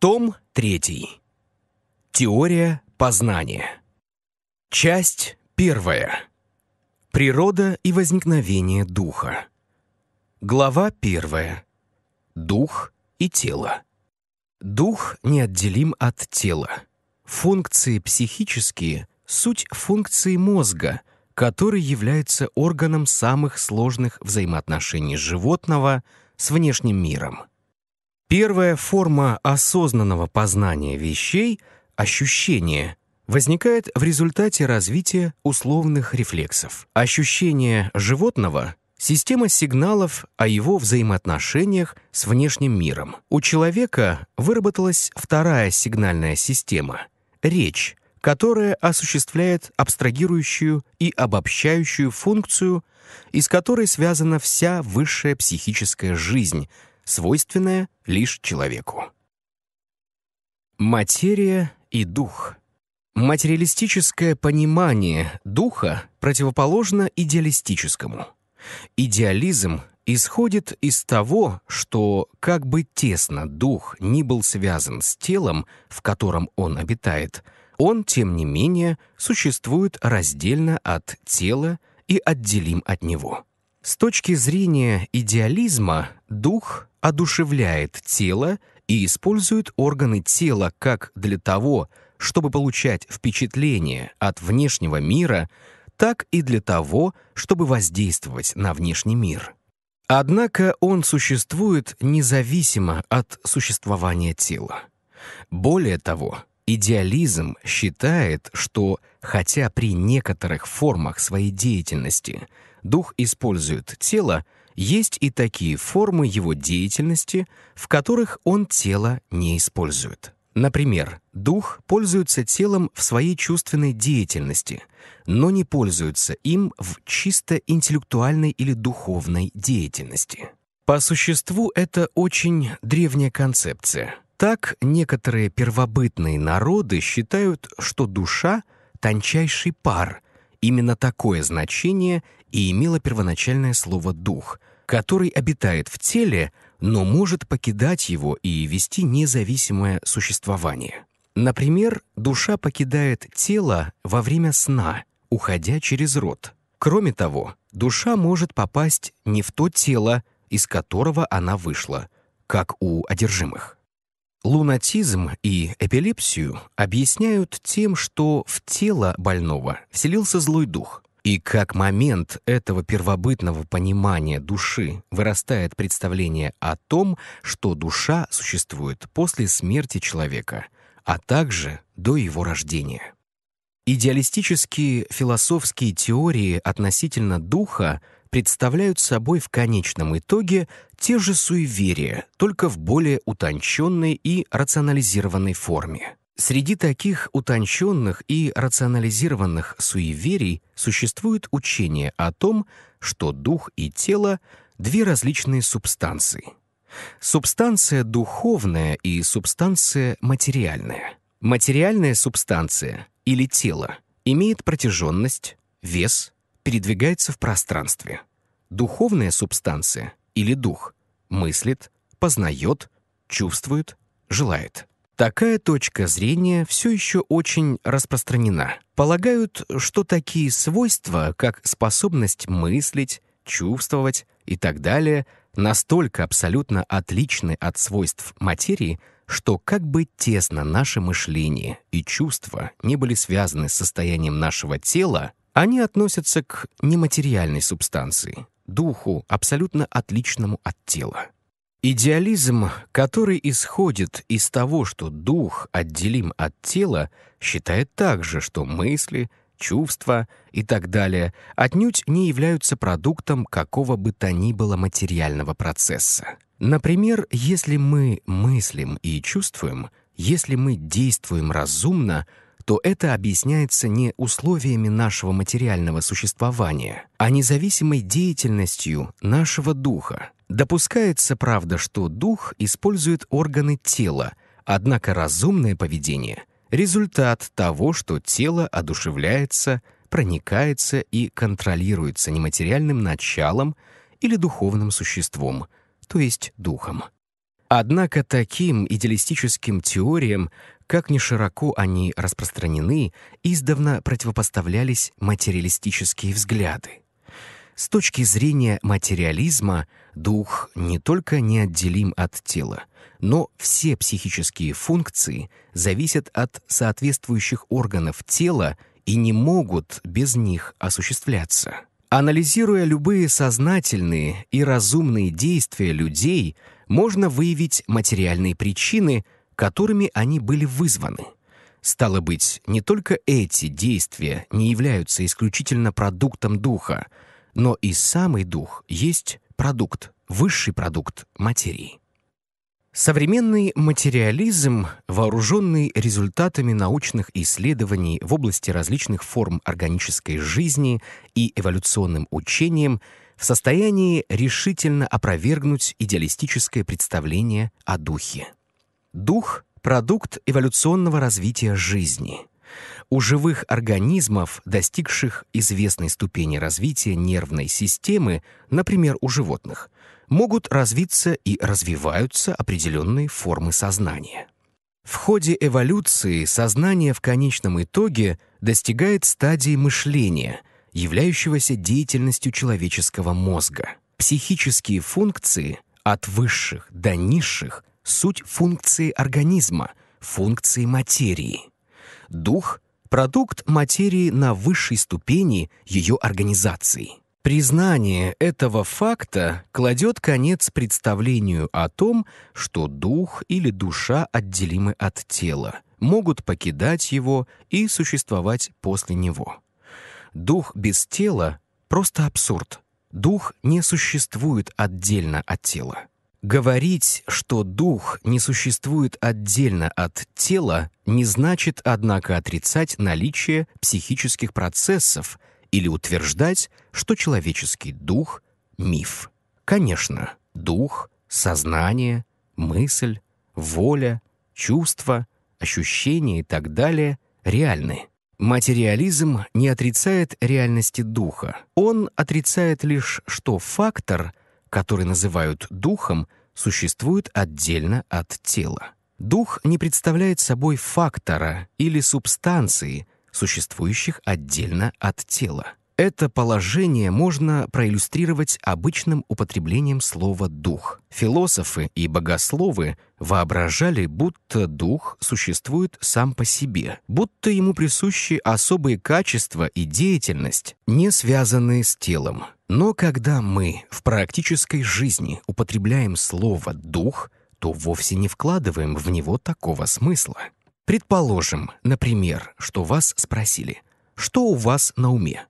Том 3. Теория познания. Часть 1. Природа и возникновение духа. Глава 1. Дух и тело. Дух неотделим от тела. Функции психические — суть функции мозга, который является органом самых сложных взаимоотношений животного с внешним миром — Первая форма осознанного познания вещей — ощущение — возникает в результате развития условных рефлексов. Ощущение животного — система сигналов о его взаимоотношениях с внешним миром. У человека выработалась вторая сигнальная система — речь, которая осуществляет абстрагирующую и обобщающую функцию, из которой связана вся высшая психическая жизнь — свойственное лишь человеку. Материя и дух. Материалистическое понимание духа противоположно идеалистическому. Идеализм исходит из того, что, как бы тесно дух ни был связан с телом, в котором он обитает, он, тем не менее, существует раздельно от тела и отделим от него. С точки зрения идеализма, Дух одушевляет тело и использует органы тела как для того, чтобы получать впечатление от внешнего мира, так и для того, чтобы воздействовать на внешний мир. Однако он существует независимо от существования тела. Более того, идеализм считает, что, хотя при некоторых формах своей деятельности дух использует тело, есть и такие формы его деятельности, в которых он тело не использует. Например, дух пользуется телом в своей чувственной деятельности, но не пользуется им в чисто интеллектуальной или духовной деятельности. По существу это очень древняя концепция. Так некоторые первобытные народы считают, что душа — тончайший пар — Именно такое значение и имело первоначальное слово «дух», который обитает в теле, но может покидать его и вести независимое существование. Например, душа покидает тело во время сна, уходя через рот. Кроме того, душа может попасть не в то тело, из которого она вышла, как у одержимых. Лунатизм и эпилепсию объясняют тем, что в тело больного вселился злой дух. И как момент этого первобытного понимания души вырастает представление о том, что душа существует после смерти человека, а также до его рождения. Идеалистические философские теории относительно духа представляют собой в конечном итоге те же суеверия, только в более утонченной и рационализированной форме. Среди таких утонченных и рационализированных суеверий существует учение о том, что дух и тело — две различные субстанции. Субстанция духовная и субстанция материальная. Материальная субстанция или тело имеет протяженность, вес, передвигается в пространстве. Духовная субстанция или дух мыслит, познает, чувствует, желает. Такая точка зрения все еще очень распространена. Полагают, что такие свойства, как способность мыслить, чувствовать и так далее, настолько абсолютно отличны от свойств материи, что как бы тесно наше мышление и чувства не были связаны с состоянием нашего тела, они относятся к нематериальной субстанции, духу, абсолютно отличному от тела. Идеализм, который исходит из того, что дух отделим от тела, считает также, что мысли, чувства и так далее отнюдь не являются продуктом какого бы то ни было материального процесса. Например, если мы мыслим и чувствуем, если мы действуем разумно — то это объясняется не условиями нашего материального существования, а независимой деятельностью нашего духа. Допускается, правда, что дух использует органы тела, однако разумное поведение — результат того, что тело одушевляется, проникается и контролируется нематериальным началом или духовным существом, то есть духом. Однако таким идеалистическим теориям как ни широко они распространены, издавна противопоставлялись материалистические взгляды. С точки зрения материализма дух не только неотделим от тела, но все психические функции зависят от соответствующих органов тела и не могут без них осуществляться. Анализируя любые сознательные и разумные действия людей, можно выявить материальные причины – которыми они были вызваны. Стало быть, не только эти действия не являются исключительно продуктом духа, но и самый дух есть продукт, высший продукт материи. Современный материализм, вооруженный результатами научных исследований в области различных форм органической жизни и эволюционным учением, в состоянии решительно опровергнуть идеалистическое представление о духе. Дух — продукт эволюционного развития жизни. У живых организмов, достигших известной ступени развития нервной системы, например, у животных, могут развиться и развиваются определенные формы сознания. В ходе эволюции сознание в конечном итоге достигает стадии мышления, являющегося деятельностью человеческого мозга. Психические функции от высших до низших суть функции организма, функции материи. Дух — продукт материи на высшей ступени ее организации. Признание этого факта кладет конец представлению о том, что дух или душа отделимы от тела, могут покидать его и существовать после него. Дух без тела — просто абсурд. Дух не существует отдельно от тела. Говорить, что дух не существует отдельно от тела, не значит, однако, отрицать наличие психических процессов или утверждать, что человеческий дух — миф. Конечно, дух, сознание, мысль, воля, чувства, ощущения и так далее реальны. Материализм не отрицает реальности духа. Он отрицает лишь, что фактор — который называют духом, существует отдельно от тела. Дух не представляет собой фактора или субстанции, существующих отдельно от тела. Это положение можно проиллюстрировать обычным употреблением слова «дух». Философы и богословы воображали, будто дух существует сам по себе, будто ему присущи особые качества и деятельность, не связанные с телом. Но когда мы в практической жизни употребляем слово «дух», то вовсе не вкладываем в него такого смысла. Предположим, например, что вас спросили, что у вас на уме?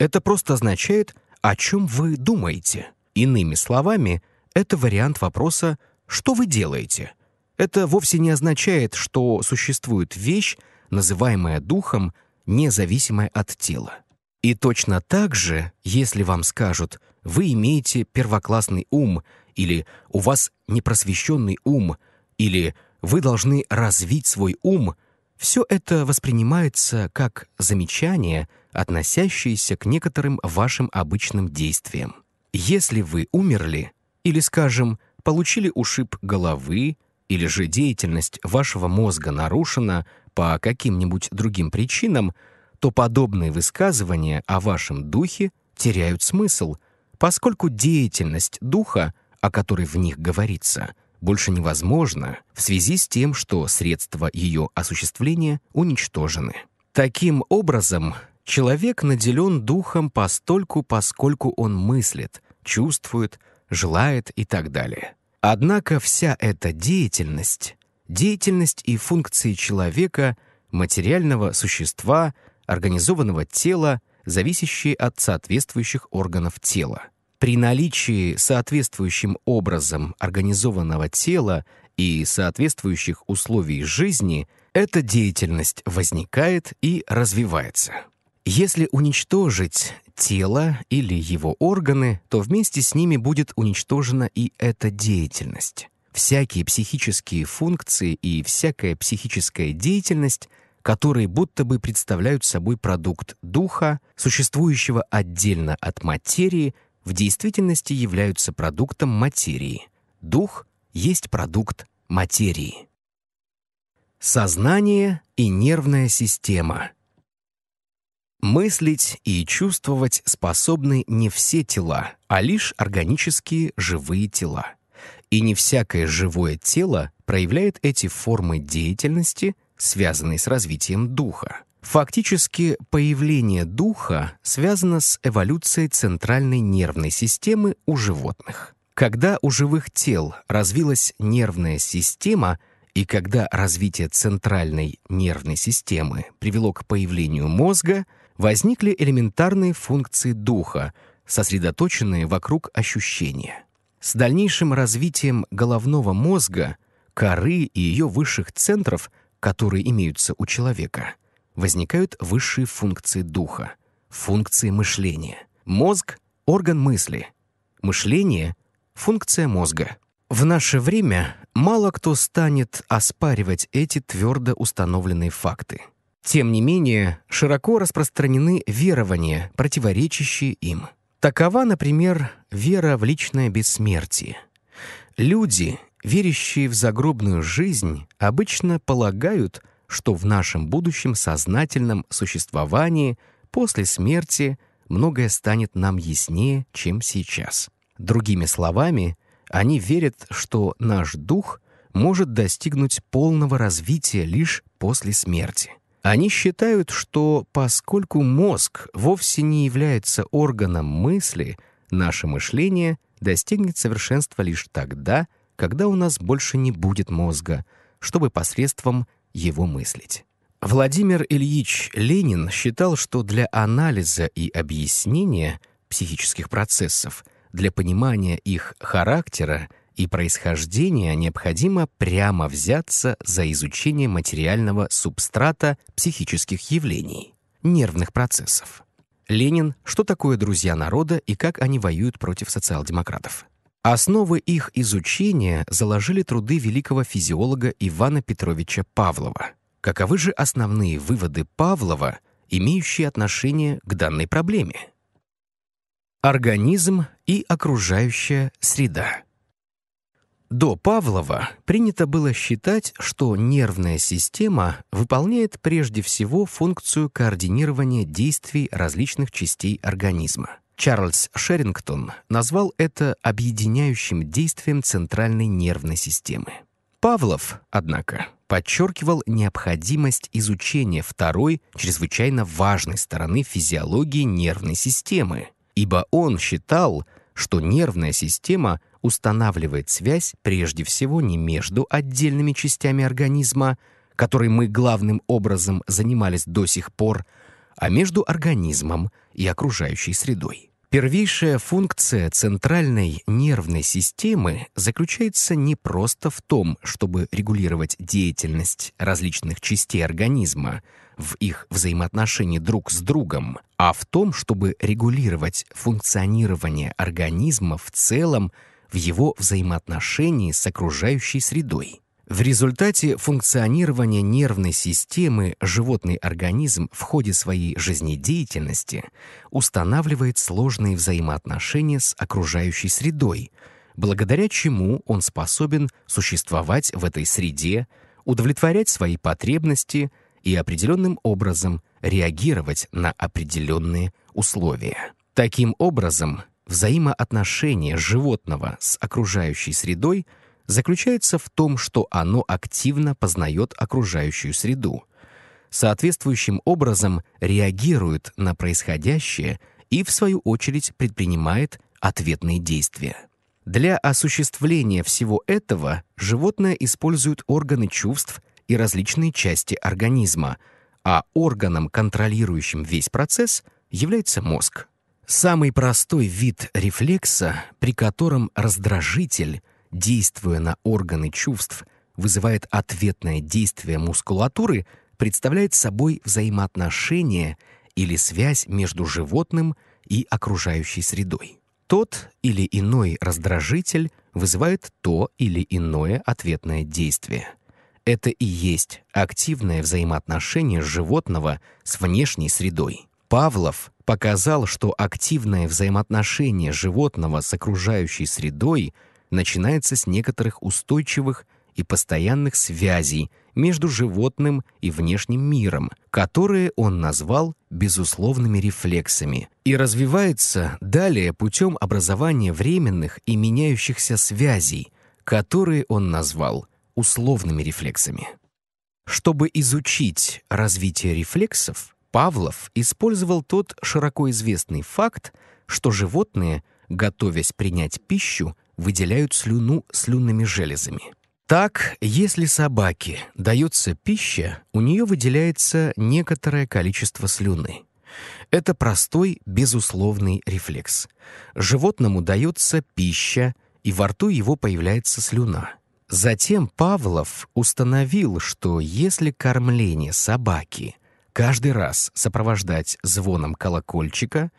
Это просто означает, о чем вы думаете. Иными словами, это вариант вопроса «что вы делаете?». Это вовсе не означает, что существует вещь, называемая духом, независимая от тела. И точно так же, если вам скажут «вы имеете первоклассный ум» или «у вас непросвещенный ум» или «вы должны развить свой ум», все это воспринимается как замечание – относящиеся к некоторым вашим обычным действиям. Если вы умерли, или, скажем, получили ушиб головы, или же деятельность вашего мозга нарушена по каким-нибудь другим причинам, то подобные высказывания о вашем духе теряют смысл, поскольку деятельность духа, о которой в них говорится, больше невозможна в связи с тем, что средства ее осуществления уничтожены. Таким образом, Человек наделен духом постольку, поскольку он мыслит, чувствует, желает и так далее. Однако вся эта деятельность, деятельность и функции человека, материального существа, организованного тела, зависящие от соответствующих органов тела. При наличии соответствующим образом организованного тела и соответствующих условий жизни эта деятельность возникает и развивается. Если уничтожить тело или его органы, то вместе с ними будет уничтожена и эта деятельность. Всякие психические функции и всякая психическая деятельность, которые будто бы представляют собой продукт духа, существующего отдельно от материи, в действительности являются продуктом материи. Дух есть продукт материи. Сознание и нервная система — Мыслить и чувствовать способны не все тела, а лишь органические живые тела. И не всякое живое тело проявляет эти формы деятельности, связанные с развитием духа. Фактически, появление духа связано с эволюцией центральной нервной системы у животных. Когда у живых тел развилась нервная система – и когда развитие центральной нервной системы привело к появлению мозга, возникли элементарные функции духа, сосредоточенные вокруг ощущения. С дальнейшим развитием головного мозга, коры и ее высших центров, которые имеются у человека, возникают высшие функции духа, функции мышления. Мозг — орган мысли, мышление — функция мозга. В наше время мало кто станет оспаривать эти твердо установленные факты — тем не менее, широко распространены верования, противоречащие им. Такова, например, вера в личное бессмертие. Люди, верящие в загробную жизнь, обычно полагают, что в нашем будущем сознательном существовании после смерти многое станет нам яснее, чем сейчас. Другими словами, они верят, что наш дух может достигнуть полного развития лишь после смерти. Они считают, что поскольку мозг вовсе не является органом мысли, наше мышление достигнет совершенства лишь тогда, когда у нас больше не будет мозга, чтобы посредством его мыслить. Владимир Ильич Ленин считал, что для анализа и объяснения психических процессов, для понимания их характера, и происхождения необходимо прямо взяться за изучение материального субстрата психических явлений, нервных процессов. Ленин, что такое друзья народа и как они воюют против социал-демократов. Основы их изучения заложили труды великого физиолога Ивана Петровича Павлова. Каковы же основные выводы Павлова, имеющие отношение к данной проблеме? Организм и окружающая среда. До Павлова принято было считать, что нервная система выполняет прежде всего функцию координирования действий различных частей организма. Чарльз Шерингтон назвал это объединяющим действием центральной нервной системы. Павлов, однако, подчеркивал необходимость изучения второй, чрезвычайно важной стороны физиологии нервной системы, ибо он считал, что нервная система – устанавливает связь прежде всего не между отдельными частями организма, которой мы главным образом занимались до сих пор, а между организмом и окружающей средой. Первейшая функция центральной нервной системы заключается не просто в том, чтобы регулировать деятельность различных частей организма в их взаимоотношении друг с другом, а в том, чтобы регулировать функционирование организма в целом в его взаимоотношении с окружающей средой. В результате функционирования нервной системы животный организм в ходе своей жизнедеятельности устанавливает сложные взаимоотношения с окружающей средой, благодаря чему он способен существовать в этой среде, удовлетворять свои потребности и определенным образом реагировать на определенные условия. Таким образом, Взаимоотношение животного с окружающей средой заключается в том, что оно активно познает окружающую среду, соответствующим образом реагирует на происходящее и, в свою очередь, предпринимает ответные действия. Для осуществления всего этого животное использует органы чувств и различные части организма, а органом, контролирующим весь процесс, является мозг. Самый простой вид рефлекса, при котором раздражитель, действуя на органы чувств, вызывает ответное действие мускулатуры, представляет собой взаимоотношение или связь между животным и окружающей средой. Тот или иной раздражитель вызывает то или иное ответное действие. Это и есть активное взаимоотношение животного с внешней средой. Павлов показал, что активное взаимоотношение животного с окружающей средой начинается с некоторых устойчивых и постоянных связей между животным и внешним миром, которые он назвал безусловными рефлексами, и развивается далее путем образования временных и меняющихся связей, которые он назвал условными рефлексами. Чтобы изучить развитие рефлексов, Павлов использовал тот широко известный факт, что животные, готовясь принять пищу, выделяют слюну слюнными железами. Так, если собаке дается пища, у нее выделяется некоторое количество слюны. Это простой, безусловный рефлекс. Животному дается пища, и во рту его появляется слюна. Затем Павлов установил, что если кормление собаки – каждый раз сопровождать звоном колокольчика,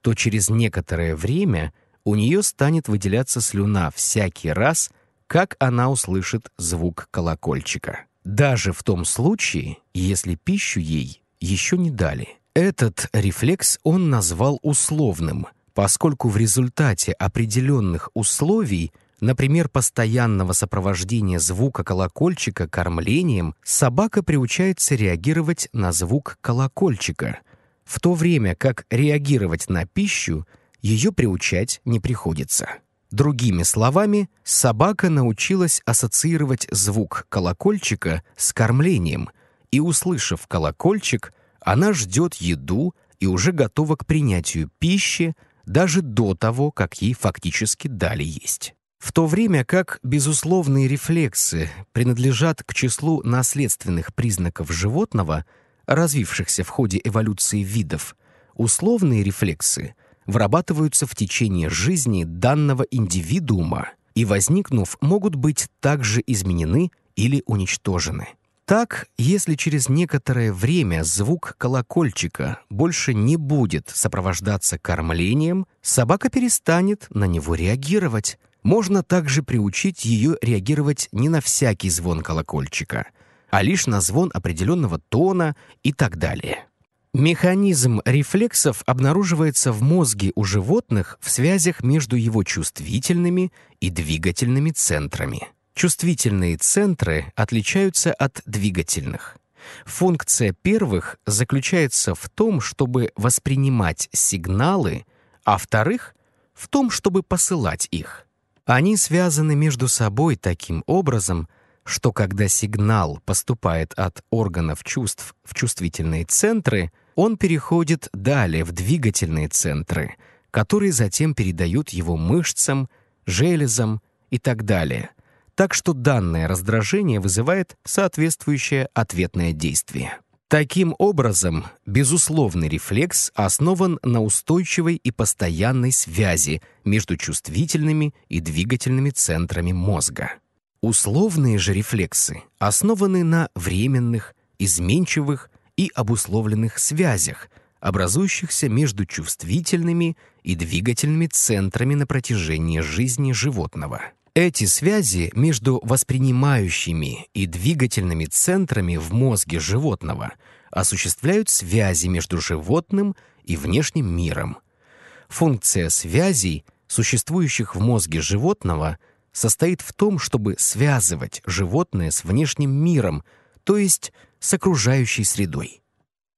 то через некоторое время у нее станет выделяться слюна всякий раз, как она услышит звук колокольчика. Даже в том случае, если пищу ей еще не дали. Этот рефлекс он назвал условным, поскольку в результате определенных условий – Например, постоянного сопровождения звука колокольчика кормлением собака приучается реагировать на звук колокольчика, в то время как реагировать на пищу ее приучать не приходится. Другими словами, собака научилась ассоциировать звук колокольчика с кормлением, и, услышав колокольчик, она ждет еду и уже готова к принятию пищи даже до того, как ей фактически дали есть. В то время как безусловные рефлексы принадлежат к числу наследственных признаков животного, развившихся в ходе эволюции видов, условные рефлексы вырабатываются в течение жизни данного индивидуума и, возникнув, могут быть также изменены или уничтожены. Так, если через некоторое время звук колокольчика больше не будет сопровождаться кормлением, собака перестанет на него реагировать, можно также приучить ее реагировать не на всякий звон колокольчика, а лишь на звон определенного тона и так далее. Механизм рефлексов обнаруживается в мозге у животных в связях между его чувствительными и двигательными центрами. Чувствительные центры отличаются от двигательных. Функция первых заключается в том, чтобы воспринимать сигналы, а вторых — в том, чтобы посылать их. Они связаны между собой таким образом, что когда сигнал поступает от органов чувств в чувствительные центры, он переходит далее в двигательные центры, которые затем передают его мышцам, железам и так далее. Так что данное раздражение вызывает соответствующее ответное действие. Таким образом, безусловный рефлекс основан на устойчивой и постоянной связи между чувствительными и двигательными центрами мозга. Условные же рефлексы основаны на временных, изменчивых и обусловленных связях, образующихся между чувствительными и двигательными центрами на протяжении жизни животного. Эти связи между воспринимающими и двигательными центрами в мозге животного осуществляют связи между животным и внешним миром. Функция связей, существующих в мозге животного, состоит в том, чтобы связывать животное с внешним миром, то есть с окружающей средой.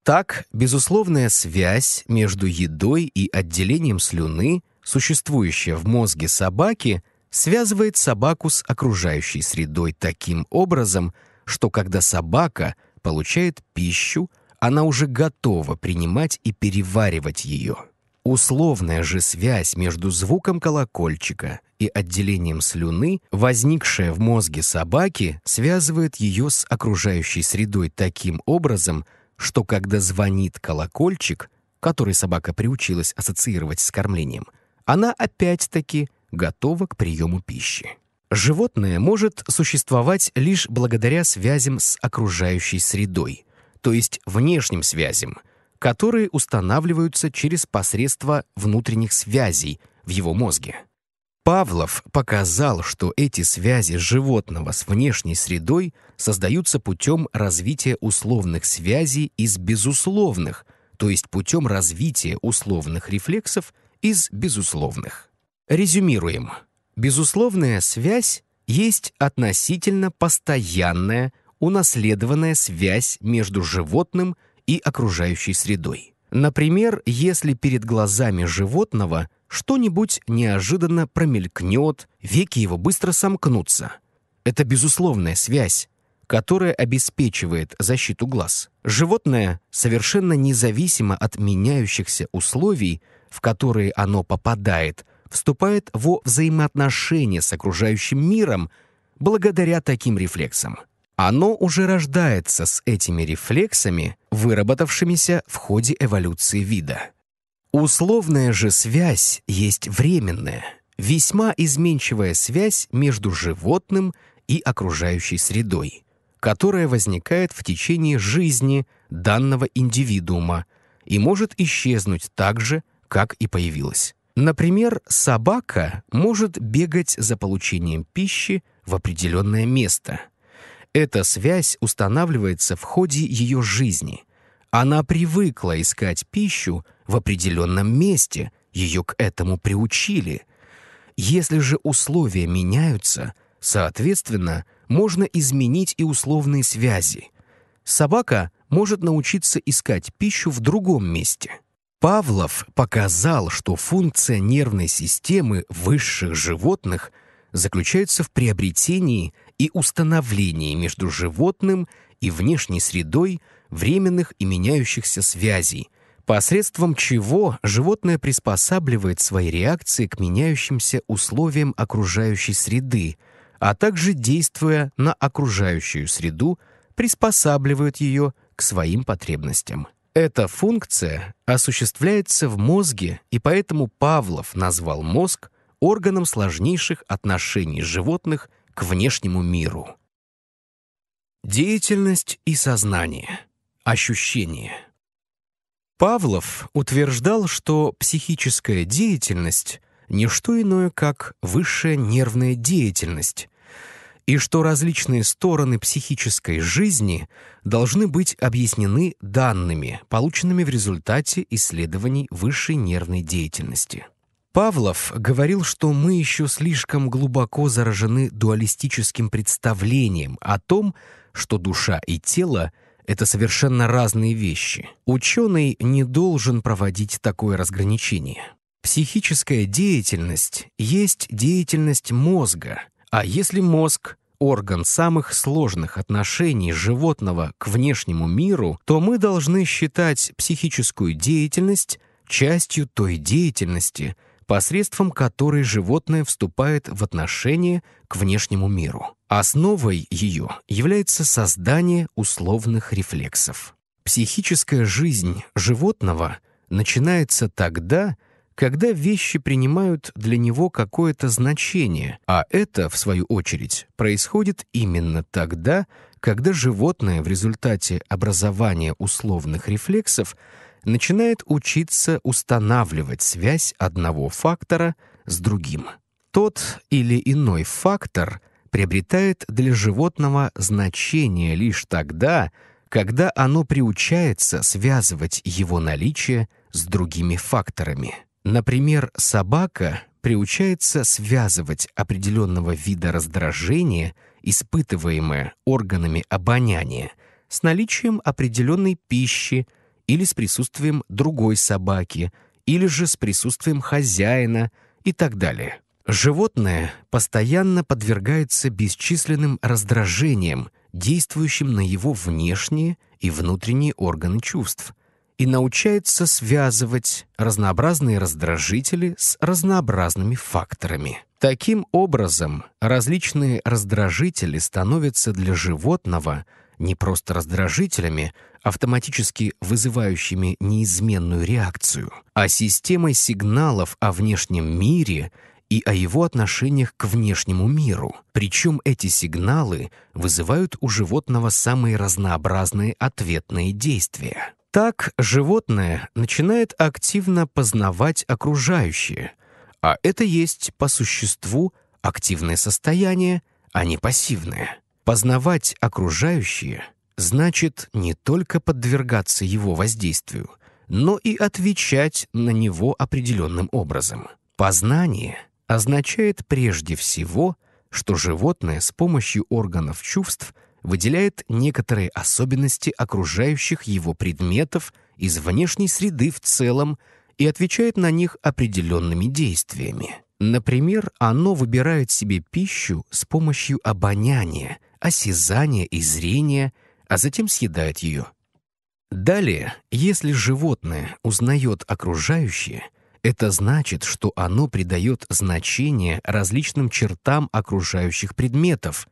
Так, безусловная связь между едой и отделением слюны, существующая в мозге собаки – связывает собаку с окружающей средой таким образом, что когда собака получает пищу, она уже готова принимать и переваривать ее. Условная же связь между звуком колокольчика и отделением слюны, возникшая в мозге собаки, связывает ее с окружающей средой таким образом, что когда звонит колокольчик, который собака приучилась ассоциировать с кормлением, она опять-таки – готово к приему пищи. Животное может существовать лишь благодаря связям с окружающей средой, то есть внешним связям, которые устанавливаются через посредство внутренних связей в его мозге. Павлов показал, что эти связи животного с внешней средой создаются путем развития условных связей из безусловных, то есть путем развития условных рефлексов из безусловных. Резюмируем. Безусловная связь есть относительно постоянная, унаследованная связь между животным и окружающей средой. Например, если перед глазами животного что-нибудь неожиданно промелькнет, веки его быстро сомкнутся. Это безусловная связь, которая обеспечивает защиту глаз. Животное совершенно независимо от меняющихся условий, в которые оно попадает, вступает во взаимоотношения с окружающим миром благодаря таким рефлексам. Оно уже рождается с этими рефлексами, выработавшимися в ходе эволюции вида. Условная же связь есть временная, весьма изменчивая связь между животным и окружающей средой, которая возникает в течение жизни данного индивидуума и может исчезнуть так же, как и появилась. Например, собака может бегать за получением пищи в определенное место. Эта связь устанавливается в ходе ее жизни. Она привыкла искать пищу в определенном месте, ее к этому приучили. Если же условия меняются, соответственно, можно изменить и условные связи. Собака может научиться искать пищу в другом месте – Павлов показал, что функция нервной системы высших животных заключается в приобретении и установлении между животным и внешней средой временных и меняющихся связей, посредством чего животное приспосабливает свои реакции к меняющимся условиям окружающей среды, а также, действуя на окружающую среду, приспосабливает ее к своим потребностям. Эта функция осуществляется в мозге, и поэтому Павлов назвал мозг органом сложнейших отношений животных к внешнему миру. Деятельность и сознание. Ощущение. Павлов утверждал, что психическая деятельность — не что иное, как высшая нервная деятельность, и что различные стороны психической жизни должны быть объяснены данными, полученными в результате исследований высшей нервной деятельности. Павлов говорил, что мы еще слишком глубоко заражены дуалистическим представлением о том, что душа и тело — это совершенно разные вещи. Ученый не должен проводить такое разграничение. Психическая деятельность есть деятельность мозга, а если мозг орган самых сложных отношений животного к внешнему миру, то мы должны считать психическую деятельность частью той деятельности, посредством которой животное вступает в отношение к внешнему миру. Основой ее является создание условных рефлексов. Психическая жизнь животного начинается тогда, когда когда вещи принимают для него какое-то значение, а это, в свою очередь, происходит именно тогда, когда животное в результате образования условных рефлексов начинает учиться устанавливать связь одного фактора с другим. Тот или иной фактор приобретает для животного значение лишь тогда, когда оно приучается связывать его наличие с другими факторами. Например, собака приучается связывать определенного вида раздражения, испытываемое органами обоняния, с наличием определенной пищи или с присутствием другой собаки, или же с присутствием хозяина и так далее. Животное постоянно подвергается бесчисленным раздражениям, действующим на его внешние и внутренние органы чувств, и научается связывать разнообразные раздражители с разнообразными факторами. Таким образом, различные раздражители становятся для животного не просто раздражителями, автоматически вызывающими неизменную реакцию, а системой сигналов о внешнем мире и о его отношениях к внешнему миру. Причем эти сигналы вызывают у животного самые разнообразные ответные действия. Так животное начинает активно познавать окружающее, а это есть по существу активное состояние, а не пассивное. Познавать окружающее значит не только подвергаться его воздействию, но и отвечать на него определенным образом. Познание означает прежде всего, что животное с помощью органов чувств – выделяет некоторые особенности окружающих его предметов из внешней среды в целом и отвечает на них определенными действиями. Например, оно выбирает себе пищу с помощью обоняния, осязания и зрения, а затем съедает ее. Далее, если животное узнает окружающее, это значит, что оно придает значение различным чертам окружающих предметов,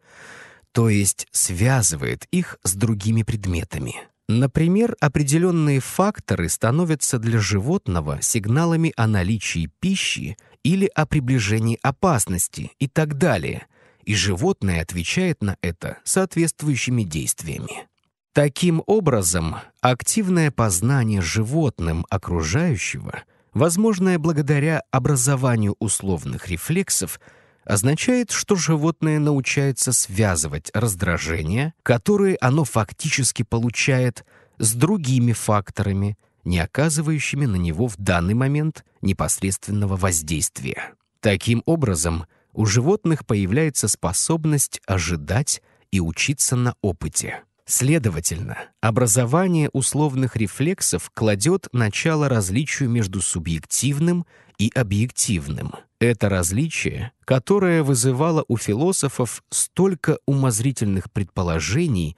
то есть связывает их с другими предметами. Например, определенные факторы становятся для животного сигналами о наличии пищи или о приближении опасности и так далее, и животное отвечает на это соответствующими действиями. Таким образом, активное познание животным окружающего, возможное благодаря образованию условных рефлексов – означает, что животное научается связывать раздражение, которое оно фактически получает, с другими факторами, не оказывающими на него в данный момент непосредственного воздействия. Таким образом, у животных появляется способность ожидать и учиться на опыте. Следовательно, образование условных рефлексов кладет начало различию между субъективным и объективным. Это различие, которое вызывало у философов столько умозрительных предположений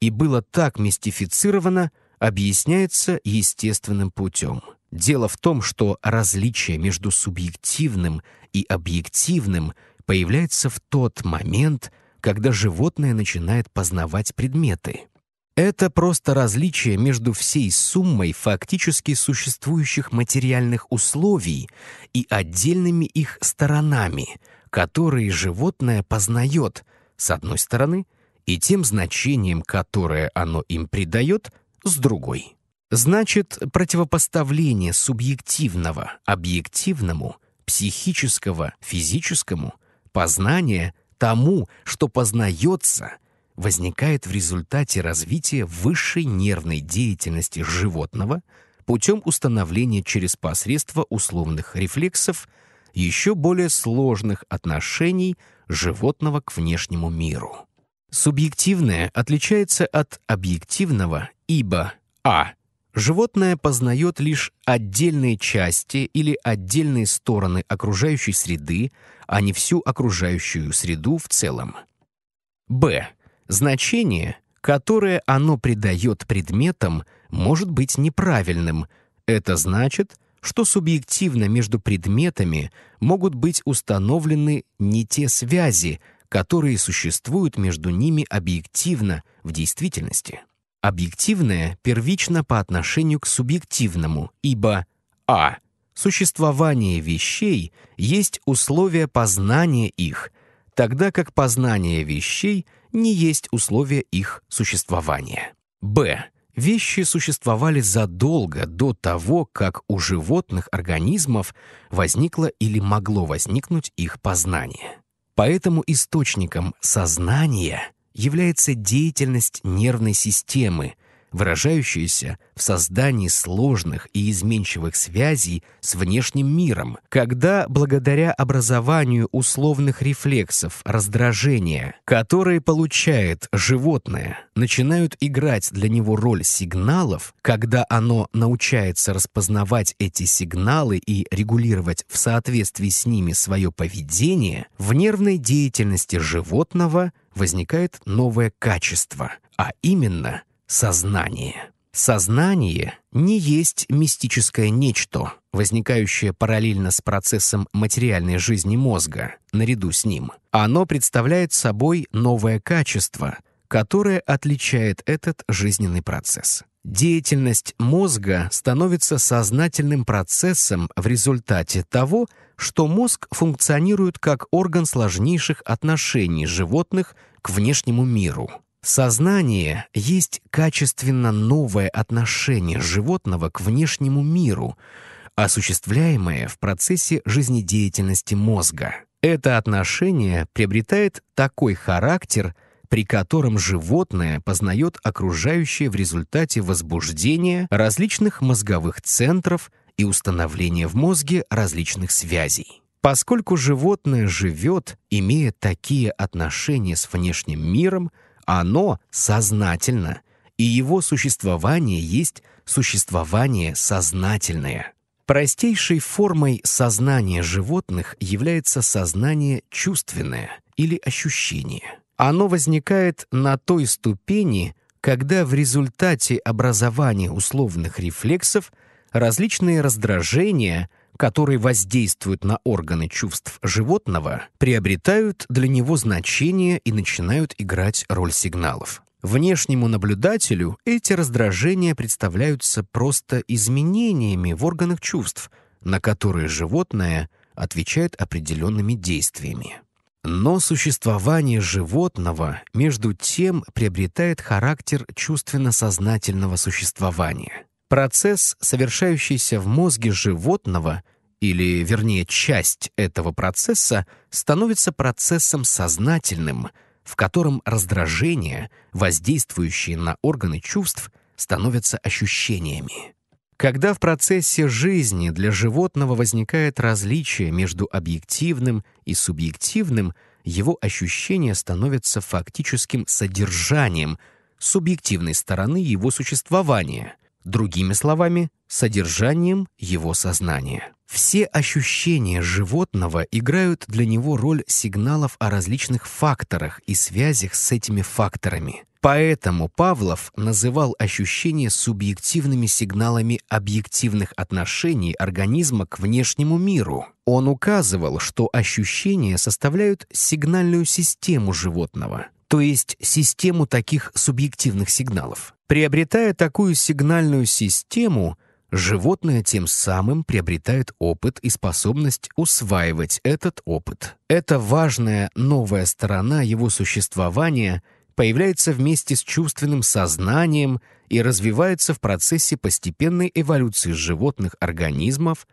и было так мистифицировано, объясняется естественным путем. Дело в том, что различие между субъективным и объективным появляется в тот момент, когда животное начинает познавать предметы — это просто различие между всей суммой фактически существующих материальных условий и отдельными их сторонами, которые животное познает, с одной стороны, и тем значением, которое оно им придает, с другой. Значит, противопоставление субъективного объективному, психического физическому, познания тому, что познается – возникает в результате развития высшей нервной деятельности животного путем установления через посредство условных рефлексов еще более сложных отношений животного к внешнему миру. Субъективное отличается от объективного, ибо а. Животное познает лишь отдельные части или отдельные стороны окружающей среды, а не всю окружающую среду в целом. б. Значение, которое оно придает предметам, может быть неправильным. Это значит, что субъективно между предметами могут быть установлены не те связи, которые существуют между ними объективно в действительности. Объективное первично по отношению к субъективному, ибо а. Существование вещей есть условие познания их, тогда как познание вещей — не есть условие их существования. Б. Вещи существовали задолго до того, как у животных организмов возникло или могло возникнуть их познание. Поэтому источником сознания является деятельность нервной системы, выражающаяся в создании сложных и изменчивых связей с внешним миром, когда благодаря образованию условных рефлексов раздражения, которые получает животное, начинают играть для него роль сигналов, когда оно научается распознавать эти сигналы и регулировать в соответствии с ними свое поведение, в нервной деятельности животного возникает новое качество, а именно – сознание. Сознание не есть мистическое нечто, возникающее параллельно с процессом материальной жизни мозга, наряду с ним. Оно представляет собой новое качество, которое отличает этот жизненный процесс. Деятельность мозга становится сознательным процессом в результате того, что мозг функционирует как орган сложнейших отношений животных к внешнему миру – Сознание есть качественно новое отношение животного к внешнему миру, осуществляемое в процессе жизнедеятельности мозга. Это отношение приобретает такой характер, при котором животное познает окружающее в результате возбуждения различных мозговых центров и установления в мозге различных связей. Поскольку животное живет, имея такие отношения с внешним миром, оно сознательно, и его существование есть существование сознательное. Простейшей формой сознания животных является сознание чувственное или ощущение. Оно возникает на той ступени, когда в результате образования условных рефлексов различные раздражения – которые воздействуют на органы чувств животного, приобретают для него значение и начинают играть роль сигналов. Внешнему наблюдателю эти раздражения представляются просто изменениями в органах чувств, на которые животное отвечает определенными действиями. Но существование животного, между тем, приобретает характер чувственно-сознательного существования. Процесс, совершающийся в мозге животного, или, вернее, часть этого процесса становится процессом сознательным, в котором раздражения, воздействующие на органы чувств, становятся ощущениями. Когда в процессе жизни для животного возникает различие между объективным и субъективным, его ощущение становится фактическим содержанием субъективной стороны его существования, другими словами, содержанием его сознания. Все ощущения животного играют для него роль сигналов о различных факторах и связях с этими факторами. Поэтому Павлов называл ощущения субъективными сигналами объективных отношений организма к внешнему миру. Он указывал, что ощущения составляют сигнальную систему животного, то есть систему таких субъективных сигналов. Приобретая такую сигнальную систему – Животное тем самым приобретает опыт и способность усваивать этот опыт. Эта важная новая сторона его существования появляется вместе с чувственным сознанием и развивается в процессе постепенной эволюции животных организмов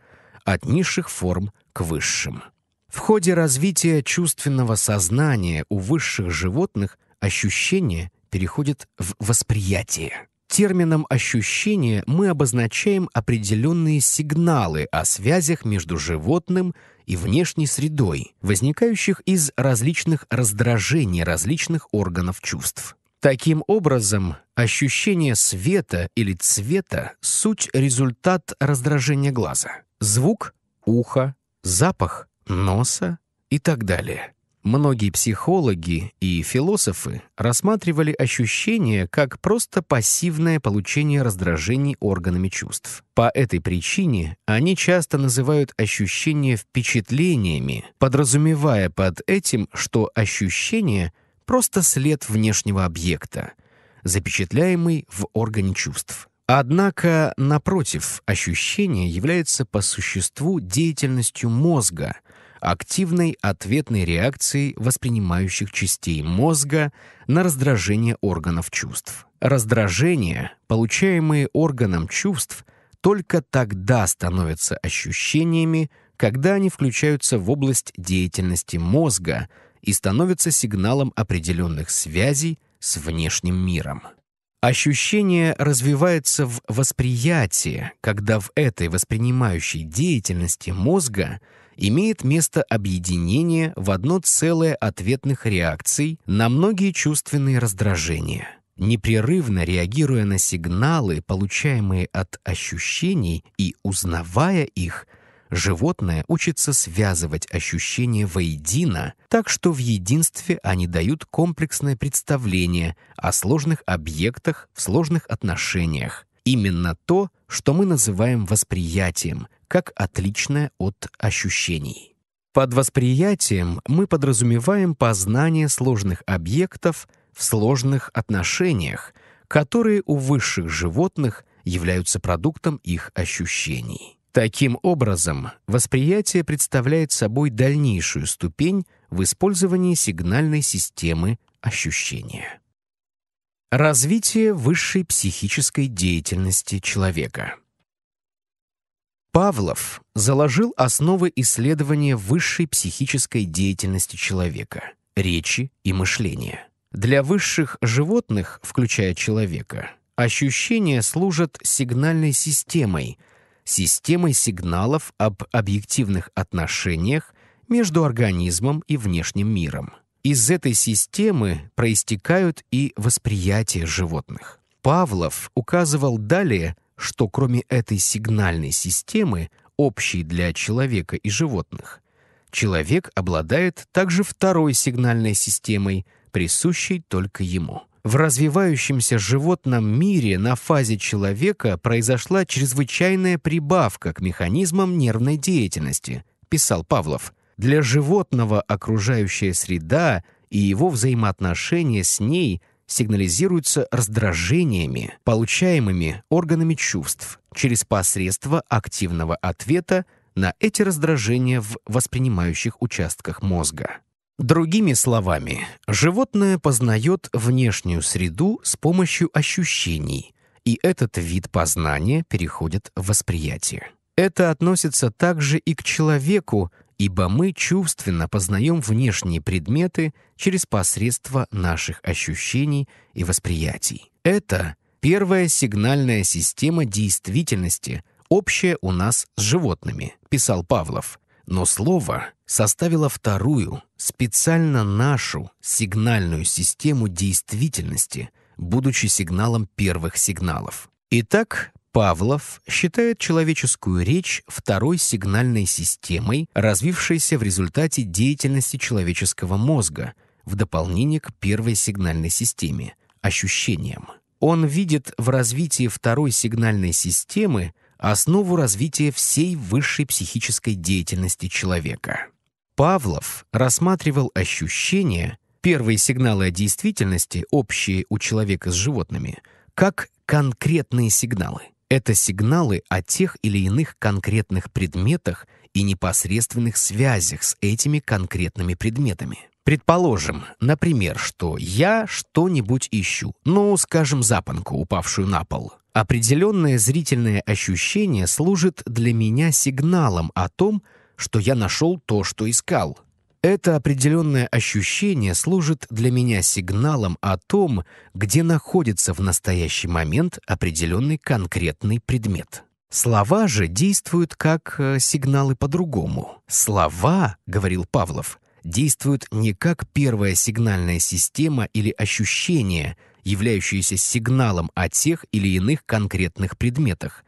от низших форм к высшим. В ходе развития чувственного сознания у высших животных ощущение переходит в восприятие. Термином «ощущение» мы обозначаем определенные сигналы о связях между животным и внешней средой, возникающих из различных раздражений различных органов чувств. Таким образом, ощущение света или цвета — суть результат раздражения глаза. Звук — ухо, запах — носа и так далее. Многие психологи и философы рассматривали ощущения как просто пассивное получение раздражений органами чувств. По этой причине они часто называют ощущения впечатлениями, подразумевая под этим, что ощущение — просто след внешнего объекта, запечатляемый в органе чувств. Однако, напротив, ощущение является по существу деятельностью мозга — активной ответной реакцией воспринимающих частей мозга на раздражение органов чувств. Раздражение, получаемое органом чувств, только тогда становится ощущениями, когда они включаются в область деятельности мозга и становятся сигналом определенных связей с внешним миром. Ощущение развивается в восприятии, когда в этой воспринимающей деятельности мозга имеет место объединение в одно целое ответных реакций на многие чувственные раздражения. Непрерывно реагируя на сигналы, получаемые от ощущений и узнавая их, животное учится связывать ощущения воедино, так что в единстве они дают комплексное представление о сложных объектах в сложных отношениях. Именно то, что мы называем восприятием, как отличное от ощущений. Под восприятием мы подразумеваем познание сложных объектов в сложных отношениях, которые у высших животных являются продуктом их ощущений. Таким образом, восприятие представляет собой дальнейшую ступень в использовании сигнальной системы ощущения. Развитие высшей психической деятельности человека — Павлов заложил основы исследования высшей психической деятельности человека — речи и мышления. Для высших животных, включая человека, ощущения служат сигнальной системой, системой сигналов об объективных отношениях между организмом и внешним миром. Из этой системы проистекают и восприятия животных. Павлов указывал далее — что кроме этой сигнальной системы, общей для человека и животных, человек обладает также второй сигнальной системой, присущей только ему. В развивающемся животном мире на фазе человека произошла чрезвычайная прибавка к механизмам нервной деятельности, писал Павлов. Для животного окружающая среда и его взаимоотношения с ней сигнализируются раздражениями, получаемыми органами чувств через посредство активного ответа на эти раздражения в воспринимающих участках мозга. Другими словами, животное познает внешнюю среду с помощью ощущений, и этот вид познания переходит в восприятие. Это относится также и к человеку ибо мы чувственно познаем внешние предметы через посредство наших ощущений и восприятий. Это первая сигнальная система действительности, общая у нас с животными, писал Павлов. Но слово составило вторую, специально нашу сигнальную систему действительности, будучи сигналом первых сигналов. Итак, Павлов считает человеческую речь второй сигнальной системой, развившейся в результате деятельности человеческого мозга, в дополнение к первой сигнальной системе — ощущениям. Он видит в развитии второй сигнальной системы основу развития всей высшей психической деятельности человека. Павлов рассматривал ощущения, первые сигналы о действительности, общие у человека с животными, как конкретные сигналы. Это сигналы о тех или иных конкретных предметах и непосредственных связях с этими конкретными предметами. Предположим, например, что я что-нибудь ищу, ну, скажем, запонку, упавшую на пол. Определенное зрительное ощущение служит для меня сигналом о том, что я нашел то, что искал. Это определенное ощущение служит для меня сигналом о том, где находится в настоящий момент определенный конкретный предмет. Слова же действуют как э, сигналы по-другому. Слова, говорил Павлов, действуют не как первая сигнальная система или ощущение, являющееся сигналом о тех или иных конкретных предметах,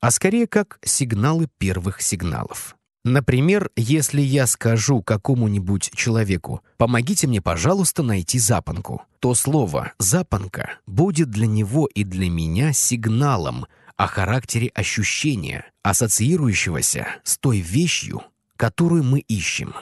а скорее как сигналы первых сигналов. Например, если я скажу какому-нибудь человеку «помогите мне, пожалуйста, найти запонку», то слово «запонка» будет для него и для меня сигналом о характере ощущения, ассоциирующегося с той вещью, которую мы ищем.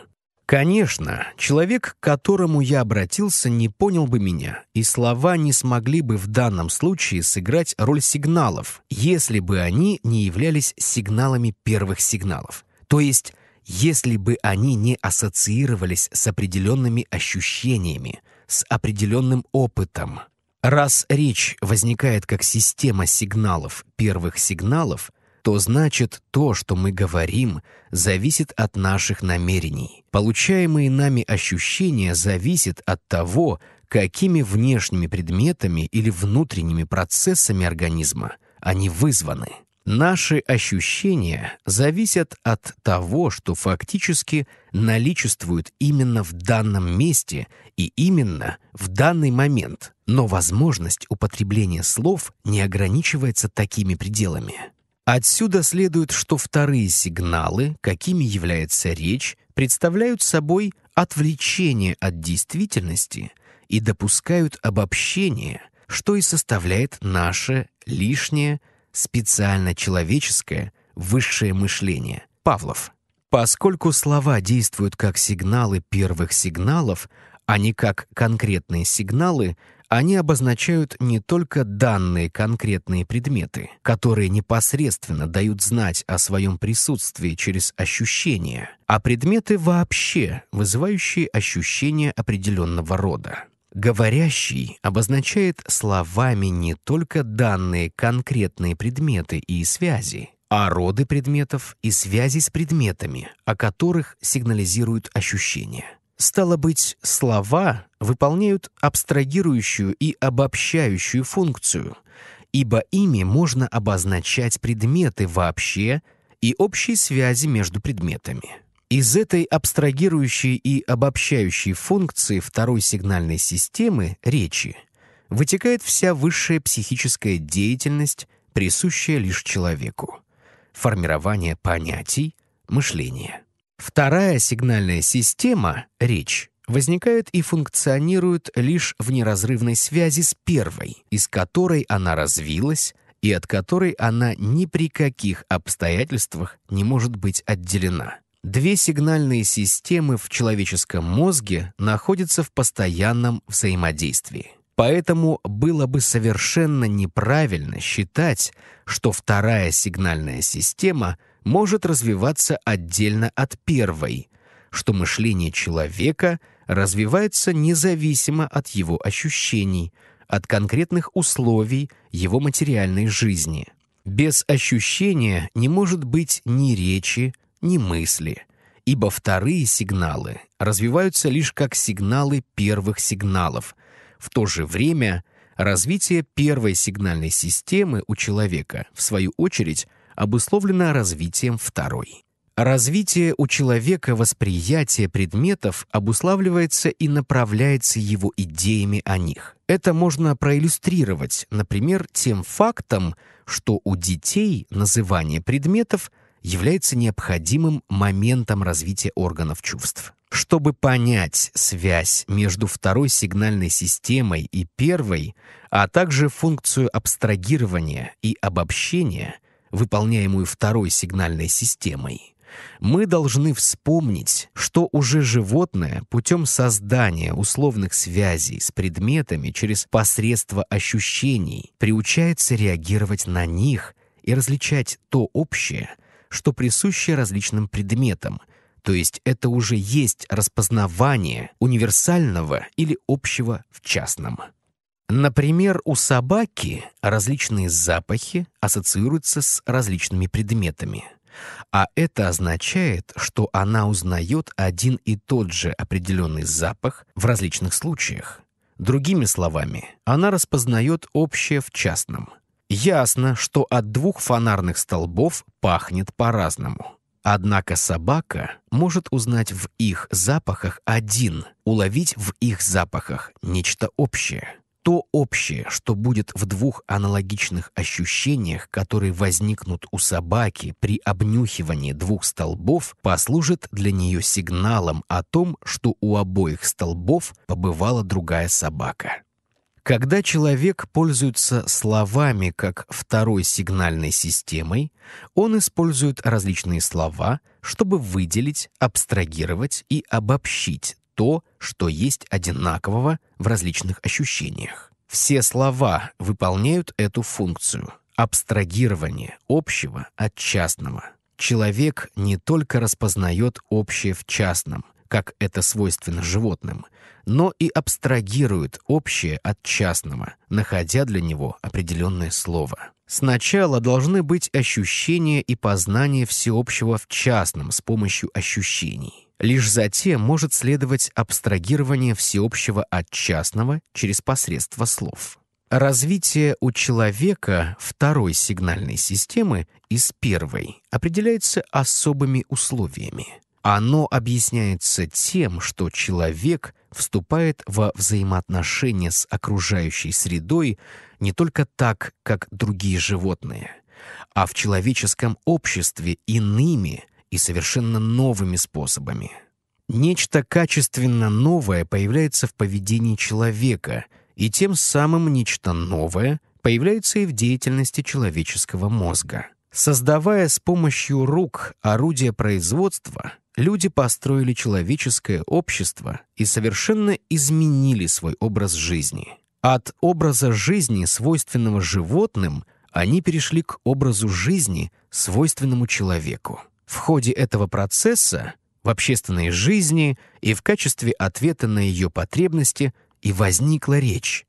Конечно, человек, к которому я обратился, не понял бы меня, и слова не смогли бы в данном случае сыграть роль сигналов, если бы они не являлись сигналами первых сигналов. То есть, если бы они не ассоциировались с определенными ощущениями, с определенным опытом. Раз речь возникает как система сигналов первых сигналов, то значит то, что мы говорим, зависит от наших намерений. Получаемые нами ощущения зависят от того, какими внешними предметами или внутренними процессами организма они вызваны. Наши ощущения зависят от того, что фактически наличествует именно в данном месте и именно в данный момент, но возможность употребления слов не ограничивается такими пределами. Отсюда следует, что вторые сигналы, какими является речь, представляют собой отвлечение от действительности и допускают обобщение, что и составляет наше лишнее – специально человеческое, высшее мышление. Павлов. Поскольку слова действуют как сигналы первых сигналов, а не как конкретные сигналы, они обозначают не только данные конкретные предметы, которые непосредственно дают знать о своем присутствии через ощущения, а предметы вообще, вызывающие ощущения определенного рода. Говорящий обозначает словами не только данные конкретные предметы и связи, а роды предметов и связи с предметами, о которых сигнализируют ощущения. Стало быть, слова выполняют абстрагирующую и обобщающую функцию, ибо ими можно обозначать предметы вообще и общие связи между предметами. Из этой абстрагирующей и обобщающей функции второй сигнальной системы речи вытекает вся высшая психическая деятельность, присущая лишь человеку. Формирование понятий, мышление. Вторая сигнальная система, речь, возникает и функционирует лишь в неразрывной связи с первой, из которой она развилась и от которой она ни при каких обстоятельствах не может быть отделена. Две сигнальные системы в человеческом мозге находятся в постоянном взаимодействии. Поэтому было бы совершенно неправильно считать, что вторая сигнальная система может развиваться отдельно от первой, что мышление человека развивается независимо от его ощущений, от конкретных условий его материальной жизни. Без ощущения не может быть ни речи, ни мысли, ибо вторые сигналы развиваются лишь как сигналы первых сигналов. В то же время развитие первой сигнальной системы у человека, в свою очередь, обусловлено развитием второй. Развитие у человека восприятия предметов обуславливается и направляется его идеями о них. Это можно проиллюстрировать, например, тем фактом, что у детей называние предметов – является необходимым моментом развития органов чувств. Чтобы понять связь между второй сигнальной системой и первой, а также функцию абстрагирования и обобщения, выполняемую второй сигнальной системой, мы должны вспомнить, что уже животное путем создания условных связей с предметами через посредство ощущений приучается реагировать на них и различать то общее, что присуще различным предметам, то есть это уже есть распознавание универсального или общего в частном. Например, у собаки различные запахи ассоциируются с различными предметами. А это означает, что она узнает один и тот же определенный запах в различных случаях. Другими словами, она распознает общее в частном – Ясно, что от двух фонарных столбов пахнет по-разному. Однако собака может узнать в их запахах один, уловить в их запахах нечто общее. То общее, что будет в двух аналогичных ощущениях, которые возникнут у собаки при обнюхивании двух столбов, послужит для нее сигналом о том, что у обоих столбов побывала другая собака. Когда человек пользуется словами как второй сигнальной системой, он использует различные слова, чтобы выделить, абстрагировать и обобщить то, что есть одинакового в различных ощущениях. Все слова выполняют эту функцию — абстрагирование общего от частного. Человек не только распознает общее в частном, как это свойственно животным, но и абстрагирует общее от частного, находя для него определенное слово. Сначала должны быть ощущения и познание всеобщего в частном с помощью ощущений. Лишь затем может следовать абстрагирование всеобщего от частного через посредство слов. Развитие у человека второй сигнальной системы из первой определяется особыми условиями. Оно объясняется тем, что человек — вступает во взаимоотношения с окружающей средой не только так, как другие животные, а в человеческом обществе иными и совершенно новыми способами. Нечто качественно новое появляется в поведении человека, и тем самым нечто новое появляется и в деятельности человеческого мозга. Создавая с помощью рук орудия производства — люди построили человеческое общество и совершенно изменили свой образ жизни. От образа жизни, свойственного животным, они перешли к образу жизни, свойственному человеку. В ходе этого процесса в общественной жизни и в качестве ответа на ее потребности и возникла речь.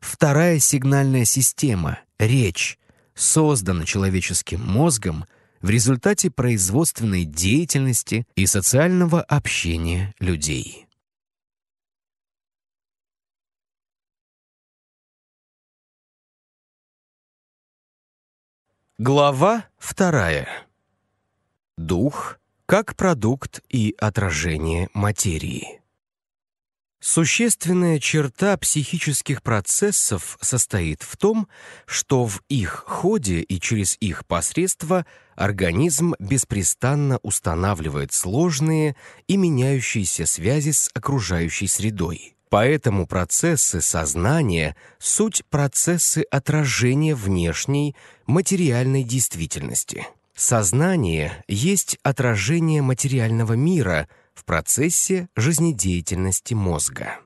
Вторая сигнальная система — речь — создана человеческим мозгом в результате производственной деятельности и социального общения людей. Глава вторая. Дух как продукт и отражение материи. Существенная черта психических процессов состоит в том, что в их ходе и через их посредство организм беспрестанно устанавливает сложные и меняющиеся связи с окружающей средой. Поэтому процессы сознания — суть процессы отражения внешней материальной действительности. Сознание есть отражение материального мира — в процессе жизнедеятельности мозга.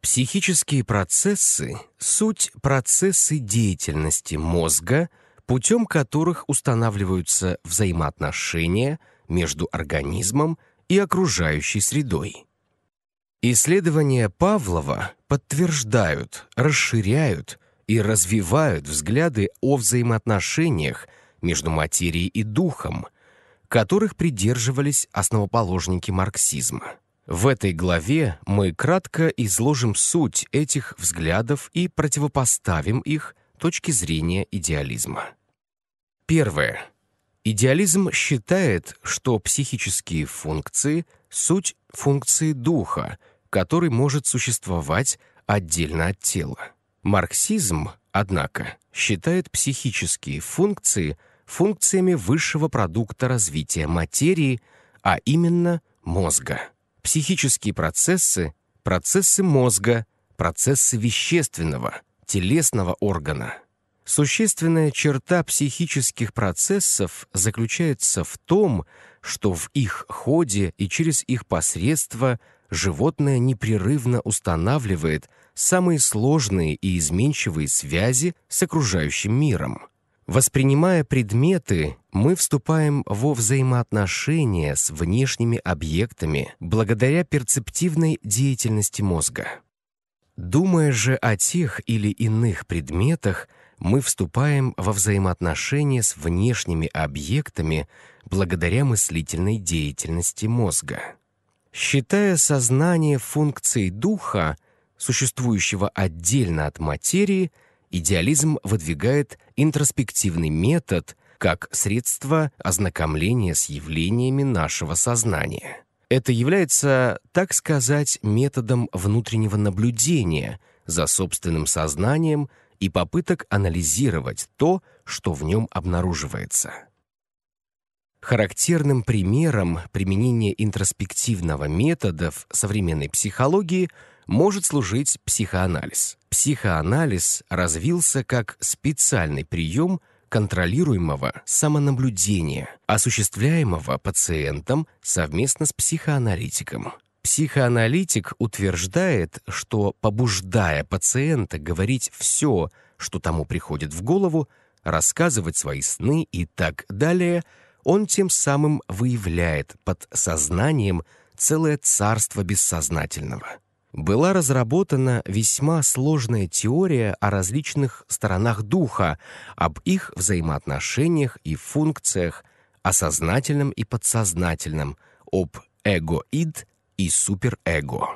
Психические процессы – суть процессы деятельности мозга, путем которых устанавливаются взаимоотношения между организмом и окружающей средой. Исследования Павлова подтверждают, расширяют и развивают взгляды о взаимоотношениях между материей и духом – которых придерживались основоположники марксизма. В этой главе мы кратко изложим суть этих взглядов и противопоставим их точке зрения идеализма. Первое. Идеализм считает, что психические функции — суть функции духа, который может существовать отдельно от тела. Марксизм, однако, считает психические функции — функциями высшего продукта развития материи, а именно мозга. Психические процессы – процессы мозга, процессы вещественного, телесного органа. Существенная черта психических процессов заключается в том, что в их ходе и через их посредство животное непрерывно устанавливает самые сложные и изменчивые связи с окружающим миром – Воспринимая предметы, мы вступаем во взаимоотношения с внешними объектами благодаря перцептивной деятельности мозга. Думая же о тех или иных предметах, мы вступаем во взаимоотношения с внешними объектами благодаря мыслительной деятельности мозга. Считая сознание функцией духа, существующего отдельно от материи – идеализм выдвигает интроспективный метод как средство ознакомления с явлениями нашего сознания. Это является, так сказать, методом внутреннего наблюдения за собственным сознанием и попыток анализировать то, что в нем обнаруживается. Характерным примером применения интроспективного метода в современной психологии – может служить психоанализ. Психоанализ развился как специальный прием контролируемого самонаблюдения, осуществляемого пациентом совместно с психоаналитиком. Психоаналитик утверждает, что, побуждая пациента говорить все, что тому приходит в голову, рассказывать свои сны и так далее, он тем самым выявляет под сознанием целое царство бессознательного – была разработана весьма сложная теория о различных сторонах духа, об их взаимоотношениях и функциях, о сознательном и подсознательном, об эго-ид и суперэго.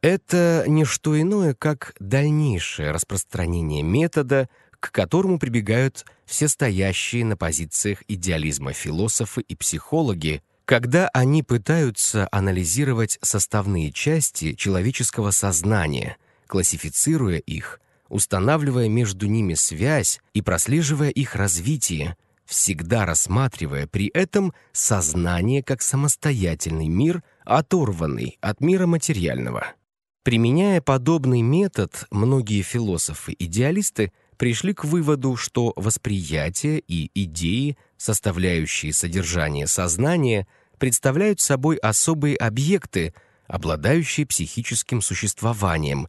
Это не что иное, как дальнейшее распространение метода, к которому прибегают все стоящие на позициях идеализма философы и психологи, когда они пытаются анализировать составные части человеческого сознания, классифицируя их, устанавливая между ними связь и прослеживая их развитие, всегда рассматривая при этом сознание как самостоятельный мир, оторванный от мира материального. Применяя подобный метод, многие философы-идеалисты пришли к выводу, что восприятие и идеи составляющие содержание сознания, представляют собой особые объекты, обладающие психическим существованием,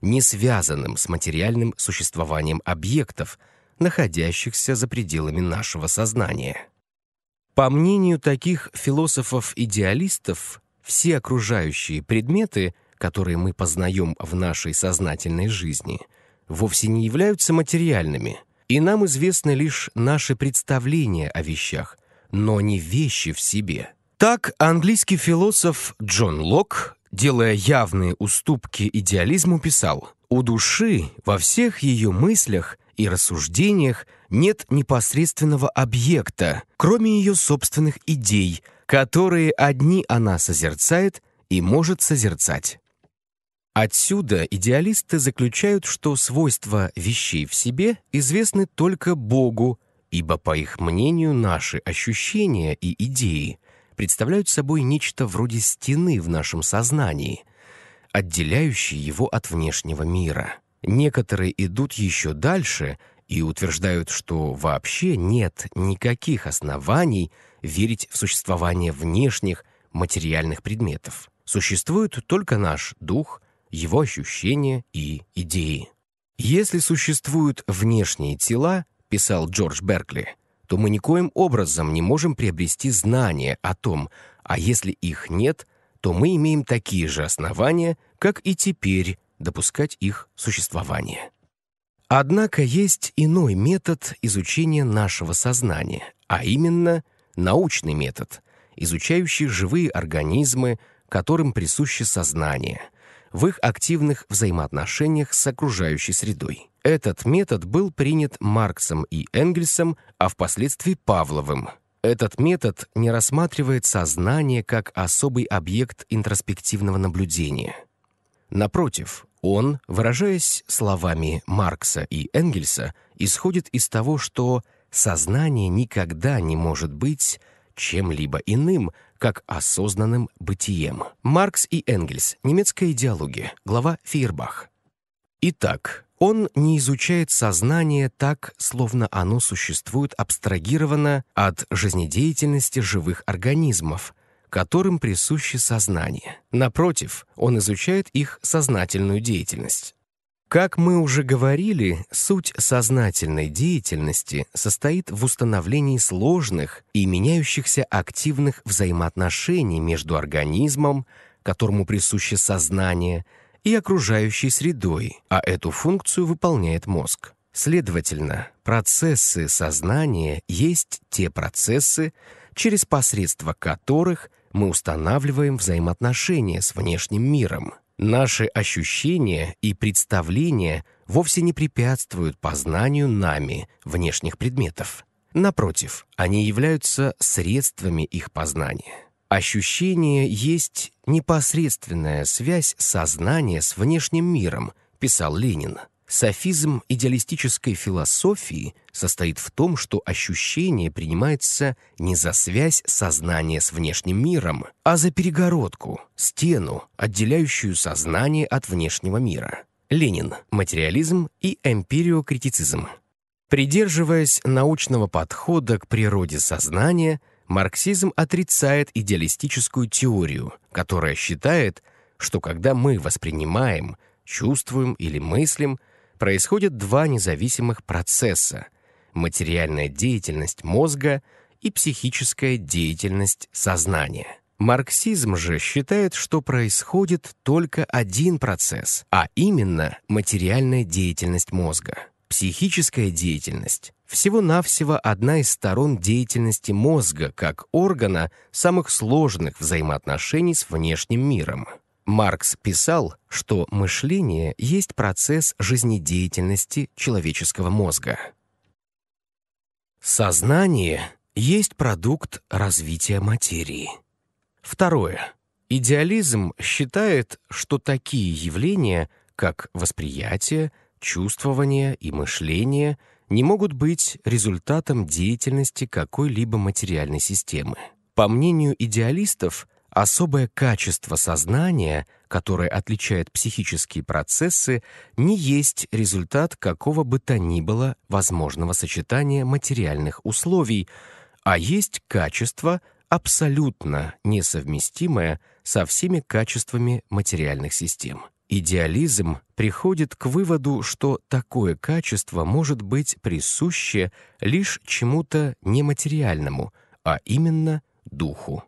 не связанным с материальным существованием объектов, находящихся за пределами нашего сознания. По мнению таких философов-идеалистов, все окружающие предметы, которые мы познаем в нашей сознательной жизни, вовсе не являются материальными – и нам известны лишь наши представления о вещах, но не вещи в себе. Так английский философ Джон Лок, делая явные уступки идеализму, писал «У души во всех ее мыслях и рассуждениях нет непосредственного объекта, кроме ее собственных идей, которые одни она созерцает и может созерцать». Отсюда идеалисты заключают, что свойства вещей в себе известны только Богу, ибо, по их мнению, наши ощущения и идеи представляют собой нечто вроде стены в нашем сознании, отделяющей его от внешнего мира. Некоторые идут еще дальше и утверждают, что вообще нет никаких оснований верить в существование внешних материальных предметов. Существует только наш дух, его ощущения и идеи. «Если существуют внешние тела, — писал Джордж Беркли, — то мы никоим образом не можем приобрести знания о том, а если их нет, то мы имеем такие же основания, как и теперь допускать их существование. Однако есть иной метод изучения нашего сознания, а именно научный метод, изучающий живые организмы, которым присуще сознание — в их активных взаимоотношениях с окружающей средой. Этот метод был принят Марксом и Энгельсом, а впоследствии Павловым. Этот метод не рассматривает сознание как особый объект интроспективного наблюдения. Напротив, он, выражаясь словами Маркса и Энгельса, исходит из того, что сознание никогда не может быть чем-либо иным, как осознанным бытием. Маркс и Энгельс. Немецкая идеология. Глава Фейербах. Итак, он не изучает сознание так, словно оно существует абстрагированно от жизнедеятельности живых организмов, которым присуще сознание. Напротив, он изучает их сознательную деятельность. Как мы уже говорили, суть сознательной деятельности состоит в установлении сложных и меняющихся активных взаимоотношений между организмом, которому присуще сознание, и окружающей средой, а эту функцию выполняет мозг. Следовательно, процессы сознания есть те процессы, через посредство которых мы устанавливаем взаимоотношения с внешним миром. Наши ощущения и представления вовсе не препятствуют познанию нами внешних предметов. Напротив, они являются средствами их познания. «Ощущение есть непосредственная связь сознания с внешним миром», писал Ленин. Софизм идеалистической философии состоит в том, что ощущение принимается не за связь сознания с внешним миром, а за перегородку, стену, отделяющую сознание от внешнего мира. Ленин. Материализм и эмпириокритицизм. Придерживаясь научного подхода к природе сознания, марксизм отрицает идеалистическую теорию, которая считает, что когда мы воспринимаем, чувствуем или мыслим – происходят два независимых процесса — материальная деятельность мозга и психическая деятельность сознания. Марксизм же считает, что происходит только один процесс, а именно материальная деятельность мозга. Психическая деятельность – всего-навсего одна из сторон деятельности мозга как органа самых сложных взаимоотношений с внешним миром. Маркс писал, что мышление есть процесс жизнедеятельности человеческого мозга. Сознание есть продукт развития материи. Второе. Идеализм считает, что такие явления, как восприятие, чувствование и мышление, не могут быть результатом деятельности какой-либо материальной системы. По мнению идеалистов, Особое качество сознания, которое отличает психические процессы, не есть результат какого бы то ни было возможного сочетания материальных условий, а есть качество, абсолютно несовместимое со всеми качествами материальных систем. Идеализм приходит к выводу, что такое качество может быть присуще лишь чему-то нематериальному, а именно духу.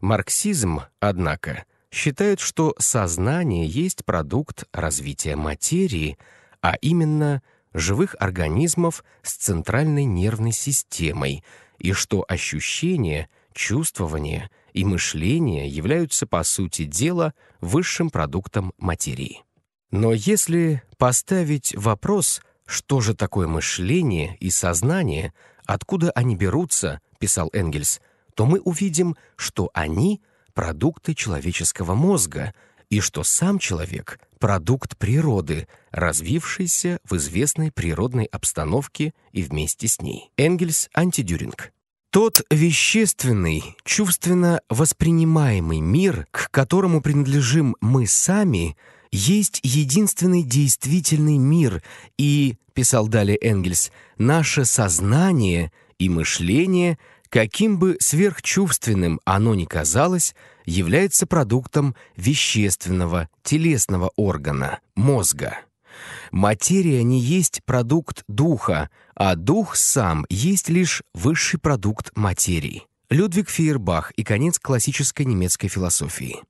Марксизм, однако, считает, что сознание есть продукт развития материи, а именно живых организмов с центральной нервной системой, и что ощущение, чувствование и мышление являются, по сути дела, высшим продуктом материи. Но если поставить вопрос, что же такое мышление и сознание, откуда они берутся, писал Энгельс, то мы увидим, что они — продукты человеческого мозга и что сам человек — продукт природы, развившийся в известной природной обстановке и вместе с ней. Энгельс Антидюринг. Тот вещественный, чувственно воспринимаемый мир, к которому принадлежим мы сами, есть единственный действительный мир, и, писал далее Энгельс, наше сознание и мышление каким бы сверхчувственным оно ни казалось, является продуктом вещественного телесного органа – мозга. Материя не есть продукт духа, а дух сам есть лишь высший продукт материи. Людвиг Фейербах и конец классической немецкой философии.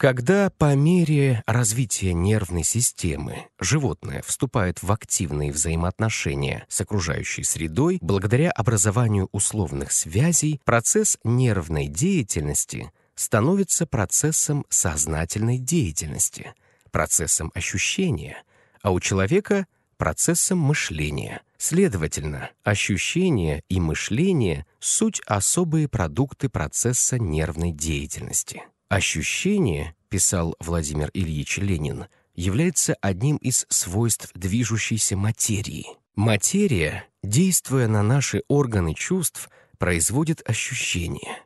Когда по мере развития нервной системы животное вступает в активные взаимоотношения с окружающей средой, благодаря образованию условных связей процесс нервной деятельности становится процессом сознательной деятельности, процессом ощущения, а у человека — процессом мышления. Следовательно, ощущение и мышление — суть особые продукты процесса нервной деятельности. Ощущение, писал Владимир Ильич Ленин, является одним из свойств движущейся материи. Материя, действуя на наши органы чувств, производит ощущение.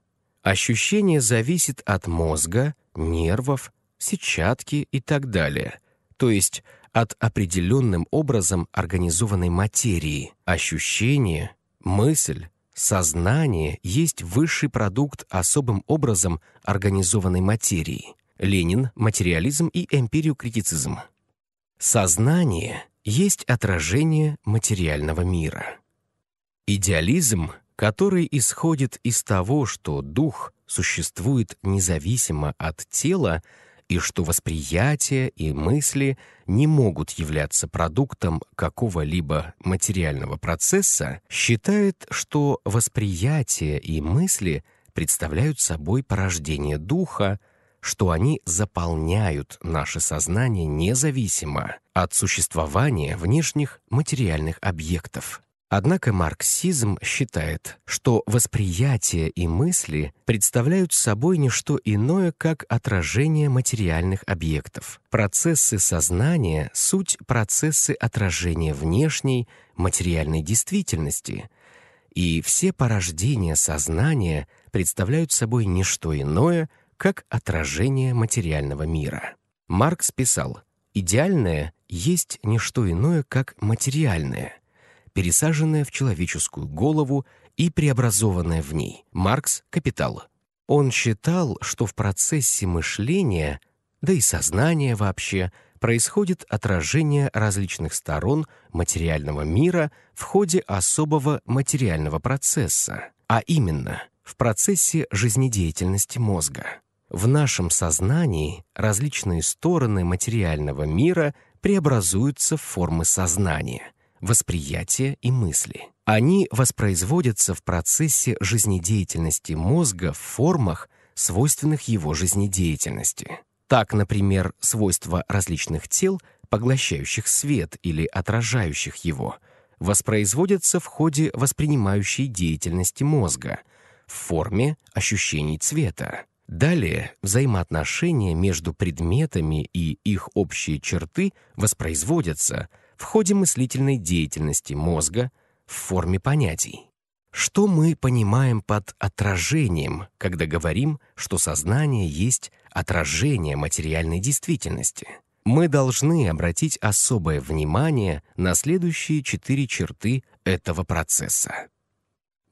Ощущение зависит от мозга, нервов, сетчатки и так далее, то есть от определенным образом организованной материи. Ощущение, мысль, Сознание есть высший продукт особым образом организованной материи. Ленин, материализм и эмпириокритицизм. Сознание есть отражение материального мира. Идеализм, который исходит из того, что дух существует независимо от тела, и что восприятие и мысли не могут являться продуктом какого-либо материального процесса, считает, что восприятие и мысли представляют собой порождение духа, что они заполняют наше сознание независимо от существования внешних материальных объектов. Однако марксизм считает, что восприятие и мысли представляют собой не что иное, как отражение материальных объектов. Процессы сознания — суть процессы отражения внешней, материальной действительности. И все порождения сознания представляют собой не что иное, как отражение материального мира. Маркс писал, «Идеальное есть не что иное, как материальное» пересаженная в человеческую голову и преобразованная в ней. Маркс «Капитал». Он считал, что в процессе мышления, да и сознания вообще, происходит отражение различных сторон материального мира в ходе особого материального процесса, а именно в процессе жизнедеятельности мозга. В нашем сознании различные стороны материального мира преобразуются в формы сознания – восприятия и мысли. Они воспроизводятся в процессе жизнедеятельности мозга в формах, свойственных его жизнедеятельности. Так, например, свойства различных тел, поглощающих свет или отражающих его, воспроизводятся в ходе воспринимающей деятельности мозга в форме ощущений цвета. Далее взаимоотношения между предметами и их общие черты воспроизводятся – в ходе мыслительной деятельности мозга в форме понятий. Что мы понимаем под отражением, когда говорим, что сознание есть отражение материальной действительности? Мы должны обратить особое внимание на следующие четыре черты этого процесса.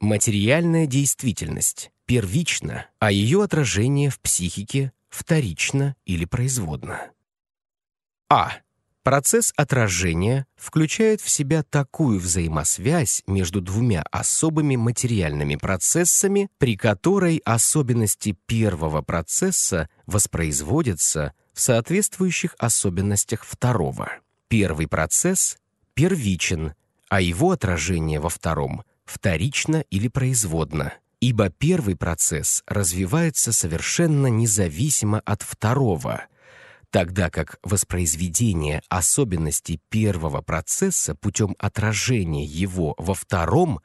Материальная действительность первична, а ее отражение в психике вторично или производно. А. Процесс отражения включает в себя такую взаимосвязь между двумя особыми материальными процессами, при которой особенности первого процесса воспроизводятся в соответствующих особенностях второго. Первый процесс первичен, а его отражение во втором вторично или производно, ибо первый процесс развивается совершенно независимо от второго – тогда как воспроизведение особенностей первого процесса путем отражения его во втором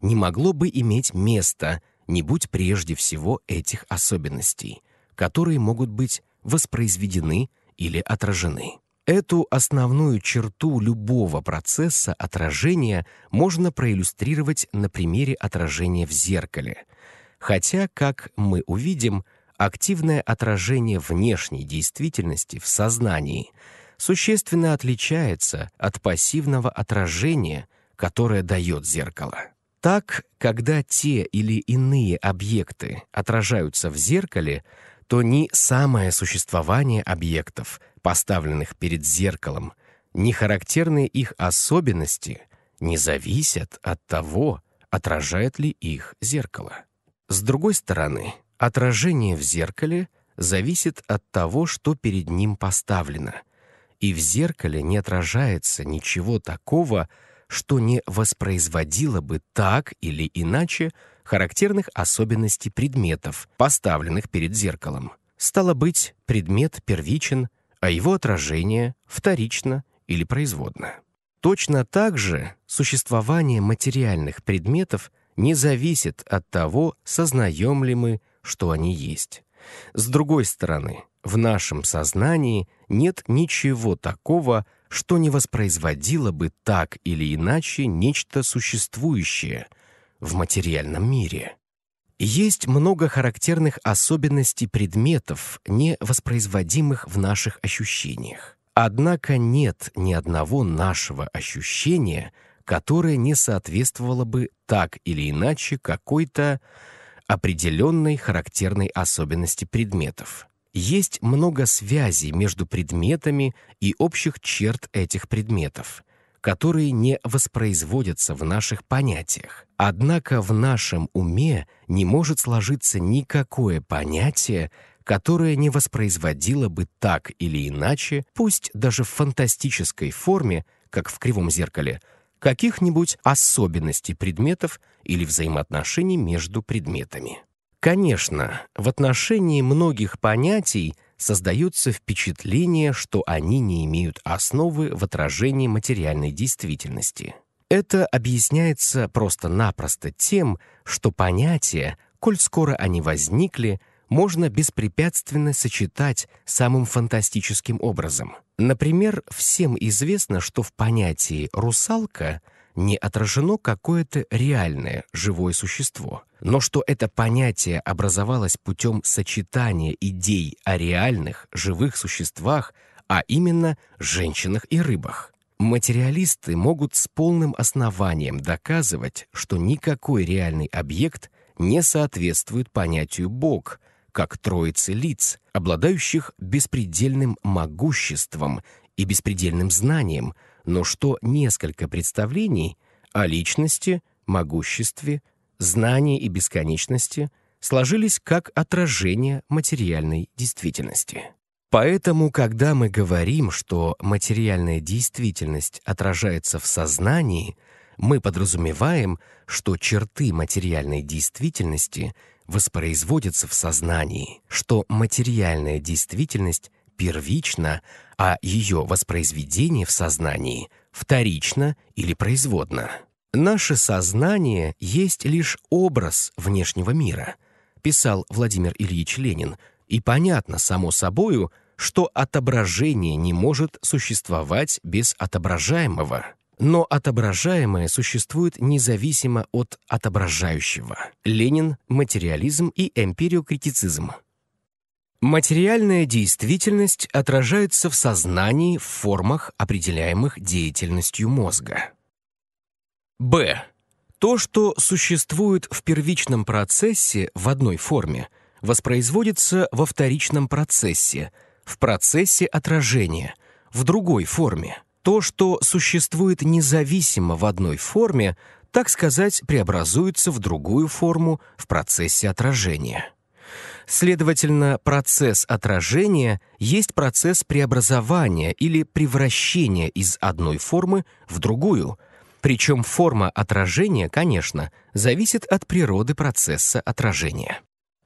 не могло бы иметь места, не будь прежде всего этих особенностей, которые могут быть воспроизведены или отражены. Эту основную черту любого процесса отражения можно проиллюстрировать на примере отражения в зеркале. Хотя, как мы увидим, активное отражение внешней действительности в сознании существенно отличается от пассивного отражения, которое дает зеркало. Так, когда те или иные объекты отражаются в зеркале, то ни самое существование объектов, поставленных перед зеркалом, ни характерные их особенности не зависят от того, отражает ли их зеркало. С другой стороны, Отражение в зеркале зависит от того, что перед ним поставлено. И в зеркале не отражается ничего такого, что не воспроизводило бы так или иначе характерных особенностей предметов, поставленных перед зеркалом. Стало быть, предмет первичен, а его отражение вторично или производно. Точно так же существование материальных предметов не зависит от того, сознаем ли мы что они есть. С другой стороны, в нашем сознании нет ничего такого, что не воспроизводило бы так или иначе нечто существующее в материальном мире. Есть много характерных особенностей предметов, не воспроизводимых в наших ощущениях. Однако нет ни одного нашего ощущения, которое не соответствовало бы так или иначе какой-то определенной характерной особенности предметов. Есть много связей между предметами и общих черт этих предметов, которые не воспроизводятся в наших понятиях. Однако в нашем уме не может сложиться никакое понятие, которое не воспроизводило бы так или иначе, пусть даже в фантастической форме, как в кривом зеркале, каких-нибудь особенностей предметов или взаимоотношений между предметами. Конечно, в отношении многих понятий создается впечатление, что они не имеют основы в отражении материальной действительности. Это объясняется просто-напросто тем, что понятия, коль скоро они возникли, можно беспрепятственно сочетать самым фантастическим образом — Например, всем известно, что в понятии «русалка» не отражено какое-то реальное живое существо, но что это понятие образовалось путем сочетания идей о реальных живых существах, а именно женщинах и рыбах. Материалисты могут с полным основанием доказывать, что никакой реальный объект не соответствует понятию «бог», как троицы лиц, обладающих беспредельным могуществом и беспредельным знанием, но что несколько представлений о личности, могуществе, знании и бесконечности сложились как отражение материальной действительности. Поэтому, когда мы говорим, что материальная действительность отражается в сознании, мы подразумеваем, что черты материальной действительности воспроизводится в сознании, что материальная действительность первична, а ее воспроизведение в сознании вторично или производно. «Наше сознание есть лишь образ внешнего мира», писал Владимир Ильич Ленин, и понятно, само собою, что отображение не может существовать без отображаемого. Но отображаемое существует независимо от отображающего. Ленин, материализм и эмпириокритицизм. Материальная действительность отражается в сознании в формах, определяемых деятельностью мозга. Б. То, что существует в первичном процессе в одной форме, воспроизводится во вторичном процессе, в процессе отражения, в другой форме. То, что существует независимо в одной форме, так сказать, преобразуется в другую форму в процессе отражения. Следовательно, процесс отражения есть процесс преобразования или превращения из одной формы в другую. Причем форма отражения, конечно, зависит от природы процесса отражения.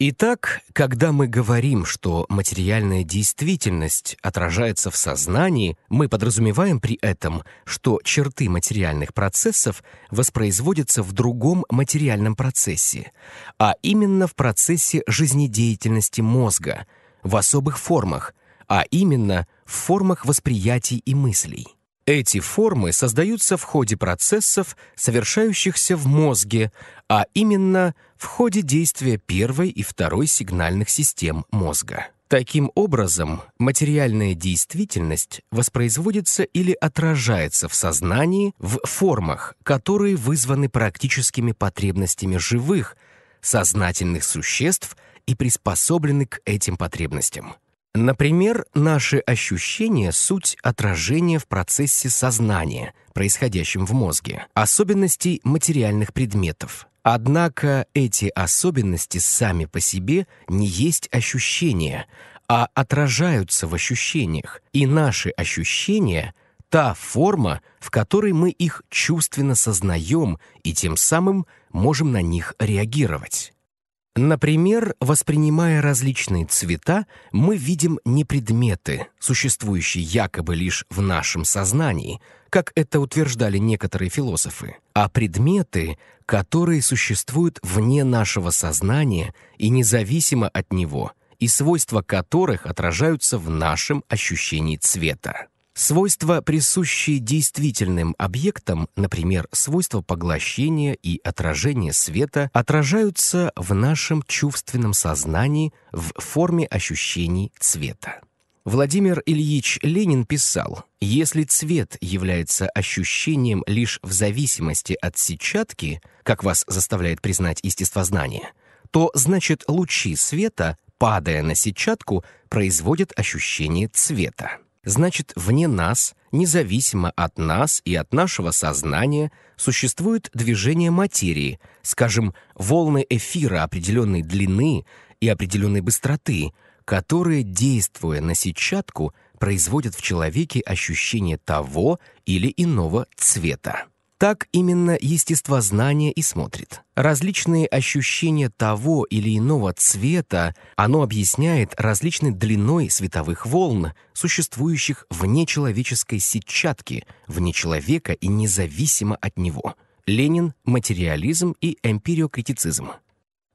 Итак, когда мы говорим, что материальная действительность отражается в сознании, мы подразумеваем при этом, что черты материальных процессов воспроизводятся в другом материальном процессе, а именно в процессе жизнедеятельности мозга, в особых формах, а именно в формах восприятий и мыслей. Эти формы создаются в ходе процессов, совершающихся в мозге, а именно – в ходе действия первой и второй сигнальных систем мозга. Таким образом, материальная действительность воспроизводится или отражается в сознании в формах, которые вызваны практическими потребностями живых, сознательных существ и приспособлены к этим потребностям. Например, наши ощущения — суть отражения в процессе сознания, происходящем в мозге, особенностей материальных предметов. Однако эти особенности сами по себе не есть ощущения, а отражаются в ощущениях, и наши ощущения — та форма, в которой мы их чувственно сознаем и тем самым можем на них реагировать. Например, воспринимая различные цвета, мы видим не предметы, существующие якобы лишь в нашем сознании, как это утверждали некоторые философы, а предметы, которые существуют вне нашего сознания и независимо от него, и свойства которых отражаются в нашем ощущении цвета. Свойства, присущие действительным объектам, например, свойства поглощения и отражения света, отражаются в нашем чувственном сознании в форме ощущений цвета. Владимир Ильич Ленин писал, «Если цвет является ощущением лишь в зависимости от сетчатки, как вас заставляет признать естествознание, то значит лучи света, падая на сетчатку, производят ощущение цвета» значит, вне нас, независимо от нас и от нашего сознания, существует движение материи, скажем, волны эфира определенной длины и определенной быстроты, которые, действуя на сетчатку, производят в человеке ощущение того или иного цвета. Так именно естествознание и смотрит. Различные ощущения того или иного цвета оно объясняет различной длиной световых волн, существующих вне человеческой сетчатки, вне человека и независимо от него. Ленин, материализм и эмпириокритицизм.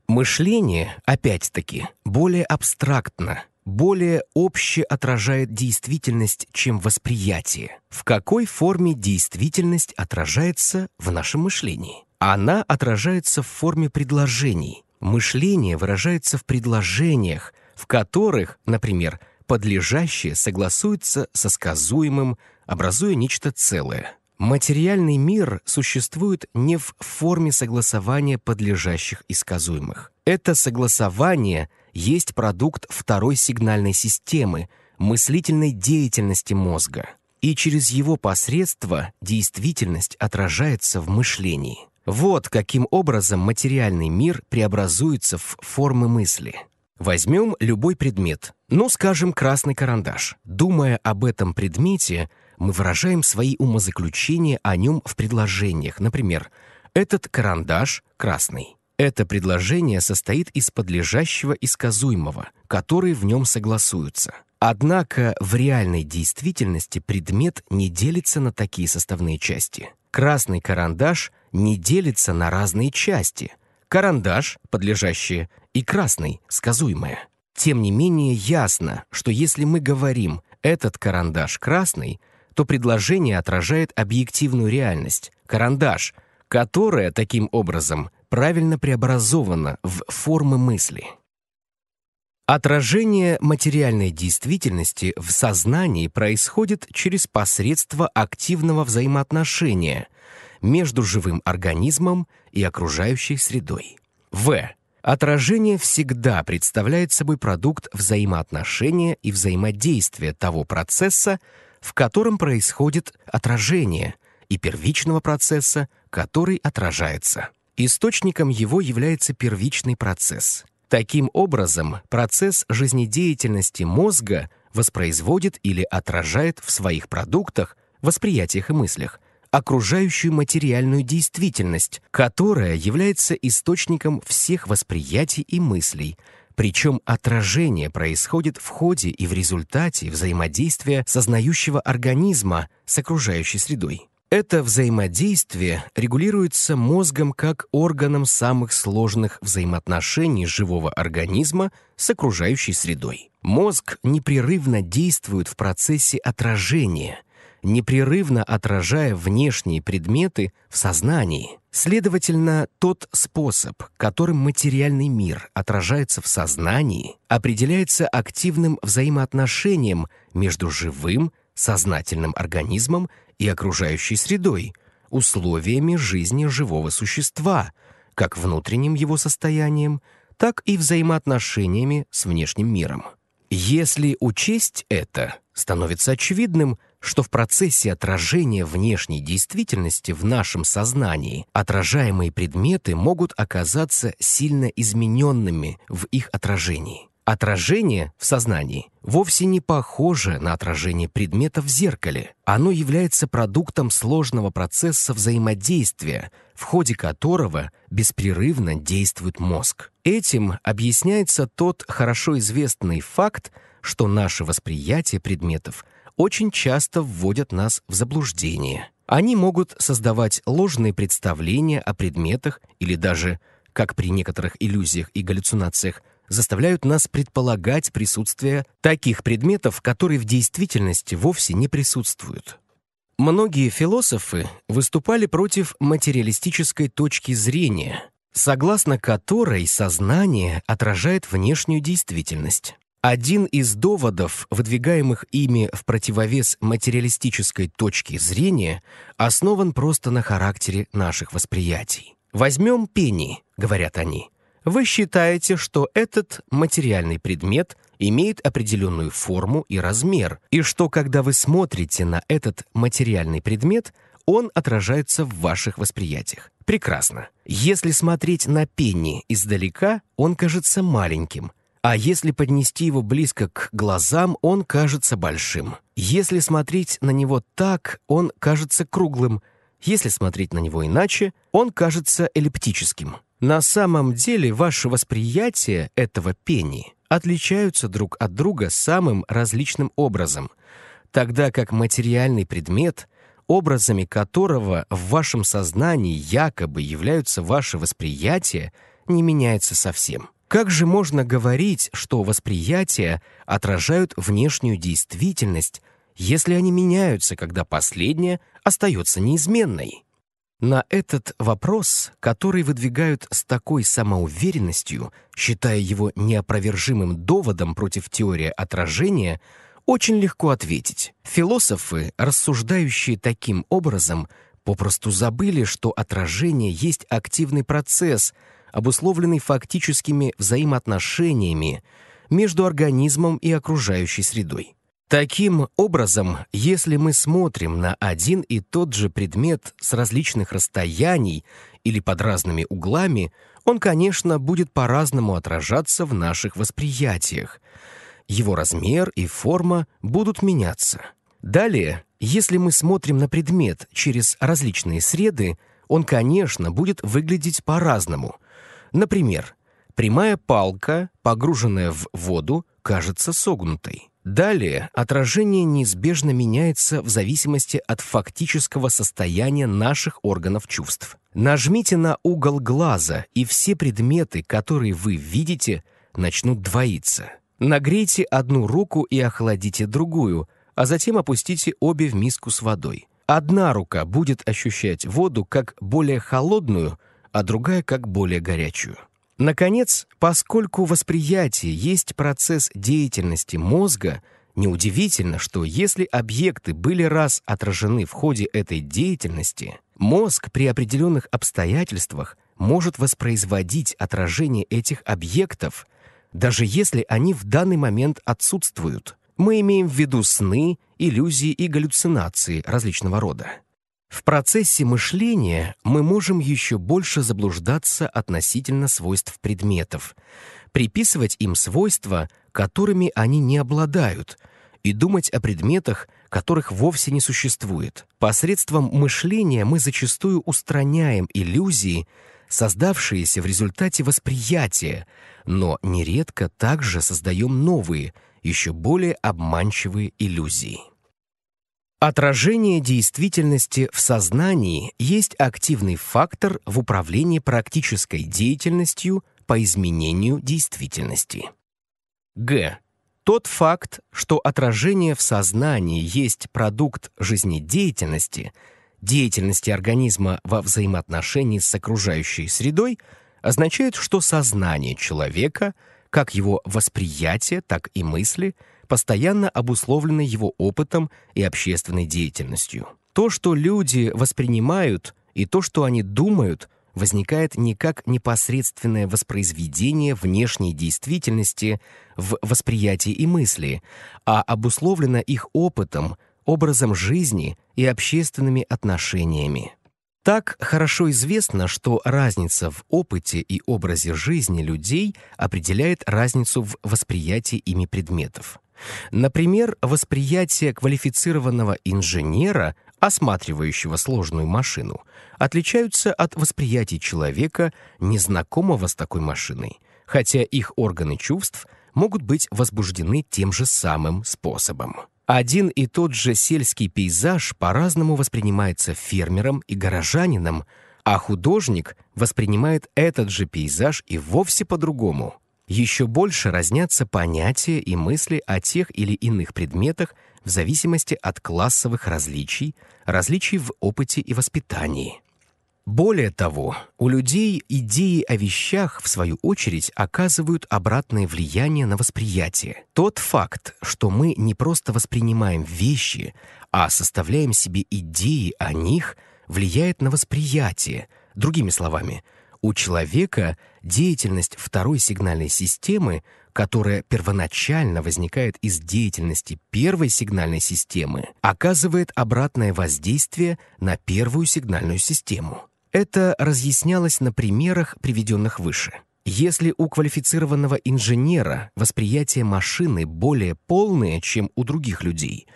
Мышление, опять-таки, более абстрактно, более обще отражает действительность, чем восприятие. В какой форме действительность отражается в нашем мышлении? Она отражается в форме предложений. Мышление выражается в предложениях, в которых, например, подлежащее согласуется со сказуемым, образуя нечто целое. Материальный мир существует не в форме согласования подлежащих и сказуемых. Это согласование есть продукт второй сигнальной системы, мыслительной деятельности мозга. И через его посредство действительность отражается в мышлении. Вот каким образом материальный мир преобразуется в формы мысли. Возьмем любой предмет, ну, скажем, красный карандаш. Думая об этом предмете, мы выражаем свои умозаключения о нем в предложениях. Например, «этот карандаш красный». Это предложение состоит из подлежащего и сказуемого, которые в нем согласуются. Однако в реальной действительности предмет не делится на такие составные части. Красный карандаш не делится на разные части. Карандаш, подлежащее, и красный, сказуемое. Тем не менее ясно, что если мы говорим «этот карандаш красный», то предложение отражает объективную реальность, карандаш, которая таким образом правильно преобразовано в формы мысли. Отражение материальной действительности в сознании происходит через посредство активного взаимоотношения между живым организмом и окружающей средой. В. Отражение всегда представляет собой продукт взаимоотношения и взаимодействия того процесса, в котором происходит отражение, и первичного процесса, который отражается. Источником его является первичный процесс. Таким образом, процесс жизнедеятельности мозга воспроизводит или отражает в своих продуктах, восприятиях и мыслях окружающую материальную действительность, которая является источником всех восприятий и мыслей, причем отражение происходит в ходе и в результате взаимодействия сознающего организма с окружающей средой. Это взаимодействие регулируется мозгом как органом самых сложных взаимоотношений живого организма с окружающей средой. Мозг непрерывно действует в процессе отражения, непрерывно отражая внешние предметы в сознании. Следовательно, тот способ, которым материальный мир отражается в сознании, определяется активным взаимоотношением между живым и сознательным организмом и окружающей средой, условиями жизни живого существа, как внутренним его состоянием, так и взаимоотношениями с внешним миром. Если учесть это, становится очевидным, что в процессе отражения внешней действительности в нашем сознании отражаемые предметы могут оказаться сильно измененными в их отражении. Отражение в сознании вовсе не похоже на отражение предмета в зеркале. Оно является продуктом сложного процесса взаимодействия, в ходе которого беспрерывно действует мозг. Этим объясняется тот хорошо известный факт, что наше восприятие предметов очень часто вводят нас в заблуждение. Они могут создавать ложные представления о предметах или даже, как при некоторых иллюзиях и галлюцинациях, заставляют нас предполагать присутствие таких предметов, которые в действительности вовсе не присутствуют. Многие философы выступали против материалистической точки зрения, согласно которой сознание отражает внешнюю действительность. Один из доводов, выдвигаемых ими в противовес материалистической точке зрения, основан просто на характере наших восприятий. «Возьмем пени», — говорят они, — вы считаете, что этот материальный предмет имеет определенную форму и размер, и что, когда вы смотрите на этот материальный предмет, он отражается в ваших восприятиях. Прекрасно. Если смотреть на пенни издалека, он кажется маленьким, а если поднести его близко к глазам, он кажется большим. Если смотреть на него так, он кажется круглым. Если смотреть на него иначе, он кажется эллиптическим. На самом деле ваши восприятия этого пени отличаются друг от друга самым различным образом, тогда как материальный предмет, образами которого в вашем сознании якобы являются ваши восприятия, не меняется совсем. Как же можно говорить, что восприятия отражают внешнюю действительность, если они меняются, когда последняя остается неизменной? На этот вопрос, который выдвигают с такой самоуверенностью, считая его неопровержимым доводом против теории отражения, очень легко ответить. Философы, рассуждающие таким образом, попросту забыли, что отражение есть активный процесс, обусловленный фактическими взаимоотношениями между организмом и окружающей средой. Таким образом, если мы смотрим на один и тот же предмет с различных расстояний или под разными углами, он, конечно, будет по-разному отражаться в наших восприятиях. Его размер и форма будут меняться. Далее, если мы смотрим на предмет через различные среды, он, конечно, будет выглядеть по-разному. Например, прямая палка, погруженная в воду, кажется согнутой. Далее отражение неизбежно меняется в зависимости от фактического состояния наших органов чувств. Нажмите на угол глаза, и все предметы, которые вы видите, начнут двоиться. Нагрейте одну руку и охладите другую, а затем опустите обе в миску с водой. Одна рука будет ощущать воду как более холодную, а другая как более горячую. Наконец, поскольку восприятие есть процесс деятельности мозга, неудивительно, что если объекты были раз отражены в ходе этой деятельности, мозг при определенных обстоятельствах может воспроизводить отражение этих объектов, даже если они в данный момент отсутствуют. Мы имеем в виду сны, иллюзии и галлюцинации различного рода. В процессе мышления мы можем еще больше заблуждаться относительно свойств предметов, приписывать им свойства, которыми они не обладают, и думать о предметах, которых вовсе не существует. Посредством мышления мы зачастую устраняем иллюзии, создавшиеся в результате восприятия, но нередко также создаем новые, еще более обманчивые иллюзии. Отражение действительности в сознании есть активный фактор в управлении практической деятельностью по изменению действительности. Г. Тот факт, что отражение в сознании есть продукт жизнедеятельности, деятельности организма во взаимоотношении с окружающей средой, означает, что сознание человека, как его восприятие, так и мысли – постоянно обусловленной его опытом и общественной деятельностью. То, что люди воспринимают, и то, что они думают, возникает не как непосредственное воспроизведение внешней действительности в восприятии и мысли, а обусловлено их опытом, образом жизни и общественными отношениями. Так хорошо известно, что разница в опыте и образе жизни людей определяет разницу в восприятии ими предметов. Например, восприятие квалифицированного инженера, осматривающего сложную машину, отличаются от восприятия человека, незнакомого с такой машиной, хотя их органы чувств могут быть возбуждены тем же самым способом. Один и тот же сельский пейзаж по-разному воспринимается фермером и горожанином, а художник воспринимает этот же пейзаж и вовсе по-другому — еще больше разнятся понятия и мысли о тех или иных предметах в зависимости от классовых различий, различий в опыте и воспитании. Более того, у людей идеи о вещах, в свою очередь, оказывают обратное влияние на восприятие. Тот факт, что мы не просто воспринимаем вещи, а составляем себе идеи о них, влияет на восприятие, другими словами – у человека деятельность второй сигнальной системы, которая первоначально возникает из деятельности первой сигнальной системы, оказывает обратное воздействие на первую сигнальную систему. Это разъяснялось на примерах, приведенных выше. Если у квалифицированного инженера восприятие машины более полное, чем у других людей,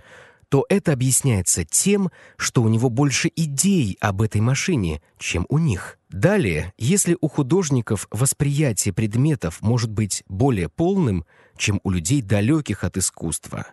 то это объясняется тем, что у него больше идей об этой машине, чем у них – Далее, если у художников восприятие предметов может быть более полным, чем у людей далеких от искусства,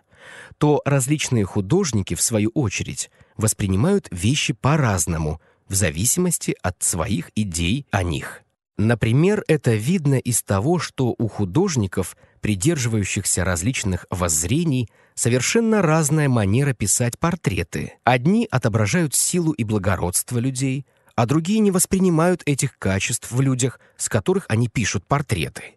то различные художники, в свою очередь, воспринимают вещи по-разному, в зависимости от своих идей о них. Например, это видно из того, что у художников, придерживающихся различных воззрений, совершенно разная манера писать портреты. Одни отображают силу и благородство людей – а другие не воспринимают этих качеств в людях, с которых они пишут портреты.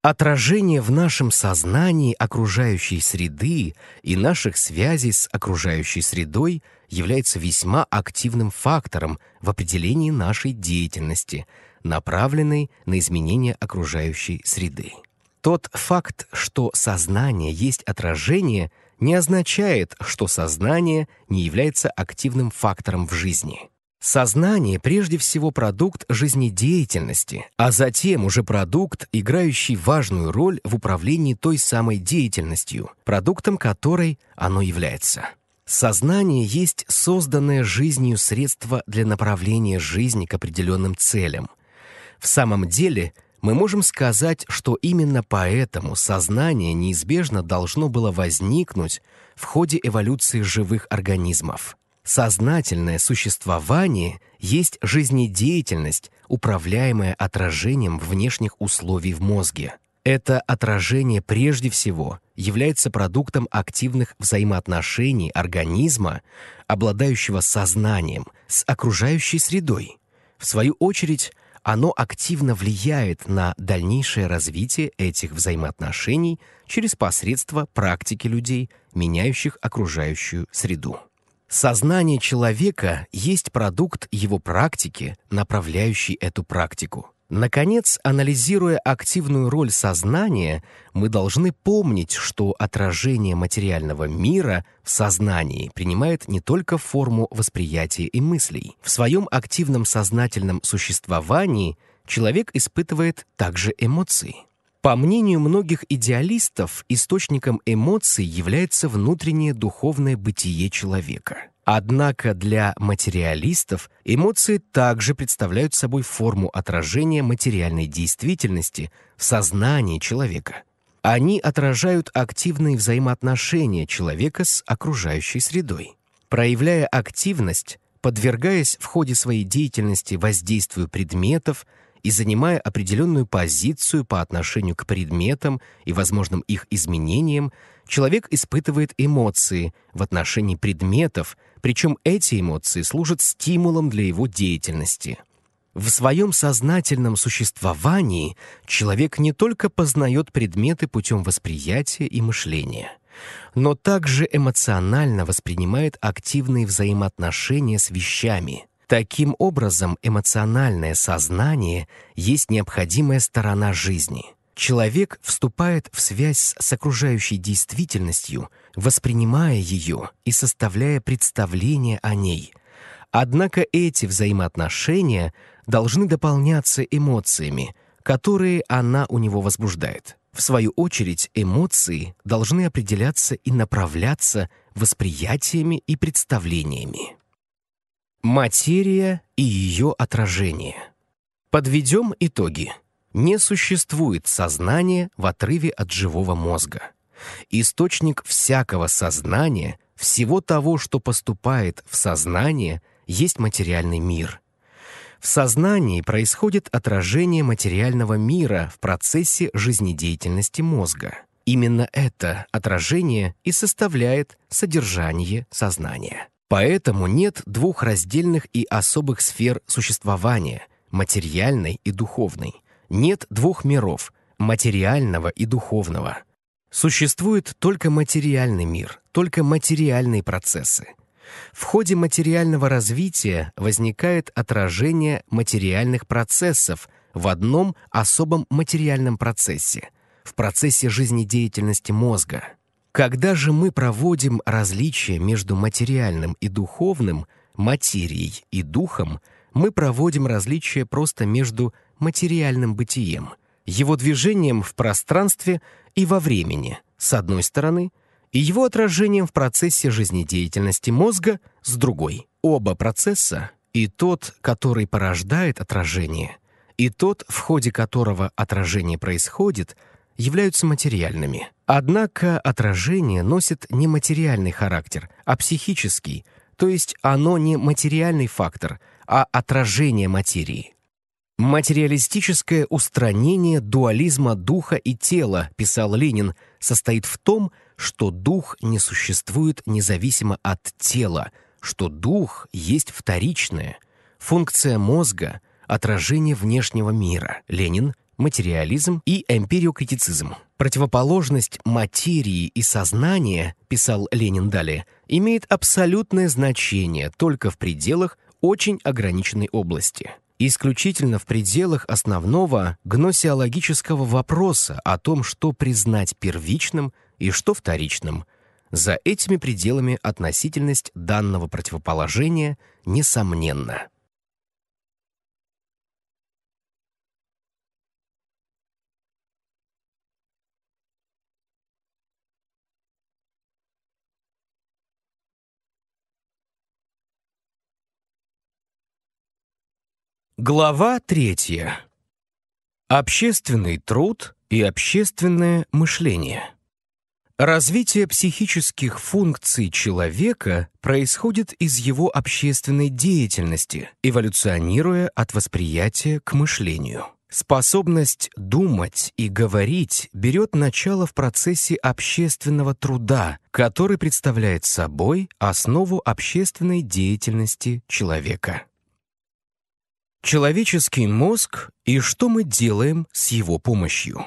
Отражение в нашем сознании окружающей среды и наших связей с окружающей средой является весьма активным фактором в определении нашей деятельности, направленной на изменение окружающей среды. Тот факт, что сознание есть отражение, не означает, что сознание не является активным фактором в жизни. Сознание прежде всего продукт жизнедеятельности, а затем уже продукт, играющий важную роль в управлении той самой деятельностью, продуктом которой оно является. Сознание есть созданное жизнью средство для направления жизни к определенным целям. В самом деле, мы можем сказать, что именно поэтому сознание неизбежно должно было возникнуть в ходе эволюции живых организмов – Сознательное существование есть жизнедеятельность, управляемая отражением внешних условий в мозге. Это отражение прежде всего является продуктом активных взаимоотношений организма, обладающего сознанием, с окружающей средой. В свою очередь, оно активно влияет на дальнейшее развитие этих взаимоотношений через посредство практики людей, меняющих окружающую среду. Сознание человека есть продукт его практики, направляющий эту практику. Наконец, анализируя активную роль сознания, мы должны помнить, что отражение материального мира в сознании принимает не только форму восприятия и мыслей. В своем активном сознательном существовании человек испытывает также эмоции. По мнению многих идеалистов, источником эмоций является внутреннее духовное бытие человека. Однако для материалистов эмоции также представляют собой форму отражения материальной действительности в сознании человека. Они отражают активные взаимоотношения человека с окружающей средой. Проявляя активность, подвергаясь в ходе своей деятельности воздействию предметов, и занимая определенную позицию по отношению к предметам и возможным их изменениям, человек испытывает эмоции в отношении предметов, причем эти эмоции служат стимулом для его деятельности. В своем сознательном существовании человек не только познает предметы путем восприятия и мышления, но также эмоционально воспринимает активные взаимоотношения с вещами – Таким образом, эмоциональное сознание есть необходимая сторона жизни. Человек вступает в связь с окружающей действительностью, воспринимая ее и составляя представление о ней. Однако эти взаимоотношения должны дополняться эмоциями, которые она у него возбуждает. В свою очередь, эмоции должны определяться и направляться восприятиями и представлениями. Материя и ее отражение. Подведем итоги. Не существует сознания в отрыве от живого мозга. Источник всякого сознания, всего того, что поступает в сознание, есть материальный мир. В сознании происходит отражение материального мира в процессе жизнедеятельности мозга. Именно это отражение и составляет содержание сознания. Поэтому нет двух раздельных и особых сфер существования – материальной и духовной. Нет двух миров – материального и духовного. Существует только материальный мир, только материальные процессы. В ходе материального развития возникает отражение материальных процессов в одном особом материальном процессе – в процессе жизнедеятельности мозга – когда же мы проводим различие между материальным и духовным, материей и духом, мы проводим различие просто между материальным бытием, его движением в пространстве и во времени, с одной стороны, и его отражением в процессе жизнедеятельности мозга, с другой. Оба процесса, и тот, который порождает отражение, и тот, в ходе которого отражение происходит – являются материальными. Однако отражение носит не материальный характер, а психический, то есть оно не материальный фактор, а отражение материи. «Материалистическое устранение дуализма духа и тела», писал Ленин, состоит в том, что дух не существует независимо от тела, что дух есть вторичное, функция мозга — отражение внешнего мира. Ленин, материализм и эмпириокритицизм. Противоположность материи и сознания, писал Ленин далее, имеет абсолютное значение только в пределах очень ограниченной области. Исключительно в пределах основного гносеологического вопроса о том, что признать первичным и что вторичным. За этими пределами относительность данного противоположения несомненна. Глава третья. Общественный труд и общественное мышление. Развитие психических функций человека происходит из его общественной деятельности, эволюционируя от восприятия к мышлению. Способность думать и говорить берет начало в процессе общественного труда, который представляет собой основу общественной деятельности человека. Человеческий мозг и что мы делаем с его помощью.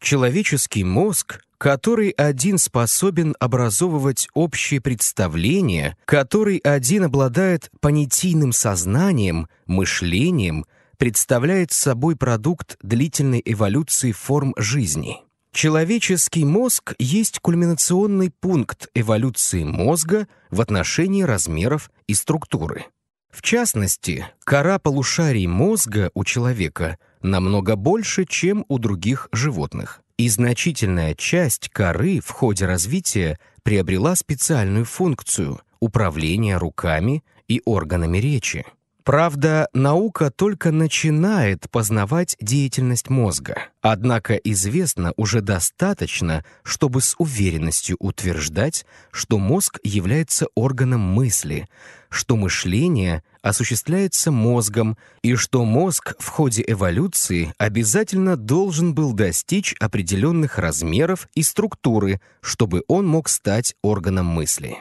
Человеческий мозг, который один способен образовывать общие представления, который один обладает понятийным сознанием, мышлением, представляет собой продукт длительной эволюции форм жизни. Человеческий мозг есть кульминационный пункт эволюции мозга в отношении размеров и структуры. В частности, кора полушарий мозга у человека намного больше, чем у других животных. И значительная часть коры в ходе развития приобрела специальную функцию – управления руками и органами речи. Правда, наука только начинает познавать деятельность мозга. Однако известно уже достаточно, чтобы с уверенностью утверждать, что мозг является органом мысли, что мышление осуществляется мозгом и что мозг в ходе эволюции обязательно должен был достичь определенных размеров и структуры, чтобы он мог стать органом мысли.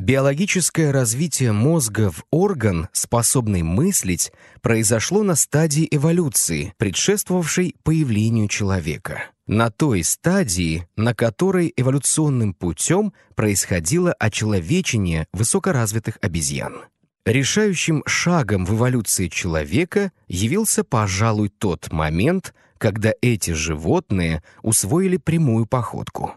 Биологическое развитие мозга в орган, способный мыслить, произошло на стадии эволюции, предшествовавшей появлению человека. На той стадии, на которой эволюционным путем происходило очеловечение высокоразвитых обезьян. Решающим шагом в эволюции человека явился, пожалуй, тот момент, когда эти животные усвоили прямую походку.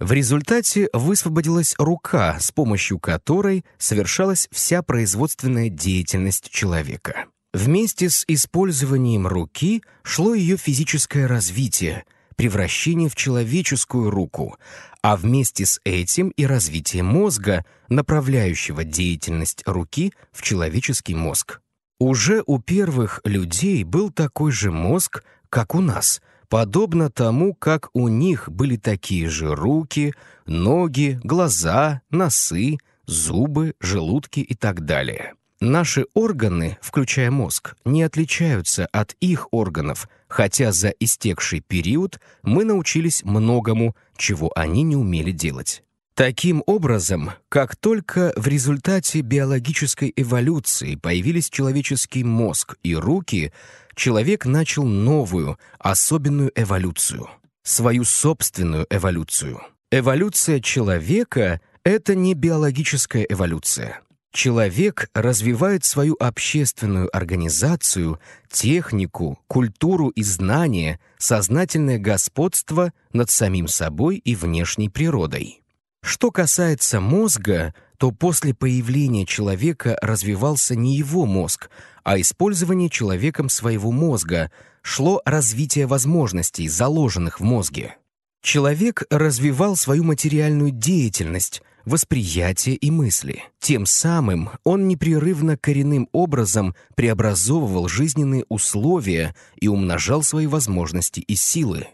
В результате высвободилась рука, с помощью которой совершалась вся производственная деятельность человека. Вместе с использованием руки шло ее физическое развитие, превращение в человеческую руку, а вместе с этим и развитие мозга, направляющего деятельность руки в человеческий мозг. Уже у первых людей был такой же мозг, как у нас — подобно тому, как у них были такие же руки, ноги, глаза, носы, зубы, желудки и так далее. Наши органы, включая мозг, не отличаются от их органов, хотя за истекший период мы научились многому, чего они не умели делать. Таким образом, как только в результате биологической эволюции появились человеческий мозг и руки, человек начал новую, особенную эволюцию. Свою собственную эволюцию. Эволюция человека — это не биологическая эволюция. Человек развивает свою общественную организацию, технику, культуру и знания, сознательное господство над самим собой и внешней природой. Что касается мозга, то после появления человека развивался не его мозг, а использование человеком своего мозга, шло развитие возможностей, заложенных в мозге. Человек развивал свою материальную деятельность, восприятие и мысли. Тем самым он непрерывно коренным образом преобразовывал жизненные условия и умножал свои возможности и силы.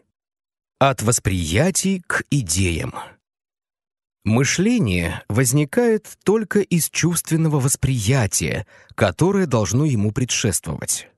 От восприятий к идеям – Мышление возникает только из чувственного восприятия, которое должно ему предшествовать.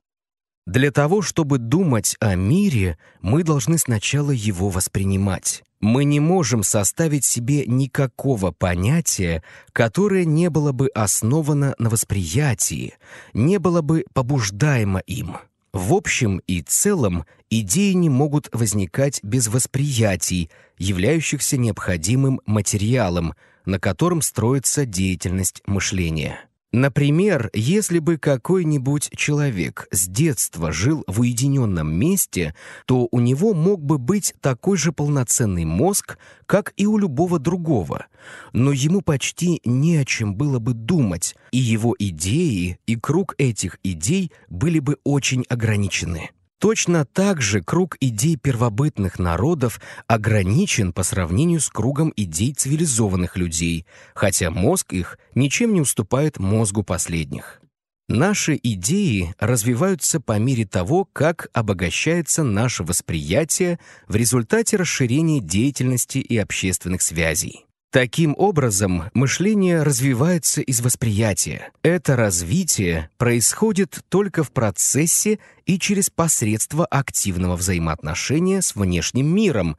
Для того, чтобы думать о мире, мы должны сначала его воспринимать. Мы не можем составить себе никакого понятия, которое не было бы основано на восприятии, не было бы побуждаемо им. В общем и целом идеи не могут возникать без восприятий, являющихся необходимым материалом, на котором строится деятельность мышления. Например, если бы какой-нибудь человек с детства жил в уединенном месте, то у него мог бы быть такой же полноценный мозг, как и у любого другого. Но ему почти не о чем было бы думать, и его идеи и круг этих идей были бы очень ограничены. Точно так же круг идей первобытных народов ограничен по сравнению с кругом идей цивилизованных людей, хотя мозг их ничем не уступает мозгу последних. Наши идеи развиваются по мере того, как обогащается наше восприятие в результате расширения деятельности и общественных связей. Таким образом, мышление развивается из восприятия. Это развитие происходит только в процессе и через посредство активного взаимоотношения с внешним миром,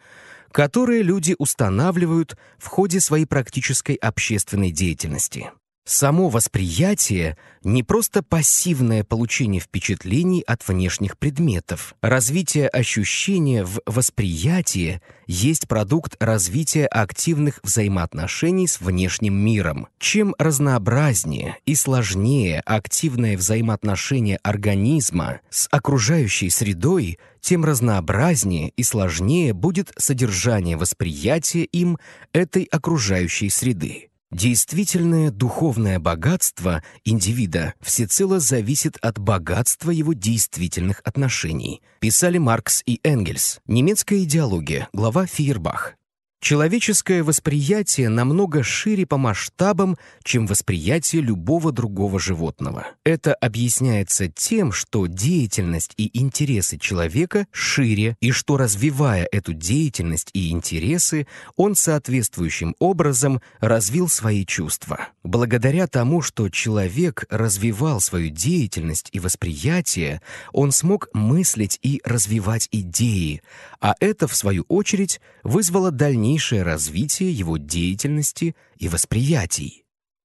которое люди устанавливают в ходе своей практической общественной деятельности. Само восприятие — не просто пассивное получение впечатлений от внешних предметов. Развитие ощущения в восприятии есть продукт развития активных взаимоотношений с внешним миром. Чем разнообразнее и сложнее активное взаимоотношение организма с окружающей средой, тем разнообразнее и сложнее будет содержание восприятия им этой окружающей среды. Действительное духовное богатство индивида всецело зависит от богатства его действительных отношений, писали Маркс и Энгельс. Немецкая идеология, глава Фейербах. Человеческое восприятие намного шире по масштабам, чем восприятие любого другого животного. Это объясняется тем, что деятельность и интересы человека шире, и что, развивая эту деятельность и интересы, он соответствующим образом развил свои чувства. Благодаря тому, что человек развивал свою деятельность и восприятие, он смог мыслить и развивать идеи, а это, в свою очередь, вызвало дальнейшее развитие его деятельности и восприятий.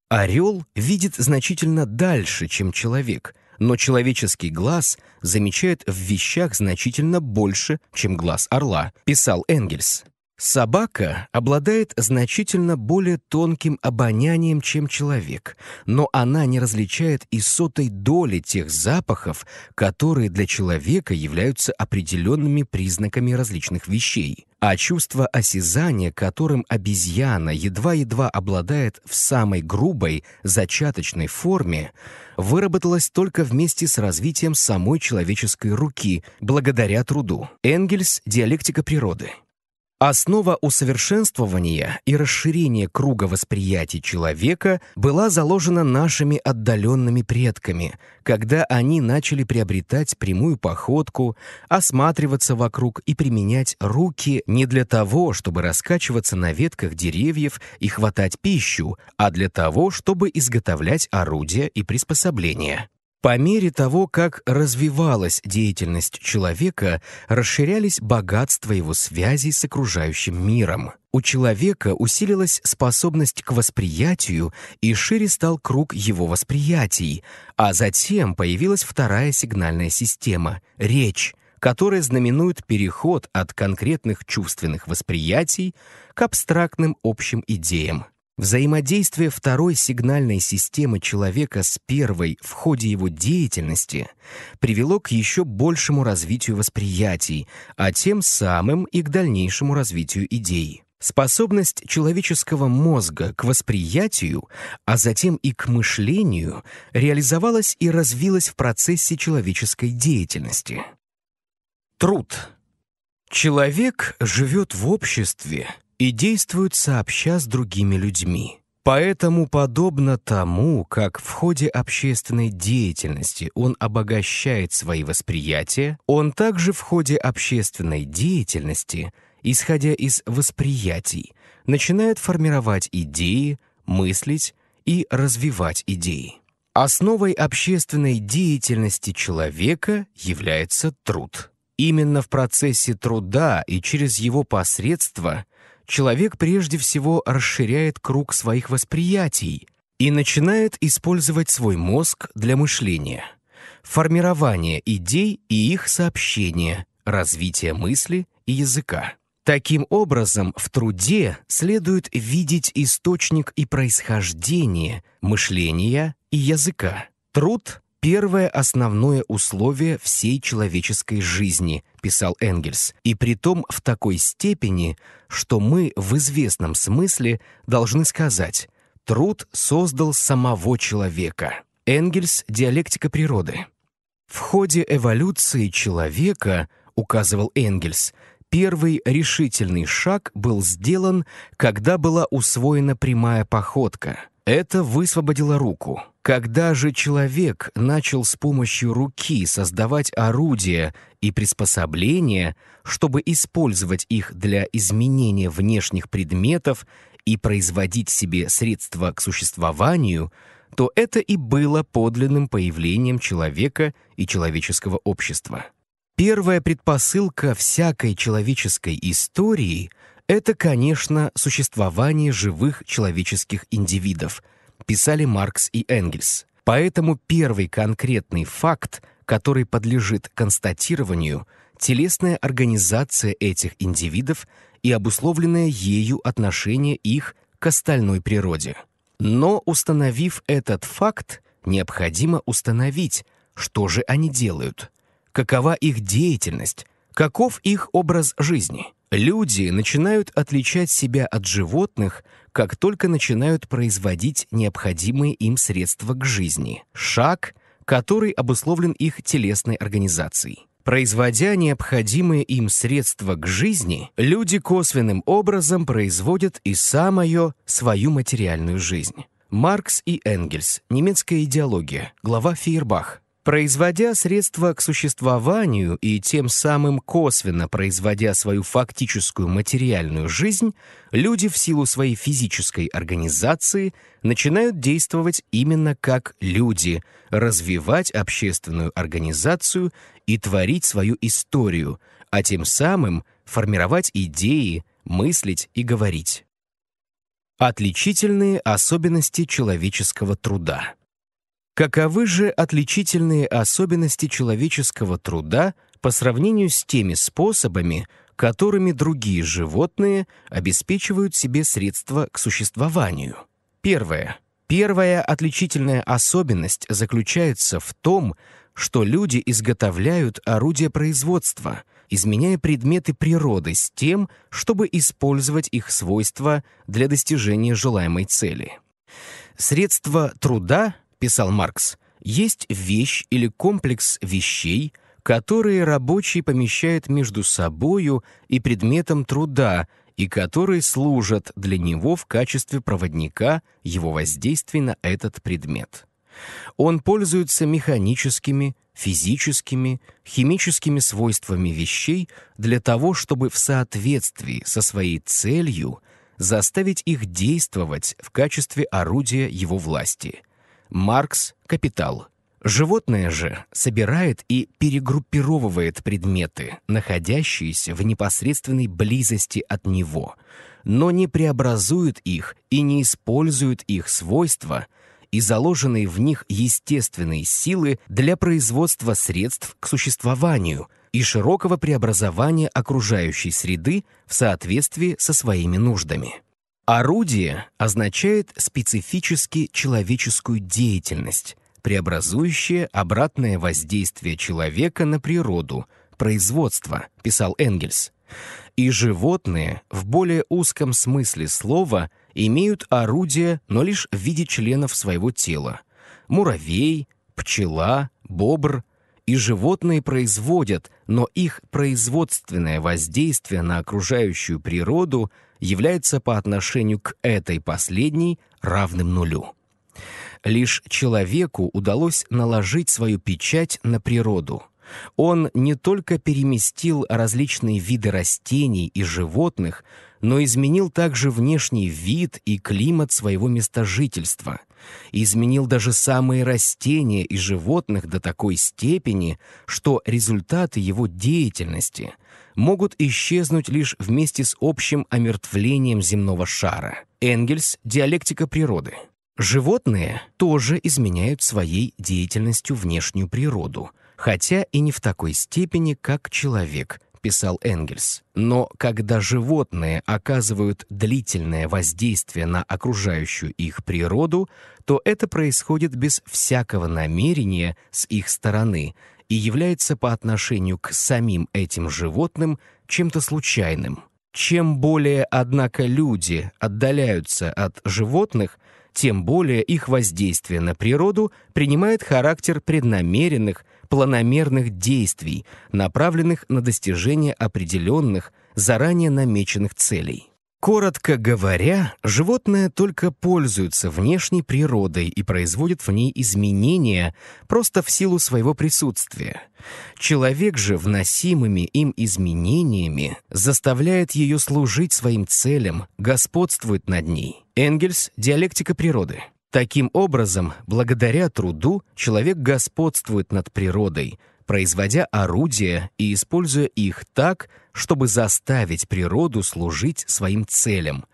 Орел видит значительно дальше, чем человек, но человеческий глаз замечает в вещах значительно больше, чем глаз орла, писал Энгельс. Собака обладает значительно более тонким обонянием, чем человек, но она не различает и сотой доли тех запахов, которые для человека являются определенными признаками различных вещей. А чувство осязания, которым обезьяна едва-едва обладает в самой грубой, зачаточной форме, выработалось только вместе с развитием самой человеческой руки, благодаря труду. Энгельс «Диалектика природы». Основа усовершенствования и расширения круга восприятий человека была заложена нашими отдаленными предками, когда они начали приобретать прямую походку, осматриваться вокруг и применять руки не для того, чтобы раскачиваться на ветках деревьев и хватать пищу, а для того, чтобы изготовлять орудия и приспособления. По мере того, как развивалась деятельность человека, расширялись богатства его связей с окружающим миром. У человека усилилась способность к восприятию и шире стал круг его восприятий, а затем появилась вторая сигнальная система — речь, которая знаменует переход от конкретных чувственных восприятий к абстрактным общим идеям — Взаимодействие второй сигнальной системы человека с первой в ходе его деятельности привело к еще большему развитию восприятий, а тем самым и к дальнейшему развитию идей. Способность человеческого мозга к восприятию, а затем и к мышлению, реализовалась и развилась в процессе человеческой деятельности. Труд. Человек живет в обществе, и действуют сообща с другими людьми. Поэтому, подобно тому, как в ходе общественной деятельности он обогащает свои восприятия, он также в ходе общественной деятельности, исходя из восприятий, начинает формировать идеи, мыслить и развивать идеи. Основой общественной деятельности человека является труд. Именно в процессе труда и через его посредство – человек прежде всего расширяет круг своих восприятий и начинает использовать свой мозг для мышления, формирования идей и их сообщения, развития мысли и языка. Таким образом, в труде следует видеть источник и происхождение мышления и языка. Труд — первое основное условие всей человеческой жизни, писал Энгельс, и при том в такой степени, что мы в известном смысле должны сказать «труд создал самого человека». Энгельс «Диалектика природы». В ходе эволюции человека, указывал Энгельс, первый решительный шаг был сделан, когда была усвоена прямая походка – это высвободило руку. Когда же человек начал с помощью руки создавать орудия и приспособления, чтобы использовать их для изменения внешних предметов и производить себе средства к существованию, то это и было подлинным появлением человека и человеческого общества. Первая предпосылка всякой человеческой истории — это, конечно, существование живых человеческих индивидов, писали Маркс и Энгельс. Поэтому первый конкретный факт, который подлежит констатированию, телесная организация этих индивидов и обусловленное ею отношение их к остальной природе. Но установив этот факт, необходимо установить, что же они делают, какова их деятельность, Каков их образ жизни? Люди начинают отличать себя от животных, как только начинают производить необходимые им средства к жизни. Шаг, который обусловлен их телесной организацией. Производя необходимые им средства к жизни, люди косвенным образом производят и самое свою материальную жизнь. Маркс и Энгельс. Немецкая идеология. Глава Фейербах. Производя средства к существованию и тем самым косвенно производя свою фактическую материальную жизнь, люди в силу своей физической организации начинают действовать именно как люди, развивать общественную организацию и творить свою историю, а тем самым формировать идеи, мыслить и говорить. Отличительные особенности человеческого труда. Каковы же отличительные особенности человеческого труда по сравнению с теми способами, которыми другие животные обеспечивают себе средства к существованию? Первое. Первая отличительная особенность заключается в том, что люди изготовляют орудия производства, изменяя предметы природы с тем, чтобы использовать их свойства для достижения желаемой цели. Средства труда писал Маркс, есть вещь или комплекс вещей, которые рабочий помещает между собою и предметом труда, и которые служат для него в качестве проводника его воздействий на этот предмет. Он пользуется механическими, физическими, химическими свойствами вещей для того, чтобы в соответствии со своей целью заставить их действовать в качестве орудия его власти – Маркс «Капитал». Животное же собирает и перегруппировывает предметы, находящиеся в непосредственной близости от него, но не преобразует их и не использует их свойства и заложенные в них естественные силы для производства средств к существованию и широкого преобразования окружающей среды в соответствии со своими нуждами. Орудие означает специфически человеческую деятельность, преобразующее обратное воздействие человека на природу, производство, писал Энгельс. И животные в более узком смысле слова имеют орудия, но лишь в виде членов своего тела. Муравей, пчела, бобр и животные производят, но их производственное воздействие на окружающую природу является по отношению к этой последней равным нулю. Лишь человеку удалось наложить свою печать на природу. Он не только переместил различные виды растений и животных, но изменил также внешний вид и климат своего места жительства – и изменил даже самые растения и животных до такой степени, что результаты его деятельности могут исчезнуть лишь вместе с общим омертвлением земного шара. Энгельс «Диалектика природы». Животные тоже изменяют своей деятельностью внешнюю природу, хотя и не в такой степени, как человек, писал Энгельс. Но когда животные оказывают длительное воздействие на окружающую их природу, то это происходит без всякого намерения с их стороны и является по отношению к самим этим животным чем-то случайным. Чем более, однако, люди отдаляются от животных, тем более их воздействие на природу принимает характер преднамеренных, планомерных действий, направленных на достижение определенных, заранее намеченных целей. Коротко говоря, животное только пользуется внешней природой и производит в ней изменения просто в силу своего присутствия. Человек же вносимыми им изменениями заставляет ее служить своим целям, господствует над ней. Энгельс «Диалектика природы». Таким образом, благодаря труду человек господствует над природой – производя орудия и используя их так, чтобы заставить природу служить своим целям.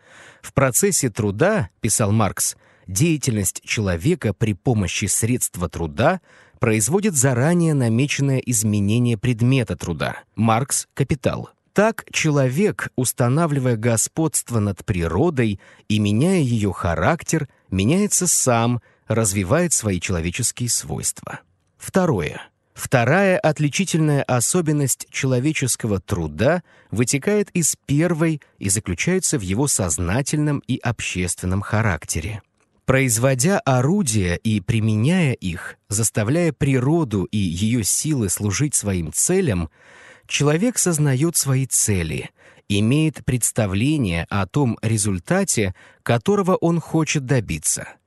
В процессе труда, писал Маркс, деятельность человека при помощи средства труда производит заранее намеченное изменение предмета труда. Маркс «Капитал». Так человек, устанавливая господство над природой и меняя ее характер, меняется сам, развивает свои человеческие свойства. Второе. Вторая отличительная особенность человеческого труда вытекает из первой и заключается в его сознательном и общественном характере. Производя орудия и применяя их, заставляя природу и ее силы служить своим целям, человек сознает свои цели, имеет представление о том результате, которого он хочет добиться —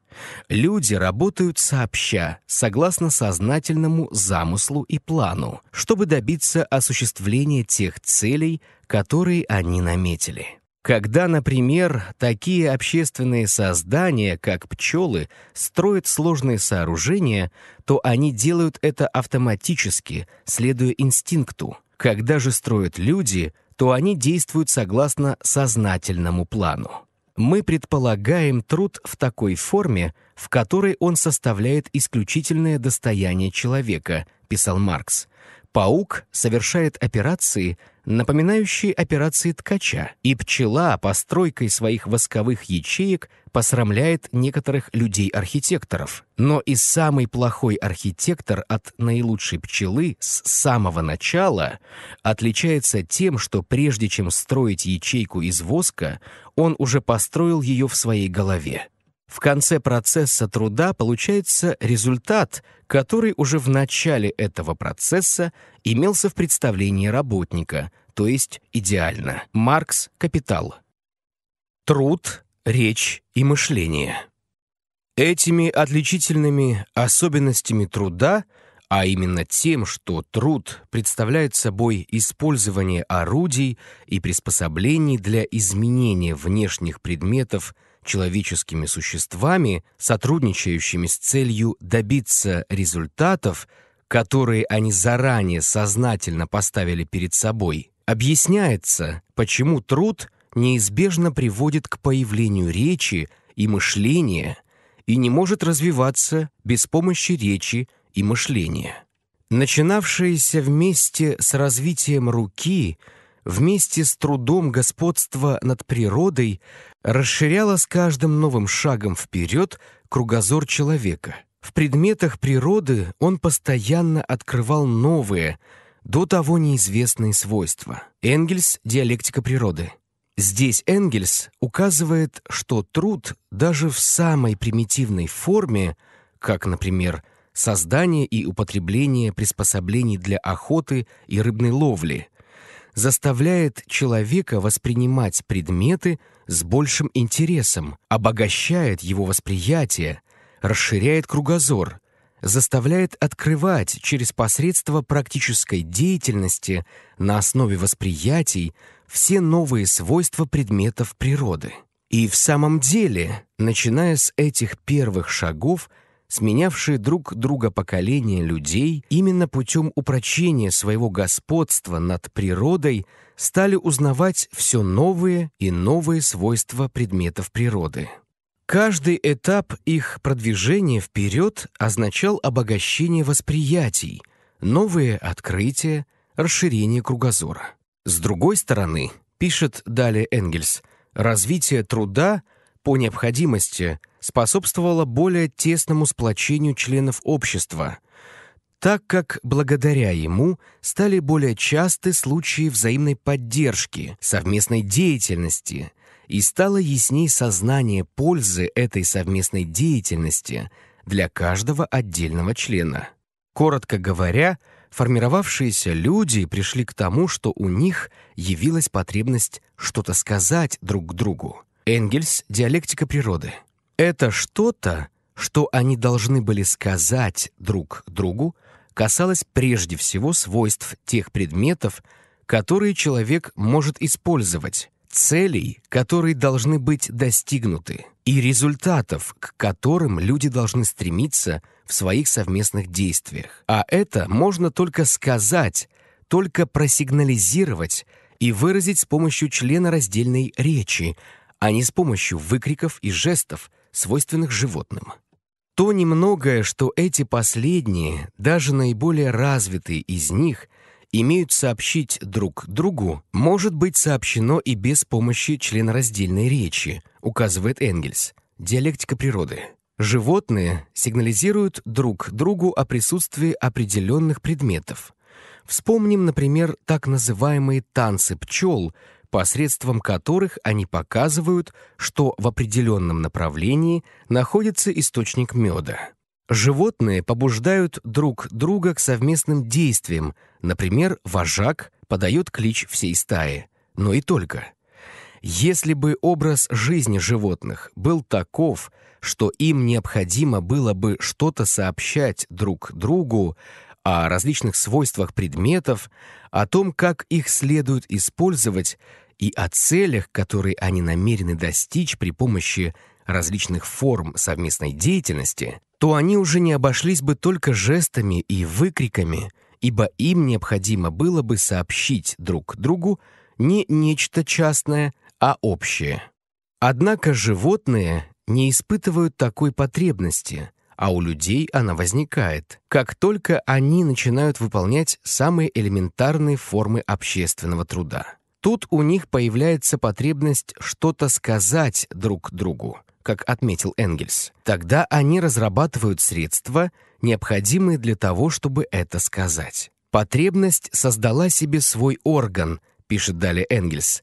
Люди работают сообща, согласно сознательному замыслу и плану, чтобы добиться осуществления тех целей, которые они наметили. Когда, например, такие общественные создания, как пчелы, строят сложные сооружения, то они делают это автоматически, следуя инстинкту. Когда же строят люди, то они действуют согласно сознательному плану мы предполагаем труд в такой форме, в которой он составляет исключительное достояние человека, писал Маркс. Паук совершает операции, Напоминающие операции ткача, и пчела постройкой своих восковых ячеек посрамляет некоторых людей-архитекторов. Но и самый плохой архитектор от наилучшей пчелы с самого начала отличается тем, что прежде чем строить ячейку из воска, он уже построил ее в своей голове. В конце процесса труда получается результат, который уже в начале этого процесса имелся в представлении работника, то есть идеально. Маркс «Капитал». Труд, речь и мышление. Этими отличительными особенностями труда, а именно тем, что труд представляет собой использование орудий и приспособлений для изменения внешних предметов – человеческими существами, сотрудничающими с целью добиться результатов, которые они заранее сознательно поставили перед собой, объясняется, почему труд неизбежно приводит к появлению речи и мышления и не может развиваться без помощи речи и мышления. Начинавшееся вместе с развитием руки – вместе с трудом господства над природой расширяла с каждым новым шагом вперед кругозор человека. В предметах природы он постоянно открывал новые, до того неизвестные свойства. Энгельс «Диалектика природы». Здесь Энгельс указывает, что труд даже в самой примитивной форме, как, например, создание и употребление приспособлений для охоты и рыбной ловли, заставляет человека воспринимать предметы с большим интересом, обогащает его восприятие, расширяет кругозор, заставляет открывать через посредство практической деятельности на основе восприятий все новые свойства предметов природы. И в самом деле, начиная с этих первых шагов – сменявшие друг друга поколения людей, именно путем упрочения своего господства над природой стали узнавать все новые и новые свойства предметов природы. Каждый этап их продвижения вперед означал обогащение восприятий, новые открытия, расширение кругозора. С другой стороны, пишет далее Энгельс, развитие труда по необходимости способствовало более тесному сплочению членов общества, так как благодаря ему стали более часты случаи взаимной поддержки, совместной деятельности, и стало ясней сознание пользы этой совместной деятельности для каждого отдельного члена. Коротко говоря, формировавшиеся люди пришли к тому, что у них явилась потребность что-то сказать друг к другу, Энгельс «Диалектика природы». Это что-то, что они должны были сказать друг другу, касалось прежде всего свойств тех предметов, которые человек может использовать, целей, которые должны быть достигнуты, и результатов, к которым люди должны стремиться в своих совместных действиях. А это можно только сказать, только просигнализировать и выразить с помощью члена раздельной речи, а не с помощью выкриков и жестов, свойственных животным. То немногое, что эти последние, даже наиболее развитые из них, имеют сообщить друг другу, может быть сообщено и без помощи членораздельной речи, указывает Энгельс, диалектика природы. Животные сигнализируют друг другу о присутствии определенных предметов. Вспомним, например, так называемые танцы пчел, посредством которых они показывают, что в определенном направлении находится источник меда. Животные побуждают друг друга к совместным действиям, например, вожак подает клич всей стаи, но и только. Если бы образ жизни животных был таков, что им необходимо было бы что-то сообщать друг другу, о различных свойствах предметов, о том, как их следует использовать, и о целях, которые они намерены достичь при помощи различных форм совместной деятельности, то они уже не обошлись бы только жестами и выкриками, ибо им необходимо было бы сообщить друг другу не нечто частное, а общее. Однако животные не испытывают такой потребности, а у людей она возникает, как только они начинают выполнять самые элементарные формы общественного труда. Тут у них появляется потребность что-то сказать друг другу, как отметил Энгельс. Тогда они разрабатывают средства, необходимые для того, чтобы это сказать. «Потребность создала себе свой орган», — пишет далее Энгельс.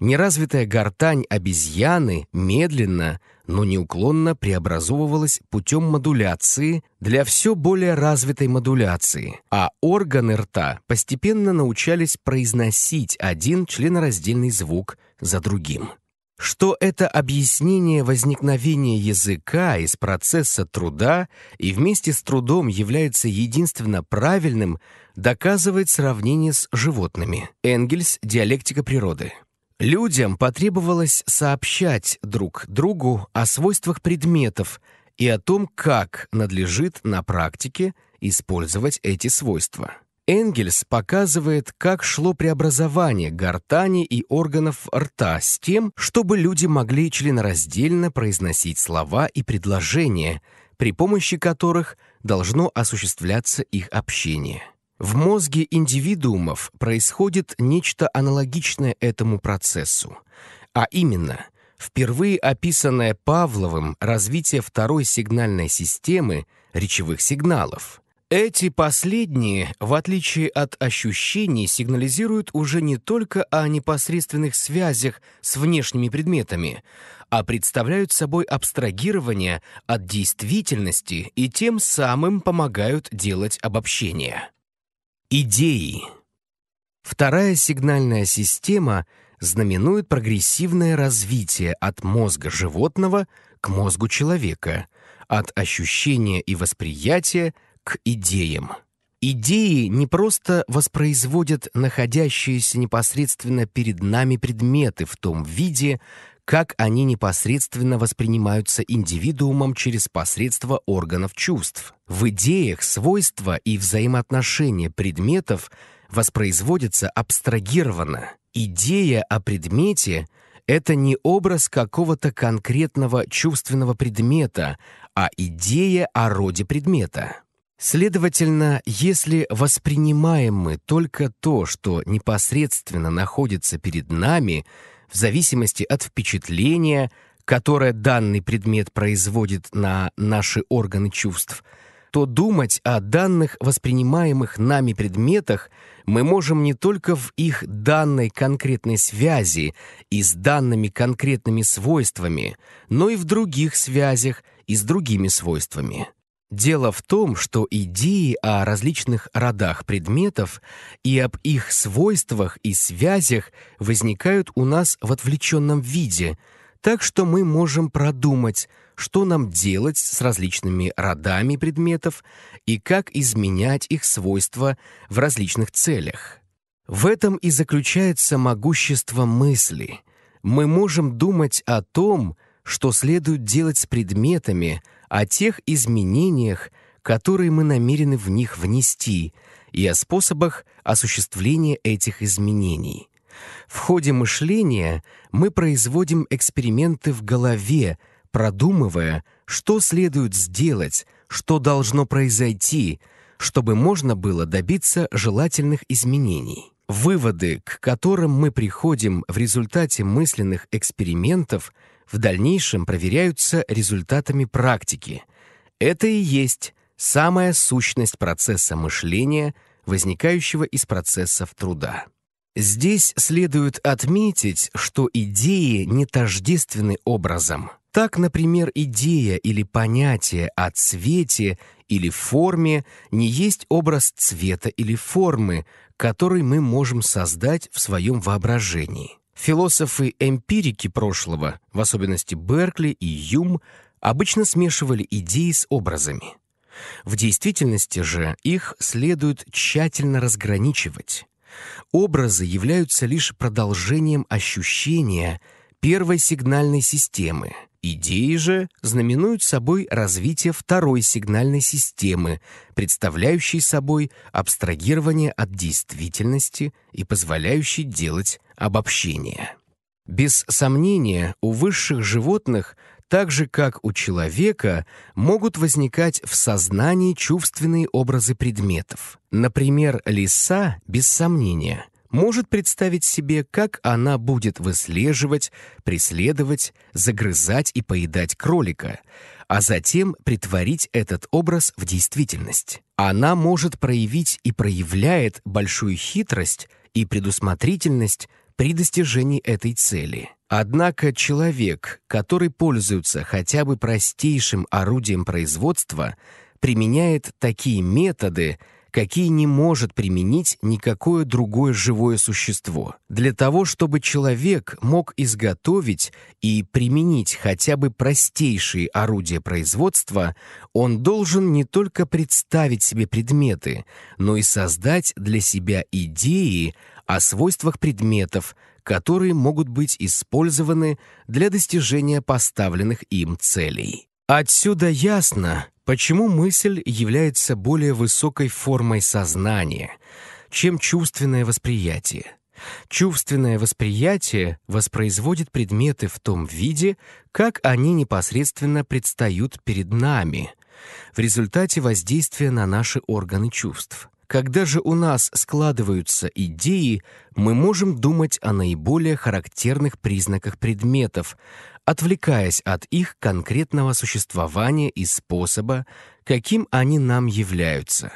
«Неразвитая гортань обезьяны медленно, но неуклонно преобразовывалась путем модуляции для все более развитой модуляции, а органы рта постепенно научались произносить один членораздельный звук за другим. Что это объяснение возникновения языка из процесса труда и вместе с трудом является единственно правильным, доказывает сравнение с животными. Энгельс «Диалектика природы». Людям потребовалось сообщать друг другу о свойствах предметов и о том, как надлежит на практике использовать эти свойства. Энгельс показывает, как шло преобразование гортани и органов рта с тем, чтобы люди могли членораздельно произносить слова и предложения, при помощи которых должно осуществляться их общение. В мозге индивидуумов происходит нечто аналогичное этому процессу, а именно – впервые описанное Павловым развитие второй сигнальной системы речевых сигналов. Эти последние, в отличие от ощущений, сигнализируют уже не только о непосредственных связях с внешними предметами, а представляют собой абстрагирование от действительности и тем самым помогают делать обобщение. Идеи. Вторая сигнальная система знаменует прогрессивное развитие от мозга животного к мозгу человека, от ощущения и восприятия к идеям. Идеи не просто воспроизводят находящиеся непосредственно перед нами предметы в том виде, как они непосредственно воспринимаются индивидуумом через посредство органов чувств. В идеях свойства и взаимоотношения предметов воспроизводятся абстрагированно. Идея о предмете — это не образ какого-то конкретного чувственного предмета, а идея о роде предмета. Следовательно, если воспринимаем мы только то, что непосредственно находится перед нами — в зависимости от впечатления, которое данный предмет производит на наши органы чувств, то думать о данных, воспринимаемых нами предметах, мы можем не только в их данной конкретной связи и с данными конкретными свойствами, но и в других связях и с другими свойствами. Дело в том, что идеи о различных родах предметов и об их свойствах и связях возникают у нас в отвлеченном виде, так что мы можем продумать, что нам делать с различными родами предметов и как изменять их свойства в различных целях. В этом и заключается могущество мысли. Мы можем думать о том, что следует делать с предметами – о тех изменениях, которые мы намерены в них внести, и о способах осуществления этих изменений. В ходе мышления мы производим эксперименты в голове, продумывая, что следует сделать, что должно произойти, чтобы можно было добиться желательных изменений. Выводы, к которым мы приходим в результате мысленных экспериментов – в дальнейшем проверяются результатами практики. Это и есть самая сущность процесса мышления, возникающего из процессов труда. Здесь следует отметить, что идеи не тождественны образом. Так, например, идея или понятие о цвете или форме не есть образ цвета или формы, который мы можем создать в своем воображении. Философы-эмпирики прошлого, в особенности Беркли и Юм, обычно смешивали идеи с образами. В действительности же их следует тщательно разграничивать. Образы являются лишь продолжением ощущения первой сигнальной системы — Идеи же знаменуют собой развитие второй сигнальной системы, представляющей собой абстрагирование от действительности и позволяющей делать обобщение. Без сомнения, у высших животных, так же как у человека, могут возникать в сознании чувственные образы предметов. Например, лиса, без сомнения, может представить себе, как она будет выслеживать, преследовать, загрызать и поедать кролика, а затем притворить этот образ в действительность. Она может проявить и проявляет большую хитрость и предусмотрительность при достижении этой цели. Однако человек, который пользуется хотя бы простейшим орудием производства, применяет такие методы, какие не может применить никакое другое живое существо, для того, чтобы человек мог изготовить и применить хотя бы простейшие орудия производства, он должен не только представить себе предметы, но и создать для себя идеи о свойствах предметов, которые могут быть использованы для достижения поставленных им целей. Отсюда ясно, Почему мысль является более высокой формой сознания, чем чувственное восприятие? Чувственное восприятие воспроизводит предметы в том виде, как они непосредственно предстают перед нами, в результате воздействия на наши органы чувств. Когда же у нас складываются идеи, мы можем думать о наиболее характерных признаках предметов, отвлекаясь от их конкретного существования и способа, каким они нам являются.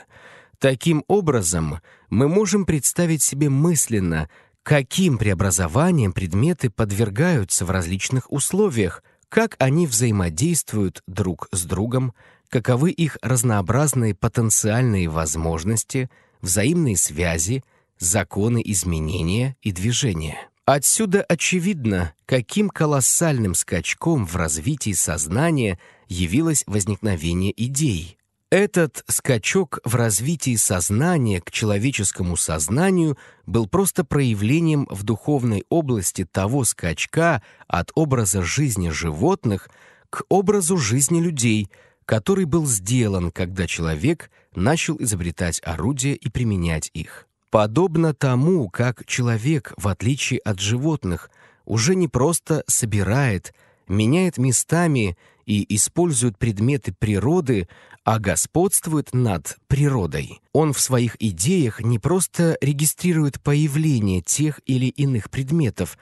Таким образом, мы можем представить себе мысленно, каким преобразованием предметы подвергаются в различных условиях, как они взаимодействуют друг с другом, каковы их разнообразные потенциальные возможности, взаимные связи, законы изменения и движения. Отсюда очевидно, каким колоссальным скачком в развитии сознания явилось возникновение идей. Этот скачок в развитии сознания к человеческому сознанию был просто проявлением в духовной области того скачка от образа жизни животных к образу жизни людей – который был сделан, когда человек начал изобретать орудия и применять их. Подобно тому, как человек, в отличие от животных, уже не просто собирает, меняет местами и использует предметы природы, а господствует над природой. Он в своих идеях не просто регистрирует появление тех или иных предметов,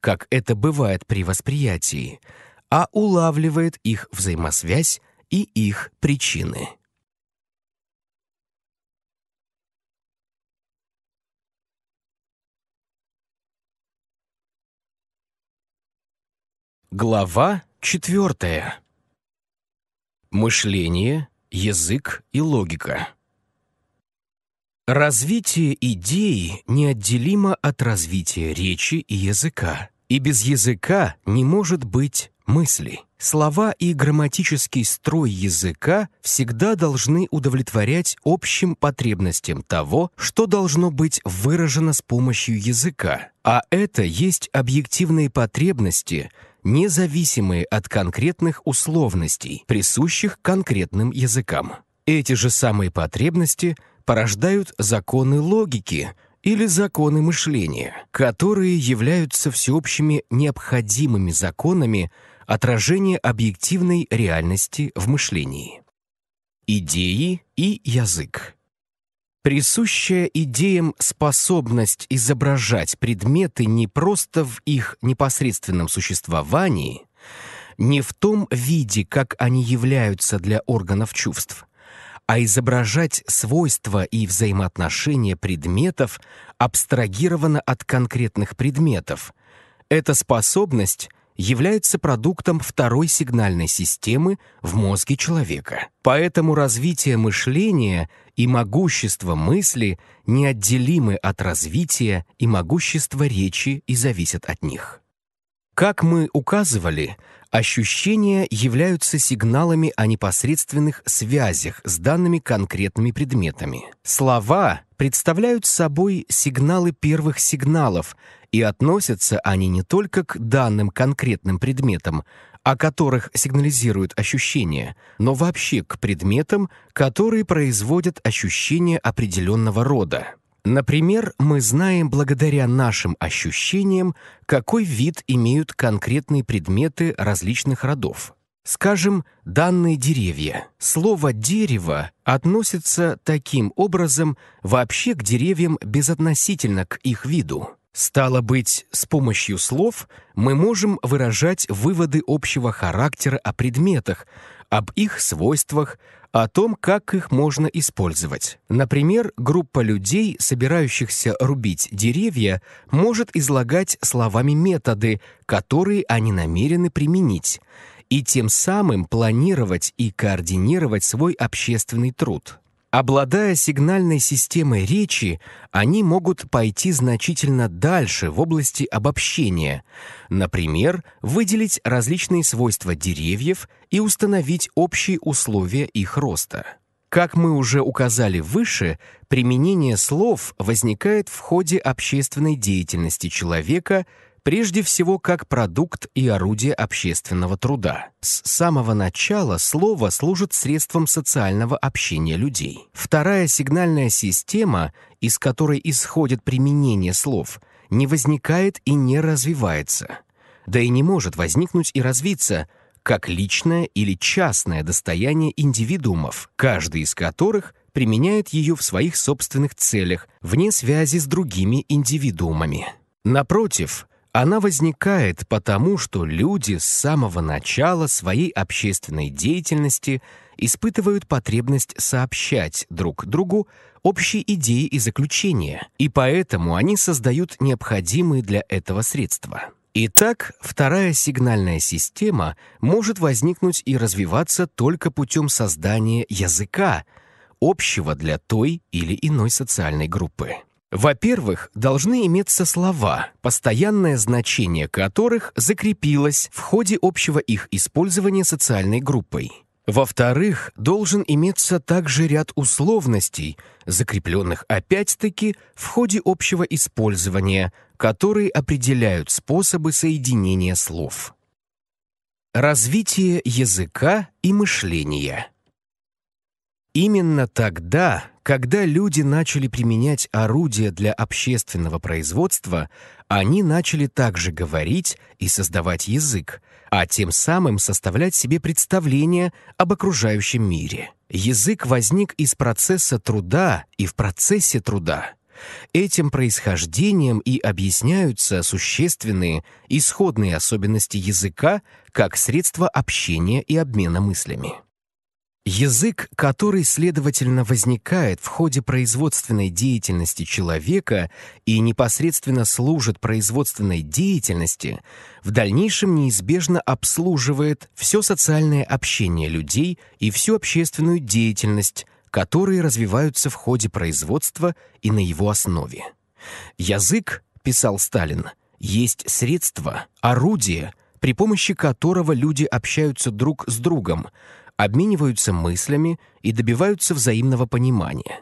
как это бывает при восприятии, а улавливает их взаимосвязь и их причины. Глава четвертая. Мышление, язык и логика. Развитие идей неотделимо от развития речи и языка. И без языка не может быть мысли. Слова и грамматический строй языка всегда должны удовлетворять общим потребностям того, что должно быть выражено с помощью языка. А это есть объективные потребности, независимые от конкретных условностей, присущих конкретным языкам. Эти же самые потребности порождают законы логики, или законы мышления, которые являются всеобщими необходимыми законами отражения объективной реальности в мышлении. Идеи и язык. Присущая идеям способность изображать предметы не просто в их непосредственном существовании, не в том виде, как они являются для органов чувств – а изображать свойства и взаимоотношения предметов абстрагировано от конкретных предметов. Эта способность является продуктом второй сигнальной системы в мозге человека. Поэтому развитие мышления и могущество мысли неотделимы от развития и могущества речи и зависят от них. Как мы указывали, ощущения являются сигналами о непосредственных связях с данными конкретными предметами. Слова представляют собой сигналы первых сигналов, и относятся они не только к данным конкретным предметам, о которых сигнализируют ощущения, но вообще к предметам, которые производят ощущения определенного рода. Например, мы знаем благодаря нашим ощущениям, какой вид имеют конкретные предметы различных родов. Скажем, данные деревья. Слово «дерево» относится таким образом вообще к деревьям безотносительно к их виду. Стало быть, с помощью слов мы можем выражать выводы общего характера о предметах, об их свойствах, о том, как их можно использовать. Например, группа людей, собирающихся рубить деревья, может излагать словами методы, которые они намерены применить, и тем самым планировать и координировать свой общественный труд. Обладая сигнальной системой речи, они могут пойти значительно дальше в области обобщения, например, выделить различные свойства деревьев и установить общие условия их роста. Как мы уже указали выше, применение слов возникает в ходе общественной деятельности человека прежде всего как продукт и орудие общественного труда. С самого начала слово служит средством социального общения людей. Вторая сигнальная система, из которой исходит применение слов, не возникает и не развивается. Да и не может возникнуть и развиться – как личное или частное достояние индивидуумов, каждый из которых применяет ее в своих собственных целях, вне связи с другими индивидуумами. Напротив, она возникает потому, что люди с самого начала своей общественной деятельности испытывают потребность сообщать друг другу общие идеи и заключения, и поэтому они создают необходимые для этого средства. Итак, вторая сигнальная система может возникнуть и развиваться только путем создания языка, общего для той или иной социальной группы. Во-первых, должны иметься слова, постоянное значение которых закрепилось в ходе общего их использования социальной группой. Во-вторых, должен иметься также ряд условностей, закрепленных опять-таки в ходе общего использования, которые определяют способы соединения слов. Развитие языка и мышления – Именно тогда, когда люди начали применять орудия для общественного производства, они начали также говорить и создавать язык, а тем самым составлять себе представление об окружающем мире. Язык возник из процесса труда и в процессе труда. Этим происхождением и объясняются существенные исходные особенности языка как средства общения и обмена мыслями. Язык, который, следовательно, возникает в ходе производственной деятельности человека и непосредственно служит производственной деятельности, в дальнейшем неизбежно обслуживает все социальное общение людей и всю общественную деятельность, которые развиваются в ходе производства и на его основе. Язык, писал Сталин, есть средство, орудие, при помощи которого люди общаются друг с другом, обмениваются мыслями и добиваются взаимного понимания.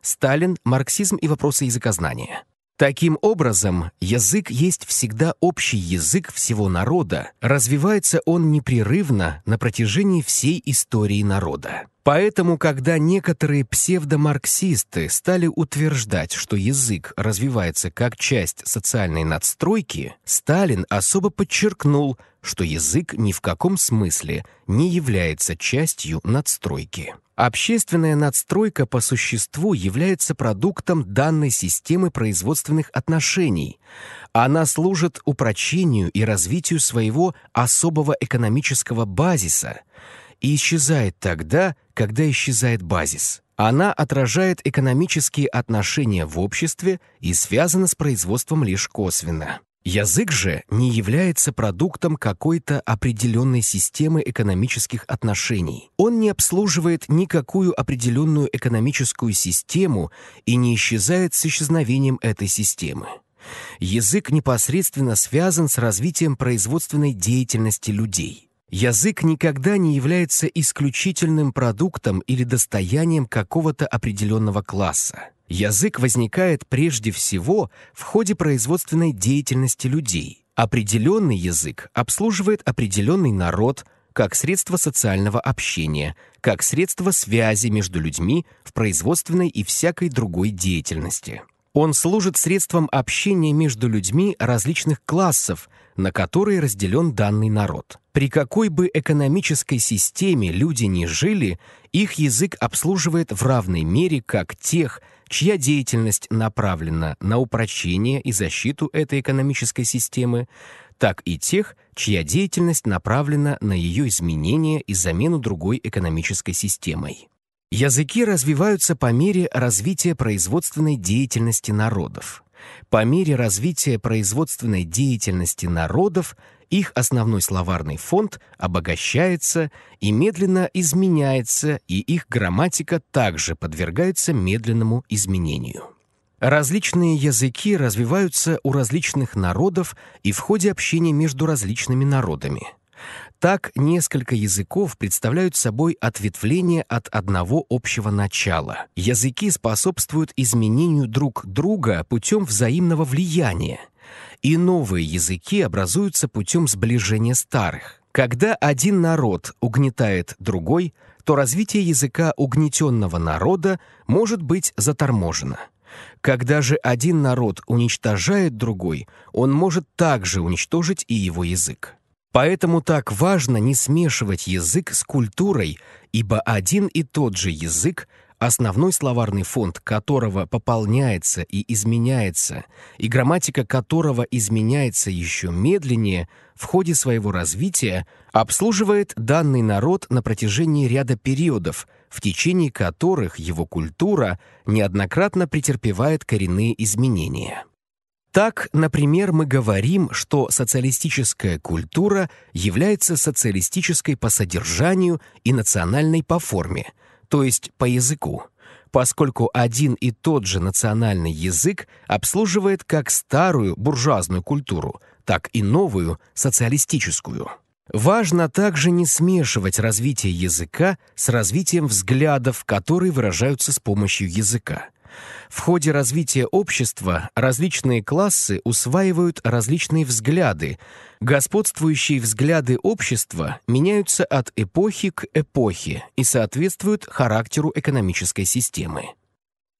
Сталин «Марксизм и вопросы языкознания». Таким образом, язык есть всегда общий язык всего народа, развивается он непрерывно на протяжении всей истории народа. Поэтому, когда некоторые псевдомарксисты стали утверждать, что язык развивается как часть социальной надстройки, Сталин особо подчеркнул, что язык ни в каком смысле не является частью надстройки. Общественная надстройка по существу является продуктом данной системы производственных отношений. Она служит упрочению и развитию своего особого экономического базиса и исчезает тогда, когда исчезает базис. Она отражает экономические отношения в обществе и связана с производством лишь косвенно. Язык же не является продуктом какой-то определенной системы экономических отношений. Он не обслуживает никакую определенную экономическую систему и не исчезает с исчезновением этой системы. Язык непосредственно связан с развитием производственной деятельности людей. Язык никогда не является исключительным продуктом или достоянием какого-то определенного класса. Язык возникает прежде всего в ходе производственной деятельности людей. Определенный язык обслуживает определенный народ как средство социального общения, как средство связи между людьми в производственной и всякой другой деятельности. Он служит средством общения между людьми различных классов, на которые разделен данный народ. При какой бы экономической системе люди ни жили, их язык обслуживает в равной мере как тех – чья деятельность направлена на упрочение и защиту этой экономической системы, так и тех, чья деятельность направлена на ее изменение и замену другой экономической системой. Языки развиваются по мере развития производственной деятельности народов. По мере развития производственной деятельности народов их основной словарный фонд обогащается и медленно изменяется, и их грамматика также подвергается медленному изменению. Различные языки развиваются у различных народов и в ходе общения между различными народами. Так, несколько языков представляют собой ответвление от одного общего начала. Языки способствуют изменению друг друга путем взаимного влияния. И новые языки образуются путем сближения старых. Когда один народ угнетает другой, то развитие языка угнетенного народа может быть заторможено. Когда же один народ уничтожает другой, он может также уничтожить и его язык. Поэтому так важно не смешивать язык с культурой, ибо один и тот же язык, основной словарный фонд которого пополняется и изменяется, и грамматика которого изменяется еще медленнее, в ходе своего развития обслуживает данный народ на протяжении ряда периодов, в течение которых его культура неоднократно претерпевает коренные изменения. Так, например, мы говорим, что социалистическая культура является социалистической по содержанию и национальной по форме, то есть по языку, поскольку один и тот же национальный язык обслуживает как старую буржуазную культуру, так и новую социалистическую. Важно также не смешивать развитие языка с развитием взглядов, которые выражаются с помощью языка. В ходе развития общества различные классы усваивают различные взгляды. Господствующие взгляды общества меняются от эпохи к эпохе и соответствуют характеру экономической системы.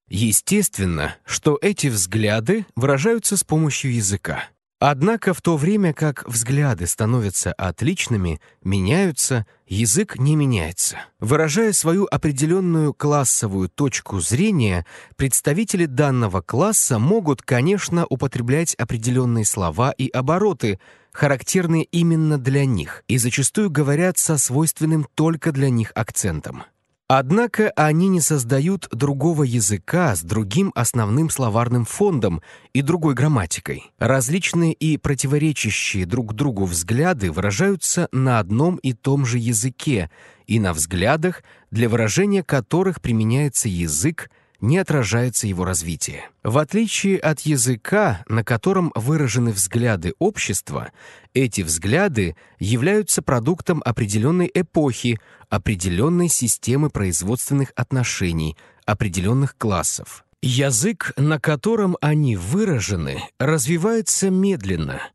Естественно, что эти взгляды выражаются с помощью языка. Однако в то время как взгляды становятся отличными, меняются, язык не меняется. Выражая свою определенную классовую точку зрения, представители данного класса могут, конечно, употреблять определенные слова и обороты, характерные именно для них, и зачастую говорят со свойственным только для них акцентом. Однако они не создают другого языка с другим основным словарным фондом и другой грамматикой. Различные и противоречащие друг другу взгляды выражаются на одном и том же языке и на взглядах, для выражения которых применяется язык, не отражается его развитие. В отличие от языка, на котором выражены взгляды общества, эти взгляды являются продуктом определенной эпохи, определенной системы производственных отношений, определенных классов. Язык, на котором они выражены, развивается медленно –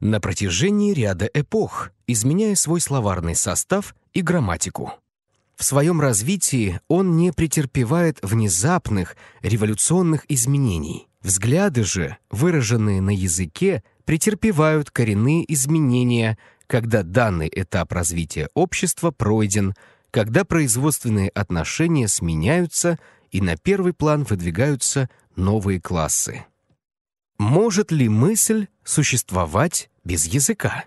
на протяжении ряда эпох, изменяя свой словарный состав и грамматику. В своем развитии он не претерпевает внезапных революционных изменений. Взгляды же, выраженные на языке, претерпевают коренные изменения, когда данный этап развития общества пройден, когда производственные отношения сменяются и на первый план выдвигаются новые классы. Может ли мысль существовать без языка?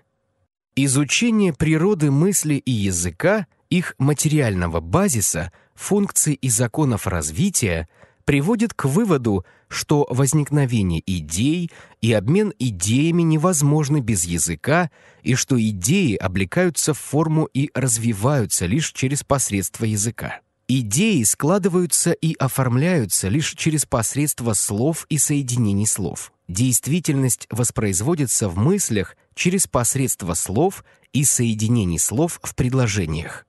Изучение природы мысли и языка – их материального базиса, функций и законов развития приводит к выводу, что возникновение идей и обмен идеями невозможны без языка, и что идеи облекаются в форму и развиваются лишь через посредство языка. Идеи складываются и оформляются лишь через посредство слов и соединений слов. Действительность воспроизводится в мыслях через посредство слов и соединений слов в предложениях.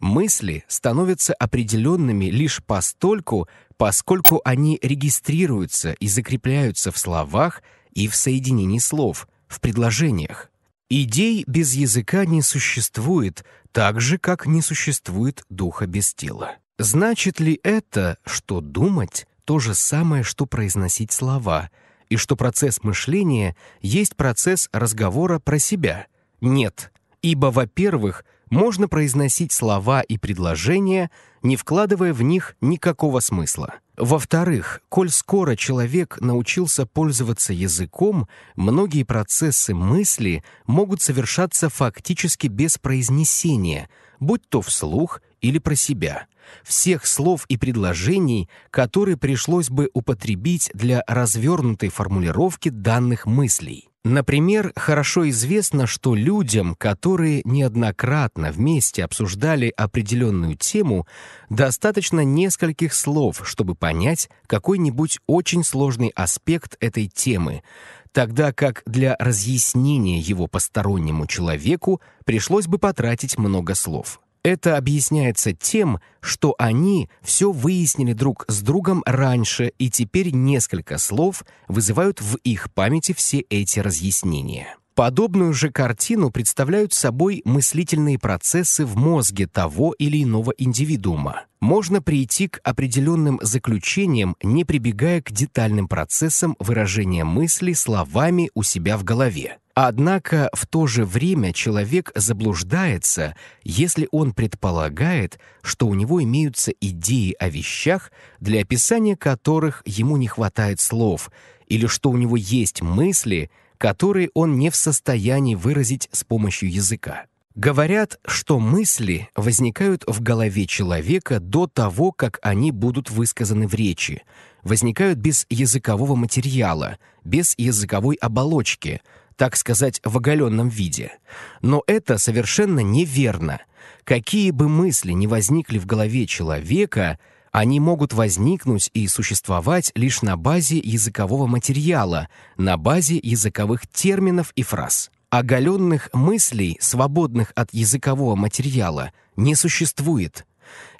Мысли становятся определенными лишь постольку, поскольку они регистрируются и закрепляются в словах и в соединении слов, в предложениях. Идей без языка не существует, так же, как не существует духа без тела. Значит ли это, что думать — то же самое, что произносить слова, и что процесс мышления есть процесс разговора про себя? Нет, ибо, во-первых, можно произносить слова и предложения, не вкладывая в них никакого смысла. Во-вторых, коль скоро человек научился пользоваться языком, многие процессы мысли могут совершаться фактически без произнесения, будь то вслух или про себя – всех слов и предложений, которые пришлось бы употребить для развернутой формулировки данных мыслей. Например, хорошо известно, что людям, которые неоднократно вместе обсуждали определенную тему, достаточно нескольких слов, чтобы понять какой-нибудь очень сложный аспект этой темы, тогда как для разъяснения его постороннему человеку пришлось бы потратить много слов. Это объясняется тем, что они все выяснили друг с другом раньше, и теперь несколько слов вызывают в их памяти все эти разъяснения. Подобную же картину представляют собой мыслительные процессы в мозге того или иного индивидуума. Можно прийти к определенным заключениям, не прибегая к детальным процессам выражения мысли словами у себя в голове. Однако в то же время человек заблуждается, если он предполагает, что у него имеются идеи о вещах, для описания которых ему не хватает слов, или что у него есть мысли – которые он не в состоянии выразить с помощью языка. Говорят, что мысли возникают в голове человека до того, как они будут высказаны в речи, возникают без языкового материала, без языковой оболочки, так сказать, в оголенном виде. Но это совершенно неверно. Какие бы мысли ни возникли в голове человека — они могут возникнуть и существовать лишь на базе языкового материала, на базе языковых терминов и фраз. Оголенных мыслей, свободных от языкового материала, не существует.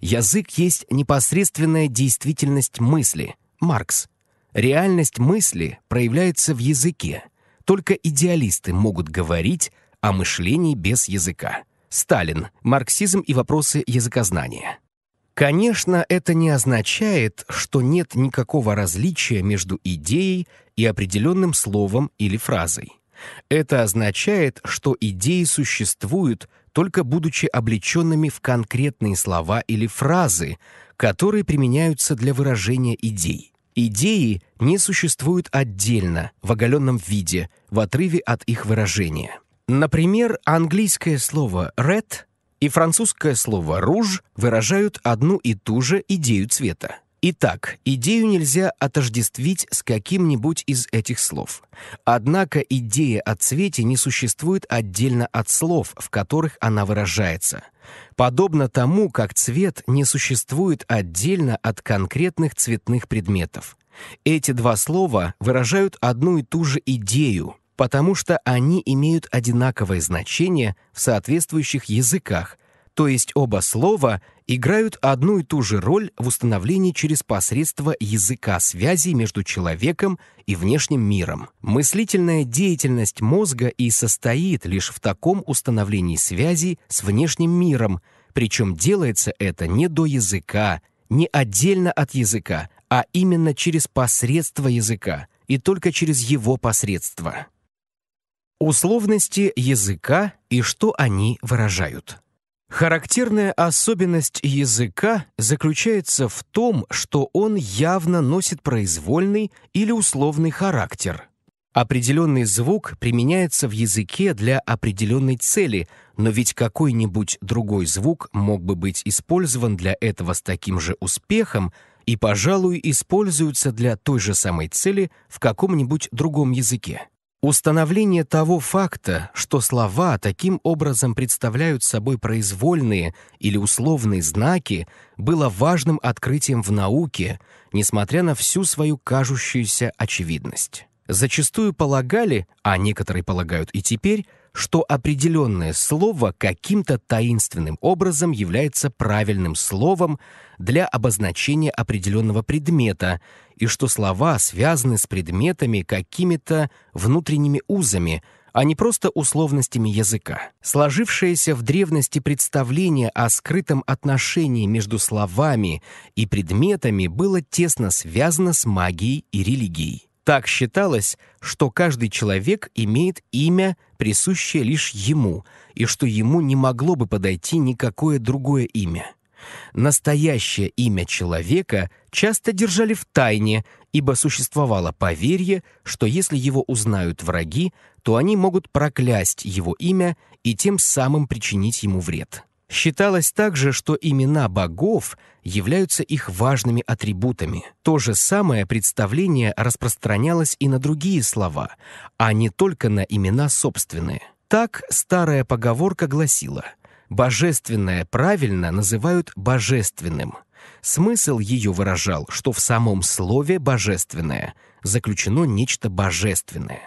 Язык есть непосредственная действительность мысли. Маркс. Реальность мысли проявляется в языке. Только идеалисты могут говорить о мышлении без языка. Сталин. Марксизм и вопросы языкознания. Конечно, это не означает, что нет никакого различия между идеей и определенным словом или фразой. Это означает, что идеи существуют, только будучи облеченными в конкретные слова или фразы, которые применяются для выражения идей. Идеи не существуют отдельно, в оголенном виде, в отрыве от их выражения. Например, английское слово «red» и французское слово «руж» выражают одну и ту же идею цвета. Итак, идею нельзя отождествить с каким-нибудь из этих слов. Однако идея о цвете не существует отдельно от слов, в которых она выражается. Подобно тому, как цвет не существует отдельно от конкретных цветных предметов. Эти два слова выражают одну и ту же идею, потому что они имеют одинаковое значение в соответствующих языках, то есть оба слова играют одну и ту же роль в установлении через посредство языка связи между человеком и внешним миром. Мыслительная деятельность мозга и состоит лишь в таком установлении связи с внешним миром, причем делается это не до языка, не отдельно от языка, а именно через посредство языка и только через его посредство. Условности языка и что они выражают. Характерная особенность языка заключается в том, что он явно носит произвольный или условный характер. Определенный звук применяется в языке для определенной цели, но ведь какой-нибудь другой звук мог бы быть использован для этого с таким же успехом и, пожалуй, используется для той же самой цели в каком-нибудь другом языке. Установление того факта, что слова таким образом представляют собой произвольные или условные знаки, было важным открытием в науке, несмотря на всю свою кажущуюся очевидность. Зачастую полагали, а некоторые полагают и теперь, что определенное слово каким-то таинственным образом является правильным словом для обозначения определенного предмета – и что слова связаны с предметами какими-то внутренними узами, а не просто условностями языка. Сложившееся в древности представление о скрытом отношении между словами и предметами было тесно связано с магией и религией. Так считалось, что каждый человек имеет имя, присущее лишь ему, и что ему не могло бы подойти никакое другое имя. Настоящее имя человека часто держали в тайне, ибо существовало поверье, что если его узнают враги, то они могут проклясть его имя и тем самым причинить ему вред. Считалось также, что имена богов являются их важными атрибутами. То же самое представление распространялось и на другие слова, а не только на имена собственные. Так старая поговорка гласила – Божественное правильно называют божественным. Смысл ее выражал, что в самом слове «божественное» заключено нечто божественное.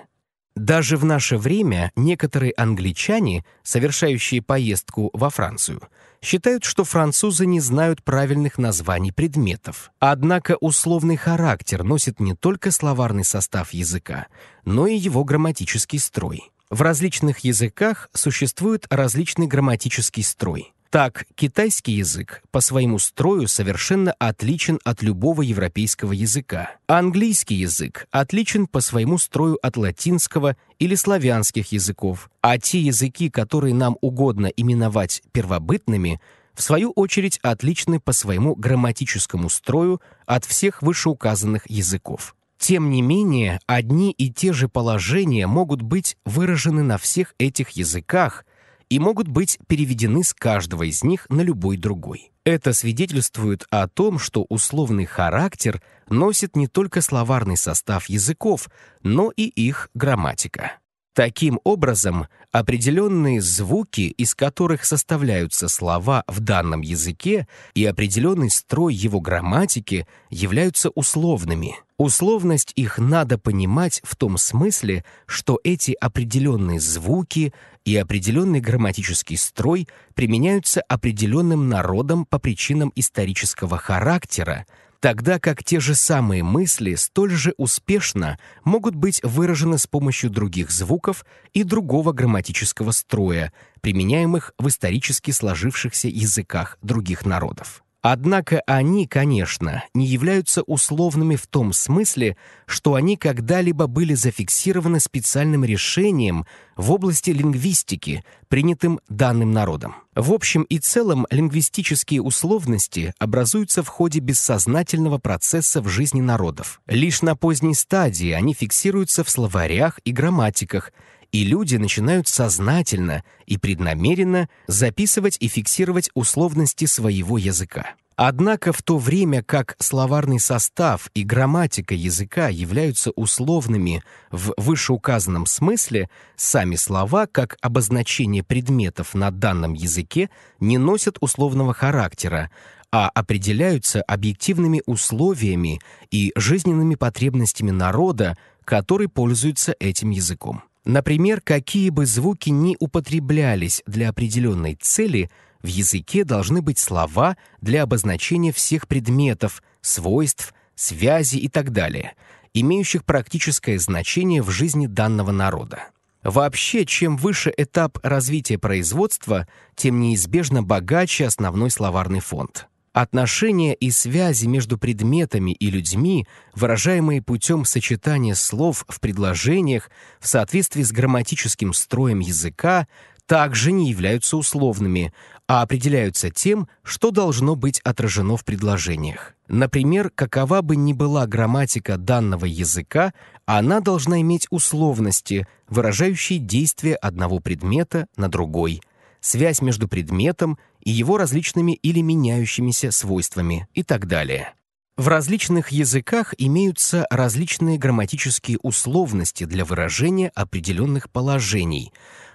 Даже в наше время некоторые англичане, совершающие поездку во Францию, считают, что французы не знают правильных названий предметов. Однако условный характер носит не только словарный состав языка, но и его грамматический строй. В различных языках существует различный грамматический строй. Так, китайский язык по своему строю совершенно отличен от любого европейского языка. Английский язык отличен по своему строю от латинского или славянских языков. А те языки, которые нам угодно именовать первобытными, в свою очередь отличны по своему грамматическому строю от всех вышеуказанных языков. Тем не менее, одни и те же положения могут быть выражены на всех этих языках и могут быть переведены с каждого из них на любой другой. Это свидетельствует о том, что условный характер носит не только словарный состав языков, но и их грамматика. Таким образом, определенные звуки, из которых составляются слова в данном языке, и определенный строй его грамматики являются условными. Условность их надо понимать в том смысле, что эти определенные звуки и определенный грамматический строй применяются определенным народом по причинам исторического характера – тогда как те же самые мысли столь же успешно могут быть выражены с помощью других звуков и другого грамматического строя, применяемых в исторически сложившихся языках других народов. Однако они, конечно, не являются условными в том смысле, что они когда-либо были зафиксированы специальным решением в области лингвистики, принятым данным народом. В общем и целом лингвистические условности образуются в ходе бессознательного процесса в жизни народов. Лишь на поздней стадии они фиксируются в словарях и грамматиках – и люди начинают сознательно и преднамеренно записывать и фиксировать условности своего языка. Однако в то время как словарный состав и грамматика языка являются условными в вышеуказанном смысле, сами слова, как обозначение предметов на данном языке, не носят условного характера, а определяются объективными условиями и жизненными потребностями народа, который пользуется этим языком. Например, какие бы звуки ни употреблялись для определенной цели, в языке должны быть слова для обозначения всех предметов, свойств, связи и так далее, имеющих практическое значение в жизни данного народа. Вообще, чем выше этап развития производства, тем неизбежно богаче основной словарный фонд. Отношения и связи между предметами и людьми, выражаемые путем сочетания слов в предложениях в соответствии с грамматическим строем языка, также не являются условными, а определяются тем, что должно быть отражено в предложениях. Например, какова бы ни была грамматика данного языка, она должна иметь условности, выражающие действие одного предмета на другой – связь между предметом и его различными или меняющимися свойствами и так далее. В различных языках имеются различные грамматические условности для выражения определенных положений,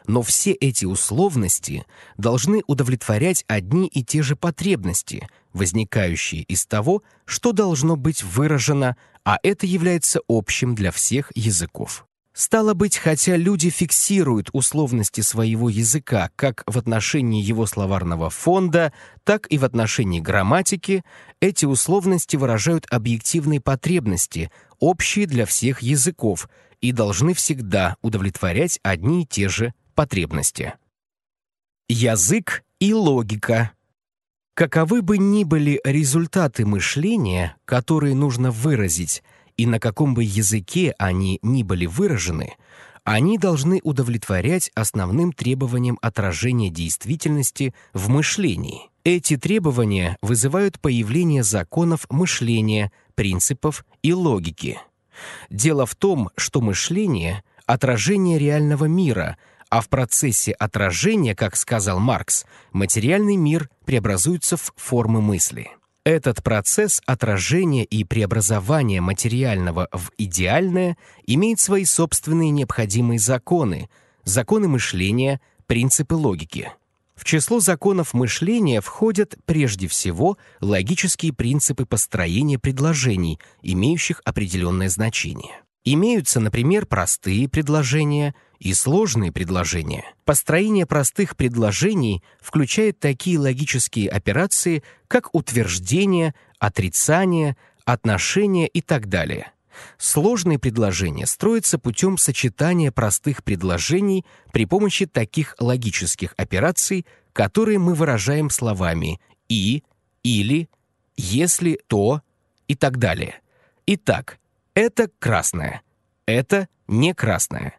но все эти условности должны удовлетворять одни и те же потребности, возникающие из того, что должно быть выражено, а это является общим для всех языков. Стало быть, хотя люди фиксируют условности своего языка как в отношении его словарного фонда, так и в отношении грамматики, эти условности выражают объективные потребности, общие для всех языков, и должны всегда удовлетворять одни и те же потребности. Язык и логика. Каковы бы ни были результаты мышления, которые нужно выразить – и на каком бы языке они ни были выражены, они должны удовлетворять основным требованиям отражения действительности в мышлении. Эти требования вызывают появление законов мышления, принципов и логики. Дело в том, что мышление — отражение реального мира, а в процессе отражения, как сказал Маркс, материальный мир преобразуется в формы мысли. Этот процесс отражения и преобразования материального в идеальное имеет свои собственные необходимые законы, законы мышления, принципы логики. В число законов мышления входят прежде всего логические принципы построения предложений, имеющих определенное значение. Имеются, например, простые предложения и сложные предложения. Построение простых предложений включает такие логические операции, как утверждение, отрицание, отношение и так далее. Сложные предложения строятся путем сочетания простых предложений при помощи таких логических операций, которые мы выражаем словами «и», «или», «если», «то» и так далее. Итак, это красное. Это не красное.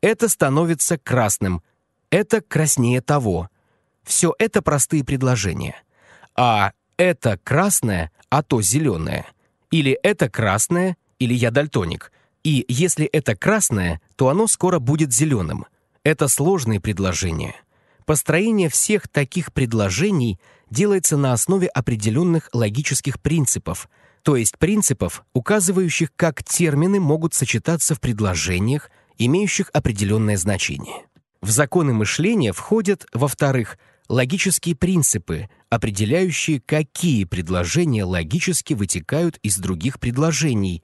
Это становится красным. Это краснее того. Все это простые предложения. А это красное, а то зеленое. Или это красное, или я дальтоник. И если это красное, то оно скоро будет зеленым. Это сложные предложения. Построение всех таких предложений делается на основе определенных логических принципов, то есть принципов, указывающих, как термины могут сочетаться в предложениях, имеющих определенное значение. В законы мышления входят, во-вторых, логические принципы, определяющие, какие предложения логически вытекают из других предложений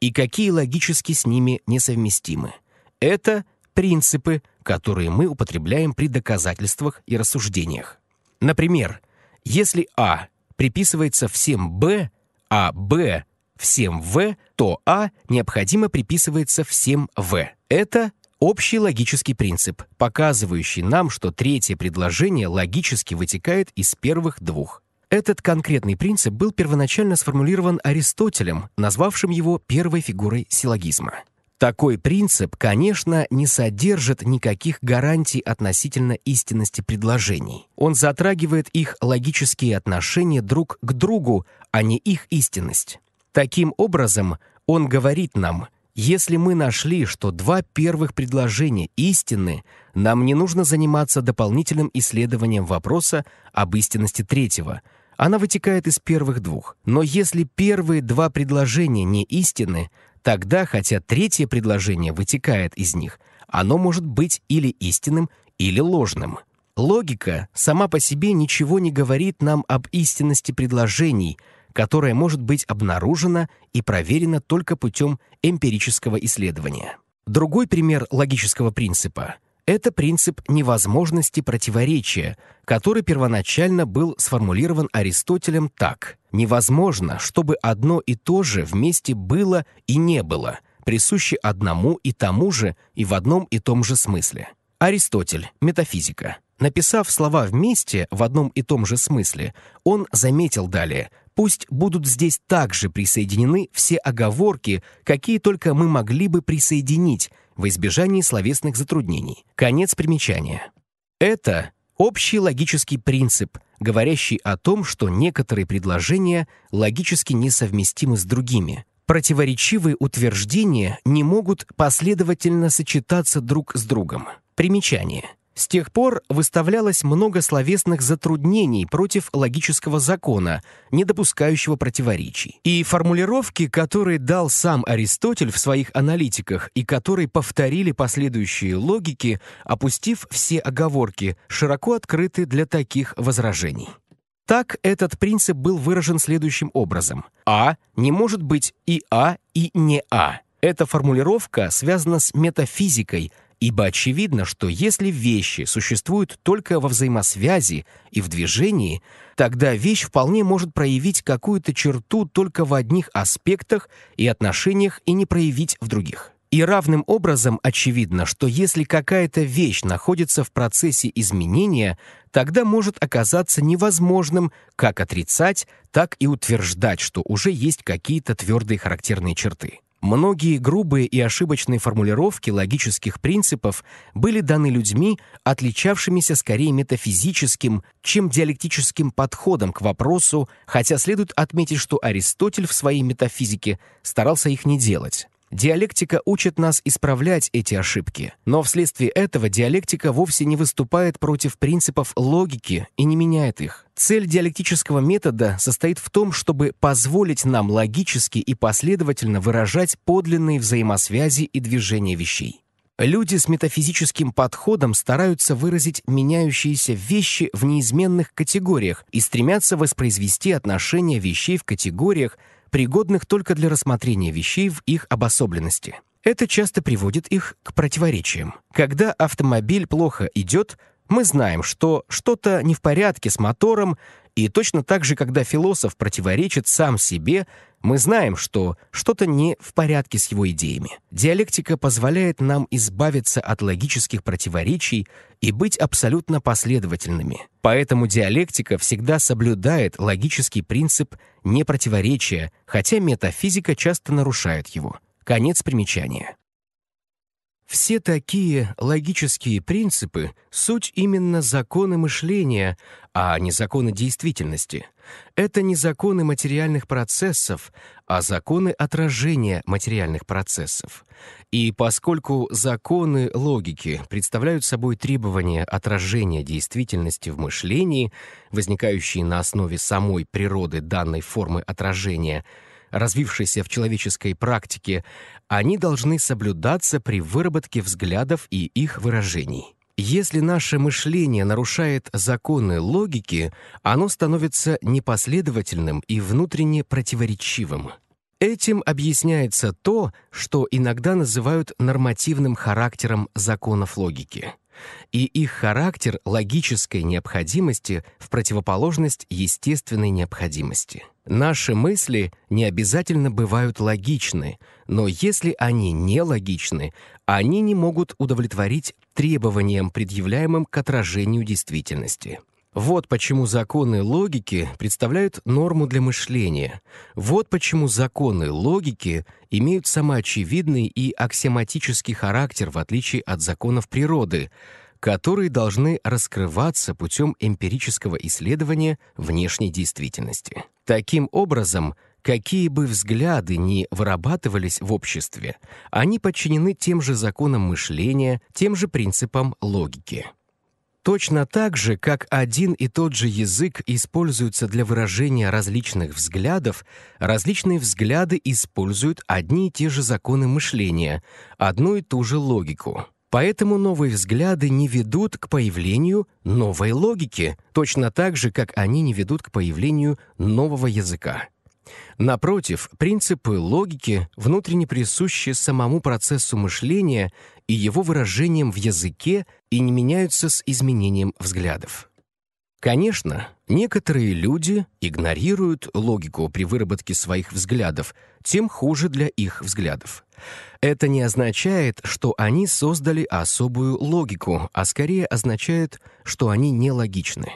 и какие логически с ними несовместимы. Это принципы, которые мы употребляем при доказательствах и рассуждениях. Например, если А приписывается всем Б, а Б всем В, то А необходимо приписывается всем В. Это общий логический принцип, показывающий нам, что третье предложение логически вытекает из первых двух. Этот конкретный принцип был первоначально сформулирован Аристотелем, назвавшим его первой фигурой силлогизма. Такой принцип, конечно, не содержит никаких гарантий относительно истинности предложений. Он затрагивает их логические отношения друг к другу, а не их истинность. Таким образом, он говорит нам, если мы нашли, что два первых предложения истинны, нам не нужно заниматься дополнительным исследованием вопроса об истинности третьего – она вытекает из первых двух. Но если первые два предложения не истинны, Тогда, хотя третье предложение вытекает из них, оно может быть или истинным, или ложным. Логика сама по себе ничего не говорит нам об истинности предложений, которая может быть обнаружена и проверена только путем эмпирического исследования. Другой пример логического принципа — это принцип невозможности противоречия, который первоначально был сформулирован Аристотелем так. Невозможно, чтобы одно и то же вместе было и не было, присуще одному и тому же и в одном и том же смысле. Аристотель, метафизика. Написав слова «вместе» в одном и том же смысле, он заметил далее «пусть будут здесь также присоединены все оговорки, какие только мы могли бы присоединить, в избежании словесных затруднений». Конец примечания. Это Общий логический принцип, говорящий о том, что некоторые предложения логически несовместимы с другими. Противоречивые утверждения не могут последовательно сочетаться друг с другом. Примечание – с тех пор выставлялось много словесных затруднений против логического закона, не допускающего противоречий. И формулировки, которые дал сам Аристотель в своих аналитиках и которые повторили последующие логики, опустив все оговорки, широко открыты для таких возражений. Так этот принцип был выражен следующим образом. А не может быть и А, и не А. Эта формулировка связана с метафизикой – Ибо очевидно, что если вещи существуют только во взаимосвязи и в движении, тогда вещь вполне может проявить какую-то черту только в одних аспектах и отношениях и не проявить в других. И равным образом очевидно, что если какая-то вещь находится в процессе изменения, тогда может оказаться невозможным как отрицать, так и утверждать, что уже есть какие-то твердые характерные черты. Многие грубые и ошибочные формулировки логических принципов были даны людьми, отличавшимися скорее метафизическим, чем диалектическим подходом к вопросу, хотя следует отметить, что Аристотель в своей метафизике старался их не делать. Диалектика учит нас исправлять эти ошибки. Но вследствие этого диалектика вовсе не выступает против принципов логики и не меняет их. Цель диалектического метода состоит в том, чтобы позволить нам логически и последовательно выражать подлинные взаимосвязи и движения вещей. Люди с метафизическим подходом стараются выразить меняющиеся вещи в неизменных категориях и стремятся воспроизвести отношения вещей в категориях, пригодных только для рассмотрения вещей в их обособленности. Это часто приводит их к противоречиям. Когда автомобиль плохо идет, мы знаем, что что-то не в порядке с мотором, и точно так же, когда философ противоречит сам себе, мы знаем, что что-то не в порядке с его идеями. Диалектика позволяет нам избавиться от логических противоречий и быть абсолютно последовательными. Поэтому диалектика всегда соблюдает логический принцип непротиворечия, хотя метафизика часто нарушает его. Конец примечания. Все такие логические принципы — суть именно законы мышления, а не законы действительности — это не законы материальных процессов, а законы отражения материальных процессов. И поскольку законы логики представляют собой требования отражения действительности в мышлении, возникающие на основе самой природы данной формы отражения, развившейся в человеческой практике, они должны соблюдаться при выработке взглядов и их выражений. Если наше мышление нарушает законы логики, оно становится непоследовательным и внутренне противоречивым. Этим объясняется то, что иногда называют нормативным характером законов логики. И их характер логической необходимости в противоположность естественной необходимости. Наши мысли не обязательно бывают логичны, но если они нелогичны, они не могут удовлетворить требованиям, предъявляемым к отражению действительности. Вот почему законы логики представляют норму для мышления. Вот почему законы логики имеют самоочевидный и аксиоматический характер в отличие от законов природы, которые должны раскрываться путем эмпирического исследования внешней действительности. Таким образом, Какие бы взгляды ни вырабатывались в обществе, они подчинены тем же законам мышления, тем же принципам логики. Точно так же, как один и тот же язык используется для выражения различных взглядов, различные взгляды используют одни и те же законы мышления, одну и ту же логику. Поэтому новые взгляды не ведут к появлению новой логики, точно так же, как они не ведут к появлению нового языка. Напротив, принципы логики внутренне присущи самому процессу мышления и его выражением в языке и не меняются с изменением взглядов. Конечно, некоторые люди игнорируют логику при выработке своих взглядов, тем хуже для их взглядов. Это не означает, что они создали особую логику, а скорее означает, что они нелогичны.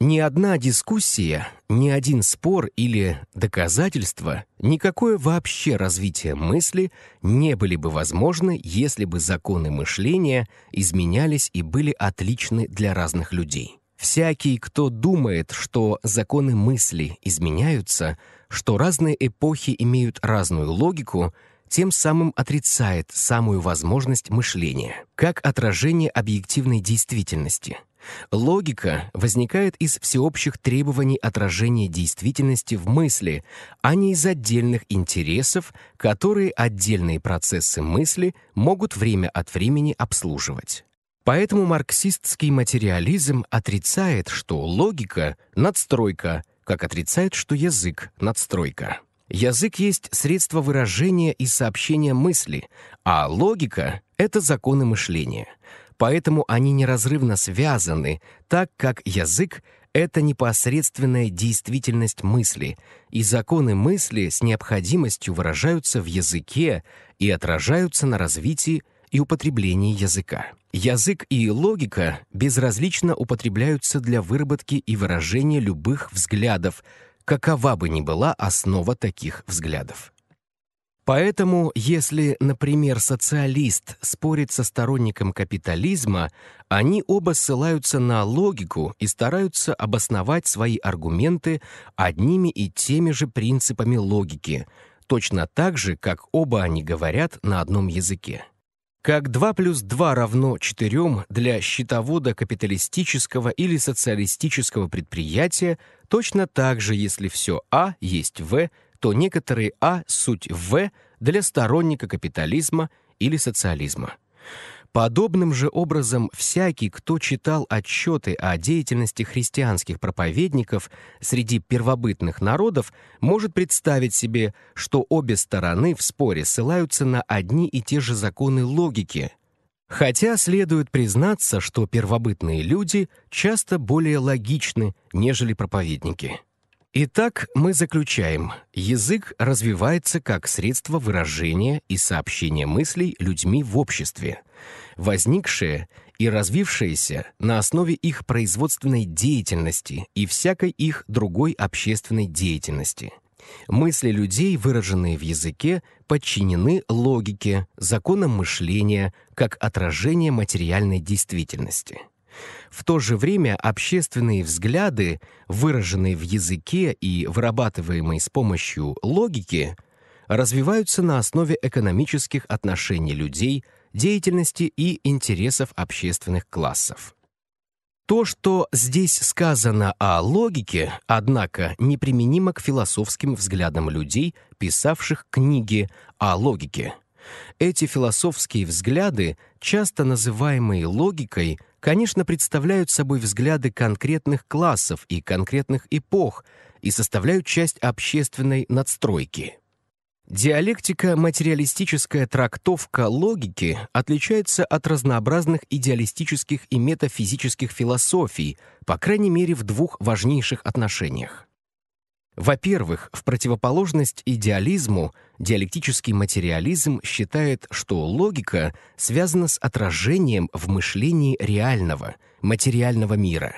Ни одна дискуссия, ни один спор или доказательство, никакое вообще развитие мысли не были бы возможны, если бы законы мышления изменялись и были отличны для разных людей. Всякий, кто думает, что законы мысли изменяются, что разные эпохи имеют разную логику, тем самым отрицает самую возможность мышления, как отражение объективной действительности – Логика возникает из всеобщих требований отражения действительности в мысли, а не из отдельных интересов, которые отдельные процессы мысли могут время от времени обслуживать. Поэтому марксистский материализм отрицает, что логика — надстройка, как отрицает, что язык — надстройка. Язык есть средство выражения и сообщения мысли, а логика — это законы мышления поэтому они неразрывно связаны, так как язык — это непосредственная действительность мысли, и законы мысли с необходимостью выражаются в языке и отражаются на развитии и употреблении языка. Язык и логика безразлично употребляются для выработки и выражения любых взглядов, какова бы ни была основа таких взглядов. Поэтому, если, например, социалист спорит со сторонником капитализма, они оба ссылаются на логику и стараются обосновать свои аргументы одними и теми же принципами логики, точно так же, как оба они говорят на одном языке. Как 2 плюс 2 равно 4 для счетовода капиталистического или социалистического предприятия, точно так же, если все А есть В – то некоторые А – суть В для сторонника капитализма или социализма. Подобным же образом всякий, кто читал отчеты о деятельности христианских проповедников среди первобытных народов, может представить себе, что обе стороны в споре ссылаются на одни и те же законы логики. Хотя следует признаться, что первобытные люди часто более логичны, нежели проповедники. Итак, мы заключаем, язык развивается как средство выражения и сообщения мыслей людьми в обществе. Возникшее и развившееся на основе их производственной деятельности и всякой их другой общественной деятельности. Мысли людей, выраженные в языке, подчинены логике, законам мышления, как отражение материальной действительности. В то же время общественные взгляды, выраженные в языке и вырабатываемые с помощью логики, развиваются на основе экономических отношений людей, деятельности и интересов общественных классов. То, что здесь сказано о логике, однако, неприменимо к философским взглядам людей, писавших книги о логике. Эти философские взгляды, часто называемые логикой, конечно, представляют собой взгляды конкретных классов и конкретных эпох и составляют часть общественной надстройки. Диалектика материалистическая трактовка логики отличается от разнообразных идеалистических и метафизических философий, по крайней мере в двух важнейших отношениях. Во-первых, в противоположность идеализму диалектический материализм считает, что логика связана с отражением в мышлении реального, материального мира.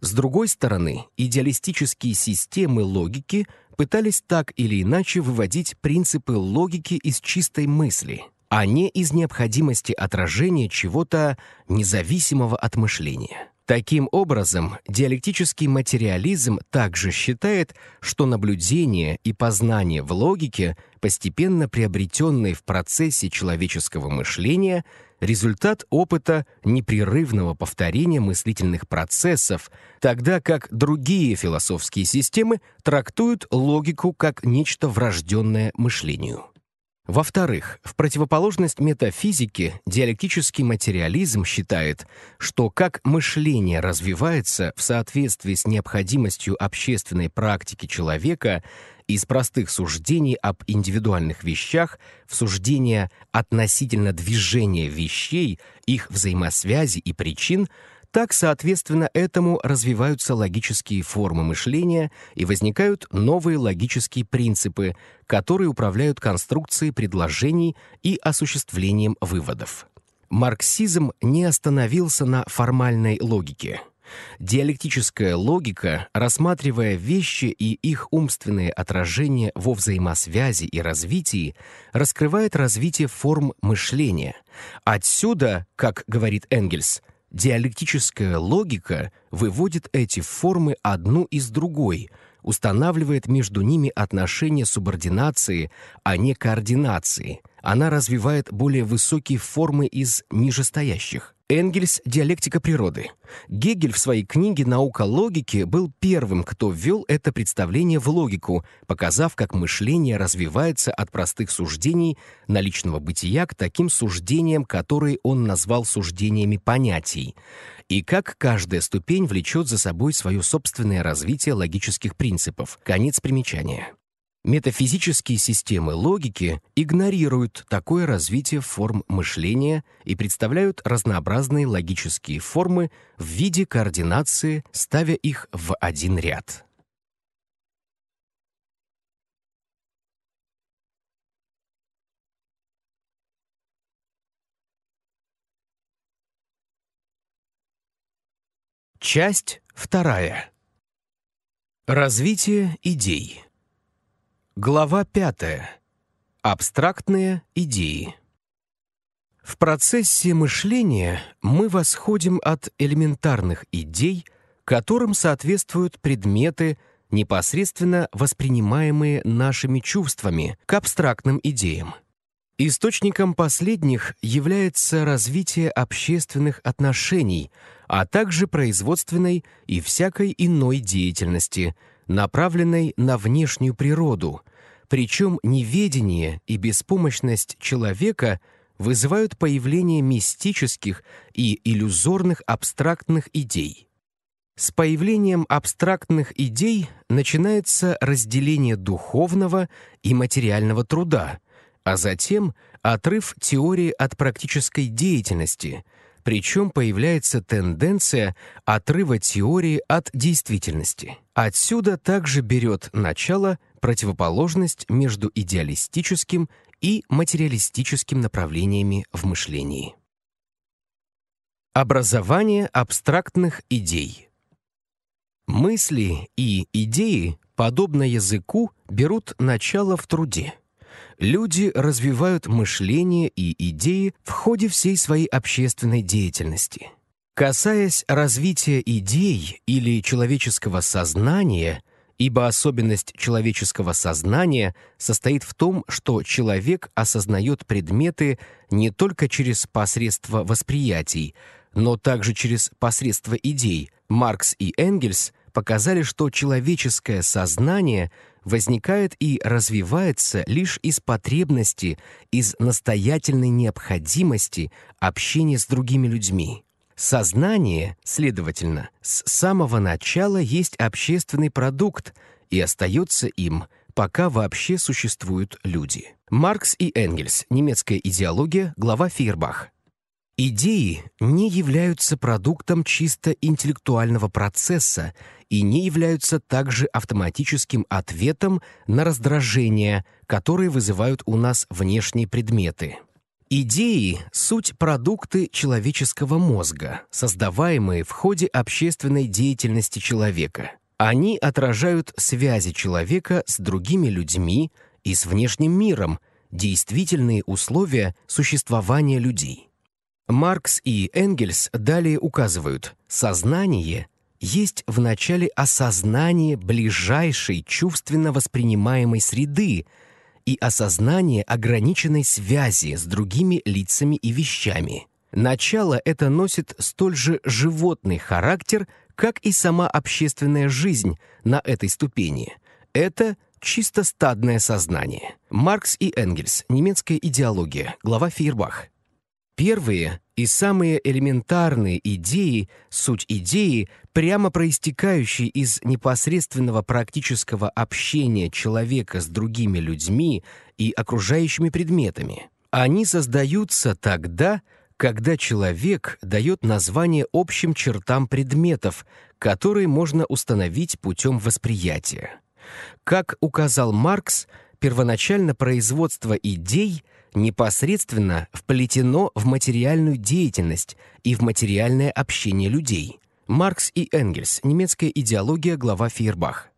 С другой стороны, идеалистические системы логики пытались так или иначе выводить принципы логики из чистой мысли, а не из необходимости отражения чего-то независимого от мышления. Таким образом, диалектический материализм также считает, что наблюдение и познание в логике, постепенно приобретенные в процессе человеческого мышления, результат опыта непрерывного повторения мыслительных процессов, тогда как другие философские системы трактуют логику как нечто врожденное мышлению. Во-вторых, в противоположность метафизике диалектический материализм считает, что как мышление развивается в соответствии с необходимостью общественной практики человека из простых суждений об индивидуальных вещах в суждения относительно движения вещей, их взаимосвязи и причин, так, соответственно, этому развиваются логические формы мышления и возникают новые логические принципы, которые управляют конструкцией предложений и осуществлением выводов. Марксизм не остановился на формальной логике. Диалектическая логика, рассматривая вещи и их умственные отражения во взаимосвязи и развитии, раскрывает развитие форм мышления. Отсюда, как говорит Энгельс, Диалектическая логика выводит эти формы одну из другой, устанавливает между ними отношения субординации, а не координации, она развивает более высокие формы из нижестоящих. Энгельс «Диалектика природы». Гегель в своей книге «Наука логики» был первым, кто ввел это представление в логику, показав, как мышление развивается от простых суждений наличного бытия к таким суждениям, которые он назвал суждениями понятий, и как каждая ступень влечет за собой свое собственное развитие логических принципов. Конец примечания. Метафизические системы логики игнорируют такое развитие форм мышления и представляют разнообразные логические формы в виде координации, ставя их в один ряд. Часть вторая. Развитие идей. Глава 5. Абстрактные идеи. В процессе мышления мы восходим от элементарных идей, которым соответствуют предметы, непосредственно воспринимаемые нашими чувствами, к абстрактным идеям. Источником последних является развитие общественных отношений, а также производственной и всякой иной деятельности – направленной на внешнюю природу, причем неведение и беспомощность человека вызывают появление мистических и иллюзорных абстрактных идей. С появлением абстрактных идей начинается разделение духовного и материального труда, а затем отрыв теории от практической деятельности – причем появляется тенденция отрыва теории от действительности. Отсюда также берет начало противоположность между идеалистическим и материалистическим направлениями в мышлении. Образование абстрактных идей. Мысли и идеи, подобно языку, берут начало в труде – Люди развивают мышление и идеи в ходе всей своей общественной деятельности. Касаясь развития идей или человеческого сознания, ибо особенность человеческого сознания состоит в том, что человек осознает предметы не только через посредство восприятий, но также через посредство идей, Маркс и Энгельс – показали, что человеческое сознание возникает и развивается лишь из потребности, из настоятельной необходимости общения с другими людьми. Сознание, следовательно, с самого начала есть общественный продукт и остается им, пока вообще существуют люди. Маркс и Энгельс. Немецкая идеология. Глава Фейербах. Идеи не являются продуктом чисто интеллектуального процесса и не являются также автоматическим ответом на раздражения, которые вызывают у нас внешние предметы. Идеи — суть продукты человеческого мозга, создаваемые в ходе общественной деятельности человека. Они отражают связи человека с другими людьми и с внешним миром, действительные условия существования людей. Маркс и Энгельс далее указывают, сознание есть в начале осознание ближайшей чувственно воспринимаемой среды и осознание ограниченной связи с другими лицами и вещами. Начало это носит столь же животный характер, как и сама общественная жизнь на этой ступени. Это чисто стадное сознание. Маркс и Энгельс. Немецкая идеология. Глава Фейербах. Первые и самые элементарные идеи, суть идеи, прямо проистекающие из непосредственного практического общения человека с другими людьми и окружающими предметами. Они создаются тогда, когда человек дает название общим чертам предметов, которые можно установить путем восприятия. Как указал Маркс, первоначально производство идей – непосредственно вплетено в материальную деятельность и в материальное общение людей. Маркс и Энгельс. Немецкая идеология. Глава Фейербах.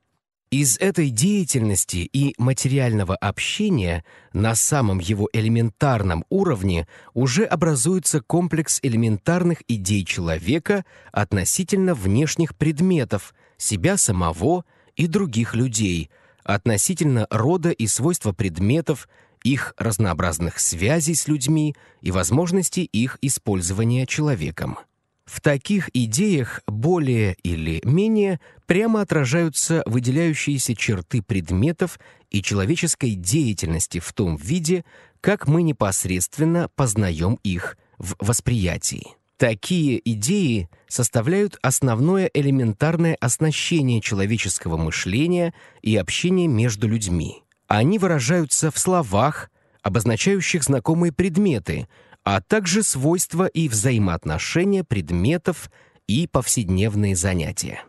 Из этой деятельности и материального общения на самом его элементарном уровне уже образуется комплекс элементарных идей человека относительно внешних предметов, себя самого и других людей, относительно рода и свойства предметов, их разнообразных связей с людьми и возможности их использования человеком. В таких идеях более или менее прямо отражаются выделяющиеся черты предметов и человеческой деятельности в том виде, как мы непосредственно познаем их в восприятии. Такие идеи составляют основное элементарное оснащение человеческого мышления и общения между людьми. А они выражаются в словах, обозначающих знакомые предметы, а также свойства и взаимоотношения предметов и повседневные занятия.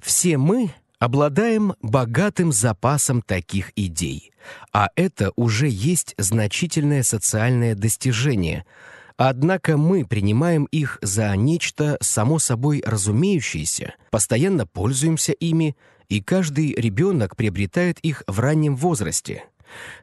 Все мы обладаем богатым запасом таких идей, а это уже есть значительное социальное достижение — Однако мы принимаем их за нечто само собой разумеющееся, постоянно пользуемся ими, и каждый ребенок приобретает их в раннем возрасте.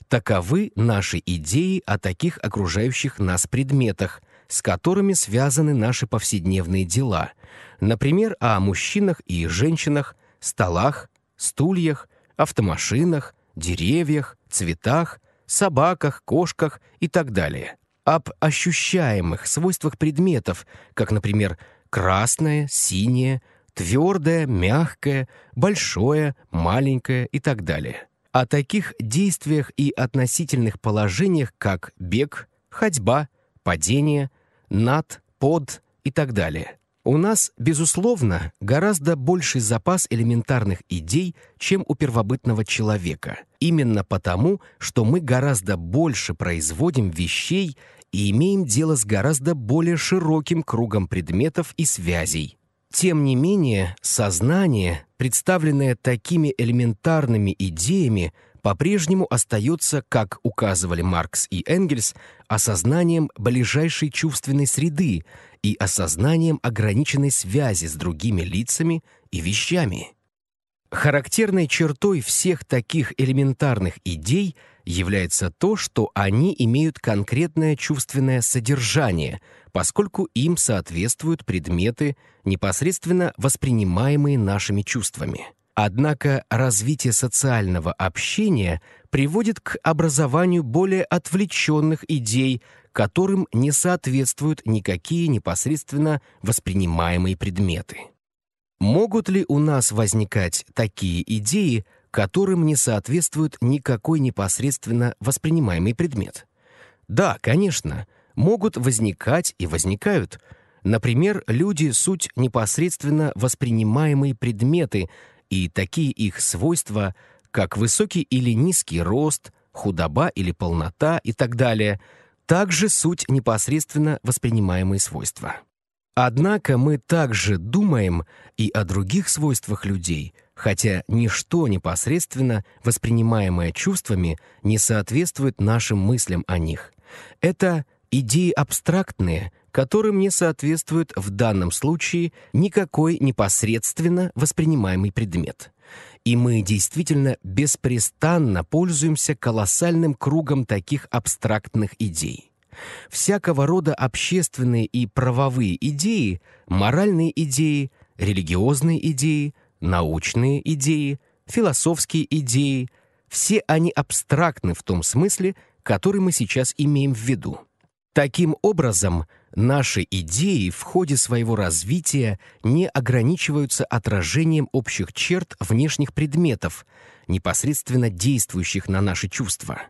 Таковы наши идеи о таких окружающих нас предметах, с которыми связаны наши повседневные дела, например, о мужчинах и женщинах, столах, стульях, автомашинах, деревьях, цветах, собаках, кошках и так далее. Об ощущаемых свойствах предметов, как, например, красное, синее, Твердое, мягкое, большое, маленькое и так далее. О таких действиях и относительных положениях, как бег, ходьба, падение, над, под и так далее. У нас, безусловно, гораздо больший запас элементарных идей, чем у первобытного человека. Именно потому, что мы гораздо больше производим вещей и имеем дело с гораздо более широким кругом предметов и связей, тем не менее, сознание, представленное такими элементарными идеями, по-прежнему остается, как указывали Маркс и Энгельс, осознанием ближайшей чувственной среды и осознанием ограниченной связи с другими лицами и вещами. Характерной чертой всех таких элементарных идей – является то, что они имеют конкретное чувственное содержание, поскольку им соответствуют предметы, непосредственно воспринимаемые нашими чувствами. Однако развитие социального общения приводит к образованию более отвлеченных идей, которым не соответствуют никакие непосредственно воспринимаемые предметы. Могут ли у нас возникать такие идеи, которым не соответствует никакой непосредственно воспринимаемый предмет. Да, конечно, могут возникать и возникают. Например, люди — суть непосредственно воспринимаемые предметы, и такие их свойства, как высокий или низкий рост, худоба или полнота и так далее, также суть непосредственно воспринимаемые свойства. Однако мы также думаем и о других свойствах людей, хотя ничто непосредственно воспринимаемое чувствами не соответствует нашим мыслям о них. Это идеи абстрактные, которым не соответствует в данном случае никакой непосредственно воспринимаемый предмет. И мы действительно беспрестанно пользуемся колоссальным кругом таких абстрактных идей. Всякого рода общественные и правовые идеи, моральные идеи, религиозные идеи, научные идеи, философские идеи, все они абстрактны в том смысле, который мы сейчас имеем в виду. Таким образом, наши идеи в ходе своего развития не ограничиваются отражением общих черт внешних предметов, непосредственно действующих на наши чувства.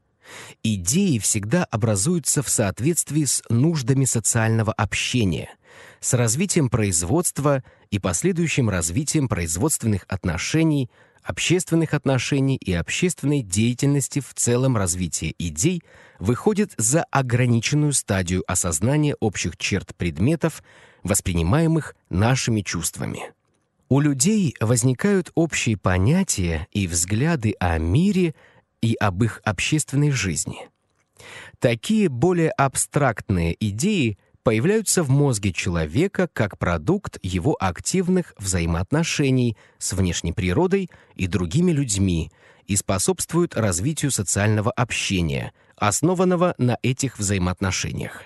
Идеи всегда образуются в соответствии с нуждами социального общения – с развитием производства и последующим развитием производственных отношений, общественных отношений и общественной деятельности в целом развитие идей выходит за ограниченную стадию осознания общих черт предметов, воспринимаемых нашими чувствами. У людей возникают общие понятия и взгляды о мире и об их общественной жизни. Такие более абстрактные идеи – появляются в мозге человека как продукт его активных взаимоотношений с внешней природой и другими людьми и способствуют развитию социального общения, основанного на этих взаимоотношениях.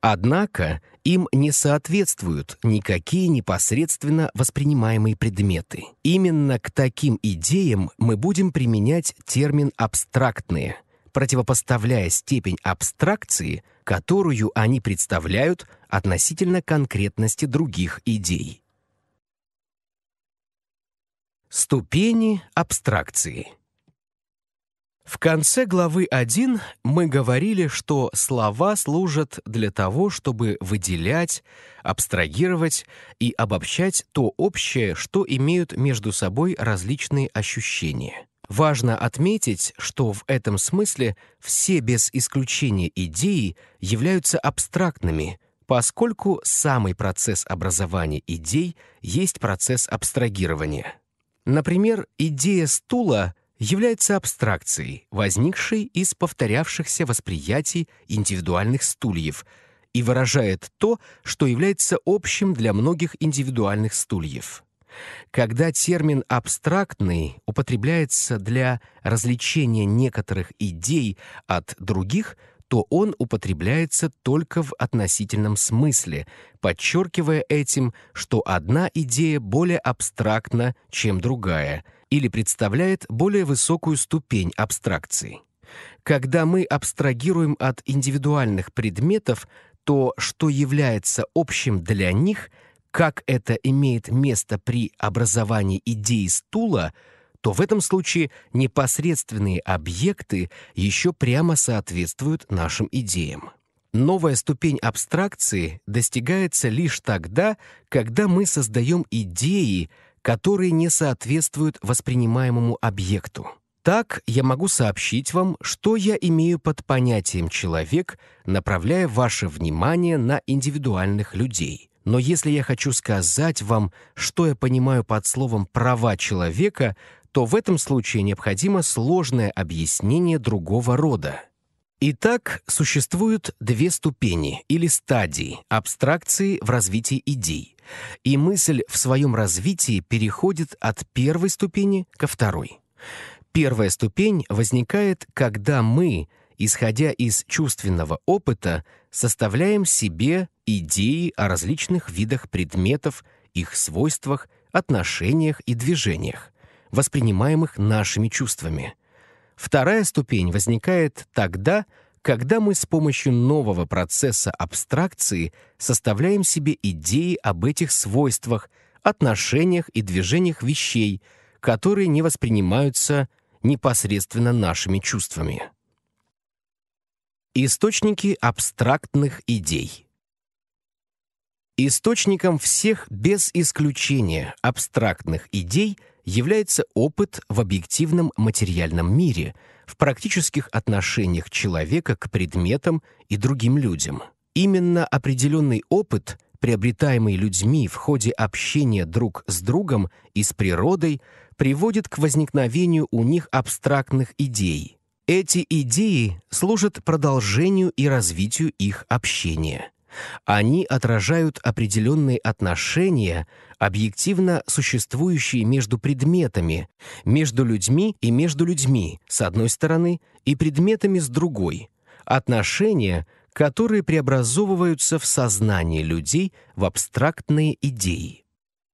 Однако им не соответствуют никакие непосредственно воспринимаемые предметы. Именно к таким идеям мы будем применять термин «абстрактные», противопоставляя степень абстракции – которую они представляют относительно конкретности других идей. Ступени абстракции В конце главы 1 мы говорили, что слова служат для того, чтобы выделять, абстрагировать и обобщать то общее, что имеют между собой различные ощущения. Важно отметить, что в этом смысле все без исключения идеи являются абстрактными, поскольку самый процесс образования идей есть процесс абстрагирования. Например, идея стула является абстракцией, возникшей из повторявшихся восприятий индивидуальных стульев и выражает то, что является общим для многих индивидуальных стульев когда термин «абстрактный» употребляется для различения некоторых идей от других, то он употребляется только в относительном смысле, подчеркивая этим, что одна идея более абстрактна, чем другая, или представляет более высокую ступень абстракции. Когда мы абстрагируем от индивидуальных предметов, то, что является общим для них – как это имеет место при образовании идеи стула, то в этом случае непосредственные объекты еще прямо соответствуют нашим идеям. Новая ступень абстракции достигается лишь тогда, когда мы создаем идеи, которые не соответствуют воспринимаемому объекту. Так я могу сообщить вам, что я имею под понятием «человек», направляя ваше внимание на индивидуальных людей – но если я хочу сказать вам, что я понимаю под словом «права человека», то в этом случае необходимо сложное объяснение другого рода. Итак, существуют две ступени или стадии абстракции в развитии идей, и мысль в своем развитии переходит от первой ступени ко второй. Первая ступень возникает, когда мы, исходя из чувственного опыта, составляем себе идеи о различных видах предметов, их свойствах, отношениях и движениях, воспринимаемых нашими чувствами. Вторая ступень возникает тогда, когда мы с помощью нового процесса абстракции составляем себе идеи об этих свойствах, отношениях и движениях вещей, которые не воспринимаются непосредственно нашими чувствами. Источники абстрактных идей – Источником всех, без исключения, абстрактных идей является опыт в объективном материальном мире, в практических отношениях человека к предметам и другим людям. Именно определенный опыт, приобретаемый людьми в ходе общения друг с другом и с природой, приводит к возникновению у них абстрактных идей. Эти идеи служат продолжению и развитию их общения – они отражают определенные отношения, объективно существующие между предметами, между людьми и между людьми, с одной стороны, и предметами с другой. Отношения, которые преобразовываются в сознании людей в абстрактные идеи.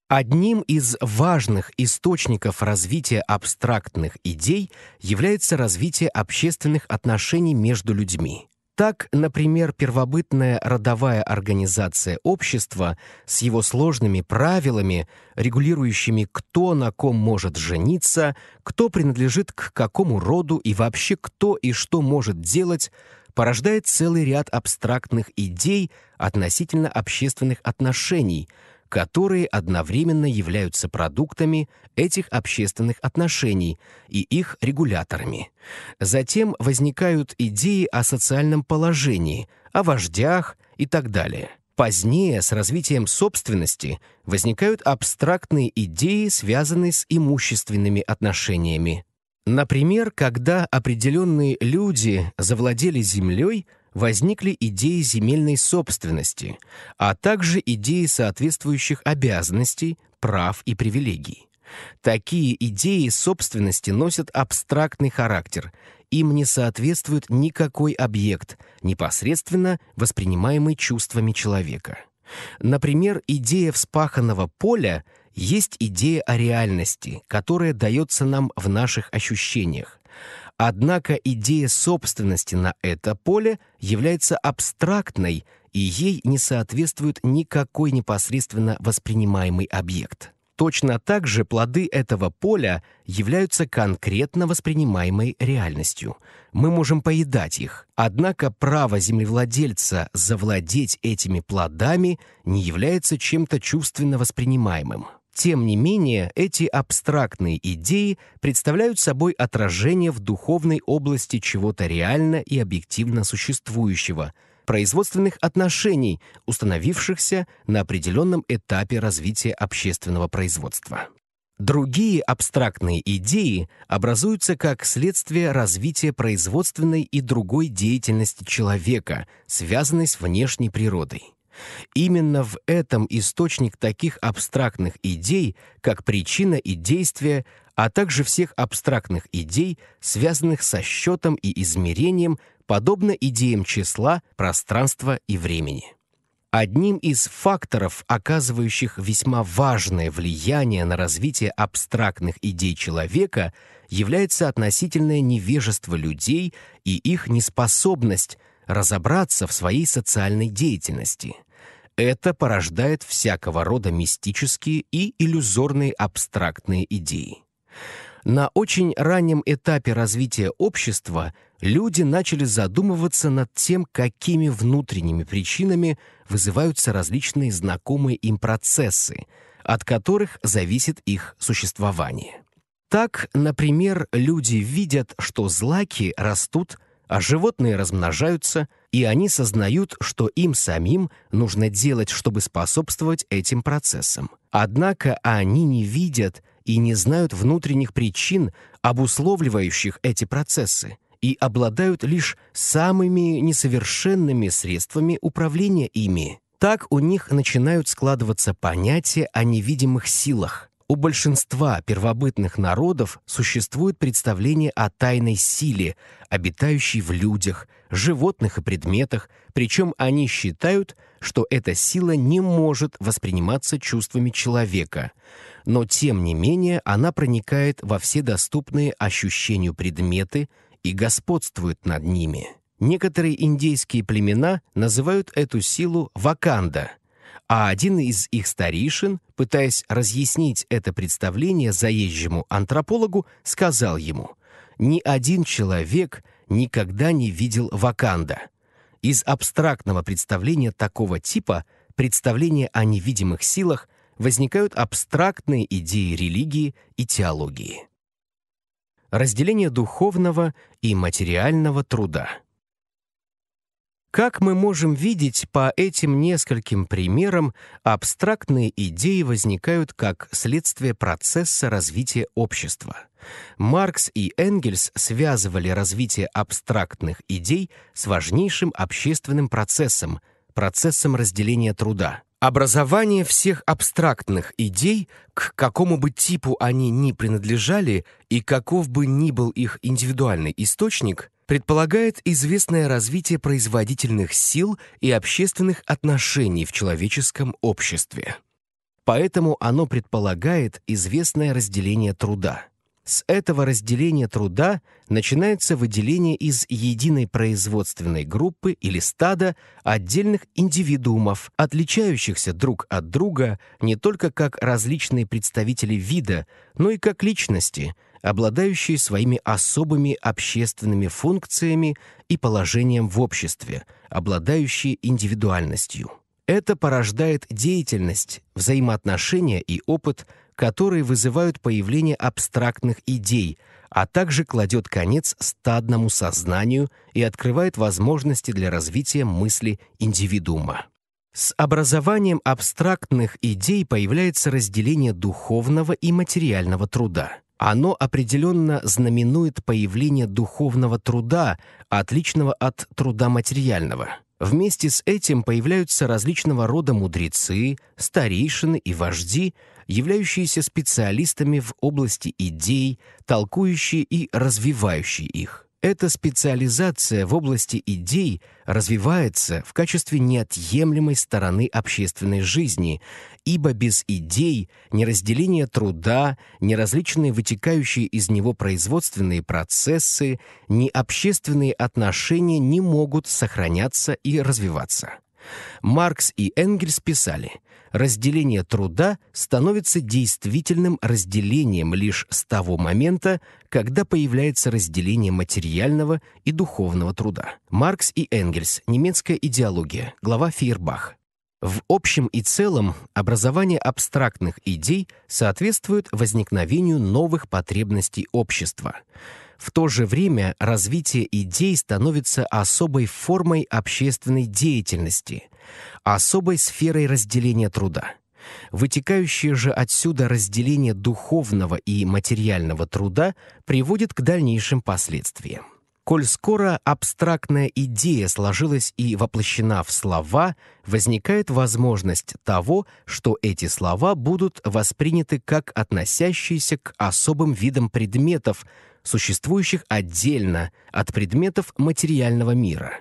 Одним из важных источников развития абстрактных идей является развитие общественных отношений между людьми. Так, например, первобытная родовая организация общества с его сложными правилами, регулирующими, кто на ком может жениться, кто принадлежит к какому роду и вообще кто и что может делать, порождает целый ряд абстрактных идей относительно общественных отношений – которые одновременно являются продуктами этих общественных отношений и их регуляторами. Затем возникают идеи о социальном положении, о вождях и так далее. Позднее, с развитием собственности, возникают абстрактные идеи, связанные с имущественными отношениями. Например, когда определенные люди завладели землей – возникли идеи земельной собственности, а также идеи соответствующих обязанностей, прав и привилегий. Такие идеи собственности носят абстрактный характер, им не соответствует никакой объект, непосредственно воспринимаемый чувствами человека. Например, идея вспаханного поля есть идея о реальности, которая дается нам в наших ощущениях. Однако идея собственности на это поле является абстрактной, и ей не соответствует никакой непосредственно воспринимаемый объект. Точно так же плоды этого поля являются конкретно воспринимаемой реальностью. Мы можем поедать их, однако право землевладельца завладеть этими плодами не является чем-то чувственно воспринимаемым. Тем не менее, эти абстрактные идеи представляют собой отражение в духовной области чего-то реально и объективно существующего, производственных отношений, установившихся на определенном этапе развития общественного производства. Другие абстрактные идеи образуются как следствие развития производственной и другой деятельности человека, связанной с внешней природой. Именно в этом источник таких абстрактных идей, как причина и действие, а также всех абстрактных идей, связанных со счетом и измерением, подобно идеям числа, пространства и времени. Одним из факторов, оказывающих весьма важное влияние на развитие абстрактных идей человека, является относительное невежество людей и их неспособность – разобраться в своей социальной деятельности. Это порождает всякого рода мистические и иллюзорные абстрактные идеи. На очень раннем этапе развития общества люди начали задумываться над тем, какими внутренними причинами вызываются различные знакомые им процессы, от которых зависит их существование. Так, например, люди видят, что злаки растут – а животные размножаются, и они сознают, что им самим нужно делать, чтобы способствовать этим процессам. Однако они не видят и не знают внутренних причин, обусловливающих эти процессы, и обладают лишь самыми несовершенными средствами управления ими. Так у них начинают складываться понятия о невидимых силах, у большинства первобытных народов существует представление о тайной силе, обитающей в людях, животных и предметах, причем они считают, что эта сила не может восприниматься чувствами человека, но тем не менее она проникает во все доступные ощущению предметы и господствует над ними. Некоторые индейские племена называют эту силу «ваканда», а один из их старейшин, пытаясь разъяснить это представление заезжему антропологу, сказал ему, «Ни один человек никогда не видел Ваканда. Из абстрактного представления такого типа, представления о невидимых силах, возникают абстрактные идеи религии и теологии. Разделение духовного и материального труда – как мы можем видеть, по этим нескольким примерам абстрактные идеи возникают как следствие процесса развития общества. Маркс и Энгельс связывали развитие абстрактных идей с важнейшим общественным процессом – процессом разделения труда. Образование всех абстрактных идей, к какому бы типу они ни принадлежали и каков бы ни был их индивидуальный источник – предполагает известное развитие производительных сил и общественных отношений в человеческом обществе. Поэтому оно предполагает известное разделение труда. С этого разделения труда начинается выделение из единой производственной группы или стада отдельных индивидуумов, отличающихся друг от друга не только как различные представители вида, но и как личности, обладающие своими особыми общественными функциями и положением в обществе, обладающие индивидуальностью. Это порождает деятельность, взаимоотношения и опыт, которые вызывают появление абстрактных идей, а также кладет конец стадному сознанию и открывает возможности для развития мысли индивидуума. С образованием абстрактных идей появляется разделение духовного и материального труда. Оно определенно знаменует появление духовного труда, отличного от труда материального – Вместе с этим появляются различного рода мудрецы, старейшины и вожди, являющиеся специалистами в области идей, толкующие и развивающие их. Эта специализация в области идей развивается в качестве неотъемлемой стороны общественной жизни, ибо без идей ни разделение труда, ни различные вытекающие из него производственные процессы, ни общественные отношения не могут сохраняться и развиваться. Маркс и Энгельс писали, разделение труда становится действительным разделением лишь с того момента, когда появляется разделение материального и духовного труда. Маркс и Энгельс. Немецкая идеология. Глава Фейербах. В общем и целом образование абстрактных идей соответствует возникновению новых потребностей общества – в то же время развитие идей становится особой формой общественной деятельности, особой сферой разделения труда. Вытекающее же отсюда разделение духовного и материального труда приводит к дальнейшим последствиям. Коль скоро абстрактная идея сложилась и воплощена в слова, возникает возможность того, что эти слова будут восприняты как относящиеся к особым видам предметов, существующих отдельно от предметов материального мира,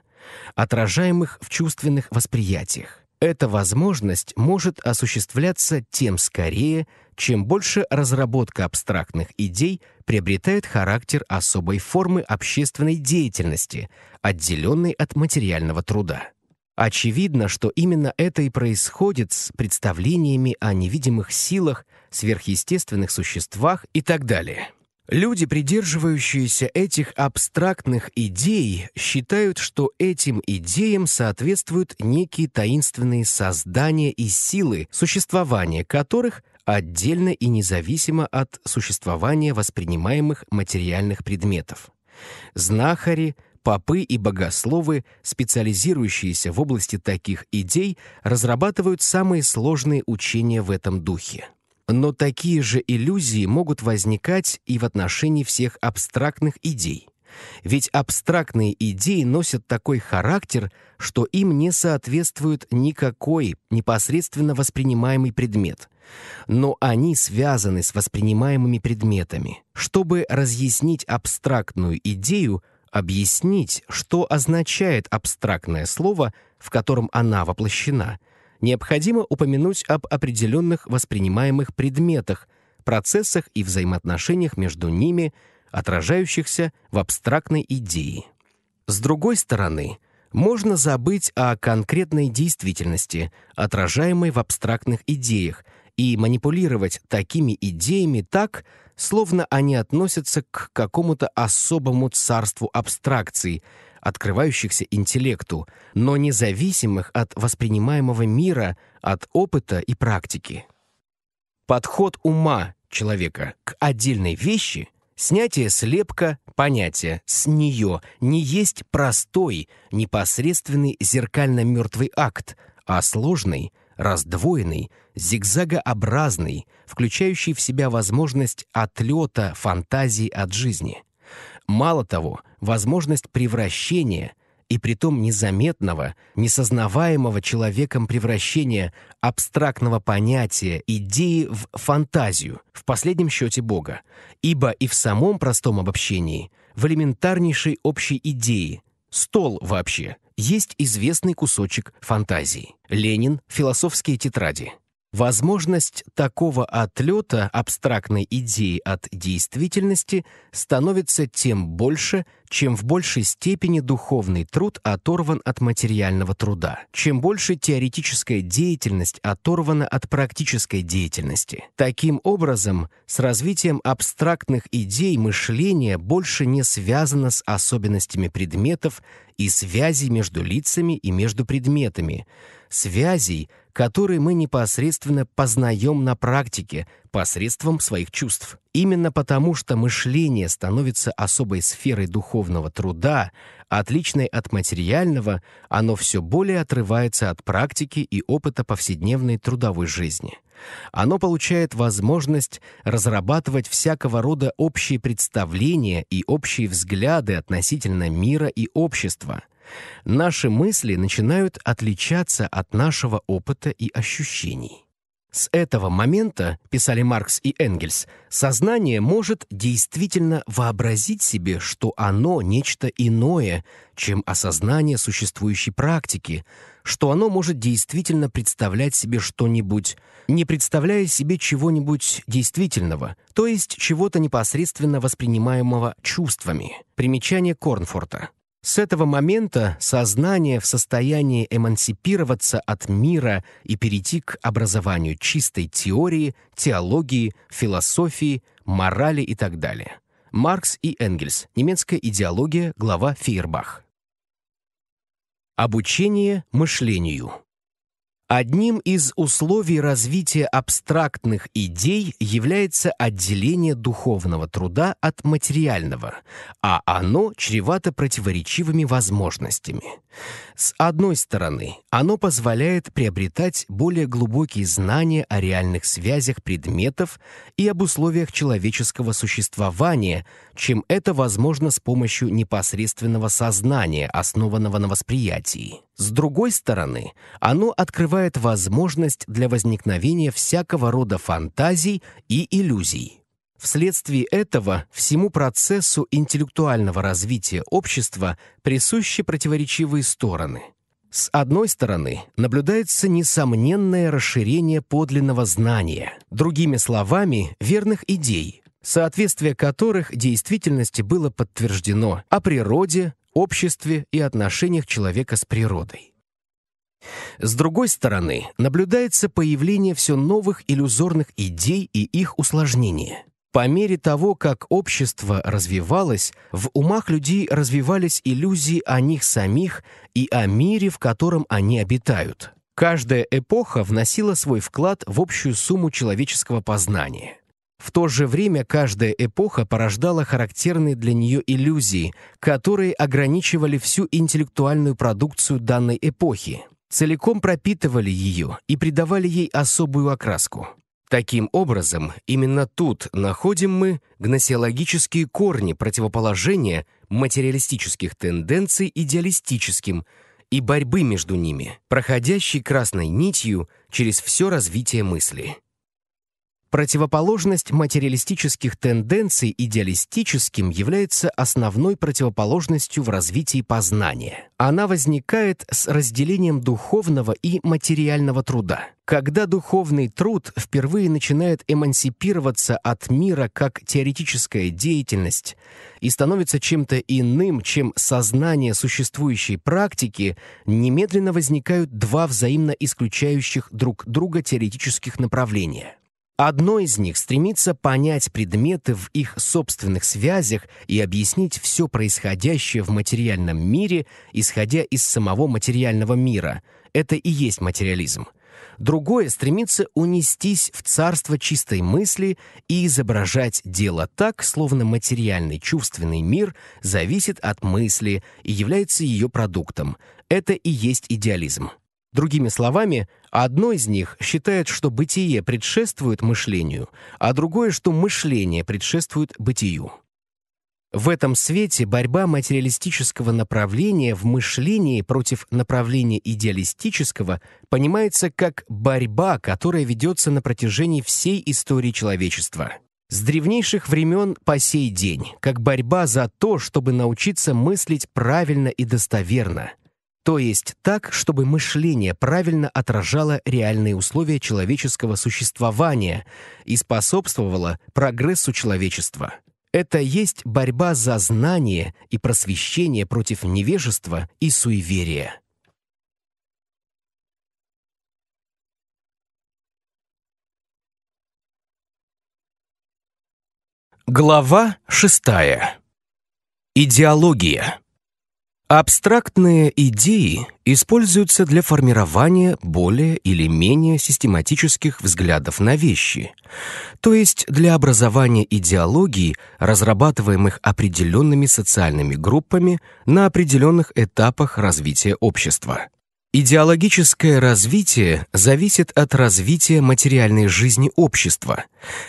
отражаемых в чувственных восприятиях. Эта возможность может осуществляться тем скорее, чем больше разработка абстрактных идей приобретает характер особой формы общественной деятельности, отделенной от материального труда. Очевидно, что именно это и происходит с представлениями о невидимых силах, сверхъестественных существах и так далее. Люди, придерживающиеся этих абстрактных идей, считают, что этим идеям соответствуют некие таинственные создания и силы, существование которых отдельно и независимо от существования воспринимаемых материальных предметов. Знахари, попы и богословы, специализирующиеся в области таких идей, разрабатывают самые сложные учения в этом духе. Но такие же иллюзии могут возникать и в отношении всех абстрактных идей. Ведь абстрактные идеи носят такой характер, что им не соответствует никакой непосредственно воспринимаемый предмет. Но они связаны с воспринимаемыми предметами. Чтобы разъяснить абстрактную идею, объяснить, что означает абстрактное слово, в котором она воплощена – необходимо упомянуть об определенных воспринимаемых предметах, процессах и взаимоотношениях между ними, отражающихся в абстрактной идее. С другой стороны, можно забыть о конкретной действительности, отражаемой в абстрактных идеях, и манипулировать такими идеями так, словно они относятся к какому-то особому царству абстракций – открывающихся интеллекту, но независимых от воспринимаемого мира, от опыта и практики. Подход ума человека к отдельной вещи, снятие слепка понятия с нее не есть простой, непосредственный зеркально-мертвый акт, а сложный, раздвоенный, зигзагообразный, включающий в себя возможность отлета фантазии от жизни – Мало того, возможность превращения, и притом незаметного, несознаваемого человеком превращения абстрактного понятия, идеи в фантазию, в последнем счете Бога, ибо и в самом простом обобщении, в элементарнейшей общей идее, стол вообще, есть известный кусочек фантазии. Ленин, философские тетради, Возможность такого отлета абстрактной идеи от действительности становится тем больше, чем в большей степени духовный труд оторван от материального труда, чем больше теоретическая деятельность оторвана от практической деятельности. Таким образом, с развитием абстрактных идей мышление больше не связано с особенностями предметов и связей между лицами и между предметами, связей, который мы непосредственно познаем на практике посредством своих чувств. Именно потому, что мышление становится особой сферой духовного труда, отличной от материального, оно все более отрывается от практики и опыта повседневной трудовой жизни. Оно получает возможность разрабатывать всякого рода общие представления и общие взгляды относительно мира и общества – наши мысли начинают отличаться от нашего опыта и ощущений. С этого момента, писали Маркс и Энгельс, сознание может действительно вообразить себе, что оно нечто иное, чем осознание существующей практики, что оно может действительно представлять себе что-нибудь, не представляя себе чего-нибудь действительного, то есть чего-то непосредственно воспринимаемого чувствами. Примечание Корнфорта. С этого момента сознание в состоянии эмансипироваться от мира и перейти к образованию чистой теории, теологии, философии, морали и так далее. Маркс и Энгельс. Немецкая идеология. Глава Фейербах. Обучение мышлению. Одним из условий развития абстрактных идей является отделение духовного труда от материального, а оно чревато противоречивыми возможностями. С одной стороны, оно позволяет приобретать более глубокие знания о реальных связях предметов и об условиях человеческого существования – чем это возможно с помощью непосредственного сознания, основанного на восприятии. С другой стороны, оно открывает возможность для возникновения всякого рода фантазий и иллюзий. Вследствие этого всему процессу интеллектуального развития общества присущи противоречивые стороны. С одной стороны, наблюдается несомненное расширение подлинного знания, другими словами, верных идей, соответствие которых действительности было подтверждено о природе, обществе и отношениях человека с природой. С другой стороны, наблюдается появление все новых иллюзорных идей и их усложнение. По мере того, как общество развивалось, в умах людей развивались иллюзии о них самих и о мире, в котором они обитают. Каждая эпоха вносила свой вклад в общую сумму человеческого познания. В то же время каждая эпоха порождала характерные для нее иллюзии, которые ограничивали всю интеллектуальную продукцию данной эпохи, целиком пропитывали ее и придавали ей особую окраску. Таким образом, именно тут находим мы гносеологические корни противоположения материалистических тенденций идеалистическим и борьбы между ними, проходящей красной нитью через все развитие мысли. Противоположность материалистических тенденций идеалистическим является основной противоположностью в развитии познания. Она возникает с разделением духовного и материального труда. Когда духовный труд впервые начинает эмансипироваться от мира как теоретическая деятельность и становится чем-то иным, чем сознание существующей практики, немедленно возникают два взаимно исключающих друг друга теоретических направления — Одно из них стремится понять предметы в их собственных связях и объяснить все происходящее в материальном мире, исходя из самого материального мира. Это и есть материализм. Другое стремится унестись в царство чистой мысли и изображать дело так, словно материальный чувственный мир зависит от мысли и является ее продуктом. Это и есть идеализм. Другими словами, одно из них считает, что бытие предшествует мышлению, а другое, что мышление предшествует бытию. В этом свете борьба материалистического направления в мышлении против направления идеалистического понимается как борьба, которая ведется на протяжении всей истории человечества. С древнейших времен по сей день, как борьба за то, чтобы научиться мыслить правильно и достоверно, то есть так, чтобы мышление правильно отражало реальные условия человеческого существования и способствовало прогрессу человечества. Это есть борьба за знание и просвещение против невежества и суеверия. Глава шестая. Идеология. Абстрактные идеи используются для формирования более или менее систематических взглядов на вещи, то есть для образования идеологий, разрабатываемых определенными социальными группами на определенных этапах развития общества. Идеологическое развитие зависит от развития материальной жизни общества.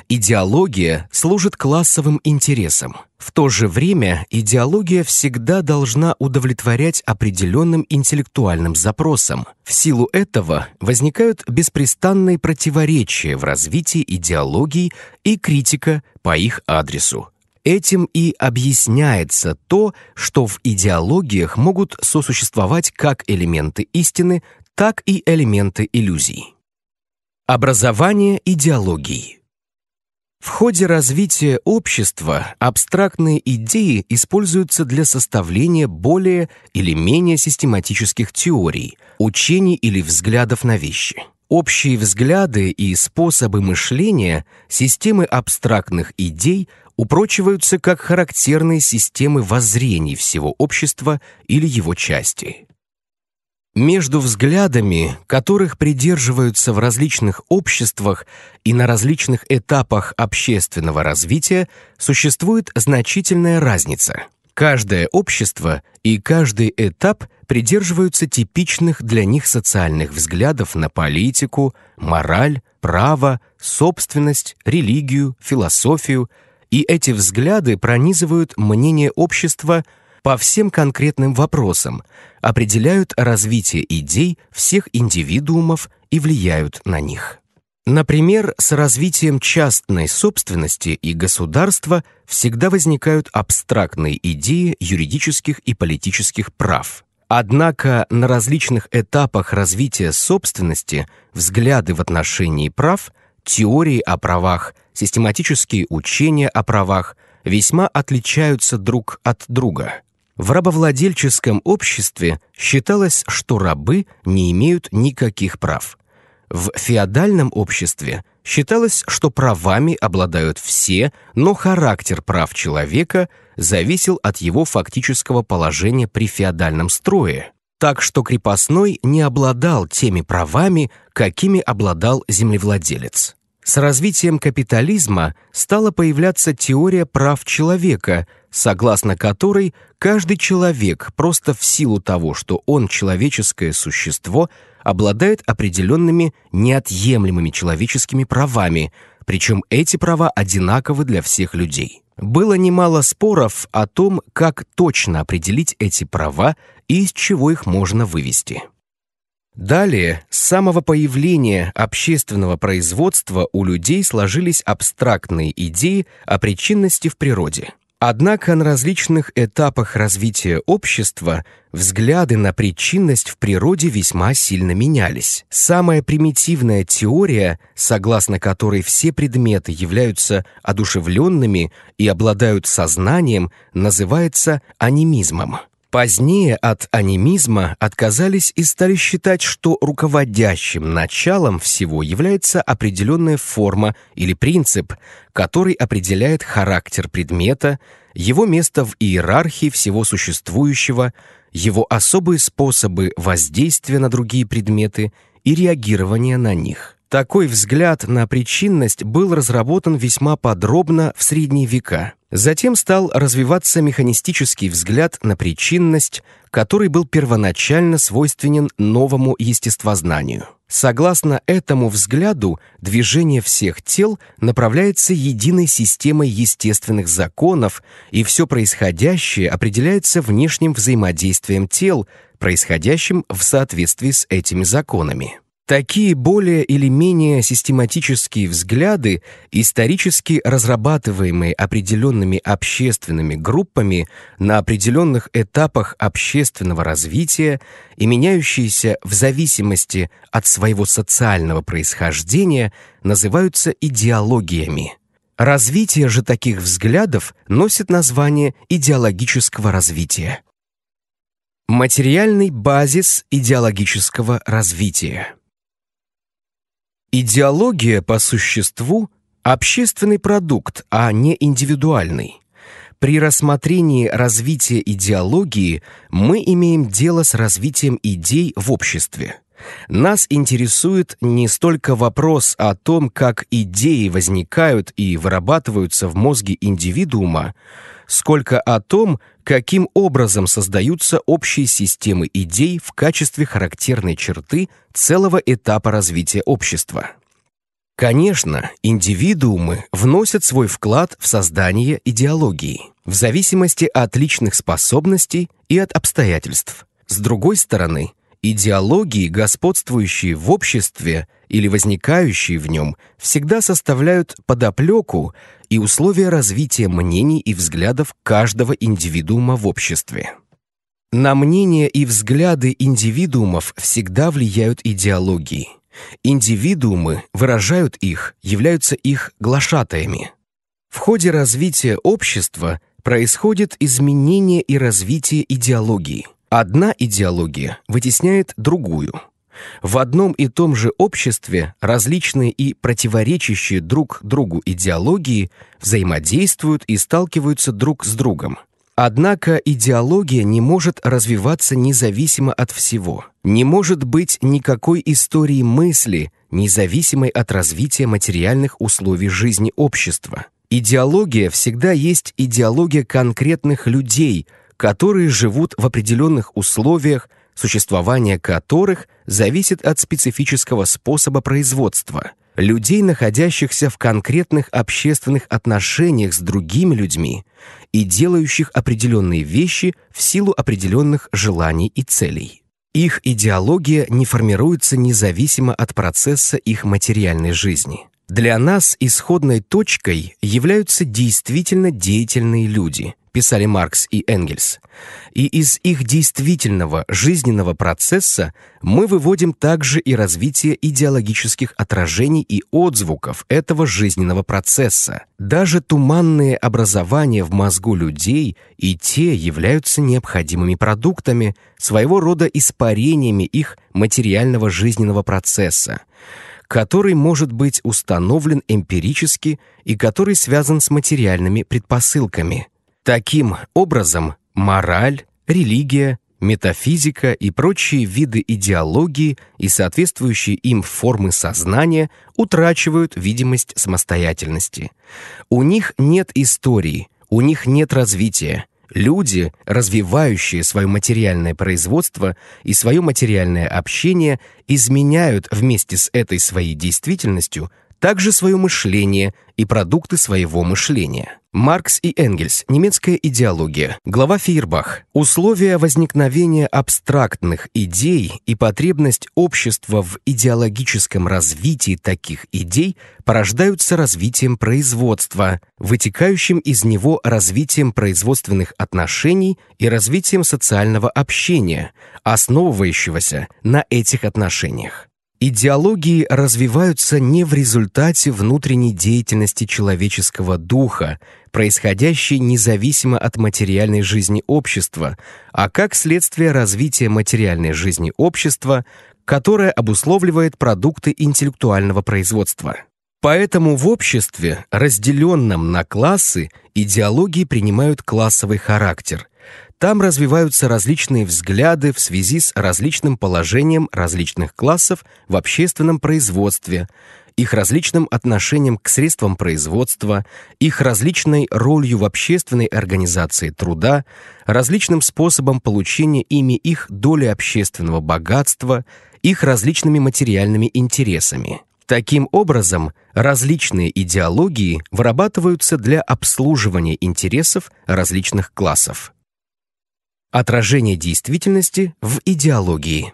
Идеология служит классовым интересам. В то же время идеология всегда должна удовлетворять определенным интеллектуальным запросам. В силу этого возникают беспрестанные противоречия в развитии идеологий и критика по их адресу. Этим и объясняется то, что в идеологиях могут сосуществовать как элементы истины, так и элементы иллюзий. Образование идеологии. В ходе развития общества абстрактные идеи используются для составления более или менее систематических теорий, учений или взглядов на вещи. Общие взгляды и способы мышления, системы абстрактных идей – упрочиваются как характерные системы воззрений всего общества или его части. Между взглядами, которых придерживаются в различных обществах и на различных этапах общественного развития, существует значительная разница. Каждое общество и каждый этап придерживаются типичных для них социальных взглядов на политику, мораль, право, собственность, религию, философию – и эти взгляды пронизывают мнение общества по всем конкретным вопросам, определяют развитие идей всех индивидуумов и влияют на них. Например, с развитием частной собственности и государства всегда возникают абстрактные идеи юридических и политических прав. Однако на различных этапах развития собственности взгляды в отношении прав – теории о правах, систематические учения о правах весьма отличаются друг от друга. В рабовладельческом обществе считалось, что рабы не имеют никаких прав. В феодальном обществе считалось, что правами обладают все, но характер прав человека зависел от его фактического положения при феодальном строе так что крепостной не обладал теми правами, какими обладал землевладелец. С развитием капитализма стала появляться теория прав человека, согласно которой каждый человек просто в силу того, что он человеческое существо, обладает определенными неотъемлемыми человеческими правами, причем эти права одинаковы для всех людей. Было немало споров о том, как точно определить эти права и из чего их можно вывести. Далее, с самого появления общественного производства у людей сложились абстрактные идеи о причинности в природе. Однако на различных этапах развития общества взгляды на причинность в природе весьма сильно менялись. Самая примитивная теория, согласно которой все предметы являются одушевленными и обладают сознанием, называется анимизмом. Позднее от анимизма отказались и стали считать, что руководящим началом всего является определенная форма или принцип, который определяет характер предмета, его место в иерархии всего существующего, его особые способы воздействия на другие предметы и реагирования на них. Такой взгляд на причинность был разработан весьма подробно в средние века. Затем стал развиваться механистический взгляд на причинность, который был первоначально свойственен новому естествознанию. Согласно этому взгляду, движение всех тел направляется единой системой естественных законов, и все происходящее определяется внешним взаимодействием тел, происходящим в соответствии с этими законами. Такие более или менее систематические взгляды, исторически разрабатываемые определенными общественными группами на определенных этапах общественного развития и меняющиеся в зависимости от своего социального происхождения, называются идеологиями. Развитие же таких взглядов носит название идеологического развития. Материальный базис идеологического развития. Идеология по существу – общественный продукт, а не индивидуальный. При рассмотрении развития идеологии мы имеем дело с развитием идей в обществе. Нас интересует не столько вопрос о том, как идеи возникают и вырабатываются в мозге индивидуума, сколько о том, каким образом создаются общие системы идей в качестве характерной черты целого этапа развития общества. Конечно, индивидуумы вносят свой вклад в создание идеологии в зависимости от личных способностей и от обстоятельств. С другой стороны, идеологии, господствующие в обществе или возникающие в нем, всегда составляют подоплеку и условия развития мнений и взглядов каждого индивидуума в обществе. На мнения и взгляды индивидуумов всегда влияют идеологии. Индивидуумы выражают их, являются их глашатаями. В ходе развития общества происходит изменение и развитие идеологии. Одна идеология вытесняет другую – в одном и том же обществе различные и противоречащие друг другу идеологии взаимодействуют и сталкиваются друг с другом. Однако идеология не может развиваться независимо от всего. Не может быть никакой истории мысли, независимой от развития материальных условий жизни общества. Идеология всегда есть идеология конкретных людей, которые живут в определенных условиях – существование которых зависит от специфического способа производства, людей, находящихся в конкретных общественных отношениях с другими людьми и делающих определенные вещи в силу определенных желаний и целей. Их идеология не формируется независимо от процесса их материальной жизни. Для нас исходной точкой являются действительно деятельные люди – писали Маркс и Энгельс. И из их действительного жизненного процесса мы выводим также и развитие идеологических отражений и отзвуков этого жизненного процесса. Даже туманные образования в мозгу людей и те являются необходимыми продуктами, своего рода испарениями их материального жизненного процесса который может быть установлен эмпирически и который связан с материальными предпосылками. Таким образом, мораль, религия, метафизика и прочие виды идеологии и соответствующие им формы сознания утрачивают видимость самостоятельности. У них нет истории, у них нет развития. Люди, развивающие свое материальное производство и свое материальное общение, изменяют вместе с этой своей действительностью также свое мышление и продукты своего мышления. Маркс и Энгельс. Немецкая идеология. Глава Фейербах. Условия возникновения абстрактных идей и потребность общества в идеологическом развитии таких идей порождаются развитием производства, вытекающим из него развитием производственных отношений и развитием социального общения, основывающегося на этих отношениях. Идеологии развиваются не в результате внутренней деятельности человеческого духа, происходящей независимо от материальной жизни общества, а как следствие развития материальной жизни общества, которое обусловливает продукты интеллектуального производства. Поэтому в обществе, разделенном на классы, идеологии принимают классовый характер там развиваются различные взгляды в связи с различным положением различных классов в общественном производстве, их различным отношением к средствам производства, их различной ролью в общественной организации труда, различным способом получения ими их доли общественного богатства, их различными материальными интересами. Таким образом, различные идеологии вырабатываются для обслуживания интересов различных классов. Отражение действительности в идеологии.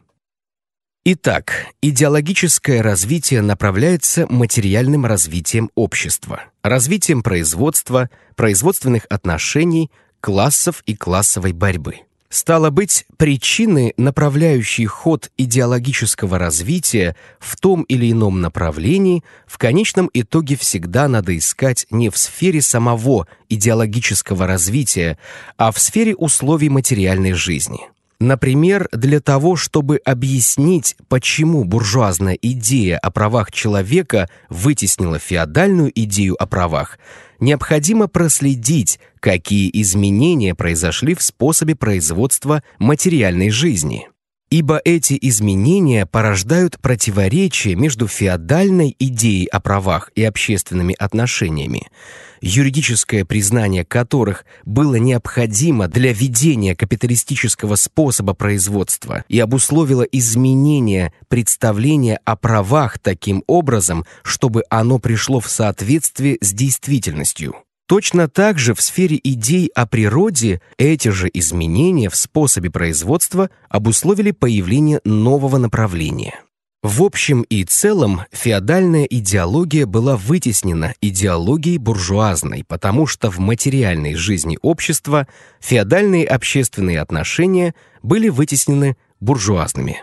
Итак, идеологическое развитие направляется материальным развитием общества, развитием производства, производственных отношений, классов и классовой борьбы – Стало быть, причины, направляющие ход идеологического развития в том или ином направлении, в конечном итоге всегда надо искать не в сфере самого идеологического развития, а в сфере условий материальной жизни. Например, для того, чтобы объяснить, почему буржуазная идея о правах человека вытеснила феодальную идею о правах, необходимо проследить, какие изменения произошли в способе производства материальной жизни. Ибо эти изменения порождают противоречие между феодальной идеей о правах и общественными отношениями, юридическое признание которых было необходимо для ведения капиталистического способа производства и обусловило изменение представления о правах таким образом, чтобы оно пришло в соответствие с действительностью – Точно так же в сфере идей о природе эти же изменения в способе производства обусловили появление нового направления. В общем и целом феодальная идеология была вытеснена идеологией буржуазной, потому что в материальной жизни общества феодальные общественные отношения были вытеснены буржуазными.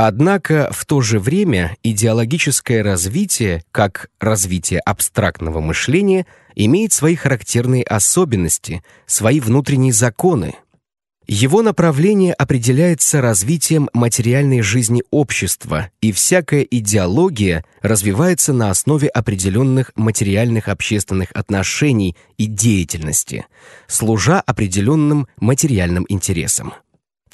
Однако в то же время идеологическое развитие, как развитие абстрактного мышления, имеет свои характерные особенности, свои внутренние законы. Его направление определяется развитием материальной жизни общества, и всякая идеология развивается на основе определенных материальных общественных отношений и деятельности, служа определенным материальным интересам.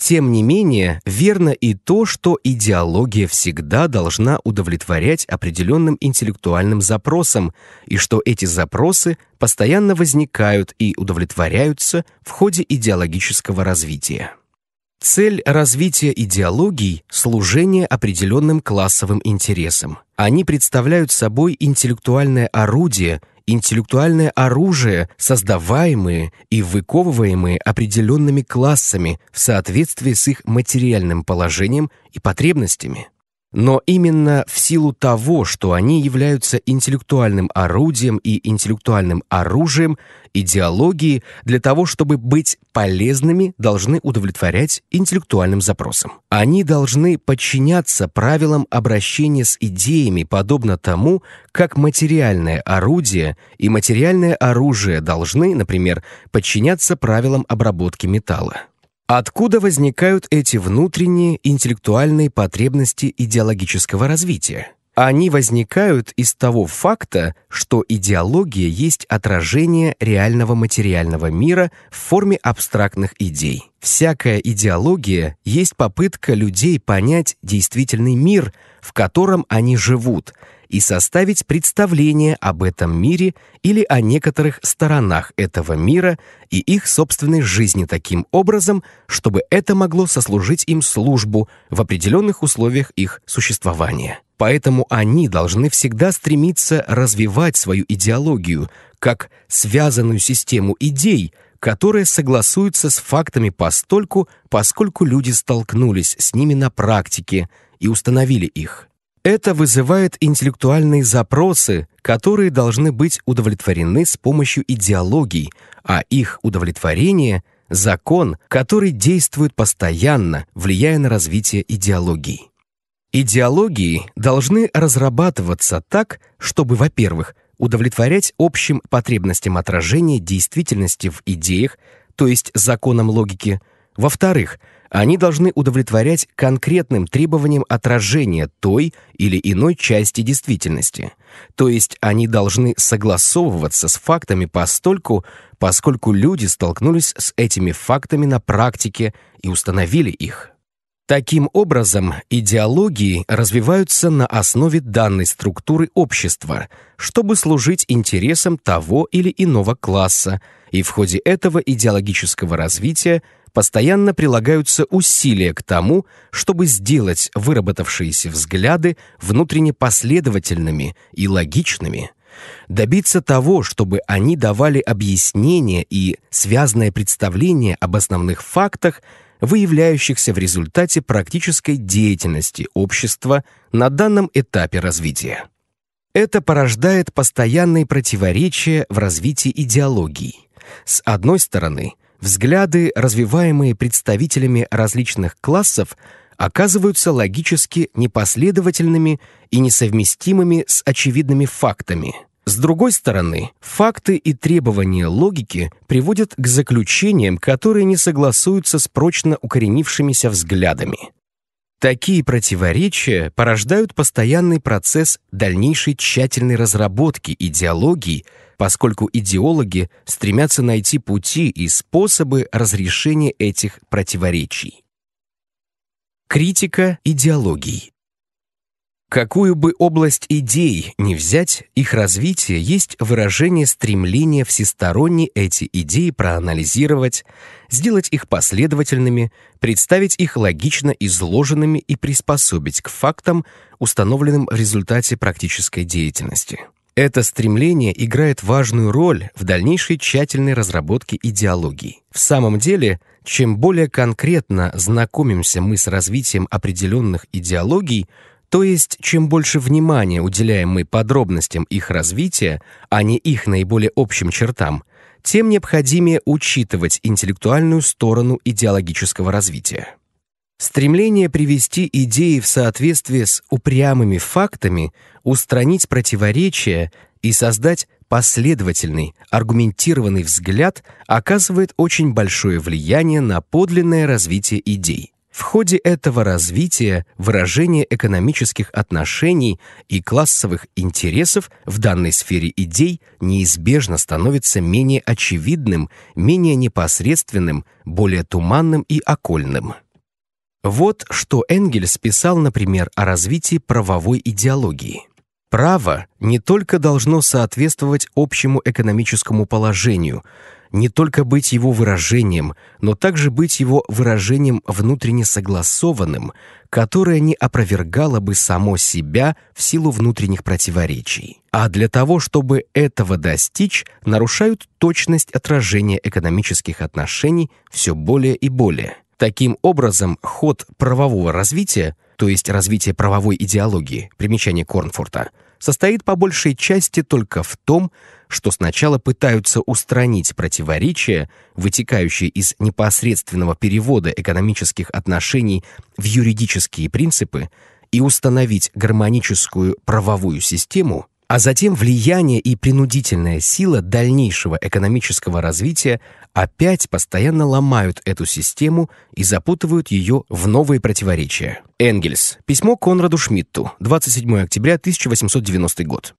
Тем не менее, верно и то, что идеология всегда должна удовлетворять определенным интеллектуальным запросам, и что эти запросы постоянно возникают и удовлетворяются в ходе идеологического развития. Цель развития идеологий – служение определенным классовым интересам. Они представляют собой интеллектуальное орудие – интеллектуальное оружие, создаваемые и выковываемые определенными классами в соответствии с их материальным положением и потребностями. Но именно в силу того, что они являются интеллектуальным орудием и интеллектуальным оружием, идеологии для того, чтобы быть полезными, должны удовлетворять интеллектуальным запросам. Они должны подчиняться правилам обращения с идеями, подобно тому, как материальное орудие и материальное оружие должны, например, подчиняться правилам обработки металла. Откуда возникают эти внутренние интеллектуальные потребности идеологического развития? Они возникают из того факта, что идеология есть отражение реального материального мира в форме абстрактных идей. Всякая идеология есть попытка людей понять действительный мир, в котором они живут – и составить представление об этом мире или о некоторых сторонах этого мира и их собственной жизни таким образом, чтобы это могло сослужить им службу в определенных условиях их существования. Поэтому они должны всегда стремиться развивать свою идеологию как связанную систему идей, которая согласуется с фактами постольку, поскольку люди столкнулись с ними на практике и установили их – это вызывает интеллектуальные запросы, которые должны быть удовлетворены с помощью идеологий, а их удовлетворение — закон, который действует постоянно, влияя на развитие идеологии. Идеологии должны разрабатываться так, чтобы, во-первых, удовлетворять общим потребностям отражения действительности в идеях, то есть законам логики, во-вторых — они должны удовлетворять конкретным требованиям отражения той или иной части действительности. То есть они должны согласовываться с фактами постольку, поскольку люди столкнулись с этими фактами на практике и установили их. Таким образом, идеологии развиваются на основе данной структуры общества, чтобы служить интересам того или иного класса, и в ходе этого идеологического развития постоянно прилагаются усилия к тому, чтобы сделать выработавшиеся взгляды внутренне последовательными и логичными, добиться того, чтобы они давали объяснение и связанное представление об основных фактах, выявляющихся в результате практической деятельности общества на данном этапе развития. Это порождает постоянные противоречия в развитии идеологии. С одной стороны, взгляды, развиваемые представителями различных классов, оказываются логически непоследовательными и несовместимыми с очевидными фактами. С другой стороны, факты и требования логики приводят к заключениям, которые не согласуются с прочно укоренившимися взглядами. Такие противоречия порождают постоянный процесс дальнейшей тщательной разработки идеологии, поскольку идеологи стремятся найти пути и способы разрешения этих противоречий. Критика идеологии Какую бы область идей ни взять, их развитие есть выражение стремления всесторонне эти идеи проанализировать, сделать их последовательными, представить их логично изложенными и приспособить к фактам, установленным в результате практической деятельности. Это стремление играет важную роль в дальнейшей тщательной разработке идеологии. В самом деле, чем более конкретно знакомимся мы с развитием определенных идеологий, то есть, чем больше внимания уделяем мы подробностям их развития, а не их наиболее общим чертам, тем необходимее учитывать интеллектуальную сторону идеологического развития. Стремление привести идеи в соответствие с упрямыми фактами, устранить противоречия и создать последовательный, аргументированный взгляд оказывает очень большое влияние на подлинное развитие идей. В ходе этого развития выражение экономических отношений и классовых интересов в данной сфере идей неизбежно становится менее очевидным, менее непосредственным, более туманным и окольным. Вот что Энгельс писал, например, о развитии правовой идеологии. Право не только должно соответствовать общему экономическому положению, не только быть его выражением, но также быть его выражением внутренне согласованным, которое не опровергало бы само себя в силу внутренних противоречий. А для того, чтобы этого достичь, нарушают точность отражения экономических отношений все более и более. Таким образом, ход правового развития, то есть развитие правовой идеологии, примечание Корнфорта, состоит по большей части только в том, что сначала пытаются устранить противоречия, вытекающие из непосредственного перевода экономических отношений в юридические принципы, и установить гармоническую правовую систему, а затем влияние и принудительная сила дальнейшего экономического развития опять постоянно ломают эту систему и запутывают ее в новые противоречия. Энгельс. Письмо Конраду Шмидту. 27 октября 1890 год.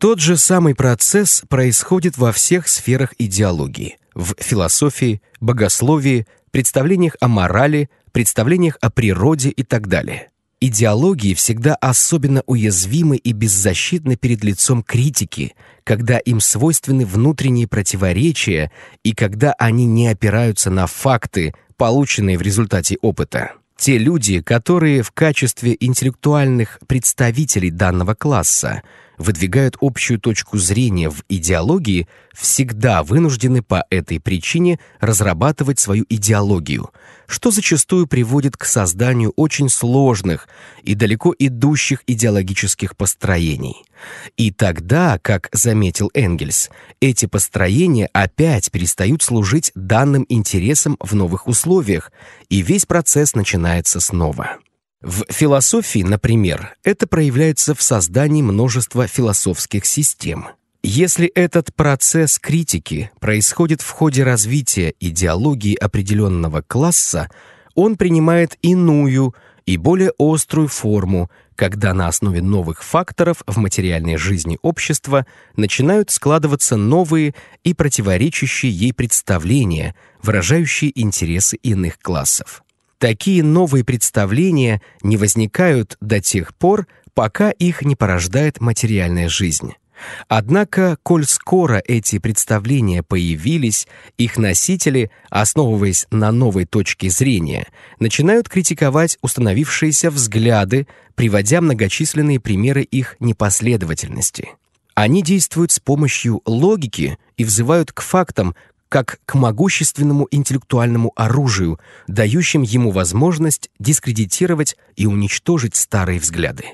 Тот же самый процесс происходит во всех сферах идеологии, в философии, богословии, представлениях о морали, представлениях о природе и так далее. Идеологии всегда особенно уязвимы и беззащитны перед лицом критики, когда им свойственны внутренние противоречия и когда они не опираются на факты, полученные в результате опыта. Те люди, которые в качестве интеллектуальных представителей данного класса – выдвигают общую точку зрения в идеологии, всегда вынуждены по этой причине разрабатывать свою идеологию, что зачастую приводит к созданию очень сложных и далеко идущих идеологических построений. И тогда, как заметил Энгельс, эти построения опять перестают служить данным интересам в новых условиях, и весь процесс начинается снова. В философии, например, это проявляется в создании множества философских систем. Если этот процесс критики происходит в ходе развития идеологии определенного класса, он принимает иную и более острую форму, когда на основе новых факторов в материальной жизни общества начинают складываться новые и противоречащие ей представления, выражающие интересы иных классов. Такие новые представления не возникают до тех пор, пока их не порождает материальная жизнь. Однако, коль скоро эти представления появились, их носители, основываясь на новой точке зрения, начинают критиковать установившиеся взгляды, приводя многочисленные примеры их непоследовательности. Они действуют с помощью логики и взывают к фактам, как к могущественному интеллектуальному оружию, дающим ему возможность дискредитировать и уничтожить старые взгляды.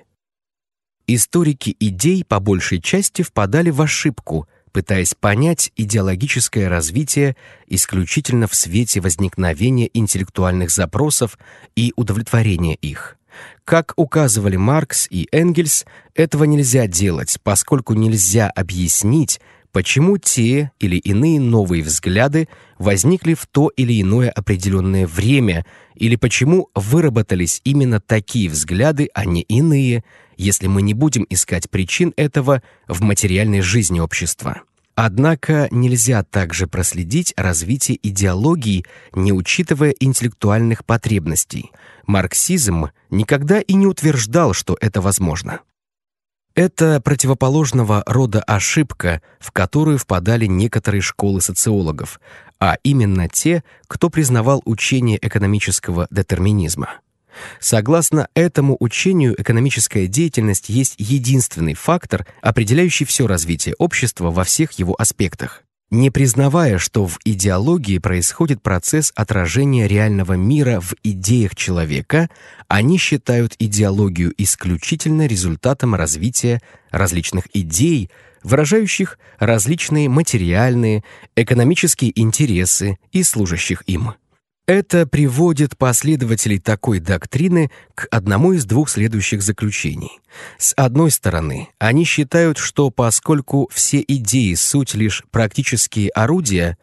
Историки идей по большей части впадали в ошибку, пытаясь понять идеологическое развитие исключительно в свете возникновения интеллектуальных запросов и удовлетворения их. Как указывали Маркс и Энгельс, этого нельзя делать, поскольку нельзя объяснить почему те или иные новые взгляды возникли в то или иное определенное время, или почему выработались именно такие взгляды, а не иные, если мы не будем искать причин этого в материальной жизни общества. Однако нельзя также проследить развитие идеологии, не учитывая интеллектуальных потребностей. Марксизм никогда и не утверждал, что это возможно. Это противоположного рода ошибка, в которую впадали некоторые школы социологов, а именно те, кто признавал учение экономического детерминизма. Согласно этому учению, экономическая деятельность есть единственный фактор, определяющий все развитие общества во всех его аспектах не признавая, что в идеологии происходит процесс отражения реального мира в идеях человека, они считают идеологию исключительно результатом развития различных идей, выражающих различные материальные, экономические интересы и служащих им. Это приводит последователей такой доктрины к одному из двух следующих заключений. С одной стороны, они считают, что поскольку все идеи суть лишь практические орудия,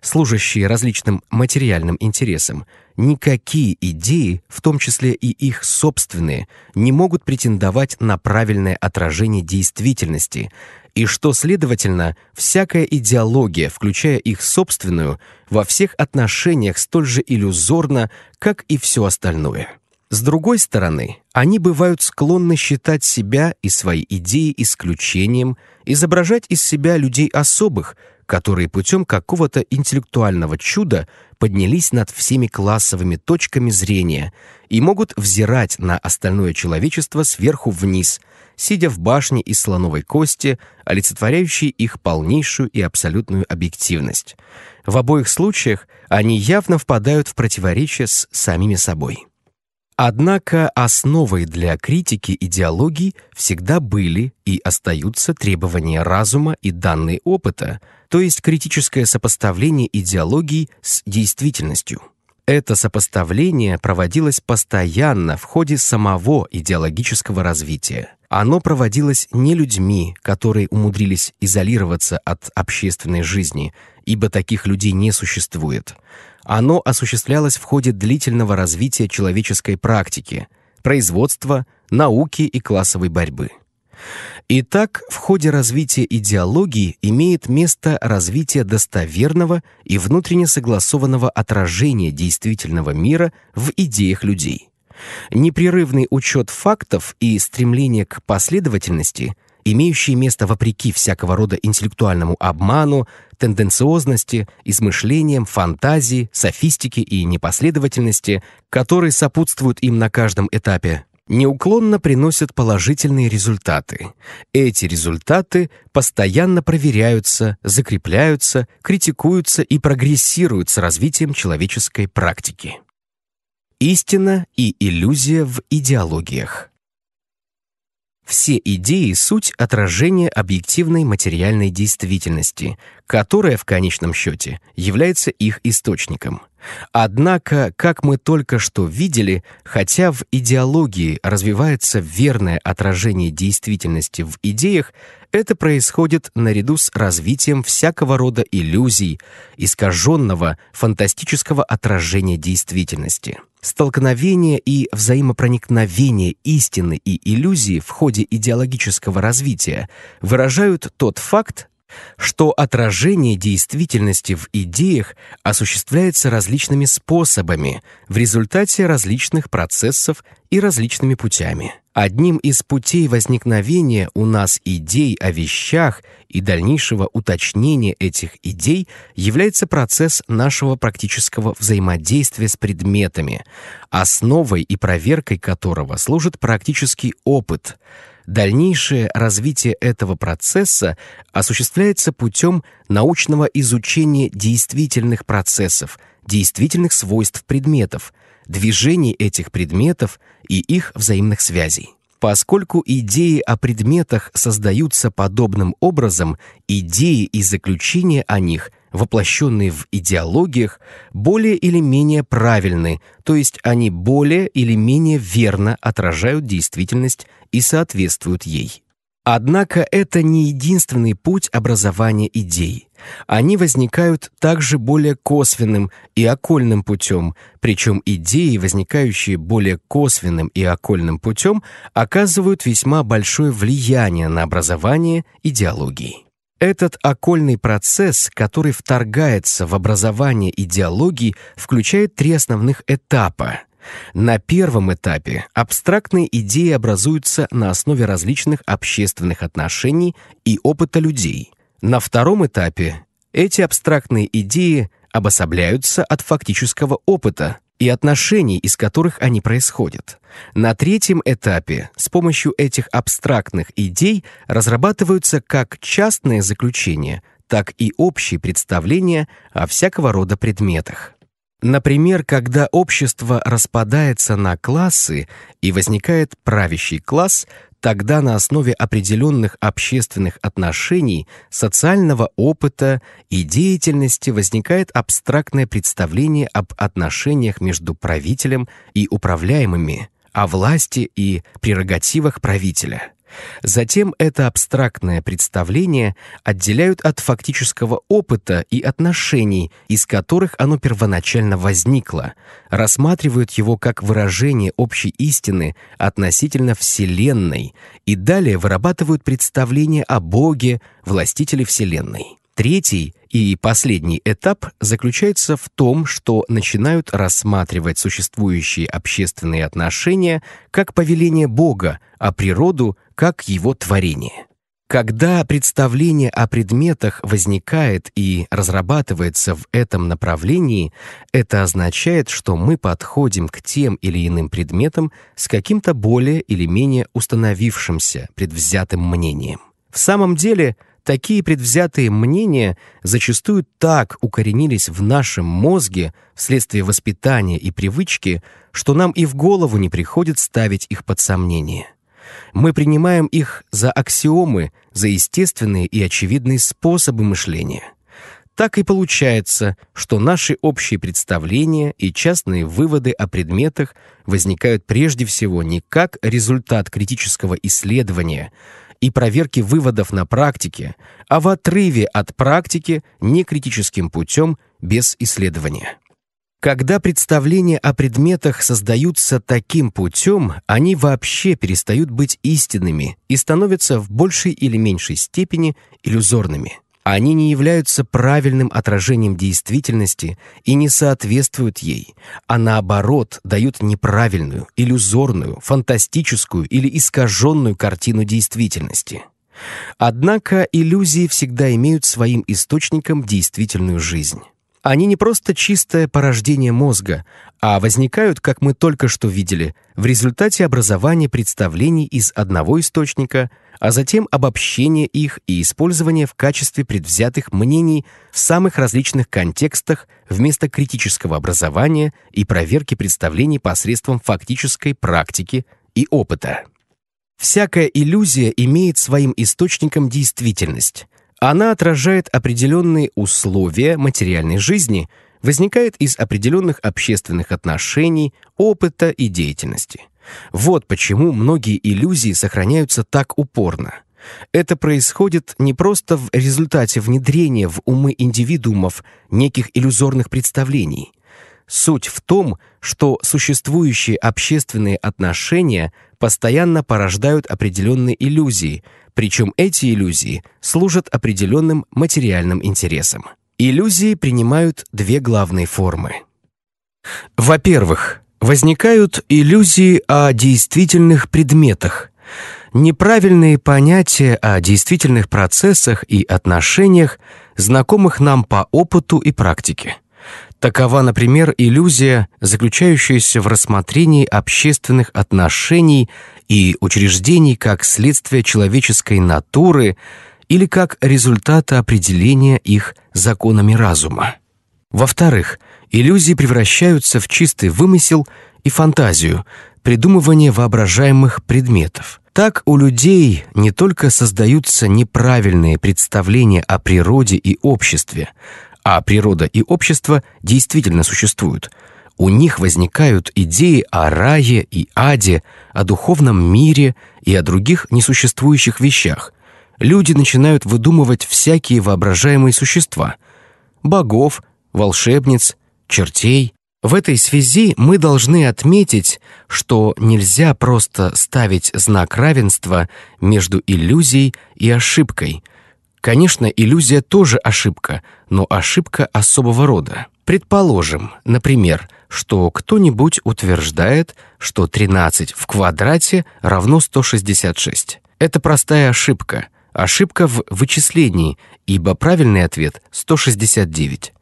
служащие различным материальным интересам, никакие идеи, в том числе и их собственные, не могут претендовать на правильное отражение действительности и что, следовательно, всякая идеология, включая их собственную, во всех отношениях столь же иллюзорна, как и все остальное. С другой стороны, они бывают склонны считать себя и свои идеи исключением, изображать из себя людей особых, которые путем какого-то интеллектуального чуда поднялись над всеми классовыми точками зрения и могут взирать на остальное человечество сверху вниз, сидя в башне из слоновой кости, олицетворяющей их полнейшую и абсолютную объективность. В обоих случаях они явно впадают в противоречие с самими собой. Однако основой для критики идеологий всегда были и остаются требования разума и данные опыта, то есть критическое сопоставление идеологий с действительностью. Это сопоставление проводилось постоянно в ходе самого идеологического развития. Оно проводилось не людьми, которые умудрились изолироваться от общественной жизни, ибо таких людей не существует. Оно осуществлялось в ходе длительного развития человеческой практики, производства, науки и классовой борьбы. Итак, в ходе развития идеологии имеет место развитие достоверного и внутренне согласованного отражения действительного мира в идеях людей. Непрерывный учет фактов и стремление к последовательности, имеющие место вопреки всякого рода интеллектуальному обману, тенденциозности, измышлениям, фантазии, софистике и непоследовательности, которые сопутствуют им на каждом этапе, неуклонно приносят положительные результаты. Эти результаты постоянно проверяются, закрепляются, критикуются и прогрессируют с развитием человеческой практики. Истина и иллюзия в идеологиях. Все идеи — суть отражения объективной материальной действительности, которая в конечном счете является их источником. Однако, как мы только что видели, хотя в идеологии развивается верное отражение действительности в идеях, это происходит наряду с развитием всякого рода иллюзий, искаженного фантастического отражения действительности. Столкновение и взаимопроникновение истины и иллюзии в ходе идеологического развития выражают тот факт, что отражение действительности в идеях осуществляется различными способами в результате различных процессов и различными путями. Одним из путей возникновения у нас идей о вещах и дальнейшего уточнения этих идей является процесс нашего практического взаимодействия с предметами, основой и проверкой которого служит практический опыт — Дальнейшее развитие этого процесса осуществляется путем научного изучения действительных процессов, действительных свойств предметов, движений этих предметов и их взаимных связей. Поскольку идеи о предметах создаются подобным образом, идеи и заключения о них воплощенные в идеологиях, более или менее правильны, то есть они более или менее верно отражают действительность и соответствуют ей. Однако это не единственный путь образования идей. Они возникают также более косвенным и окольным путем, причем идеи, возникающие более косвенным и окольным путем, оказывают весьма большое влияние на образование идеологии. Этот окольный процесс, который вторгается в образование идеологии, включает три основных этапа. На первом этапе абстрактные идеи образуются на основе различных общественных отношений и опыта людей. На втором этапе эти абстрактные идеи обособляются от фактического опыта, и отношений, из которых они происходят. На третьем этапе с помощью этих абстрактных идей разрабатываются как частные заключения, так и общие представления о всякого рода предметах. Например, когда общество распадается на классы и возникает правящий класс, тогда на основе определенных общественных отношений, социального опыта и деятельности возникает абстрактное представление об отношениях между правителем и управляемыми, о власти и прерогативах правителя – Затем это абстрактное представление отделяют от фактического опыта и отношений, из которых оно первоначально возникло, рассматривают его как выражение общей истины относительно Вселенной и далее вырабатывают представление о Боге, властителе Вселенной. Третий и последний этап заключается в том, что начинают рассматривать существующие общественные отношения как повеление Бога, а природу — как его творение. Когда представление о предметах возникает и разрабатывается в этом направлении, это означает, что мы подходим к тем или иным предметам с каким-то более или менее установившимся предвзятым мнением. В самом деле, такие предвзятые мнения зачастую так укоренились в нашем мозге вследствие воспитания и привычки, что нам и в голову не приходит ставить их под сомнение – мы принимаем их за аксиомы, за естественные и очевидные способы мышления. Так и получается, что наши общие представления и частные выводы о предметах возникают прежде всего не как результат критического исследования и проверки выводов на практике, а в отрыве от практики некритическим путем без исследования. Когда представления о предметах создаются таким путем, они вообще перестают быть истинными и становятся в большей или меньшей степени иллюзорными. Они не являются правильным отражением действительности и не соответствуют ей, а наоборот дают неправильную, иллюзорную, фантастическую или искаженную картину действительности. Однако иллюзии всегда имеют своим источником действительную жизнь. Они не просто чистое порождение мозга, а возникают, как мы только что видели, в результате образования представлений из одного источника, а затем обобщения их и использования в качестве предвзятых мнений в самых различных контекстах вместо критического образования и проверки представлений посредством фактической практики и опыта. Всякая иллюзия имеет своим источником действительность — она отражает определенные условия материальной жизни, возникает из определенных общественных отношений, опыта и деятельности. Вот почему многие иллюзии сохраняются так упорно. Это происходит не просто в результате внедрения в умы индивидуумов неких иллюзорных представлений. Суть в том, что существующие общественные отношения – постоянно порождают определенные иллюзии, причем эти иллюзии служат определенным материальным интересам. Иллюзии принимают две главные формы. Во-первых, возникают иллюзии о действительных предметах. Неправильные понятия о действительных процессах и отношениях, знакомых нам по опыту и практике. Такова, например, иллюзия, заключающаяся в рассмотрении общественных отношений и учреждений как следствия человеческой натуры или как результата определения их законами разума. Во-вторых, иллюзии превращаются в чистый вымысел и фантазию, придумывание воображаемых предметов. Так у людей не только создаются неправильные представления о природе и обществе, а природа и общество действительно существуют. У них возникают идеи о рае и аде, о духовном мире и о других несуществующих вещах. Люди начинают выдумывать всякие воображаемые существа — богов, волшебниц, чертей — в этой связи мы должны отметить, что нельзя просто ставить знак равенства между иллюзией и ошибкой – Конечно, иллюзия тоже ошибка, но ошибка особого рода. Предположим, например, что кто-нибудь утверждает, что 13 в квадрате равно 166. Это простая ошибка. Ошибка в вычислении, ибо правильный ответ — 169.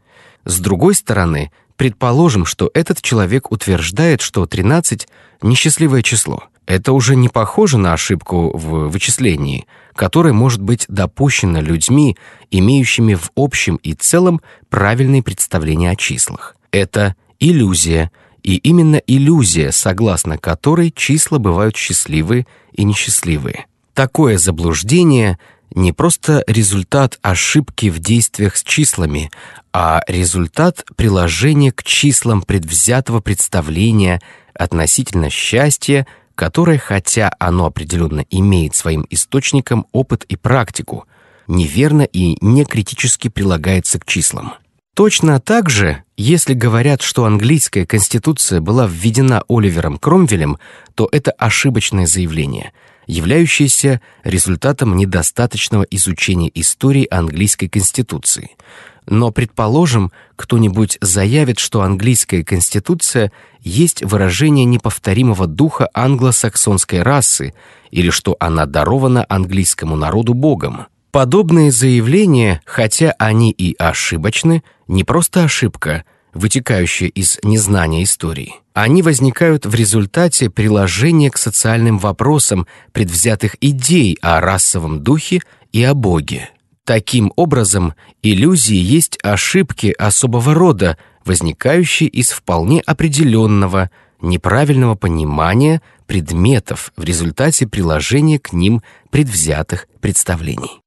С другой стороны, предположим, что этот человек утверждает, что 13 — несчастливое число. Это уже не похоже на ошибку в вычислении — который может быть допущен людьми, имеющими в общем и целом правильные представления о числах. Это иллюзия, и именно иллюзия, согласно которой числа бывают счастливые и несчастливые. Такое заблуждение не просто результат ошибки в действиях с числами, а результат приложения к числам предвзятого представления относительно счастья, которое, хотя оно определенно имеет своим источником опыт и практику, неверно и не критически прилагается к числам. Точно так же, если говорят, что английская конституция была введена Оливером Кромвелем, то это ошибочное заявление, являющееся результатом недостаточного изучения истории английской конституции – но, предположим, кто-нибудь заявит, что английская конституция есть выражение неповторимого духа англосаксонской расы или что она дарована английскому народу Богом. Подобные заявления, хотя они и ошибочны, не просто ошибка, вытекающая из незнания истории. Они возникают в результате приложения к социальным вопросам предвзятых идей о расовом духе и о Боге. Таким образом, Иллюзии есть ошибки особого рода, возникающие из вполне определенного, неправильного понимания предметов в результате приложения к ним предвзятых представлений.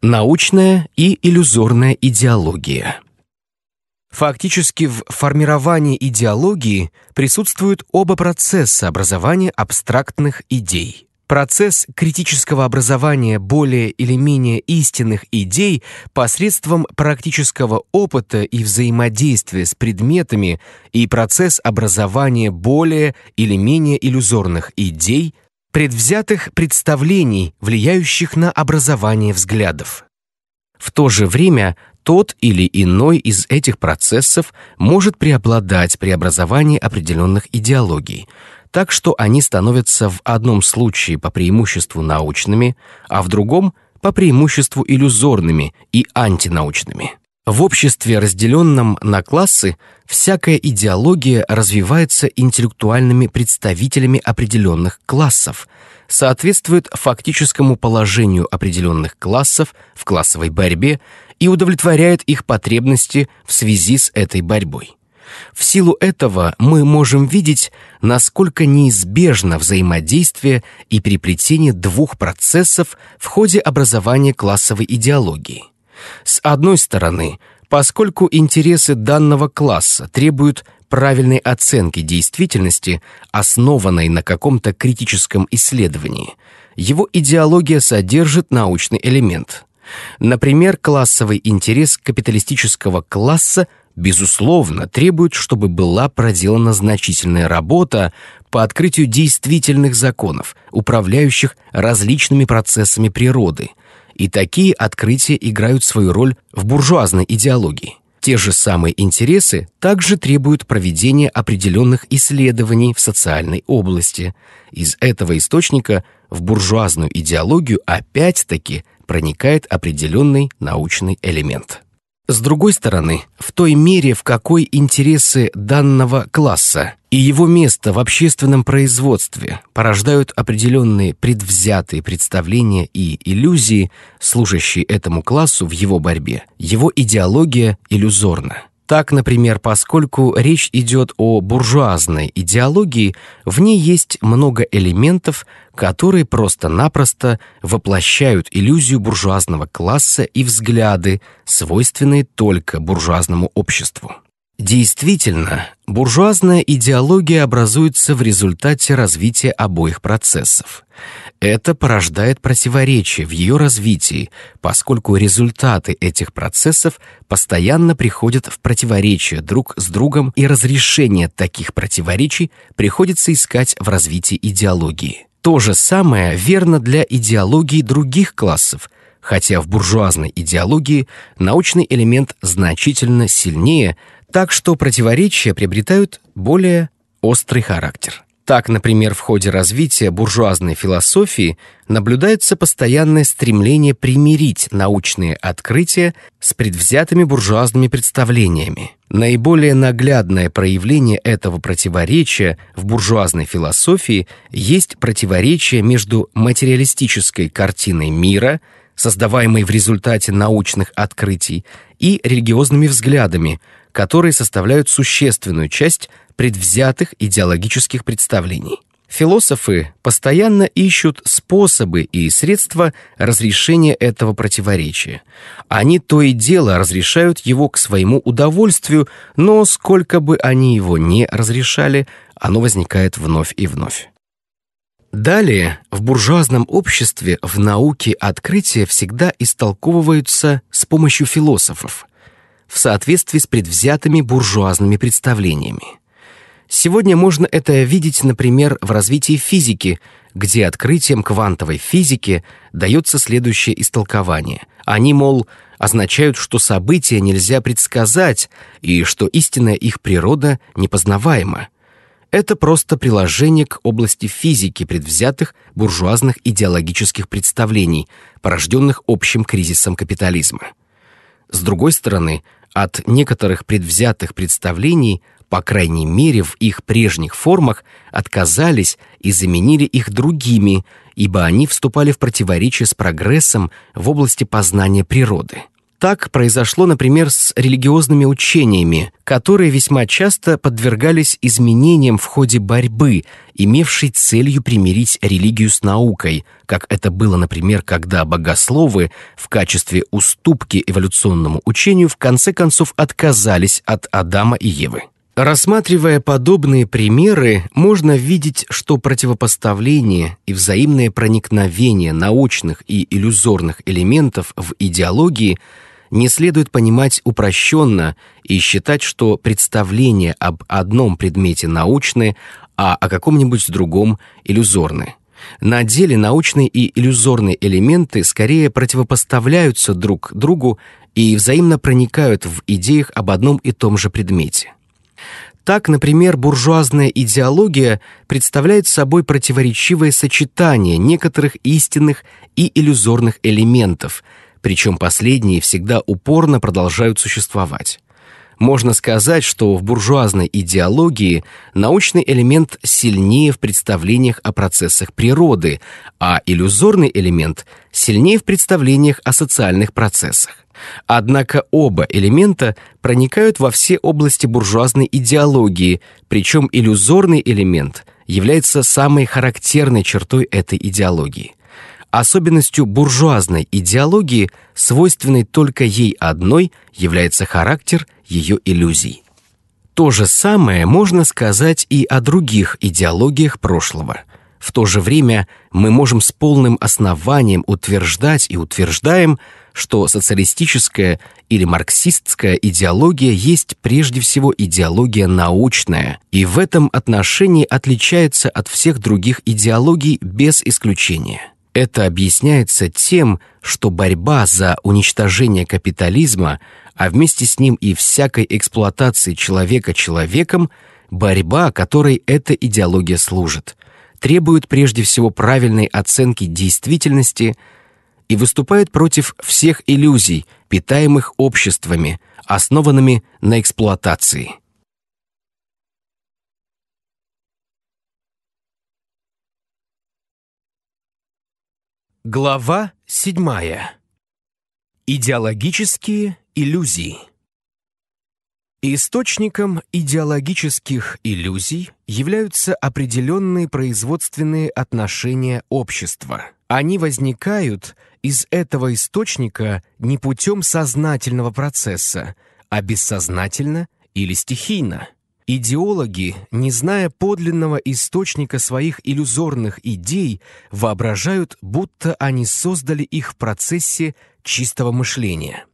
Научная и иллюзорная идеология. Фактически в формировании идеологии присутствуют оба процесса образования абстрактных идей. Процесс критического образования более или менее истинных идей посредством практического опыта и взаимодействия с предметами и процесс образования более или менее иллюзорных идей, предвзятых представлений, влияющих на образование взглядов. В то же время тот или иной из этих процессов может преобладать при образовании определенных идеологий – так что они становятся в одном случае по преимуществу научными, а в другом — по преимуществу иллюзорными и антинаучными. В обществе, разделенном на классы, всякая идеология развивается интеллектуальными представителями определенных классов, соответствует фактическому положению определенных классов в классовой борьбе и удовлетворяет их потребности в связи с этой борьбой. В силу этого мы можем видеть, насколько неизбежно взаимодействие и переплетение двух процессов в ходе образования классовой идеологии. С одной стороны, поскольку интересы данного класса требуют правильной оценки действительности, основанной на каком-то критическом исследовании, его идеология содержит научный элемент. Например, классовый интерес капиталистического класса – безусловно, требует, чтобы была проделана значительная работа по открытию действительных законов, управляющих различными процессами природы. И такие открытия играют свою роль в буржуазной идеологии. Те же самые интересы также требуют проведения определенных исследований в социальной области. Из этого источника в буржуазную идеологию опять-таки проникает определенный научный элемент. С другой стороны, в той мере, в какой интересы данного класса и его место в общественном производстве порождают определенные предвзятые представления и иллюзии, служащие этому классу в его борьбе, его идеология иллюзорна. Так, например, поскольку речь идет о буржуазной идеологии, в ней есть много элементов, которые просто-напросто воплощают иллюзию буржуазного класса и взгляды, свойственные только буржуазному обществу. Действительно, Буржуазная идеология образуется в результате развития обоих процессов. Это порождает противоречия в ее развитии, поскольку результаты этих процессов постоянно приходят в противоречие друг с другом, и разрешение таких противоречий приходится искать в развитии идеологии. То же самое верно для идеологии других классов, хотя в буржуазной идеологии научный элемент значительно сильнее, так что противоречия приобретают более острый характер. Так, например, в ходе развития буржуазной философии наблюдается постоянное стремление примирить научные открытия с предвзятыми буржуазными представлениями. Наиболее наглядное проявление этого противоречия в буржуазной философии есть противоречие между материалистической картиной мира, создаваемой в результате научных открытий, и религиозными взглядами, которые составляют существенную часть предвзятых идеологических представлений. Философы постоянно ищут способы и средства разрешения этого противоречия. Они то и дело разрешают его к своему удовольствию, но сколько бы они его не разрешали, оно возникает вновь и вновь. Далее, в буржуазном обществе в науке открытия всегда истолковываются с помощью философов – в соответствии с предвзятыми буржуазными представлениями. Сегодня можно это видеть, например, в развитии физики, где открытием квантовой физики дается следующее истолкование. Они, мол, означают, что события нельзя предсказать и что истинная их природа непознаваема. Это просто приложение к области физики предвзятых буржуазных идеологических представлений, порожденных общим кризисом капитализма. С другой стороны, от некоторых предвзятых представлений, по крайней мере в их прежних формах, отказались и заменили их другими, ибо они вступали в противоречие с прогрессом в области познания природы. Так произошло, например, с религиозными учениями, которые весьма часто подвергались изменениям в ходе борьбы, имевшей целью примирить религию с наукой, как это было, например, когда богословы в качестве уступки эволюционному учению в конце концов отказались от Адама и Евы. Рассматривая подобные примеры, можно видеть, что противопоставление и взаимное проникновение научных и иллюзорных элементов в идеологии – не следует понимать упрощенно и считать, что представления об одном предмете научны, а о каком-нибудь другом иллюзорны. На деле научные и иллюзорные элементы скорее противопоставляются друг другу и взаимно проникают в идеях об одном и том же предмете. Так, например, буржуазная идеология представляет собой противоречивое сочетание некоторых истинных и иллюзорных элементов – причем последние всегда упорно продолжают существовать. Можно сказать, что в буржуазной идеологии научный элемент сильнее в представлениях о процессах природы, а иллюзорный элемент сильнее в представлениях о социальных процессах. Однако оба элемента проникают во все области буржуазной идеологии, причем иллюзорный элемент является самой характерной чертой этой идеологии – Особенностью буржуазной идеологии, свойственной только ей одной, является характер ее иллюзий. То же самое можно сказать и о других идеологиях прошлого. В то же время мы можем с полным основанием утверждать и утверждаем, что социалистическая или марксистская идеология есть прежде всего идеология научная, и в этом отношении отличается от всех других идеологий без исключения. Это объясняется тем, что борьба за уничтожение капитализма, а вместе с ним и всякой эксплуатации человека человеком, борьба, которой эта идеология служит, требует прежде всего правильной оценки действительности и выступает против всех иллюзий, питаемых обществами, основанными на эксплуатации. Глава 7. Идеологические иллюзии. Источником идеологических иллюзий являются определенные производственные отношения общества. Они возникают из этого источника не путем сознательного процесса, а бессознательно или стихийно. Идеологи, не зная подлинного источника своих иллюзорных идей, воображают, будто они создали их в процессе чистого мышления.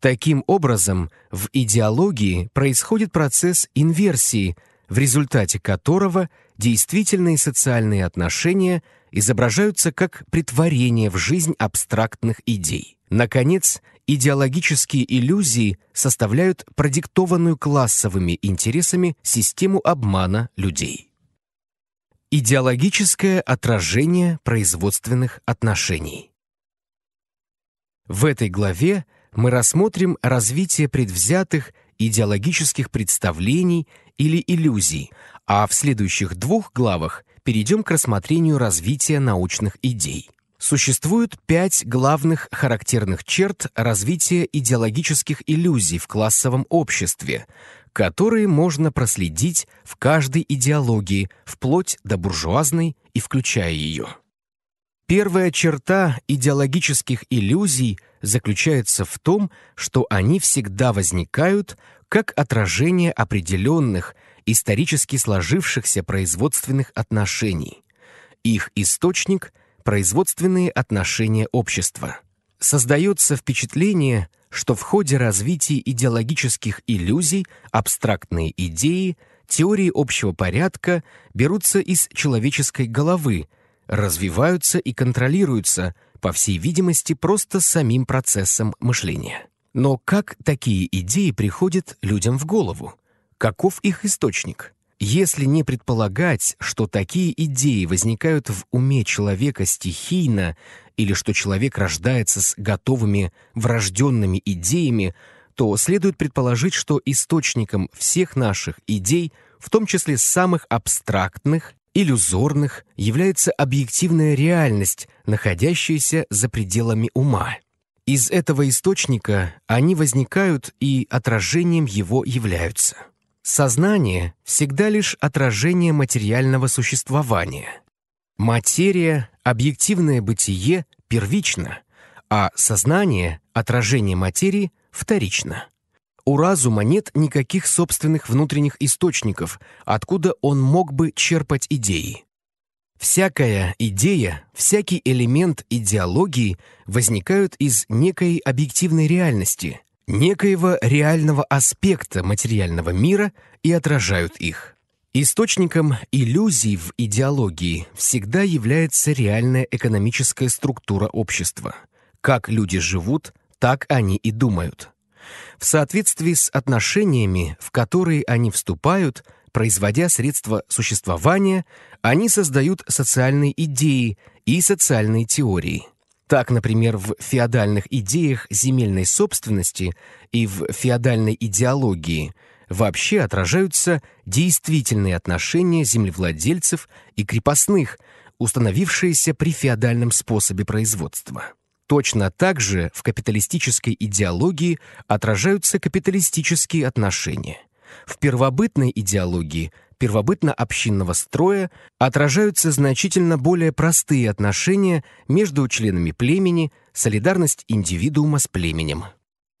Таким образом, в идеологии происходит процесс инверсии, в результате которого действительные социальные отношения изображаются как притворение в жизнь абстрактных идей. Наконец, идеологические иллюзии составляют продиктованную классовыми интересами систему обмана людей. Идеологическое отражение производственных отношений. В этой главе мы рассмотрим развитие предвзятых идеологических представлений или иллюзий, а в следующих двух главах перейдем к рассмотрению развития научных идей. Существует пять главных характерных черт развития идеологических иллюзий в классовом обществе, которые можно проследить в каждой идеологии, вплоть до буржуазной и включая ее. Первая черта идеологических иллюзий заключается в том, что они всегда возникают как отражение определенных, исторически сложившихся производственных отношений. Их источник — производственные отношения общества. Создается впечатление, что в ходе развития идеологических иллюзий абстрактные идеи, теории общего порядка берутся из человеческой головы, развиваются и контролируются, по всей видимости, просто самим процессом мышления. Но как такие идеи приходят людям в голову? Каков их источник? Если не предполагать, что такие идеи возникают в уме человека стихийно или что человек рождается с готовыми врожденными идеями, то следует предположить, что источником всех наших идей, в том числе самых абстрактных, иллюзорных, является объективная реальность, находящаяся за пределами ума. Из этого источника они возникают и отражением его являются. Сознание всегда лишь отражение материального существования. Материя, объективное бытие, первично, а сознание, отражение материи, вторично. У разума нет никаких собственных внутренних источников, откуда он мог бы черпать идеи. Всякая идея, всякий элемент идеологии возникают из некой объективной реальности – некоего реального аспекта материального мира и отражают их. Источником иллюзий в идеологии всегда является реальная экономическая структура общества. Как люди живут, так они и думают. В соответствии с отношениями, в которые они вступают, производя средства существования, они создают социальные идеи и социальные теории – так, например, в феодальных идеях земельной собственности и в феодальной идеологии вообще отражаются действительные отношения землевладельцев и крепостных, установившиеся при феодальном способе производства. Точно так же в капиталистической идеологии отражаются капиталистические отношения. В первобытной идеологии – первобытно-общинного строя отражаются значительно более простые отношения между членами племени, солидарность индивидуума с племенем.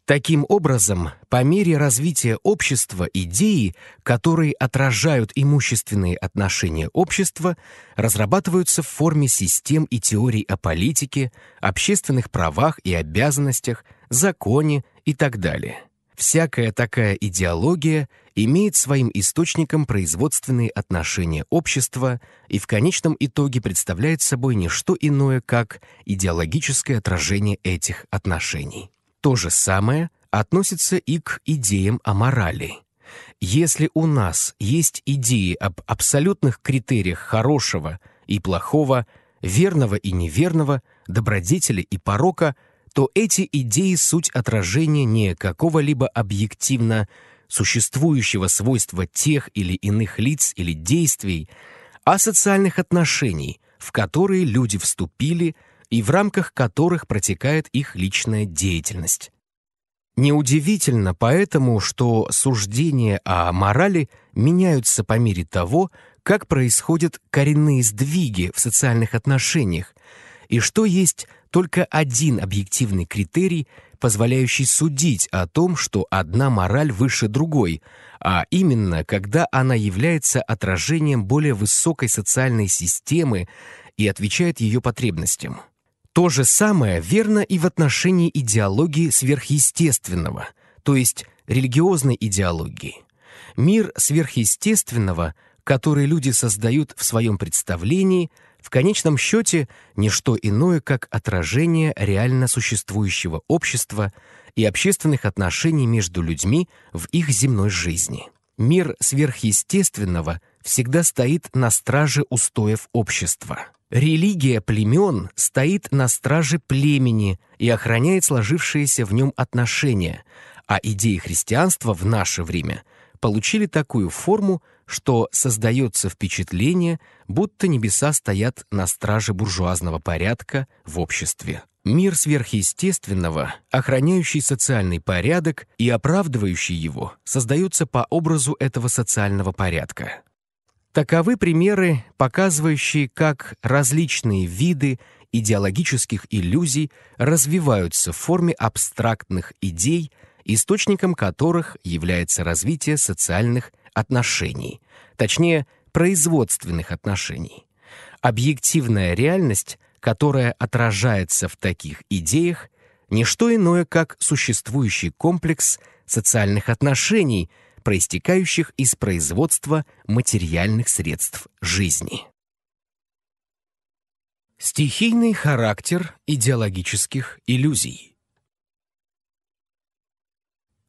Таким образом, по мере развития общества идеи, которые отражают имущественные отношения общества, разрабатываются в форме систем и теорий о политике, общественных правах и обязанностях, законе и так далее. Всякая такая идеология имеет своим источником производственные отношения общества и в конечном итоге представляет собой не что иное, как идеологическое отражение этих отношений. То же самое относится и к идеям о морали. Если у нас есть идеи об абсолютных критериях хорошего и плохого, верного и неверного, добродетели и порока – то эти идеи — суть отражения не какого-либо объективно существующего свойства тех или иных лиц или действий, а социальных отношений, в которые люди вступили и в рамках которых протекает их личная деятельность. Неудивительно поэтому, что суждения о морали меняются по мере того, как происходят коренные сдвиги в социальных отношениях, и что есть только один объективный критерий, позволяющий судить о том, что одна мораль выше другой, а именно, когда она является отражением более высокой социальной системы и отвечает ее потребностям. То же самое верно и в отношении идеологии сверхъестественного, то есть религиозной идеологии. Мир сверхъестественного, который люди создают в своем представлении – в конечном счете не что иное, как отражение реально существующего общества и общественных отношений между людьми в их земной жизни. Мир сверхъестественного всегда стоит на страже устоев общества. Религия племен стоит на страже племени и охраняет сложившиеся в нем отношения, а идеи христианства в наше время получили такую форму, что создается впечатление, будто небеса стоят на страже буржуазного порядка в обществе. Мир сверхъестественного, охраняющий социальный порядок и оправдывающий его, создается по образу этого социального порядка. Таковы примеры, показывающие, как различные виды идеологических иллюзий развиваются в форме абстрактных идей, источником которых является развитие социальных отношений, точнее, производственных отношений. Объективная реальность, которая отражается в таких идеях, не что иное, как существующий комплекс социальных отношений, проистекающих из производства материальных средств жизни. Стихийный характер идеологических иллюзий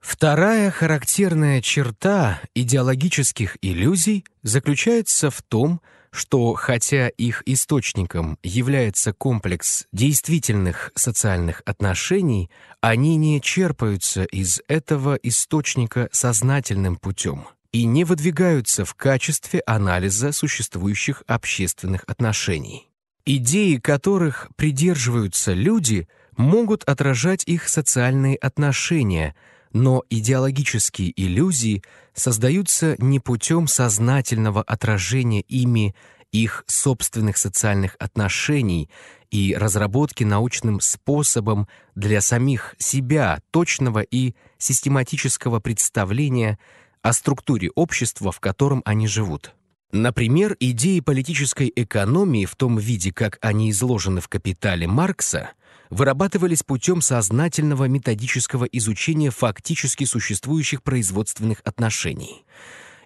Вторая характерная черта идеологических иллюзий заключается в том, что хотя их источником является комплекс действительных социальных отношений, они не черпаются из этого источника сознательным путем и не выдвигаются в качестве анализа существующих общественных отношений. Идеи, которых придерживаются люди, могут отражать их социальные отношения – но идеологические иллюзии создаются не путем сознательного отражения ими их собственных социальных отношений и разработки научным способом для самих себя точного и систематического представления о структуре общества, в котором они живут. Например, идеи политической экономии в том виде, как они изложены в «Капитале» Маркса, вырабатывались путем сознательного методического изучения фактически существующих производственных отношений.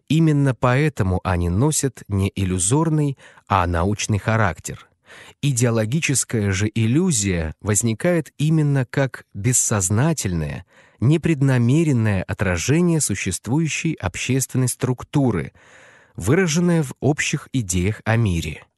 Именно поэтому они носят не иллюзорный, а научный характер. Идеологическая же иллюзия возникает именно как бессознательное, непреднамеренное отражение существующей общественной структуры, выраженное в общих идеях о мире –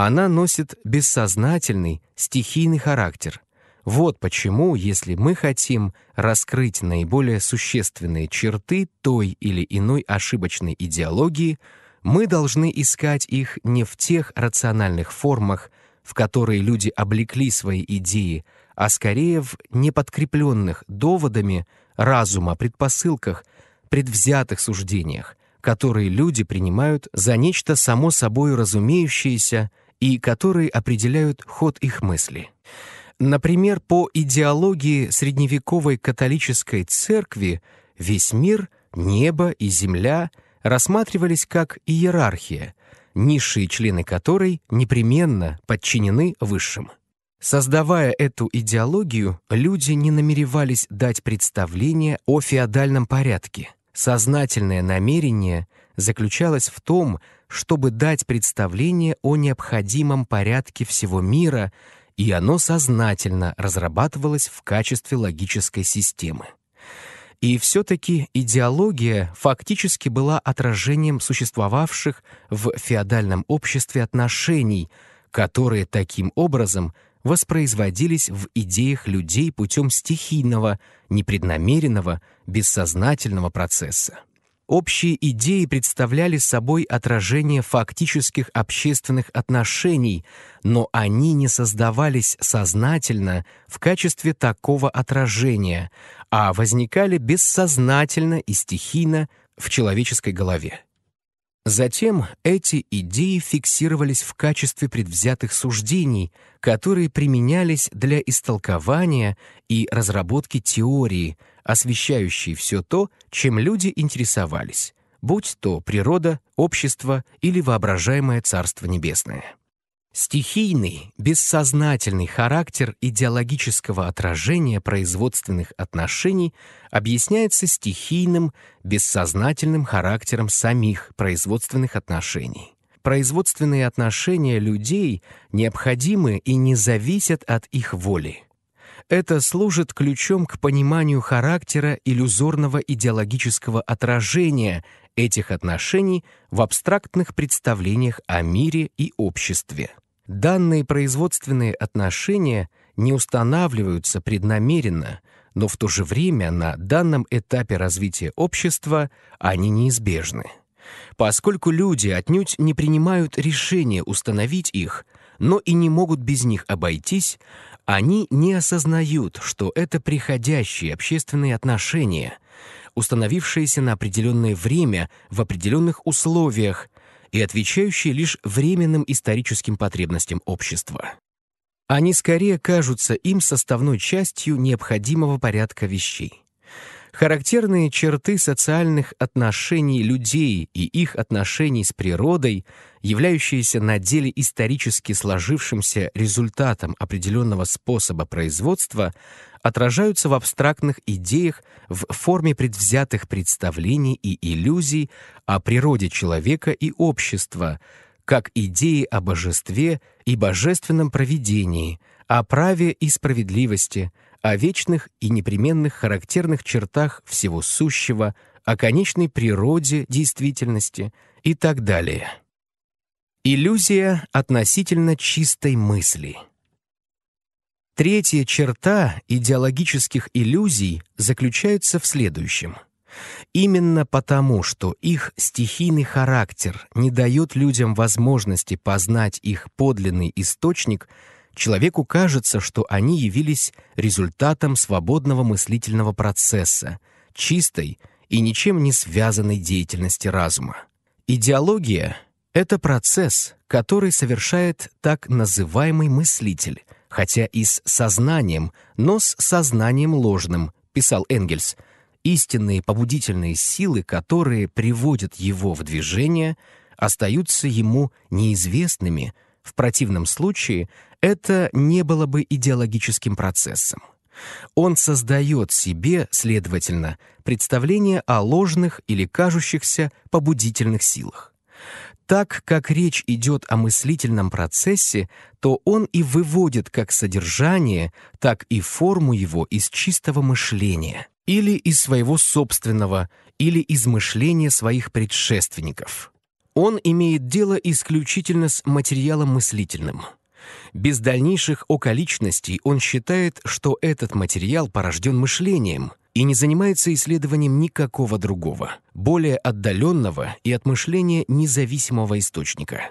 она носит бессознательный, стихийный характер. Вот почему, если мы хотим раскрыть наиболее существенные черты той или иной ошибочной идеологии, мы должны искать их не в тех рациональных формах, в которые люди облекли свои идеи, а скорее в неподкрепленных доводами разума предпосылках, предвзятых суждениях, которые люди принимают за нечто само собой разумеющееся и которые определяют ход их мысли. Например, по идеологии средневековой католической церкви весь мир, небо и земля рассматривались как иерархия, низшие члены которой непременно подчинены высшим. Создавая эту идеологию, люди не намеревались дать представление о феодальном порядке. Сознательное намерение заключалась в том, чтобы дать представление о необходимом порядке всего мира, и оно сознательно разрабатывалось в качестве логической системы. И все-таки идеология фактически была отражением существовавших в феодальном обществе отношений, которые таким образом воспроизводились в идеях людей путем стихийного, непреднамеренного, бессознательного процесса. Общие идеи представляли собой отражение фактических общественных отношений, но они не создавались сознательно в качестве такого отражения, а возникали бессознательно и стихийно в человеческой голове. Затем эти идеи фиксировались в качестве предвзятых суждений, которые применялись для истолкования и разработки теории, освещающей все то, чем люди интересовались, будь то природа, общество или воображаемое Царство Небесное. Стихийный, бессознательный характер идеологического отражения производственных отношений объясняется стихийным, бессознательным характером самих производственных отношений. Производственные отношения людей необходимы и не зависят от их воли. Это служит ключом к пониманию характера иллюзорного идеологического отражения этих отношений в абстрактных представлениях о мире и обществе. Данные производственные отношения не устанавливаются преднамеренно, но в то же время на данном этапе развития общества они неизбежны. Поскольку люди отнюдь не принимают решение установить их, но и не могут без них обойтись, они не осознают, что это приходящие общественные отношения, установившиеся на определенное время в определенных условиях, и отвечающие лишь временным историческим потребностям общества. Они скорее кажутся им составной частью необходимого порядка вещей характерные черты социальных отношений людей и их отношений с природой, являющиеся на деле исторически сложившимся результатом определенного способа производства, отражаются в абстрактных идеях в форме предвзятых представлений и иллюзий о природе человека и общества, как идеи о божестве и божественном провидении, о праве и справедливости – о вечных и непременных характерных чертах всего сущего, о конечной природе действительности и так далее. Иллюзия относительно чистой мысли. Третья черта идеологических иллюзий заключается в следующем — Именно потому, что их стихийный характер не дает людям возможности познать их подлинный источник – человеку кажется, что они явились результатом свободного мыслительного процесса, чистой и ничем не связанной деятельности разума. Идеология — это процесс, который совершает так называемый мыслитель, хотя и с сознанием, но с сознанием ложным, писал Энгельс, истинные побудительные силы, которые приводят его в движение, остаются ему неизвестными, в противном случае — это не было бы идеологическим процессом. Он создает себе, следовательно, представление о ложных или кажущихся побудительных силах. Так как речь идет о мыслительном процессе, то он и выводит как содержание, так и форму его из чистого мышления, или из своего собственного, или из мышления своих предшественников. Он имеет дело исключительно с материалом мыслительным — без дальнейших околичностей он считает, что этот материал порожден мышлением и не занимается исследованием никакого другого, более отдаленного и от мышления независимого источника.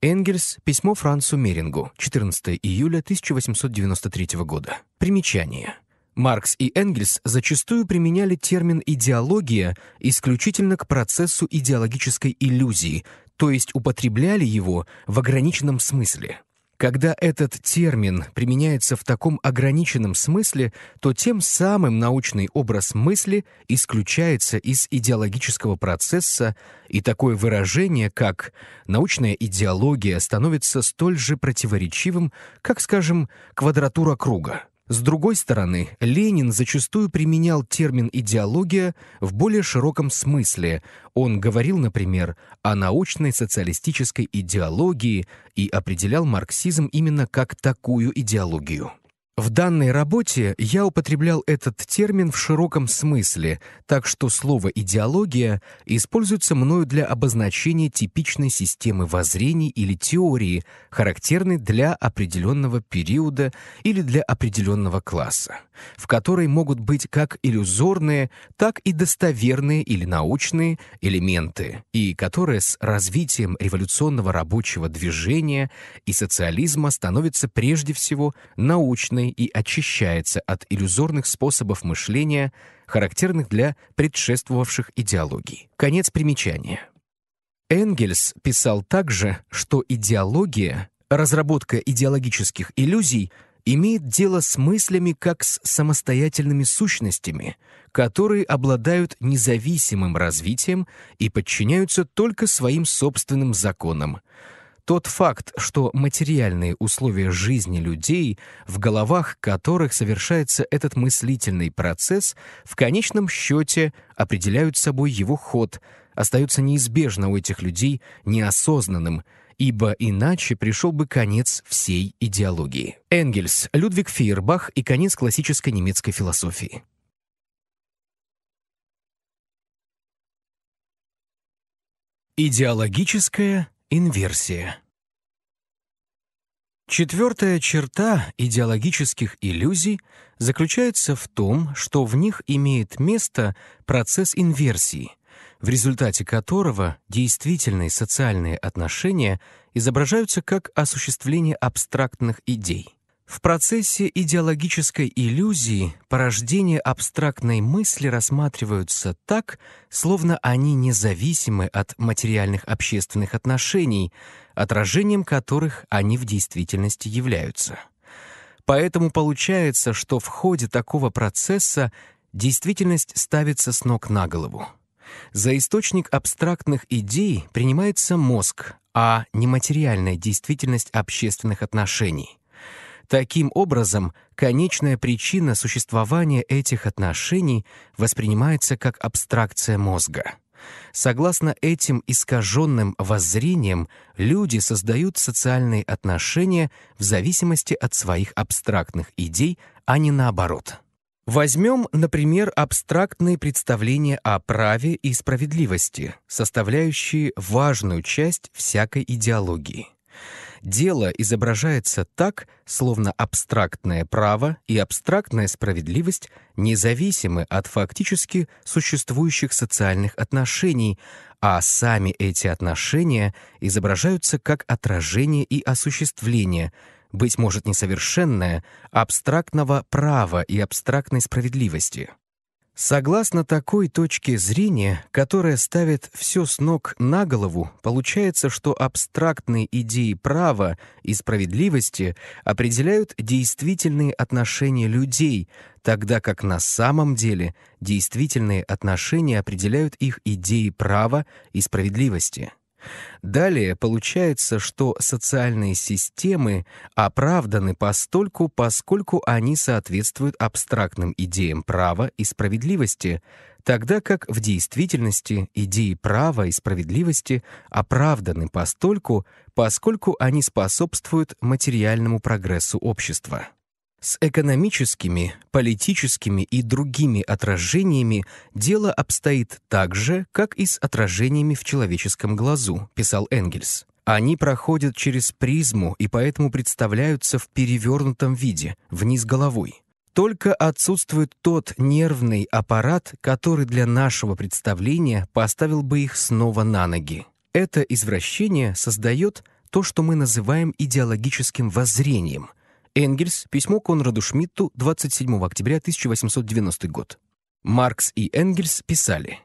Энгельс. Письмо Францу Мерингу. 14 июля 1893 года. Примечание. Маркс и Энгельс зачастую применяли термин «идеология» исключительно к процессу идеологической иллюзии – то есть употребляли его в ограниченном смысле. Когда этот термин применяется в таком ограниченном смысле, то тем самым научный образ мысли исключается из идеологического процесса, и такое выражение, как «научная идеология», становится столь же противоречивым, как, скажем, квадратура круга. С другой стороны, Ленин зачастую применял термин «идеология» в более широком смысле. Он говорил, например, о научной социалистической идеологии и определял марксизм именно как такую идеологию. В данной работе я употреблял этот термин в широком смысле, так что слово «идеология» используется мною для обозначения типичной системы воззрений или теории, характерной для определенного периода или для определенного класса в которой могут быть как иллюзорные, так и достоверные или научные элементы, и которая с развитием революционного рабочего движения и социализма становится прежде всего научной и очищается от иллюзорных способов мышления, характерных для предшествовавших идеологий. Конец примечания. Энгельс писал также, что идеология разработка идеологических иллюзий имеет дело с мыслями как с самостоятельными сущностями, которые обладают независимым развитием и подчиняются только своим собственным законам. Тот факт, что материальные условия жизни людей, в головах которых совершается этот мыслительный процесс, в конечном счете определяют собой его ход, остается неизбежно у этих людей неосознанным – ибо иначе пришел бы конец всей идеологии. Энгельс, Людвиг Фейербах и конец классической немецкой философии. Идеологическая инверсия Четвертая черта идеологических иллюзий заключается в том, что в них имеет место процесс инверсии — в результате которого действительные социальные отношения изображаются как осуществление абстрактных идей. В процессе идеологической иллюзии порождения абстрактной мысли рассматриваются так, словно они независимы от материальных общественных отношений, отражением которых они в действительности являются. Поэтому получается, что в ходе такого процесса действительность ставится с ног на голову. За источник абстрактных идей принимается мозг, а не материальная действительность общественных отношений. Таким образом, конечная причина существования этих отношений воспринимается как абстракция мозга. Согласно этим искаженным воззрениям, люди создают социальные отношения в зависимости от своих абстрактных идей, а не наоборот. Возьмем, например, абстрактные представления о праве и справедливости, составляющие важную часть всякой идеологии. Дело изображается так, словно абстрактное право и абстрактная справедливость независимы от фактически существующих социальных отношений, а сами эти отношения изображаются как отражение и осуществление – быть может несовершенное, абстрактного права и абстрактной справедливости. Согласно такой точке зрения, которая ставит все с ног на голову, получается, что абстрактные идеи права и справедливости определяют действительные отношения людей, тогда как на самом деле действительные отношения определяют их идеи права и справедливости. Далее получается, что социальные системы оправданы постольку, поскольку они соответствуют абстрактным идеям права и справедливости, тогда как в действительности идеи права и справедливости оправданы постольку, поскольку они способствуют материальному прогрессу общества. С экономическими, политическими и другими отражениями дело обстоит так же, как и с отражениями в человеческом глазу, писал Энгельс. Они проходят через призму и поэтому представляются в перевернутом виде, вниз головой. Только отсутствует тот нервный аппарат, который для нашего представления поставил бы их снова на ноги. Это извращение создает то, что мы называем идеологическим воззрением – Энгельс, письмо Конраду Шмидту, 27 октября 1890 год. Маркс и Энгельс писали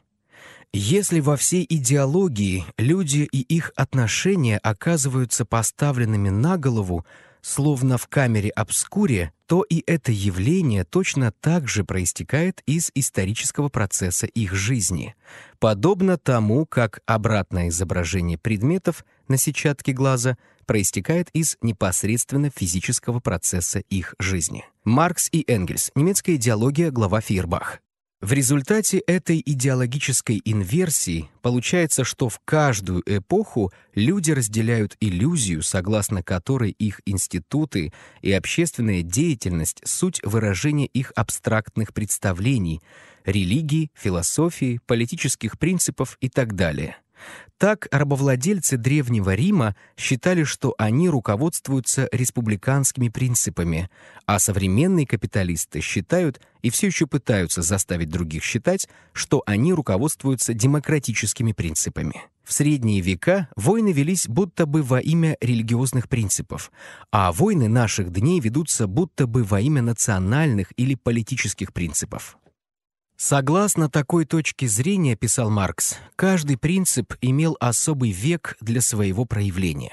«Если во всей идеологии люди и их отношения оказываются поставленными на голову, словно в камере обскуре, то и это явление точно так же проистекает из исторического процесса их жизни. Подобно тому, как обратное изображение предметов на сетчатке глаза проистекает из непосредственно физического процесса их жизни. Маркс и Энгельс. Немецкая идеология. Глава Фейербах. В результате этой идеологической инверсии получается, что в каждую эпоху люди разделяют иллюзию, согласно которой их институты и общественная деятельность — суть выражения их абстрактных представлений, религии, философии, политических принципов и так далее — так рабовладельцы Древнего Рима считали, что они руководствуются республиканскими принципами, а современные капиталисты считают и все еще пытаются заставить других считать, что они руководствуются демократическими принципами. В средние века войны велись будто бы во имя религиозных принципов, а войны наших дней ведутся будто бы во имя национальных или политических принципов. Согласно такой точке зрения, писал Маркс, каждый принцип имел особый век для своего проявления.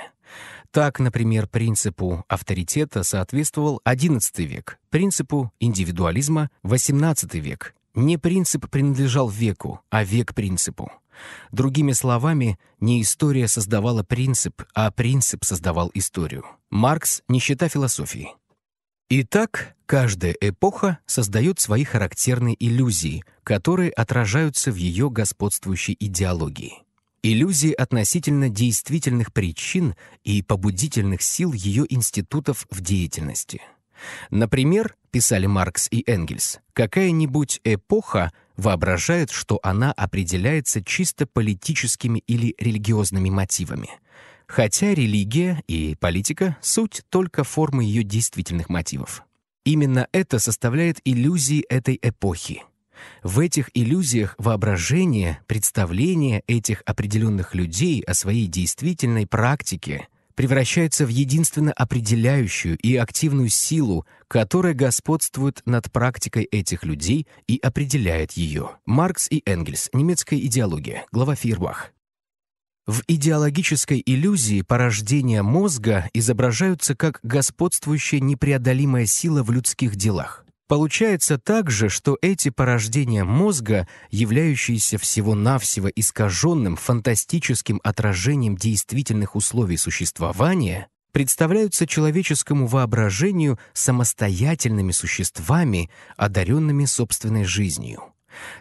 Так, например, принципу авторитета соответствовал XI век, принципу индивидуализма — XVIII век. Не принцип принадлежал веку, а век принципу. Другими словами, не история создавала принцип, а принцип создавал историю. Маркс — не счета философии. Итак, каждая эпоха создает свои характерные иллюзии, которые отражаются в ее господствующей идеологии. Иллюзии относительно действительных причин и побудительных сил ее институтов в деятельности. Например, писали Маркс и Энгельс, какая-нибудь эпоха воображает, что она определяется чисто политическими или религиозными мотивами – Хотя религия и политика — суть только формы ее действительных мотивов. Именно это составляет иллюзии этой эпохи. В этих иллюзиях воображение, представление этих определенных людей о своей действительной практике превращается в единственно определяющую и активную силу, которая господствует над практикой этих людей и определяет ее. Маркс и Энгельс. Немецкая идеология. Глава Фейербах. В идеологической иллюзии порождения мозга изображаются как господствующая непреодолимая сила в людских делах. Получается также, что эти порождения мозга, являющиеся всего-навсего искаженным фантастическим отражением действительных условий существования, представляются человеческому воображению самостоятельными существами, одаренными собственной жизнью.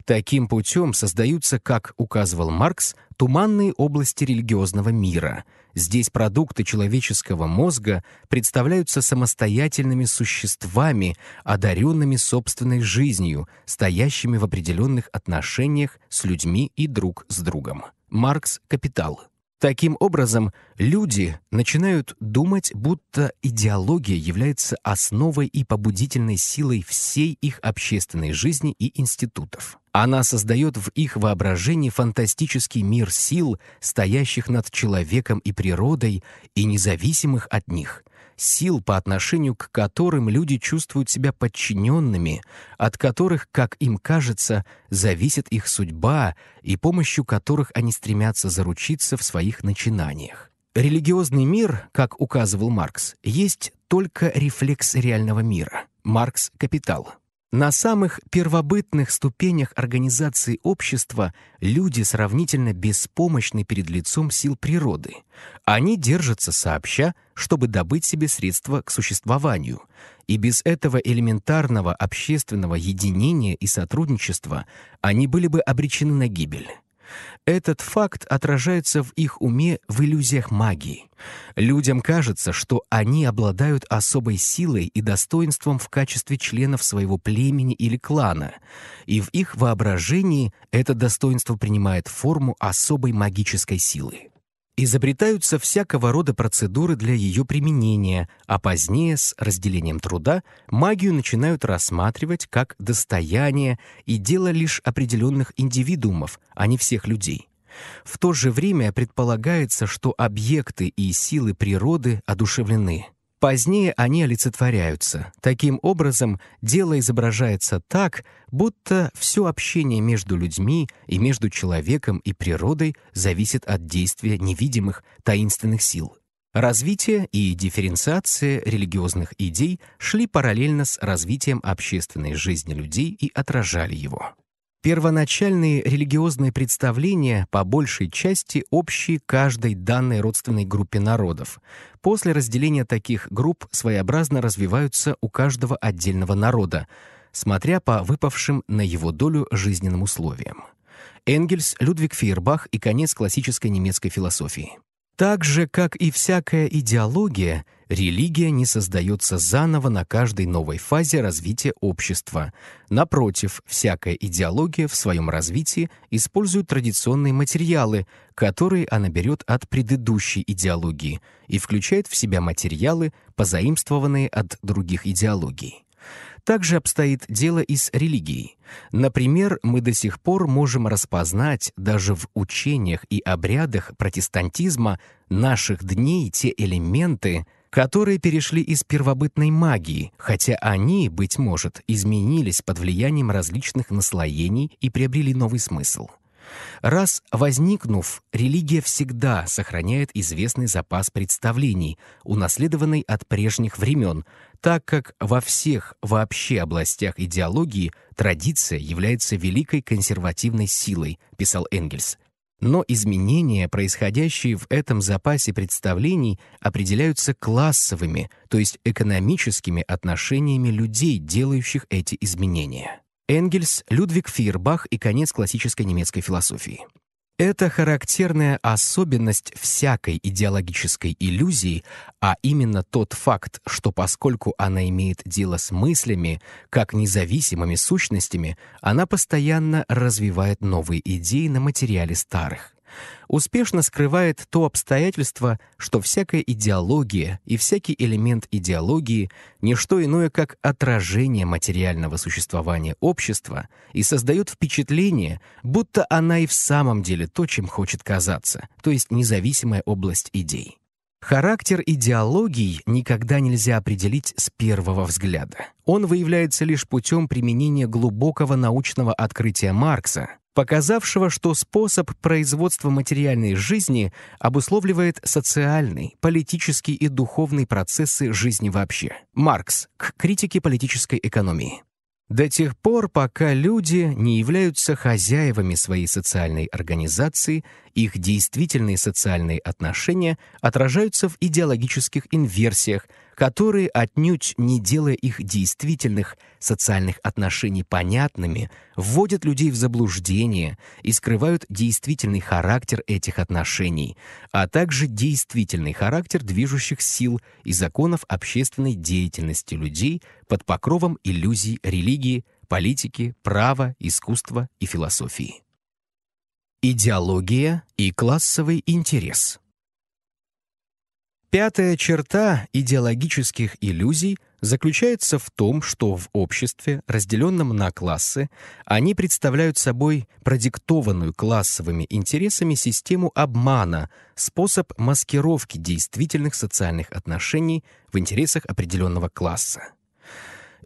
Таким путем создаются, как указывал Маркс, туманные области религиозного мира. Здесь продукты человеческого мозга представляются самостоятельными существами, одаренными собственной жизнью, стоящими в определенных отношениях с людьми и друг с другом. Маркс «Капитал» Таким образом, люди начинают думать, будто идеология является основой и побудительной силой всей их общественной жизни и институтов. Она создает в их воображении фантастический мир сил, стоящих над человеком и природой, и независимых от них сил, по отношению к которым люди чувствуют себя подчиненными, от которых, как им кажется, зависит их судьба и помощью которых они стремятся заручиться в своих начинаниях. Религиозный мир, как указывал Маркс, есть только рефлекс реального мира. Маркс «Капитал», на самых первобытных ступенях организации общества люди сравнительно беспомощны перед лицом сил природы. Они держатся сообща, чтобы добыть себе средства к существованию. И без этого элементарного общественного единения и сотрудничества они были бы обречены на гибель. Этот факт отражается в их уме в иллюзиях магии. Людям кажется, что они обладают особой силой и достоинством в качестве членов своего племени или клана, и в их воображении это достоинство принимает форму особой магической силы изобретаются всякого рода процедуры для ее применения, а позднее с разделением труда магию начинают рассматривать как достояние и дело лишь определенных индивидуумов, а не всех людей. В то же время предполагается, что объекты и силы природы одушевлены. Позднее они олицетворяются. Таким образом, дело изображается так, будто все общение между людьми и между человеком и природой зависит от действия невидимых таинственных сил. Развитие и дифференциация религиозных идей шли параллельно с развитием общественной жизни людей и отражали его. Первоначальные религиозные представления по большей части общие каждой данной родственной группе народов. После разделения таких групп своеобразно развиваются у каждого отдельного народа, смотря по выпавшим на его долю жизненным условиям. Энгельс, Людвиг Фейербах и конец классической немецкой философии. Так же, как и всякая идеология, религия не создается заново на каждой новой фазе развития общества. Напротив, всякая идеология в своем развитии использует традиционные материалы, которые она берет от предыдущей идеологии и включает в себя материалы, позаимствованные от других идеологий. Также обстоит дело и с религией. Например, мы до сих пор можем распознать даже в учениях и обрядах протестантизма наших дней те элементы, которые перешли из первобытной магии, хотя они, быть может, изменились под влиянием различных наслоений и приобрели новый смысл. Раз возникнув, религия всегда сохраняет известный запас представлений, унаследованный от прежних времен, так как во всех вообще областях идеологии традиция является великой консервативной силой, писал Энгельс. Но изменения, происходящие в этом запасе представлений, определяются классовыми, то есть экономическими отношениями людей, делающих эти изменения. Энгельс, Людвиг Фейербах и конец классической немецкой философии. Это характерная особенность всякой идеологической иллюзии, а именно тот факт, что поскольку она имеет дело с мыслями, как независимыми сущностями, она постоянно развивает новые идеи на материале старых успешно скрывает то обстоятельство, что всякая идеология и всякий элемент идеологии — не что иное, как отражение материального существования общества и создает впечатление, будто она и в самом деле то, чем хочет казаться, то есть независимая область идей. Характер идеологий никогда нельзя определить с первого взгляда. Он выявляется лишь путем применения глубокого научного открытия Маркса, показавшего, что способ производства материальной жизни обусловливает социальный, политический и духовный процессы жизни вообще. Маркс к критике политической экономии. До тех пор, пока люди не являются хозяевами своей социальной организации, их действительные социальные отношения отражаются в идеологических инверсиях – которые, отнюдь не делая их действительных социальных отношений понятными, вводят людей в заблуждение и скрывают действительный характер этих отношений, а также действительный характер движущих сил и законов общественной деятельности людей под покровом иллюзий религии, политики, права, искусства и философии. Идеология и классовый интерес – Пятая черта идеологических иллюзий заключается в том, что в обществе, разделенном на классы, они представляют собой продиктованную классовыми интересами систему обмана, способ маскировки действительных социальных отношений в интересах определенного класса.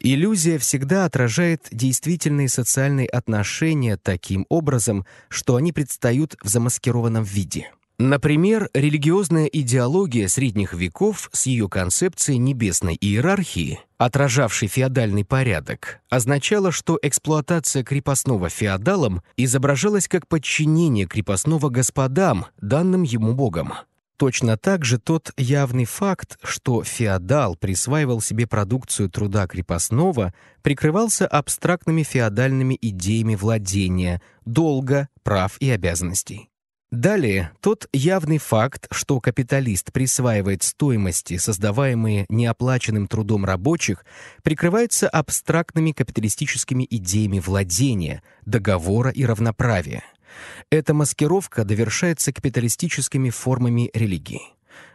Иллюзия всегда отражает действительные социальные отношения таким образом, что они предстают в замаскированном виде — Например, религиозная идеология средних веков с ее концепцией небесной иерархии, отражавшей феодальный порядок, означала, что эксплуатация крепостного феодалом изображалась как подчинение крепостного господам, данным ему богом. Точно так же тот явный факт, что феодал присваивал себе продукцию труда крепостного, прикрывался абстрактными феодальными идеями владения, долга, прав и обязанностей. Далее, тот явный факт, что капиталист присваивает стоимости, создаваемые неоплаченным трудом рабочих, прикрывается абстрактными капиталистическими идеями владения, договора и равноправия. Эта маскировка довершается капиталистическими формами религии.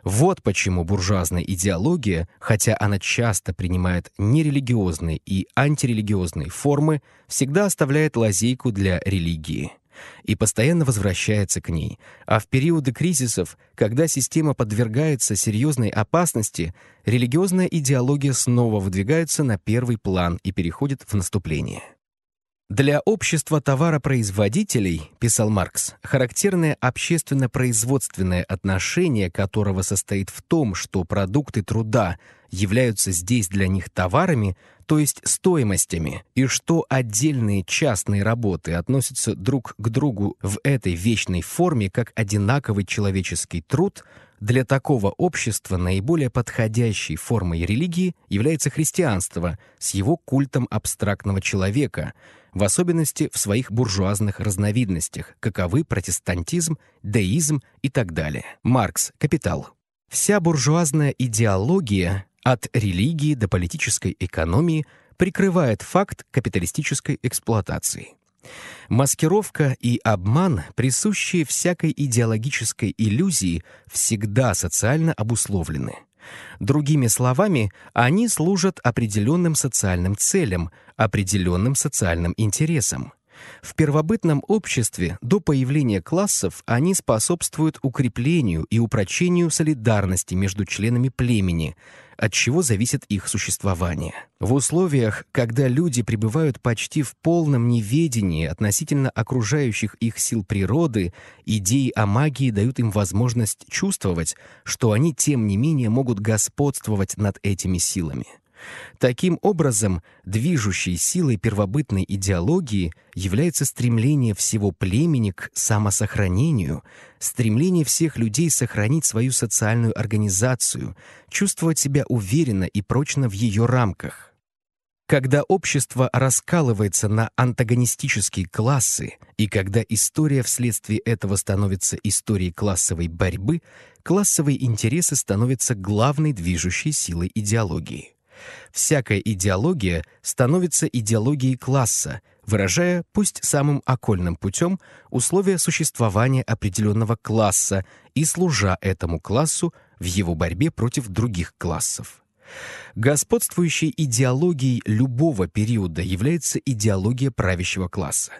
Вот почему буржуазная идеология, хотя она часто принимает нерелигиозные и антирелигиозные формы, всегда оставляет лазейку для религии – и постоянно возвращается к ней. А в периоды кризисов, когда система подвергается серьезной опасности, религиозная идеология снова выдвигается на первый план и переходит в наступление. «Для общества товаропроизводителей, — писал Маркс, — характерное общественно-производственное отношение которого состоит в том, что продукты труда являются здесь для них товарами — то есть стоимостями, и что отдельные частные работы относятся друг к другу в этой вечной форме как одинаковый человеческий труд, для такого общества наиболее подходящей формой религии является христианство с его культом абстрактного человека, в особенности в своих буржуазных разновидностях, каковы протестантизм, деизм и так далее. Маркс, «Капитал». Вся буржуазная идеология от религии до политической экономии, прикрывает факт капиталистической эксплуатации. Маскировка и обман, присущие всякой идеологической иллюзии, всегда социально обусловлены. Другими словами, они служат определенным социальным целям, определенным социальным интересам. В первобытном обществе до появления классов они способствуют укреплению и упрочению солидарности между членами племени, от чего зависит их существование. В условиях, когда люди пребывают почти в полном неведении относительно окружающих их сил природы, идеи о магии дают им возможность чувствовать, что они тем не менее могут господствовать над этими силами. Таким образом, движущей силой первобытной идеологии является стремление всего племени к самосохранению, стремление всех людей сохранить свою социальную организацию, чувствовать себя уверенно и прочно в ее рамках. Когда общество раскалывается на антагонистические классы, и когда история вследствие этого становится историей классовой борьбы, классовые интересы становятся главной движущей силой идеологии. Всякая идеология становится идеологией класса, выражая, пусть самым окольным путем, условия существования определенного класса и служа этому классу в его борьбе против других классов. Господствующей идеологией любого периода является идеология правящего класса.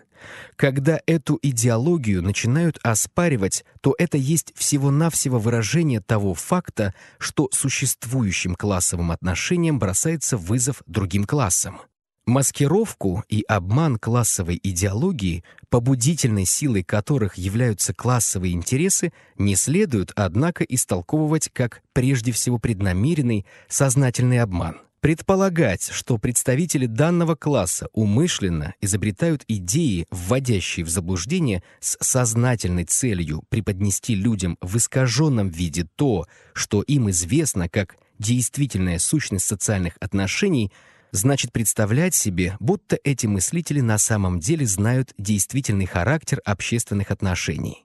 Когда эту идеологию начинают оспаривать, то это есть всего-навсего выражение того факта, что существующим классовым отношениям бросается вызов другим классам. Маскировку и обман классовой идеологии, побудительной силой которых являются классовые интересы, не следует, однако, истолковывать как прежде всего преднамеренный, сознательный обман – Предполагать, что представители данного класса умышленно изобретают идеи, вводящие в заблуждение с сознательной целью преподнести людям в искаженном виде то, что им известно как действительная сущность социальных отношений, значит представлять себе, будто эти мыслители на самом деле знают действительный характер общественных отношений.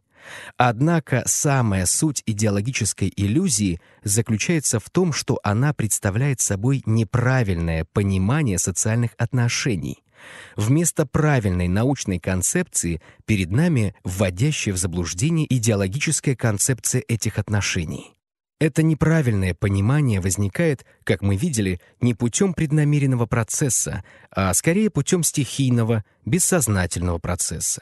Однако самая суть идеологической иллюзии заключается в том, что она представляет собой неправильное понимание социальных отношений. Вместо правильной научной концепции перед нами вводящая в заблуждение идеологическая концепция этих отношений. Это неправильное понимание возникает, как мы видели, не путем преднамеренного процесса, а скорее путем стихийного, бессознательного процесса.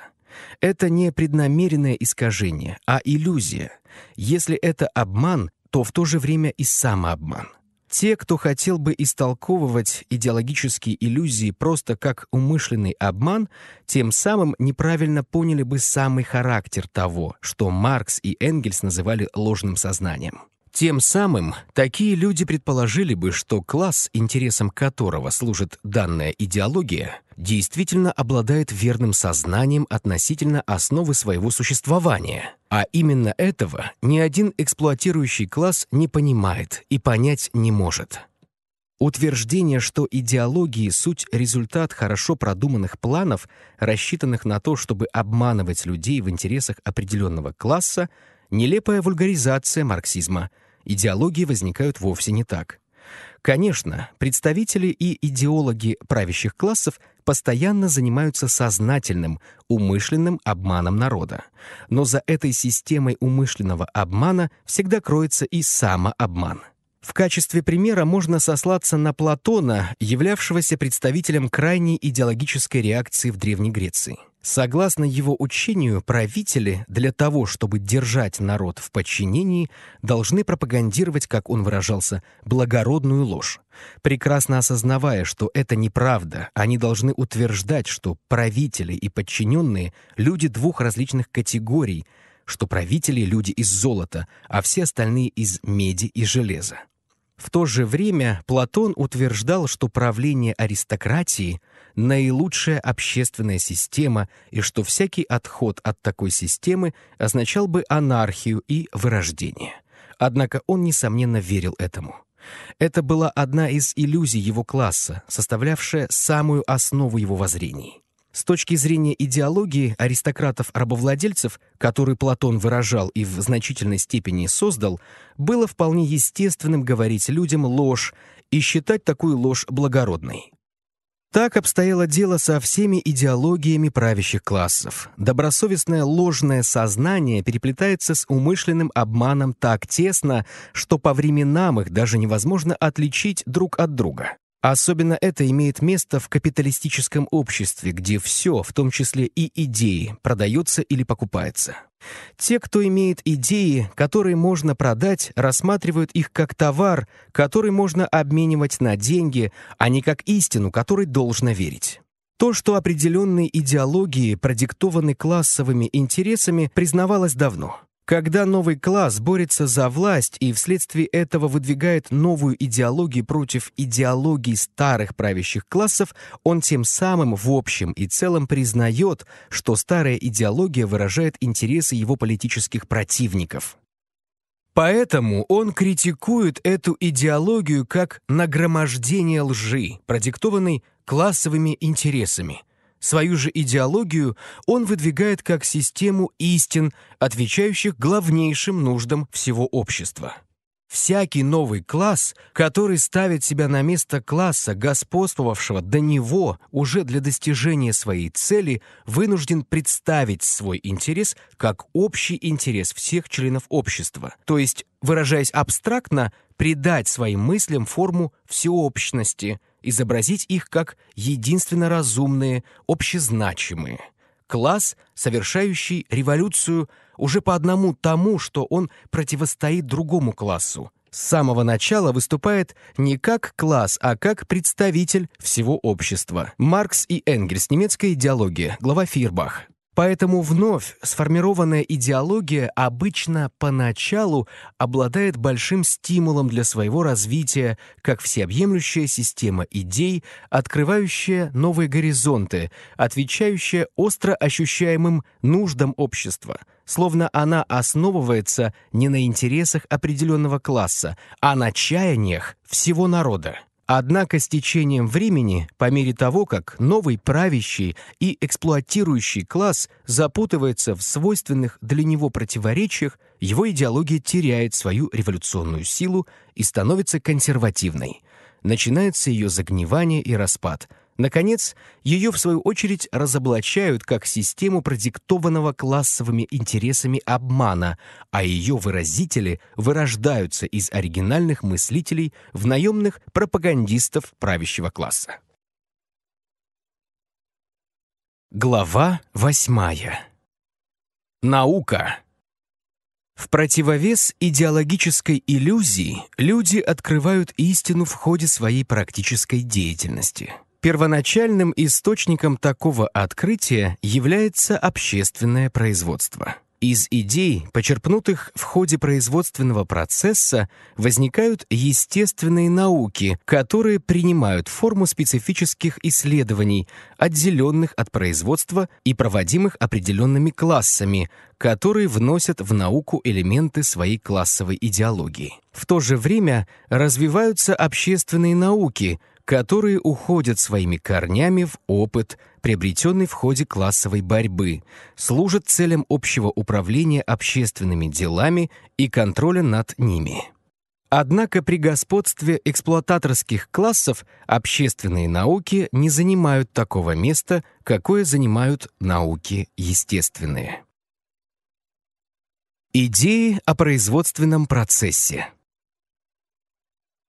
Это не преднамеренное искажение, а иллюзия. Если это обман, то в то же время и самообман. Те, кто хотел бы истолковывать идеологические иллюзии просто как умышленный обман, тем самым неправильно поняли бы самый характер того, что Маркс и Энгельс называли ложным сознанием. Тем самым такие люди предположили бы, что класс, интересом которого служит данная идеология, действительно обладает верным сознанием относительно основы своего существования. А именно этого ни один эксплуатирующий класс не понимает и понять не может. Утверждение, что идеологии — суть результат хорошо продуманных планов, рассчитанных на то, чтобы обманывать людей в интересах определенного класса, нелепая вульгаризация марксизма — идеологии возникают вовсе не так. Конечно, представители и идеологи правящих классов постоянно занимаются сознательным, умышленным обманом народа. Но за этой системой умышленного обмана всегда кроется и самообман. В качестве примера можно сослаться на Платона, являвшегося представителем крайней идеологической реакции в Древней Греции. Согласно его учению, правители для того, чтобы держать народ в подчинении, должны пропагандировать, как он выражался, благородную ложь. Прекрасно осознавая, что это неправда, они должны утверждать, что правители и подчиненные – люди двух различных категорий, что правители – люди из золота, а все остальные – из меди и железа. В то же время Платон утверждал, что правление аристократии – наилучшая общественная система и что всякий отход от такой системы означал бы анархию и вырождение. Однако он, несомненно, верил этому. Это была одна из иллюзий его класса, составлявшая самую основу его воззрений. С точки зрения идеологии аристократов-рабовладельцев, которые Платон выражал и в значительной степени создал, было вполне естественным говорить людям ложь и считать такую ложь благородной. Так обстояло дело со всеми идеологиями правящих классов. Добросовестное ложное сознание переплетается с умышленным обманом так тесно, что по временам их даже невозможно отличить друг от друга особенно это имеет место в капиталистическом обществе, где все, в том числе и идеи, продается или покупается. Те, кто имеет идеи, которые можно продать, рассматривают их как товар, который можно обменивать на деньги, а не как истину, которой должно верить. То, что определенные идеологии продиктованы классовыми интересами, признавалось давно – когда новый класс борется за власть и вследствие этого выдвигает новую идеологию против идеологии старых правящих классов, он тем самым в общем и целом признает, что старая идеология выражает интересы его политических противников. Поэтому он критикует эту идеологию как нагромождение лжи, продиктованной классовыми интересами – Свою же идеологию он выдвигает как систему истин, отвечающих главнейшим нуждам всего общества. Всякий новый класс, который ставит себя на место класса, господствовавшего до него уже для достижения своей цели, вынужден представить свой интерес как общий интерес всех членов общества, то есть, выражаясь абстрактно, придать своим мыслям форму всеобщности, изобразить их как единственно разумные, общезначимые. Класс, совершающий революцию уже по одному тому, что он противостоит другому классу. С самого начала выступает не как класс, а как представитель всего общества. Маркс и Энгельс. Немецкая идеология. Глава Фирбах. Поэтому вновь сформированная идеология обычно поначалу обладает большим стимулом для своего развития, как всеобъемлющая система идей, открывающая новые горизонты, отвечающая остро ощущаемым нуждам общества, словно она основывается не на интересах определенного класса, а на чаяниях всего народа. Однако с течением времени, по мере того, как новый правящий и эксплуатирующий класс запутывается в свойственных для него противоречиях, его идеология теряет свою революционную силу и становится консервативной. Начинается ее загнивание и распад – Наконец, ее, в свою очередь, разоблачают как систему продиктованного классовыми интересами обмана, а ее выразители вырождаются из оригинальных мыслителей в наемных пропагандистов правящего класса. Глава восьмая. Наука. В противовес идеологической иллюзии люди открывают истину в ходе своей практической деятельности – Первоначальным источником такого открытия является общественное производство. Из идей, почерпнутых в ходе производственного процесса, возникают естественные науки, которые принимают форму специфических исследований, отделенных от производства и проводимых определенными классами, которые вносят в науку элементы своей классовой идеологии. В то же время развиваются общественные науки – которые уходят своими корнями в опыт, приобретенный в ходе классовой борьбы, служат целям общего управления общественными делами и контроля над ними. Однако при господстве эксплуататорских классов общественные науки не занимают такого места, какое занимают науки естественные. Идеи о производственном процессе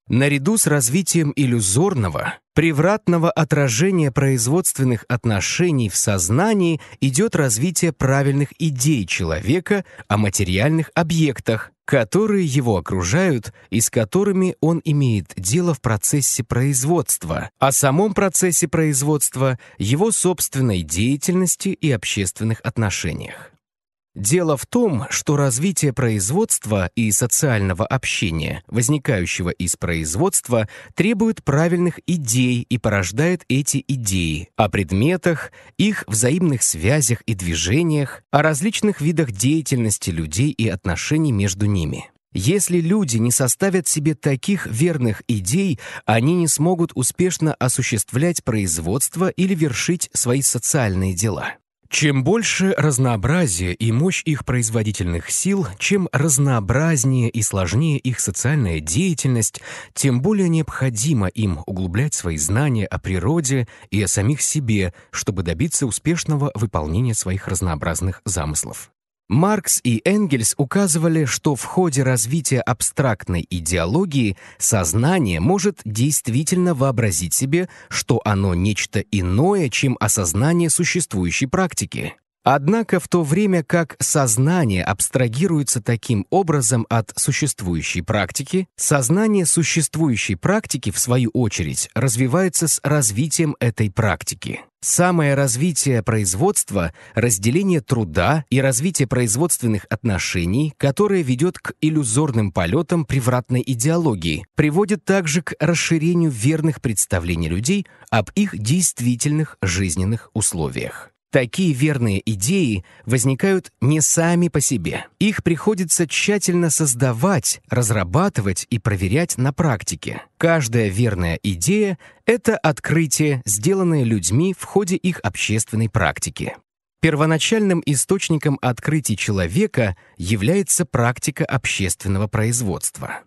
наряду с развитием иллюзорного, превратного отражения производственных отношений в сознании идет развитие правильных идей человека о материальных объектах, которые его окружают и с которыми он имеет дело в процессе производства, о самом процессе производства, его собственной деятельности и общественных отношениях. Дело в том, что развитие производства и социального общения, возникающего из производства, требует правильных идей и порождает эти идеи о предметах, их взаимных связях и движениях, о различных видах деятельности людей и отношений между ними. Если люди не составят себе таких верных идей, они не смогут успешно осуществлять производство или вершить свои социальные дела. Чем больше разнообразие и мощь их производительных сил, чем разнообразнее и сложнее их социальная деятельность, тем более необходимо им углублять свои знания о природе и о самих себе, чтобы добиться успешного выполнения своих разнообразных замыслов. Маркс и Энгельс указывали, что в ходе развития абстрактной идеологии сознание может действительно вообразить себе, что оно нечто иное, чем осознание существующей практики. Однако в то время как сознание абстрагируется таким образом от существующей практики, сознание существующей практики, в свою очередь, развивается с развитием этой практики. Самое развитие производства, разделение труда и развитие производственных отношений, которое ведет к иллюзорным полетам превратной идеологии, приводит также к расширению верных представлений людей об их действительных жизненных условиях. Такие верные идеи возникают не сами по себе. Их приходится тщательно создавать, разрабатывать и проверять на практике. Каждая верная идея — это открытие, сделанное людьми в ходе их общественной практики. Первоначальным источником открытий человека является практика общественного производства.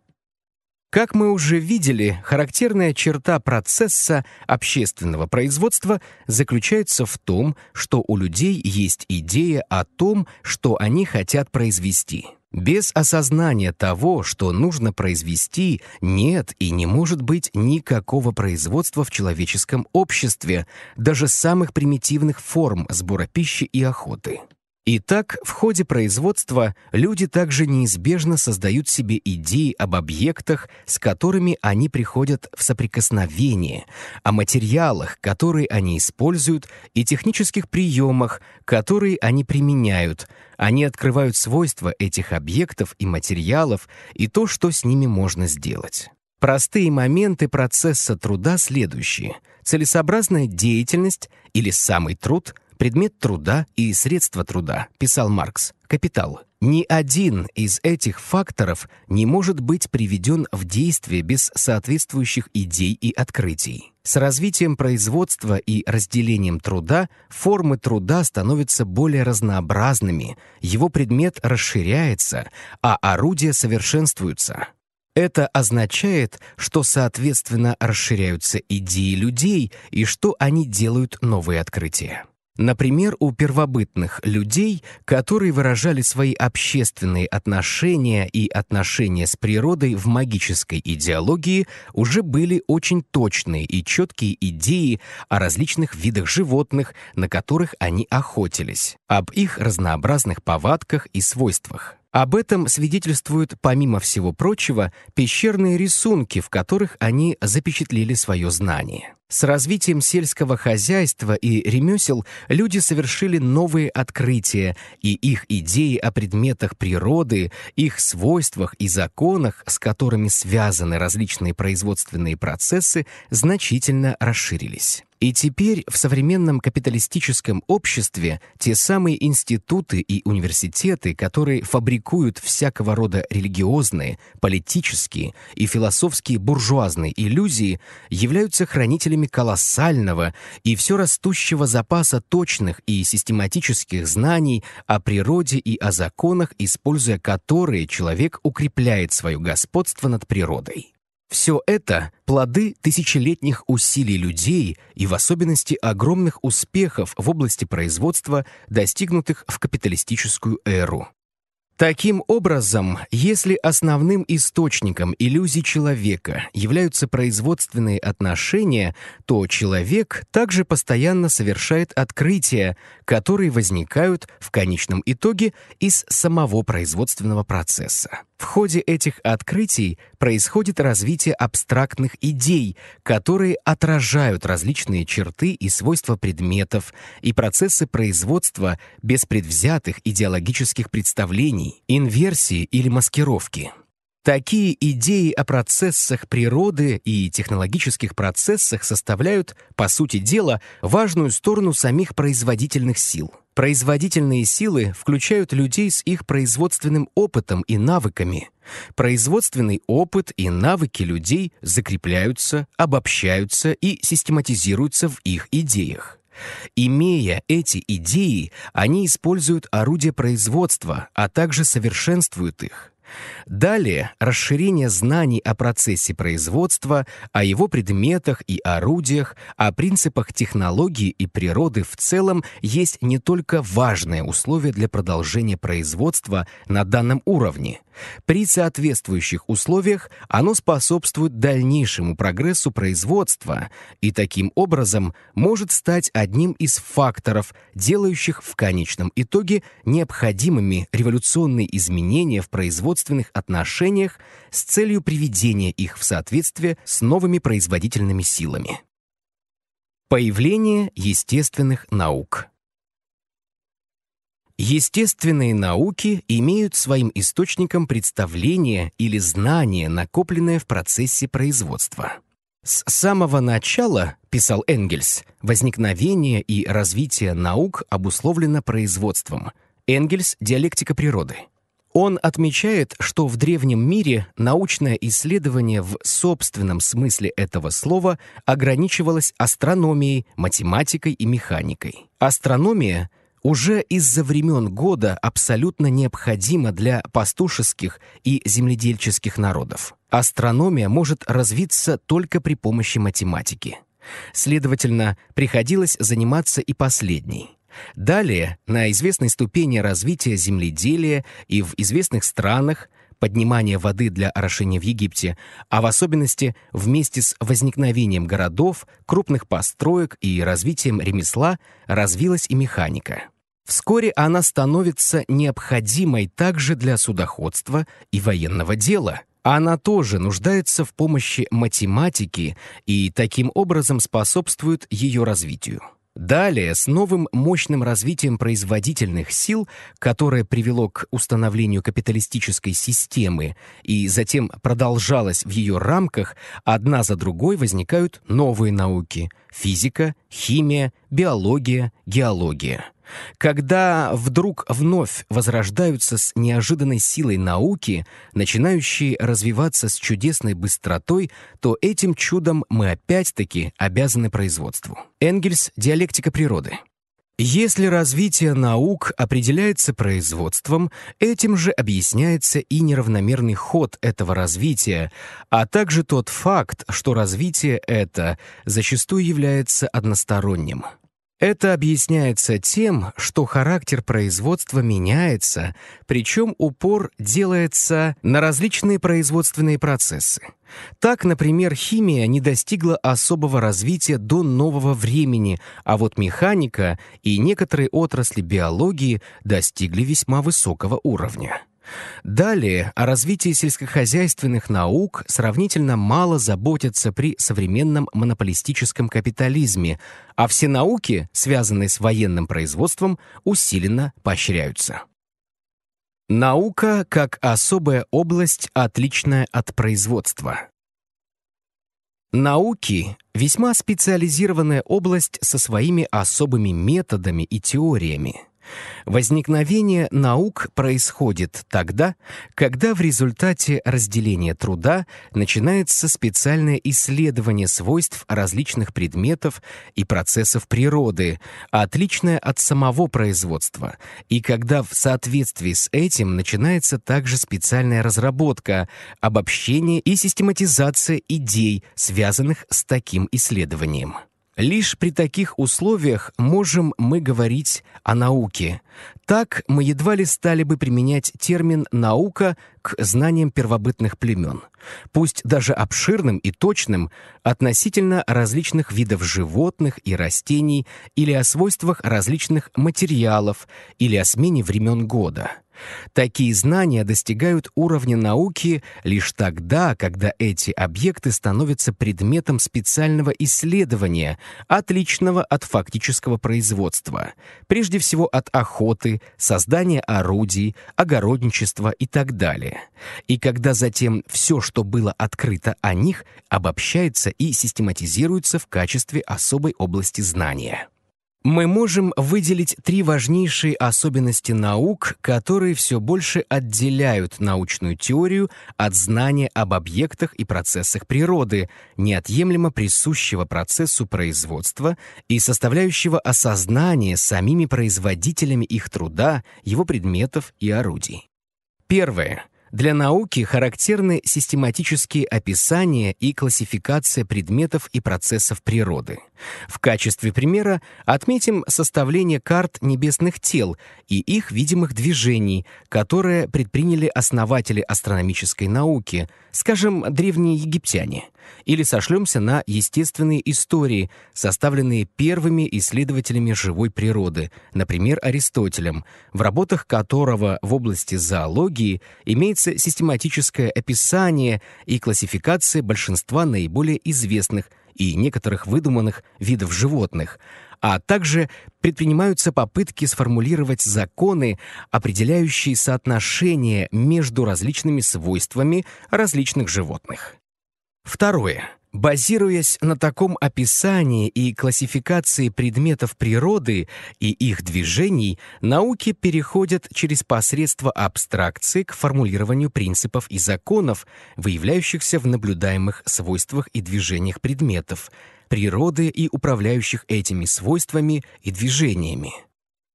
Как мы уже видели, характерная черта процесса общественного производства заключается в том, что у людей есть идея о том, что они хотят произвести. Без осознания того, что нужно произвести, нет и не может быть никакого производства в человеческом обществе, даже самых примитивных форм сбора пищи и охоты. Итак, в ходе производства люди также неизбежно создают себе идеи об объектах, с которыми они приходят в соприкосновение, о материалах, которые они используют, и технических приемах, которые они применяют. Они открывают свойства этих объектов и материалов и то, что с ними можно сделать. Простые моменты процесса труда следующие. Целесообразная деятельность или самый труд предмет труда и средства труда, писал Маркс, капитал. Ни один из этих факторов не может быть приведен в действие без соответствующих идей и открытий. С развитием производства и разделением труда формы труда становятся более разнообразными, его предмет расширяется, а орудия совершенствуются. Это означает, что, соответственно, расширяются идеи людей и что они делают новые открытия. Например, у первобытных людей, которые выражали свои общественные отношения и отношения с природой в магической идеологии, уже были очень точные и четкие идеи о различных видах животных, на которых они охотились, об их разнообразных повадках и свойствах. Об этом свидетельствуют, помимо всего прочего, пещерные рисунки, в которых они запечатлели свое знание. С развитием сельского хозяйства и ремесел люди совершили новые открытия, и их идеи о предметах природы, их свойствах и законах, с которыми связаны различные производственные процессы, значительно расширились. И теперь в современном капиталистическом обществе те самые институты и университеты, которые фабрикуют всякого рода религиозные, политические и философские буржуазные иллюзии, являются хранителями колоссального и все растущего запаса точных и систематических знаний о природе и о законах, используя которые человек укрепляет свое господство над природой. Все это – плоды тысячелетних усилий людей и в особенности огромных успехов в области производства, достигнутых в капиталистическую эру. Таким образом, если основным источником иллюзий человека являются производственные отношения, то человек также постоянно совершает открытия, которые возникают в конечном итоге из самого производственного процесса. В ходе этих открытий происходит развитие абстрактных идей, которые отражают различные черты и свойства предметов и процессы производства без предвзятых идеологических представлений, инверсии или маскировки. Такие идеи о процессах природы и технологических процессах составляют, по сути дела, важную сторону самих производительных сил. Производительные силы включают людей с их производственным опытом и навыками. Производственный опыт и навыки людей закрепляются, обобщаются и систематизируются в их идеях. Имея эти идеи, они используют орудия производства, а также совершенствуют их. Далее расширение знаний о процессе производства, о его предметах и орудиях, о принципах технологии и природы в целом есть не только важное условие для продолжения производства на данном уровне – при соответствующих условиях оно способствует дальнейшему прогрессу производства и таким образом может стать одним из факторов, делающих в конечном итоге необходимыми революционные изменения в производственных отношениях с целью приведения их в соответствие с новыми производительными силами. Появление естественных наук Естественные науки имеют своим источником представление или знание, накопленное в процессе производства. «С самого начала, — писал Энгельс, — возникновение и развитие наук обусловлено производством». Энгельс «Диалектика природы». Он отмечает, что в древнем мире научное исследование в собственном смысле этого слова ограничивалось астрономией, математикой и механикой. Астрономия — уже из-за времен года абсолютно необходима для пастушеских и земледельческих народов. Астрономия может развиться только при помощи математики. Следовательно, приходилось заниматься и последней. Далее, на известной ступени развития земледелия и в известных странах – поднимание воды для орошения в Египте, а в особенности вместе с возникновением городов, крупных построек и развитием ремесла развилась и механика. Вскоре она становится необходимой также для судоходства и военного дела. Она тоже нуждается в помощи математики и таким образом способствует ее развитию. Далее, с новым мощным развитием производительных сил, которое привело к установлению капиталистической системы и затем продолжалось в ее рамках, одна за другой возникают новые науки — физика, химия, биология, геология — когда вдруг вновь возрождаются с неожиданной силой науки, начинающие развиваться с чудесной быстротой, то этим чудом мы опять-таки обязаны производству. Энгельс «Диалектика природы». Если развитие наук определяется производством, этим же объясняется и неравномерный ход этого развития, а также тот факт, что развитие это зачастую является односторонним. Это объясняется тем, что характер производства меняется, причем упор делается на различные производственные процессы. Так, например, химия не достигла особого развития до нового времени, а вот механика и некоторые отрасли биологии достигли весьма высокого уровня. Далее о развитии сельскохозяйственных наук сравнительно мало заботятся при современном монополистическом капитализме, а все науки, связанные с военным производством, усиленно поощряются. Наука как особая область, отличная от производства. Науки — весьма специализированная область со своими особыми методами и теориями. Возникновение наук происходит тогда, когда в результате разделения труда начинается специальное исследование свойств различных предметов и процессов природы, отличное от самого производства, и когда в соответствии с этим начинается также специальная разработка, обобщение и систематизация идей, связанных с таким исследованием. Лишь при таких условиях можем мы говорить о науке. Так мы едва ли стали бы применять термин «наука» к знаниям первобытных племен, пусть даже обширным и точным, относительно различных видов животных и растений или о свойствах различных материалов или о смене времен года. Такие знания достигают уровня науки лишь тогда, когда эти объекты становятся предметом специального исследования, отличного от фактического производства, прежде всего от охоты, создания орудий, огородничества и так далее. И когда затем все, что было открыто о них, обобщается и систематизируется в качестве особой области знания. Мы можем выделить три важнейшие особенности наук, которые все больше отделяют научную теорию от знания об объектах и процессах природы, неотъемлемо присущего процессу производства и составляющего осознание самими производителями их труда, его предметов и орудий. Первое. Для науки характерны систематические описания и классификация предметов и процессов природы – в качестве примера отметим составление карт небесных тел и их видимых движений, которые предприняли основатели астрономической науки, скажем, древние египтяне, или сошлемся на естественные истории, составленные первыми исследователями живой природы, например, Аристотелем, в работах которого в области зоологии имеется систематическое описание и классификация большинства наиболее известных – и некоторых выдуманных видов животных, а также предпринимаются попытки сформулировать законы, определяющие соотношение между различными свойствами различных животных. Второе. Базируясь на таком описании и классификации предметов природы и их движений, науки переходят через посредство абстракции к формулированию принципов и законов, выявляющихся в наблюдаемых свойствах и движениях предметов, природы и управляющих этими свойствами и движениями.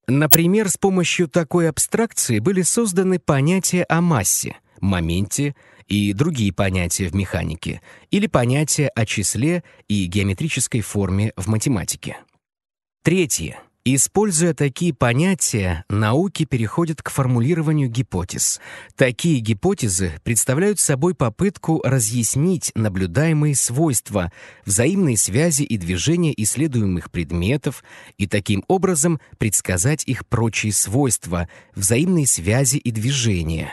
Например, с помощью такой абстракции были созданы понятия о массе, моменте, и другие понятия в механике или понятия о числе и геометрической форме в математике. Третье. Используя такие понятия, науки переходят к формулированию гипотез. Такие гипотезы представляют собой попытку разъяснить наблюдаемые свойства, взаимные связи и движения исследуемых предметов и таким образом предсказать их прочие свойства, взаимные связи и движения.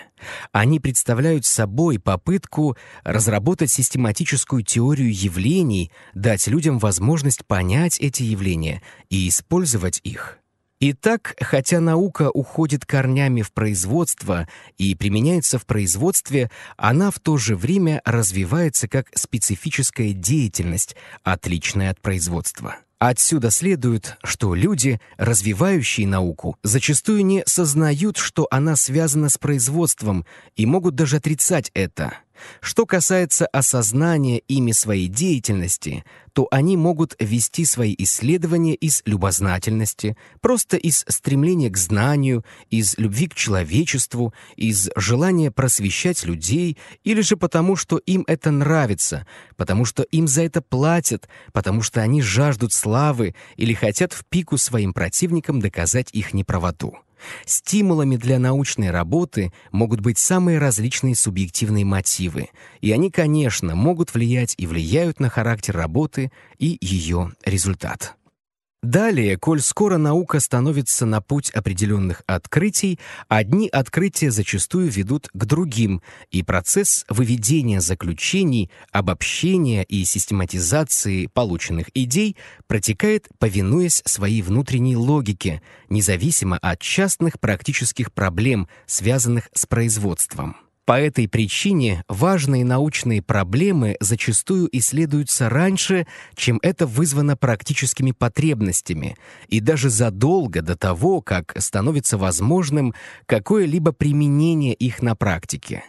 Они представляют собой попытку разработать систематическую теорию явлений, дать людям возможность понять эти явления и использовать их. Итак, хотя наука уходит корнями в производство и применяется в производстве, она в то же время развивается как специфическая деятельность, отличная от производства. Отсюда следует, что люди, развивающие науку, зачастую не сознают, что она связана с производством, и могут даже отрицать это. Что касается осознания ими своей деятельности, то они могут вести свои исследования из любознательности, просто из стремления к знанию, из любви к человечеству, из желания просвещать людей, или же потому, что им это нравится, потому что им за это платят, потому что они жаждут славы или хотят в пику своим противникам доказать их неправоту. Стимулами для научной работы могут быть самые различные субъективные мотивы, и они, конечно, могут влиять и влияют на характер работы и ее результат. Далее, коль скоро наука становится на путь определенных открытий, одни открытия зачастую ведут к другим, и процесс выведения заключений, обобщения и систематизации полученных идей протекает, повинуясь своей внутренней логике, независимо от частных практических проблем, связанных с производством. По этой причине важные научные проблемы зачастую исследуются раньше, чем это вызвано практическими потребностями, и даже задолго до того, как становится возможным какое-либо применение их на практике.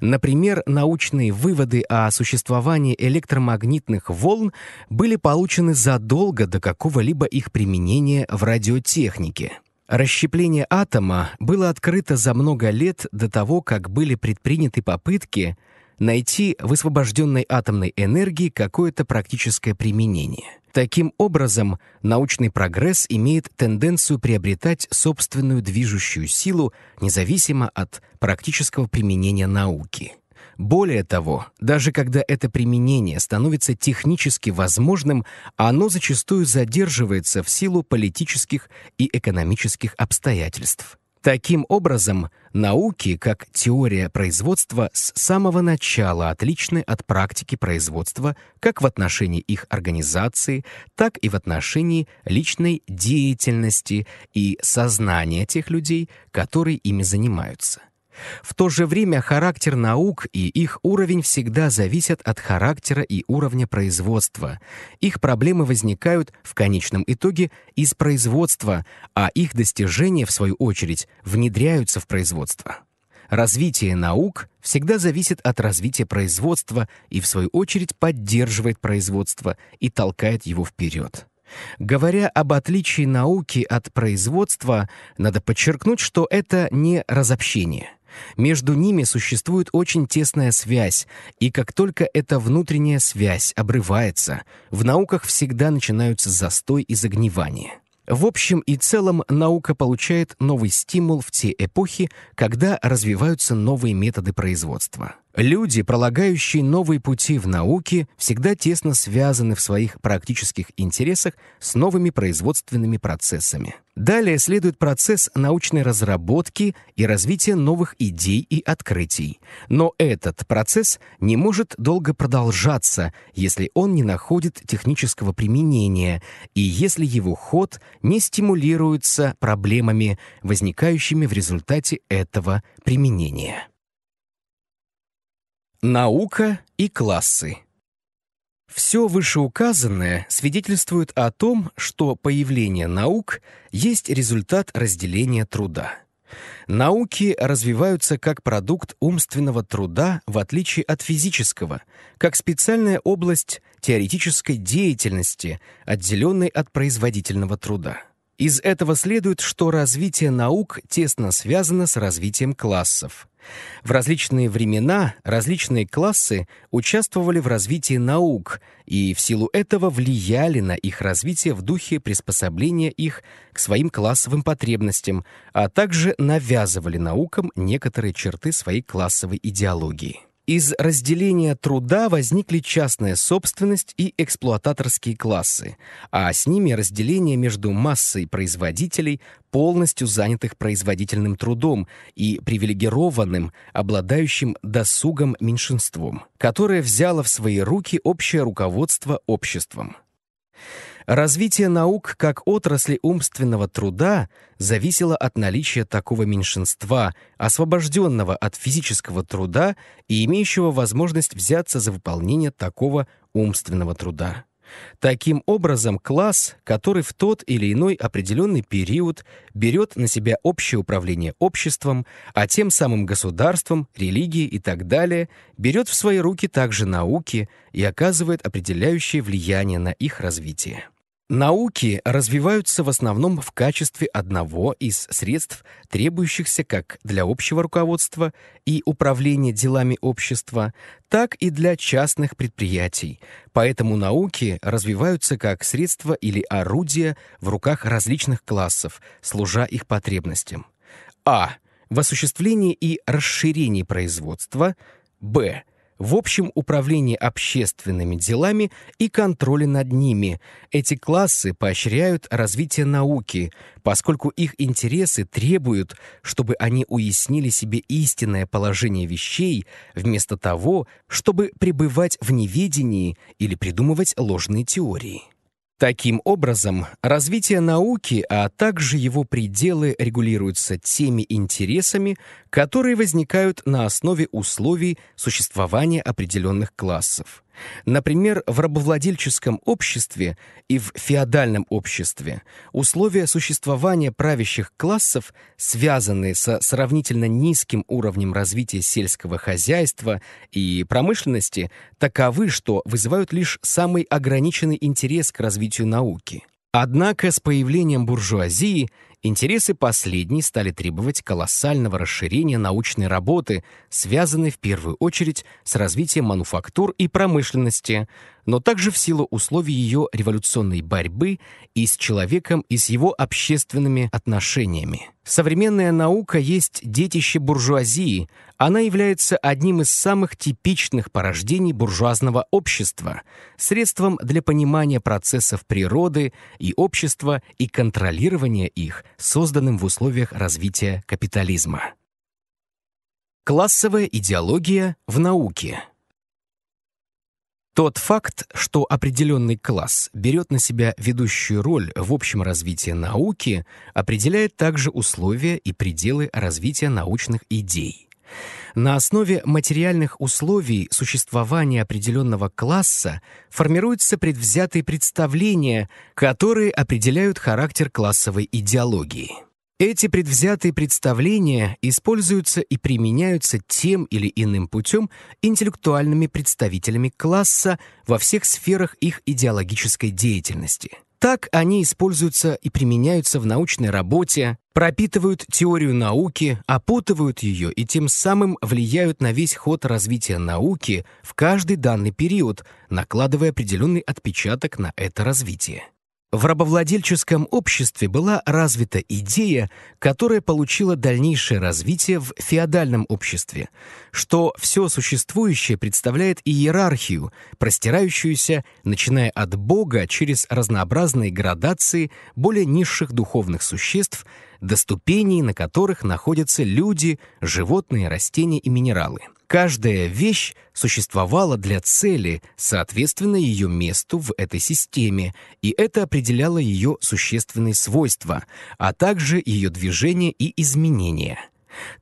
Например, научные выводы о существовании электромагнитных волн были получены задолго до какого-либо их применения в радиотехнике. Расщепление атома было открыто за много лет до того, как были предприняты попытки найти в освобожденной атомной энергии какое-то практическое применение. Таким образом, научный прогресс имеет тенденцию приобретать собственную движущую силу независимо от практического применения науки. Более того, даже когда это применение становится технически возможным, оно зачастую задерживается в силу политических и экономических обстоятельств. Таким образом, науки, как теория производства, с самого начала отличны от практики производства как в отношении их организации, так и в отношении личной деятельности и сознания тех людей, которые ими занимаются. В то же время характер наук и их уровень всегда зависят от характера и уровня производства. Их проблемы возникают в конечном итоге из производства, а их достижения, в свою очередь, внедряются в производство. Развитие наук всегда зависит от развития производства и, в свою очередь, поддерживает производство и толкает его вперед. Говоря об отличии науки от производства, надо подчеркнуть, что это не разобщение – между ними существует очень тесная связь, и как только эта внутренняя связь обрывается, в науках всегда начинаются застой и загнивание. В общем и целом наука получает новый стимул в те эпохи, когда развиваются новые методы производства. Люди, пролагающие новые пути в науке, всегда тесно связаны в своих практических интересах с новыми производственными процессами. Далее следует процесс научной разработки и развития новых идей и открытий. Но этот процесс не может долго продолжаться, если он не находит технического применения и если его ход не стимулируется проблемами, возникающими в результате этого применения. Наука и классы. Все вышеуказанное свидетельствует о том, что появление наук есть результат разделения труда. Науки развиваются как продукт умственного труда, в отличие от физического, как специальная область теоретической деятельности, отделенной от производительного труда. Из этого следует, что развитие наук тесно связано с развитием классов. В различные времена различные классы участвовали в развитии наук и в силу этого влияли на их развитие в духе приспособления их к своим классовым потребностям, а также навязывали наукам некоторые черты своей классовой идеологии. Из разделения труда возникли частная собственность и эксплуататорские классы, а с ними разделение между массой производителей, полностью занятых производительным трудом, и привилегированным, обладающим досугом меньшинством, которое взяло в свои руки общее руководство обществом. Развитие наук как отрасли умственного труда зависело от наличия такого меньшинства, освобожденного от физического труда и имеющего возможность взяться за выполнение такого умственного труда. Таким образом, класс, который в тот или иной определенный период берет на себя общее управление обществом, а тем самым государством, религией и так далее, берет в свои руки также науки и оказывает определяющее влияние на их развитие. Науки развиваются в основном в качестве одного из средств, требующихся как для общего руководства и управления делами общества, так и для частных предприятий. Поэтому науки развиваются как средства или орудия в руках различных классов, служа их потребностям. А. В осуществлении и расширении производства. Б в общем управлении общественными делами и контроле над ними. Эти классы поощряют развитие науки, поскольку их интересы требуют, чтобы они уяснили себе истинное положение вещей, вместо того, чтобы пребывать в неведении или придумывать ложные теории. Таким образом, развитие науки, а также его пределы регулируются теми интересами, которые возникают на основе условий существования определенных классов. Например, в рабовладельческом обществе и в феодальном обществе условия существования правящих классов, связанные со сравнительно низким уровнем развития сельского хозяйства и промышленности, таковы, что вызывают лишь самый ограниченный интерес к развитию науки. Однако с появлением буржуазии – Интересы последней стали требовать колоссального расширения научной работы, связанной в первую очередь с развитием мануфактур и промышленности, но также в силу условий ее революционной борьбы и с человеком, и с его общественными отношениями. Современная наука есть детище буржуазии, она является одним из самых типичных порождений буржуазного общества, средством для понимания процессов природы и общества и контролирования их, созданным в условиях развития капитализма. Классовая идеология в науке – тот факт, что определенный класс берет на себя ведущую роль в общем развитии науки, определяет также условия и пределы развития научных идей. На основе материальных условий существования определенного класса формируются предвзятые представления, которые определяют характер классовой идеологии. Эти предвзятые представления используются и применяются тем или иным путем интеллектуальными представителями класса во всех сферах их идеологической деятельности. Так они используются и применяются в научной работе, пропитывают теорию науки, опутывают ее и тем самым влияют на весь ход развития науки в каждый данный период, накладывая определенный отпечаток на это развитие. В рабовладельческом обществе была развита идея, которая получила дальнейшее развитие в феодальном обществе, что все существующее представляет иерархию, простирающуюся, начиная от Бога через разнообразные градации более низших духовных существ до ступеней, на которых находятся люди, животные, растения и минералы – Каждая вещь существовала для цели, соответственно ее месту в этой системе, и это определяло ее существенные свойства, а также ее движение и изменения.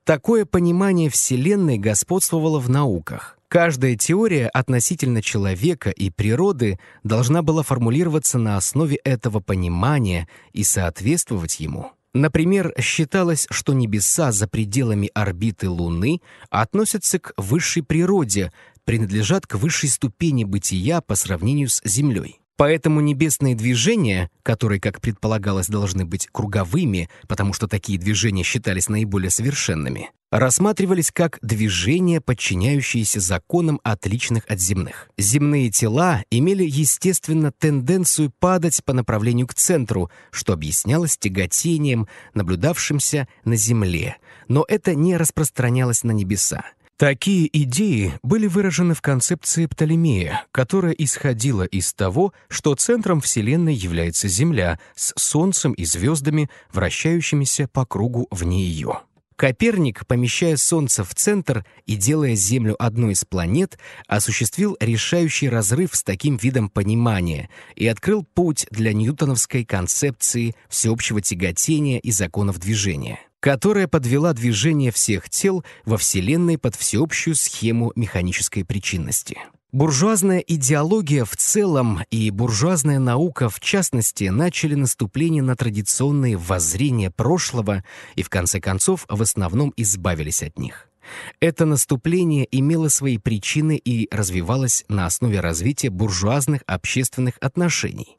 Такое понимание Вселенной господствовало в науках. Каждая теория относительно человека и природы должна была формулироваться на основе этого понимания и соответствовать ему. Например, считалось, что небеса за пределами орбиты Луны относятся к высшей природе, принадлежат к высшей ступени бытия по сравнению с Землей. Поэтому небесные движения, которые, как предполагалось, должны быть круговыми, потому что такие движения считались наиболее совершенными, рассматривались как движения, подчиняющиеся законам, отличных от земных. Земные тела имели, естественно, тенденцию падать по направлению к центру, что объяснялось тяготением, наблюдавшимся на Земле, но это не распространялось на небеса. Такие идеи были выражены в концепции Птолемея, которая исходила из того, что центром Вселенной является Земля с Солнцем и звездами, вращающимися по кругу вне ее. Коперник, помещая Солнце в центр и делая Землю одной из планет, осуществил решающий разрыв с таким видом понимания и открыл путь для ньютоновской концепции всеобщего тяготения и законов движения которая подвела движение всех тел во Вселенной под всеобщую схему механической причинности. Буржуазная идеология в целом и буржуазная наука в частности начали наступление на традиционные воззрения прошлого и в конце концов в основном избавились от них. Это наступление имело свои причины и развивалось на основе развития буржуазных общественных отношений.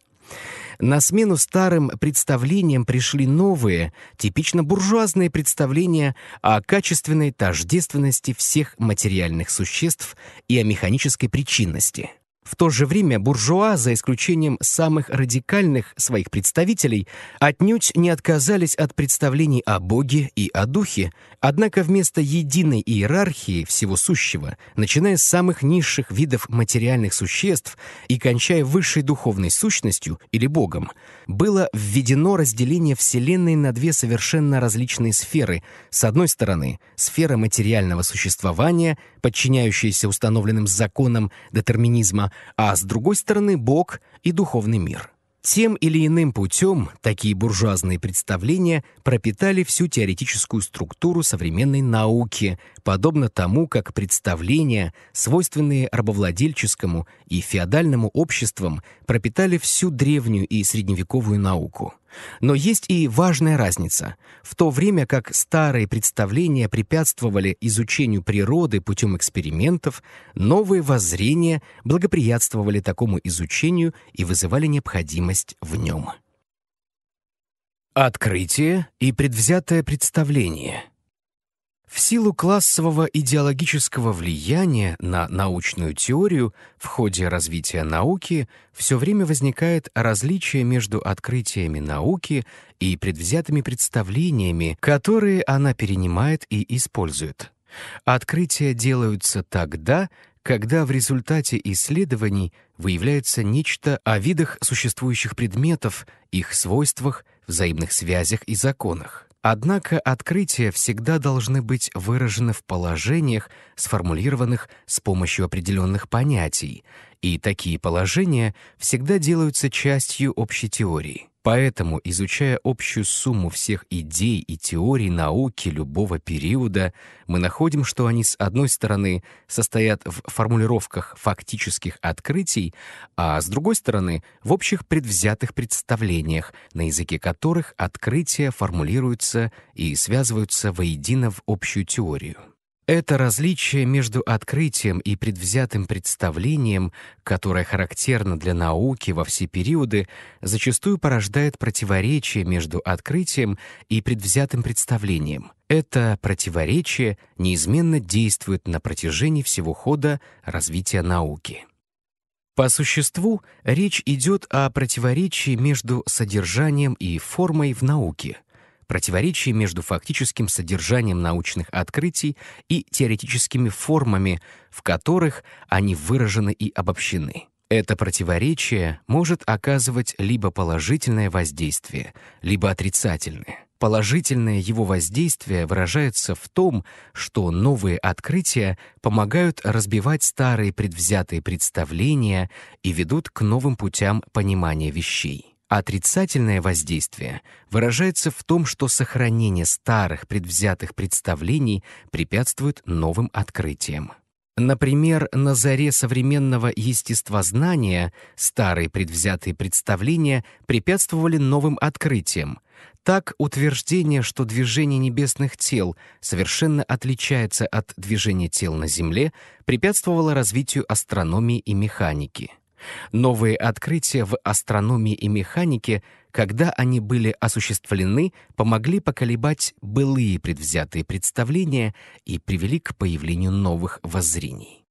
На смену старым представлениям пришли новые, типично буржуазные представления о качественной тождественности всех материальных существ и о механической причинности – в то же время буржуа, за исключением самых радикальных своих представителей, отнюдь не отказались от представлений о Боге и о Духе, однако вместо единой иерархии всего сущего, начиная с самых низших видов материальных существ и кончая высшей духовной сущностью или Богом, было введено разделение Вселенной на две совершенно различные сферы. С одной стороны, сфера материального существования, подчиняющиеся установленным законам детерминизма, а с другой стороны Бог и духовный мир. Тем или иным путем такие буржуазные представления пропитали всю теоретическую структуру современной науки, подобно тому, как представления, свойственные рабовладельческому и феодальному обществам, пропитали всю древнюю и средневековую науку. Но есть и важная разница. В то время как старые представления препятствовали изучению природы путем экспериментов, новые воззрения благоприятствовали такому изучению и вызывали необходимость в нем. Открытие и предвзятое представление — в силу классового идеологического влияния на научную теорию в ходе развития науки все время возникает различие между открытиями науки и предвзятыми представлениями, которые она перенимает и использует. Открытия делаются тогда, когда в результате исследований выявляется нечто о видах существующих предметов, их свойствах, взаимных связях и законах. Однако открытия всегда должны быть выражены в положениях, сформулированных с помощью определенных понятий, и такие положения всегда делаются частью общей теории. Поэтому, изучая общую сумму всех идей и теорий науки любого периода, мы находим, что они, с одной стороны, состоят в формулировках фактических открытий, а с другой стороны, в общих предвзятых представлениях, на языке которых открытия формулируются и связываются воедино в общую теорию. Это различие между открытием и предвзятым представлением, которое характерно для науки во все периоды, зачастую порождает противоречие между открытием и предвзятым представлением. Это противоречие неизменно действует на протяжении всего хода развития науки. По существу речь идет о противоречии между содержанием и формой в науке — противоречие между фактическим содержанием научных открытий и теоретическими формами, в которых они выражены и обобщены. Это противоречие может оказывать либо положительное воздействие, либо отрицательное. Положительное его воздействие выражается в том, что новые открытия помогают разбивать старые предвзятые представления и ведут к новым путям понимания вещей отрицательное воздействие выражается в том, что сохранение старых предвзятых представлений препятствует новым открытиям. Например, на заре современного естествознания старые предвзятые представления препятствовали новым открытиям. Так, утверждение, что движение небесных тел совершенно отличается от движения тел на Земле, препятствовало развитию астрономии и механики. Новые открытия в астрономии и механике, когда они были осуществлены, помогли поколебать былые предвзятые представления и привели к появлению новых воззрений.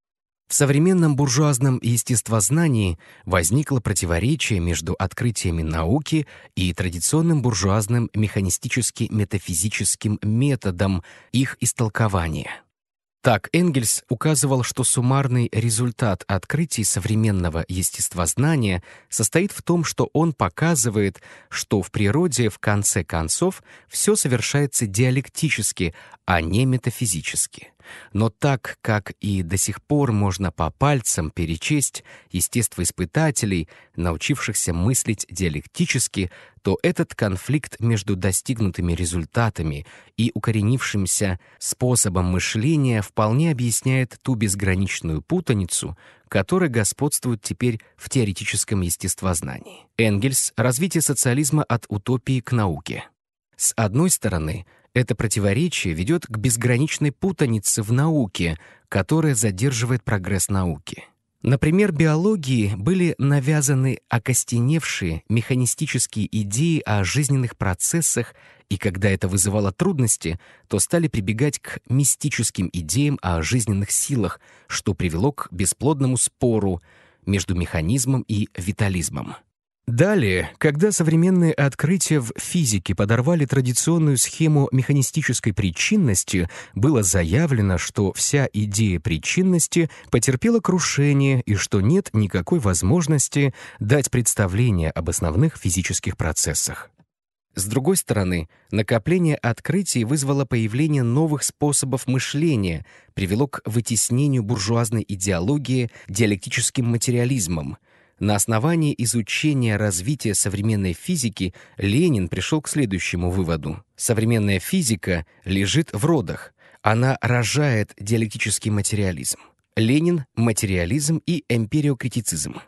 В современном буржуазном естествознании возникло противоречие между открытиями науки и традиционным буржуазным механистически-метафизическим методом их истолкования — так, Энгельс указывал, что суммарный результат открытий современного естествознания состоит в том, что он показывает, что в природе в конце концов все совершается диалектически, а не метафизически. Но так как и до сих пор можно по пальцам перечесть естествоиспытателей, научившихся мыслить диалектически, что этот конфликт между достигнутыми результатами и укоренившимся способом мышления вполне объясняет ту безграничную путаницу, которая господствует теперь в теоретическом естествознании. Энгельс «Развитие социализма от утопии к науке». С одной стороны, это противоречие ведет к безграничной путанице в науке, которая задерживает прогресс науки. Например, биологии были навязаны окостеневшие механистические идеи о жизненных процессах, и когда это вызывало трудности, то стали прибегать к мистическим идеям о жизненных силах, что привело к бесплодному спору между механизмом и витализмом. Далее, когда современные открытия в физике подорвали традиционную схему механистической причинности, было заявлено, что вся идея причинности потерпела крушение и что нет никакой возможности дать представление об основных физических процессах. С другой стороны, накопление открытий вызвало появление новых способов мышления, привело к вытеснению буржуазной идеологии диалектическим материализмом — на основании изучения развития современной физики Ленин пришел к следующему выводу. Современная физика лежит в родах. Она рожает диалектический материализм. Ленин, материализм и эмпириокритицизм.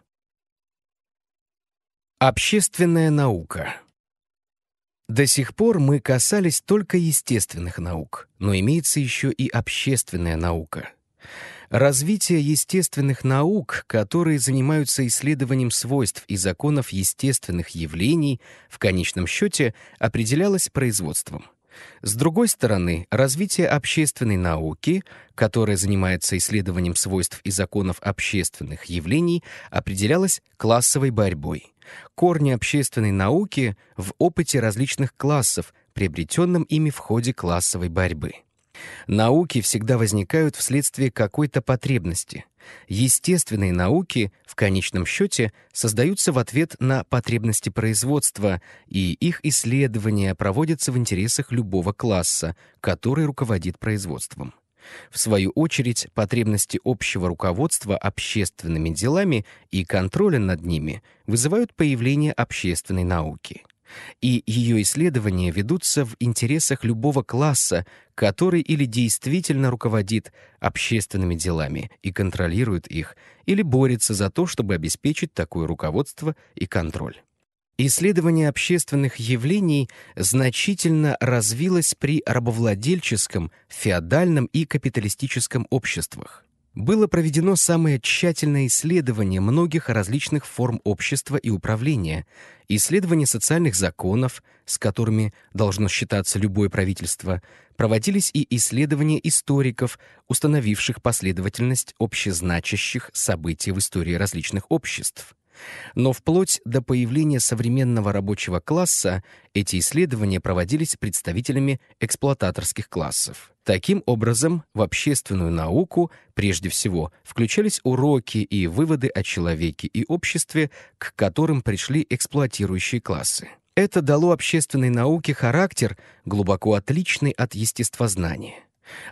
Общественная наука. До сих пор мы касались только естественных наук, но имеется еще и общественная наука — Развитие естественных наук, которые занимаются исследованием свойств и законов естественных явлений, в конечном счете определялось производством. С другой стороны, развитие общественной науки, которая занимается исследованием свойств и законов общественных явлений, определялось классовой борьбой. Корни общественной науки в опыте различных классов, приобретенном ими в ходе классовой борьбы. Науки всегда возникают вследствие какой-то потребности. Естественные науки, в конечном счете, создаются в ответ на потребности производства, и их исследования проводятся в интересах любого класса, который руководит производством. В свою очередь, потребности общего руководства общественными делами и контроля над ними вызывают появление общественной науки — и ее исследования ведутся в интересах любого класса, который или действительно руководит общественными делами и контролирует их, или борется за то, чтобы обеспечить такое руководство и контроль. Исследование общественных явлений значительно развилось при рабовладельческом, феодальном и капиталистическом обществах было проведено самое тщательное исследование многих различных форм общества и управления, исследование социальных законов, с которыми должно считаться любое правительство, проводились и исследования историков, установивших последовательность общезначащих событий в истории различных обществ. Но вплоть до появления современного рабочего класса эти исследования проводились представителями эксплуататорских классов. Таким образом, в общественную науку прежде всего включались уроки и выводы о человеке и обществе, к которым пришли эксплуатирующие классы. Это дало общественной науке характер, глубоко отличный от естествознания.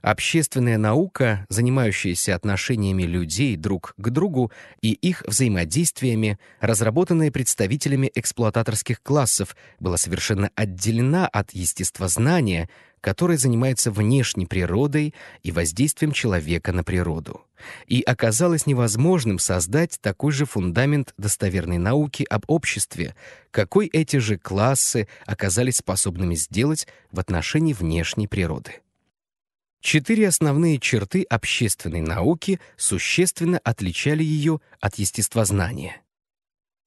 Общественная наука, занимающаяся отношениями людей друг к другу и их взаимодействиями, разработанная представителями эксплуататорских классов, была совершенно отделена от естествознания, которое занимается внешней природой и воздействием человека на природу. И оказалось невозможным создать такой же фундамент достоверной науки об обществе, какой эти же классы оказались способными сделать в отношении внешней природы. Четыре основные черты общественной науки существенно отличали ее от естествознания.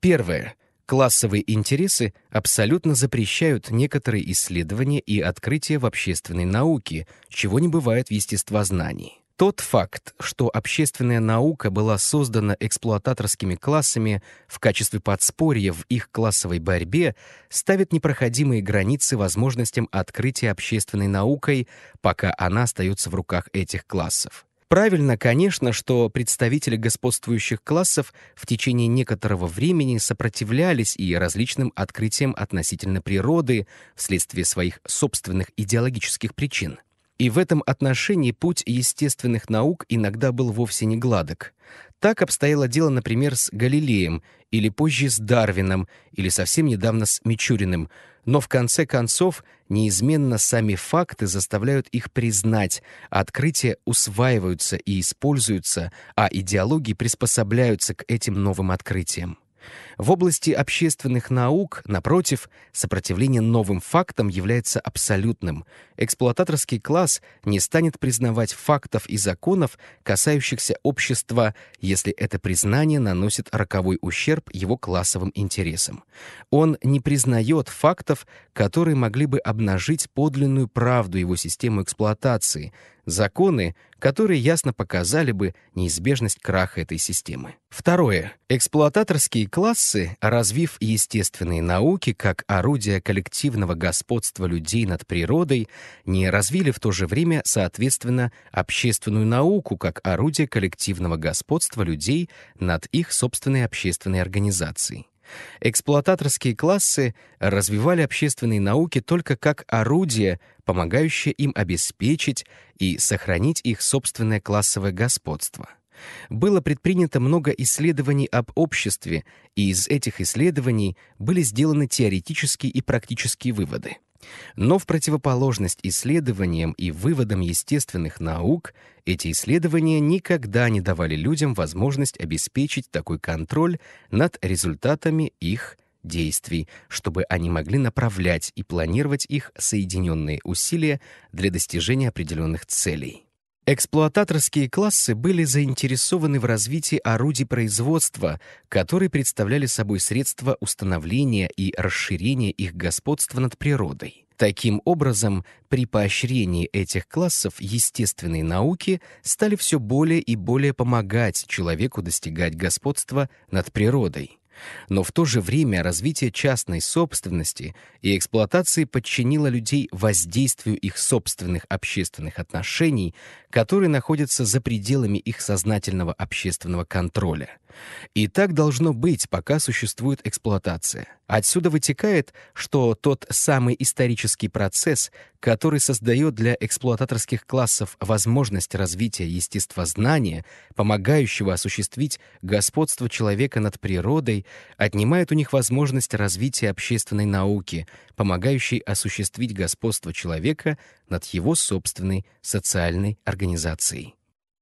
Первое. Классовые интересы абсолютно запрещают некоторые исследования и открытия в общественной науке, чего не бывает в естествознании. Тот факт, что общественная наука была создана эксплуататорскими классами в качестве подспорья в их классовой борьбе, ставит непроходимые границы возможностям открытия общественной наукой, пока она остается в руках этих классов. Правильно, конечно, что представители господствующих классов в течение некоторого времени сопротивлялись и различным открытиям относительно природы вследствие своих собственных идеологических причин — и в этом отношении путь естественных наук иногда был вовсе не гладок. Так обстояло дело, например, с Галилеем, или позже с Дарвином, или совсем недавно с Мичуриным. Но в конце концов, неизменно сами факты заставляют их признать, открытия усваиваются и используются, а идеологии приспособляются к этим новым открытиям. В области общественных наук, напротив, сопротивление новым фактам является абсолютным. Эксплуататорский класс не станет признавать фактов и законов, касающихся общества, если это признание наносит роковой ущерб его классовым интересам. Он не признает фактов, которые могли бы обнажить подлинную правду его системы эксплуатации, законы, которые ясно показали бы неизбежность краха этой системы. Второе. Эксплуататорский класс массы, развив естественные науки как орудие коллективного господства людей над природой, не развили в то же время, соответственно, общественную науку как орудие коллективного господства людей над их собственной общественной организацией. Эксплуататорские классы развивали общественные науки только как орудие, помогающее им обеспечить и сохранить их собственное классовое господство — было предпринято много исследований об обществе, и из этих исследований были сделаны теоретические и практические выводы. Но в противоположность исследованиям и выводам естественных наук, эти исследования никогда не давали людям возможность обеспечить такой контроль над результатами их действий, чтобы они могли направлять и планировать их соединенные усилия для достижения определенных целей. Эксплуататорские классы были заинтересованы в развитии орудий производства, которые представляли собой средства установления и расширения их господства над природой. Таким образом, при поощрении этих классов естественные науки стали все более и более помогать человеку достигать господства над природой. Но в то же время развитие частной собственности и эксплуатации подчинило людей воздействию их собственных общественных отношений, которые находятся за пределами их сознательного общественного контроля. И так должно быть, пока существует эксплуатация. Отсюда вытекает, что тот самый исторический процесс, который создает для эксплуататорских классов возможность развития естествознания, помогающего осуществить господство человека над природой, отнимает у них возможность развития общественной науки, помогающей осуществить господство человека над его собственной социальной организацией.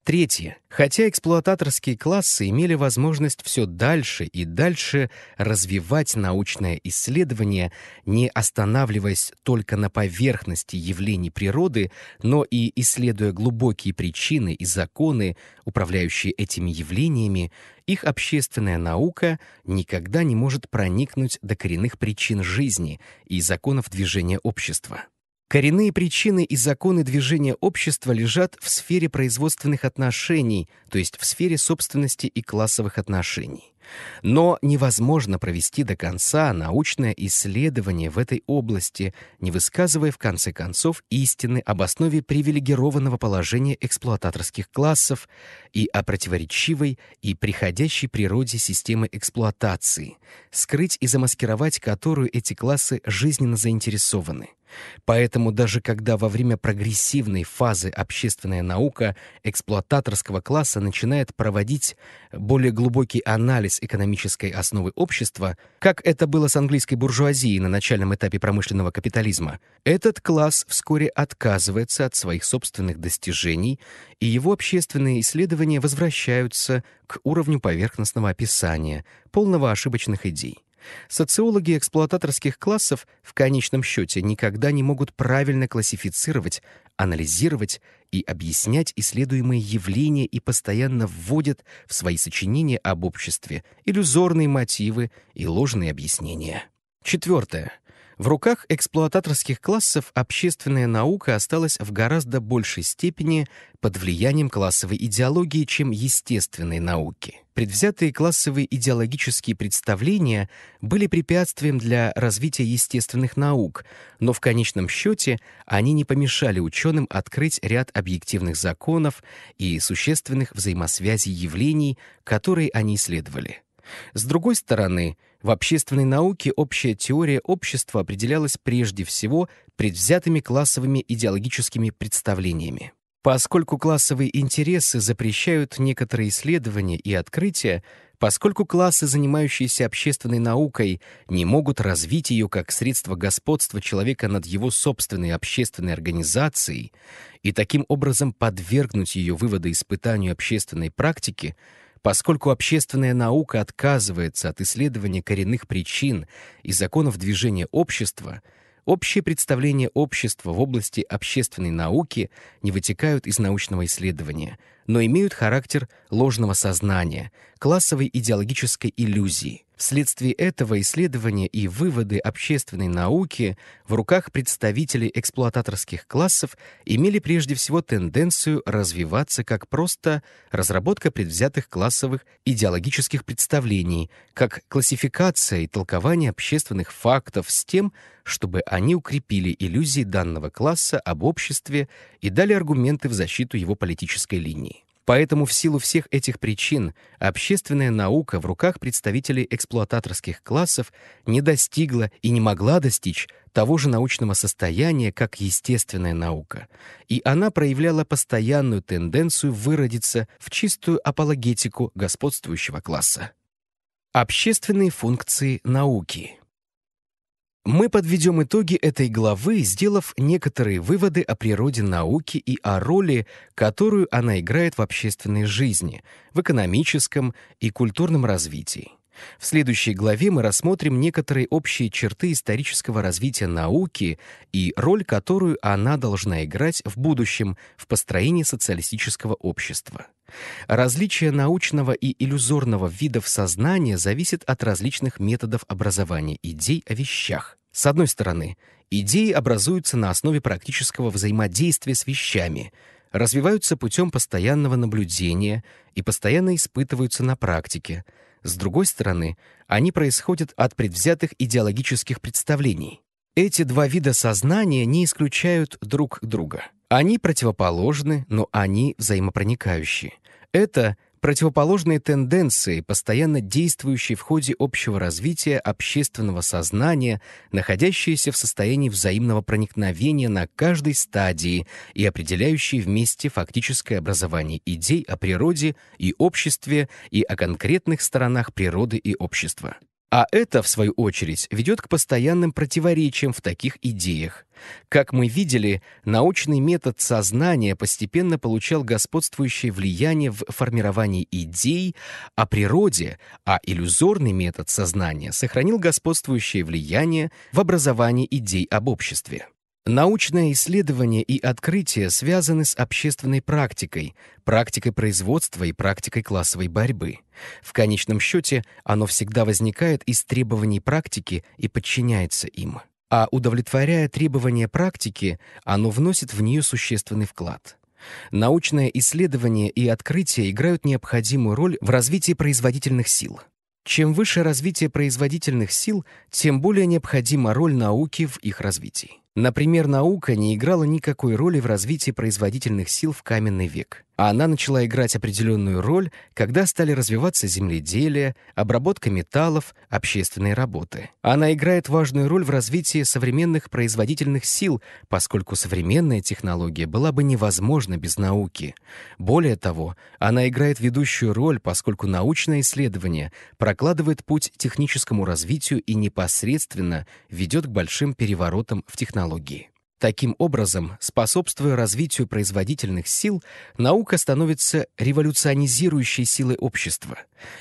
Третье. Хотя эксплуататорские классы имели возможность все дальше и дальше развивать научное исследование, не останавливаясь только на поверхности явлений природы, но и исследуя глубокие причины и законы, управляющие этими явлениями, их общественная наука никогда не может проникнуть до коренных причин жизни и законов движения общества. Коренные причины и законы движения общества лежат в сфере производственных отношений, то есть в сфере собственности и классовых отношений. Но невозможно провести до конца научное исследование в этой области, не высказывая в конце концов истины об основе привилегированного положения эксплуататорских классов и о противоречивой и приходящей природе системы эксплуатации, скрыть и замаскировать которую эти классы жизненно заинтересованы – Поэтому даже когда во время прогрессивной фазы общественная наука эксплуататорского класса начинает проводить более глубокий анализ экономической основы общества, как это было с английской буржуазией на начальном этапе промышленного капитализма, этот класс вскоре отказывается от своих собственных достижений, и его общественные исследования возвращаются к уровню поверхностного описания, полного ошибочных идей. Социологи эксплуататорских классов в конечном счете никогда не могут правильно классифицировать, анализировать и объяснять исследуемые явления и постоянно вводят в свои сочинения об обществе иллюзорные мотивы и ложные объяснения. Четвертое. В руках эксплуататорских классов общественная наука осталась в гораздо большей степени под влиянием классовой идеологии, чем естественной науки. Предвзятые классовые идеологические представления были препятствием для развития естественных наук, но в конечном счете они не помешали ученым открыть ряд объективных законов и существенных взаимосвязей явлений, которые они исследовали. С другой стороны, в общественной науке общая теория общества определялась прежде всего предвзятыми классовыми идеологическими представлениями. Поскольку классовые интересы запрещают некоторые исследования и открытия, поскольку классы, занимающиеся общественной наукой, не могут развить ее как средство господства человека над его собственной общественной организацией и таким образом подвергнуть ее выводы испытанию общественной практики, Поскольку общественная наука отказывается от исследования коренных причин и законов движения общества, общие представления общества в области общественной науки не вытекают из научного исследования, но имеют характер ложного сознания, классовой идеологической иллюзии. Вследствие этого исследования и выводы общественной науки в руках представителей эксплуататорских классов имели прежде всего тенденцию развиваться как просто разработка предвзятых классовых идеологических представлений, как классификация и толкование общественных фактов с тем, чтобы они укрепили иллюзии данного класса об обществе и дали аргументы в защиту его политической линии. Поэтому в силу всех этих причин общественная наука в руках представителей эксплуататорских классов не достигла и не могла достичь того же научного состояния, как естественная наука. И она проявляла постоянную тенденцию выродиться в чистую апологетику господствующего класса. Общественные функции науки – мы подведем итоги этой главы, сделав некоторые выводы о природе науки и о роли, которую она играет в общественной жизни, в экономическом и культурном развитии. В следующей главе мы рассмотрим некоторые общие черты исторического развития науки и роль, которую она должна играть в будущем в построении социалистического общества. Различие научного и иллюзорного видов сознания зависит от различных методов образования идей о вещах, с одной стороны, идеи образуются на основе практического взаимодействия с вещами, развиваются путем постоянного наблюдения и постоянно испытываются на практике. С другой стороны, они происходят от предвзятых идеологических представлений. Эти два вида сознания не исключают друг друга. Они противоположны, но они взаимопроникающие. Это — противоположные тенденции, постоянно действующие в ходе общего развития общественного сознания, находящиеся в состоянии взаимного проникновения на каждой стадии и определяющие вместе фактическое образование идей о природе и обществе и о конкретных сторонах природы и общества. А это, в свою очередь, ведет к постоянным противоречиям в таких идеях. Как мы видели, научный метод сознания постепенно получал господствующее влияние в формировании идей о а природе, а иллюзорный метод сознания сохранил господствующее влияние в образовании идей об обществе. Научное исследование и открытие связаны с общественной практикой, практикой производства и практикой классовой борьбы. В конечном счете оно всегда возникает из требований практики и подчиняется им. А удовлетворяя требования практики, оно вносит в нее существенный вклад. Научное исследование и открытие играют необходимую роль в развитии производительных сил. Чем выше развитие производительных сил, тем более необходима роль науки в их развитии. Например, наука не играла никакой роли в развитии производительных сил в каменный век а она начала играть определенную роль, когда стали развиваться земледелие, обработка металлов, общественные работы. Она играет важную роль в развитии современных производительных сил, поскольку современная технология была бы невозможна без науки. Более того, она играет ведущую роль, поскольку научное исследование прокладывает путь техническому развитию и непосредственно ведет к большим переворотам в технологии. Таким образом, способствуя развитию производительных сил, наука становится революционизирующей силой общества,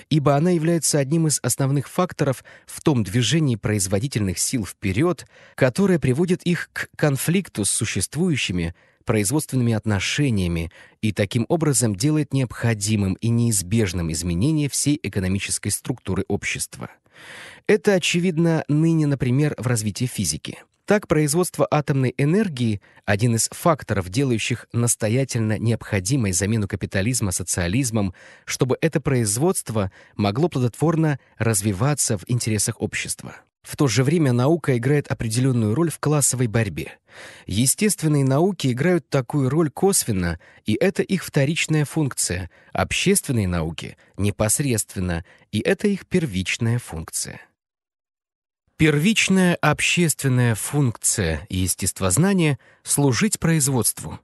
ибо она является одним из основных факторов в том движении производительных сил вперед, которое приводит их к конфликту с существующими производственными отношениями и таким образом делает необходимым и неизбежным изменение всей экономической структуры общества. Это очевидно ныне, например, в развитии физики. Так, производство атомной энергии — один из факторов, делающих настоятельно необходимой замену капитализма социализмом, чтобы это производство могло плодотворно развиваться в интересах общества. В то же время наука играет определенную роль в классовой борьбе. Естественные науки играют такую роль косвенно, и это их вторичная функция. Общественные науки — непосредственно, и это их первичная функция. Первичная общественная функция естествознания — служить производству.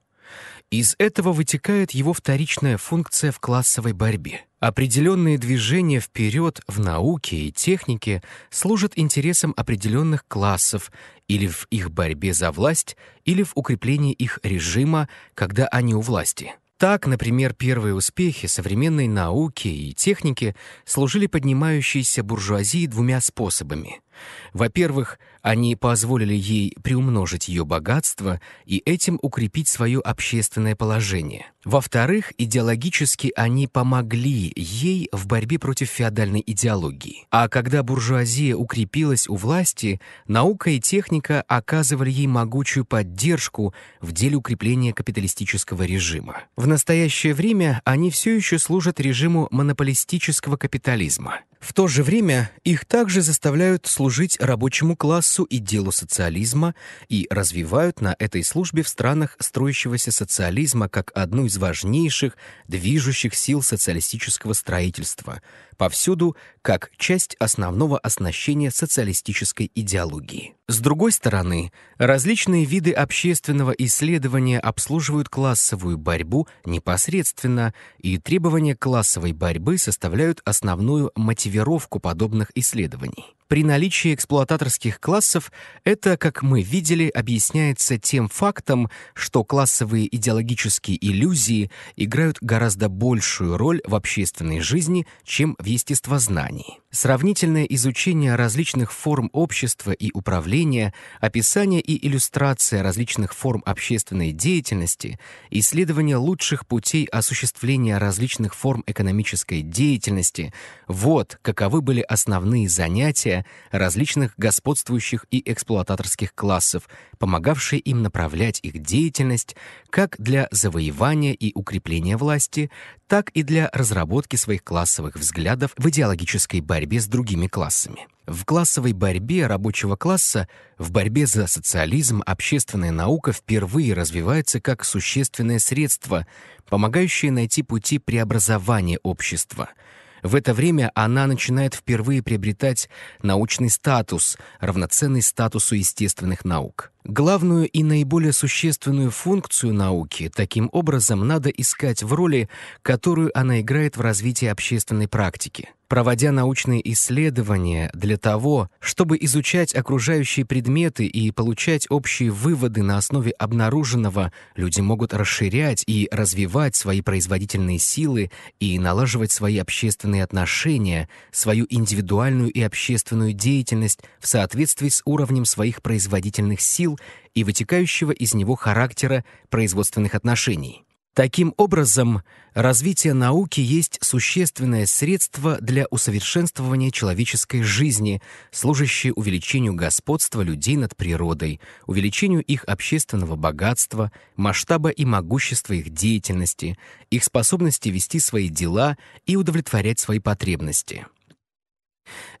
Из этого вытекает его вторичная функция в классовой борьбе. Определенные движения вперед в науке и технике служат интересам определенных классов или в их борьбе за власть, или в укреплении их режима, когда они у власти. Так, например, первые успехи современной науки и техники служили поднимающейся буржуазии двумя способами — во-первых, они позволили ей приумножить ее богатство и этим укрепить свое общественное положение. Во-вторых, идеологически они помогли ей в борьбе против феодальной идеологии. А когда буржуазия укрепилась у власти, наука и техника оказывали ей могучую поддержку в деле укрепления капиталистического режима. В настоящее время они все еще служат режиму монополистического капитализма. В то же время их также заставляют служить рабочему классу и делу социализма и развивают на этой службе в странах строящегося социализма как одну из важнейших движущих сил социалистического строительства, повсюду как часть основного оснащения социалистической идеологии. С другой стороны, различные виды общественного исследования обслуживают классовую борьбу непосредственно, и требования классовой борьбы составляют основную мотивировку подобных исследований. При наличии эксплуататорских классов это, как мы видели, объясняется тем фактом, что классовые идеологические иллюзии играют гораздо большую роль в общественной жизни, чем в естествознании. Сравнительное изучение различных форм общества и управления, описание и иллюстрация различных форм общественной деятельности, исследование лучших путей осуществления различных форм экономической деятельности — вот каковы были основные занятия различных господствующих и эксплуататорских классов, помогавшие им направлять их деятельность как для завоевания и укрепления власти, так и для разработки своих классовых взглядов в идеологической борьбе с другими классами. В классовой борьбе рабочего класса, в борьбе за социализм, общественная наука впервые развивается как существенное средство, помогающее найти пути преобразования общества – в это время она начинает впервые приобретать научный статус, равноценный статусу естественных наук. Главную и наиболее существенную функцию науки таким образом надо искать в роли, которую она играет в развитии общественной практики проводя научные исследования для того, чтобы изучать окружающие предметы и получать общие выводы на основе обнаруженного, люди могут расширять и развивать свои производительные силы и налаживать свои общественные отношения, свою индивидуальную и общественную деятельность в соответствии с уровнем своих производительных сил и вытекающего из него характера производственных отношений. Таким образом, развитие науки есть существенное средство для усовершенствования человеческой жизни, служащее увеличению господства людей над природой, увеличению их общественного богатства, масштаба и могущества их деятельности, их способности вести свои дела и удовлетворять свои потребности.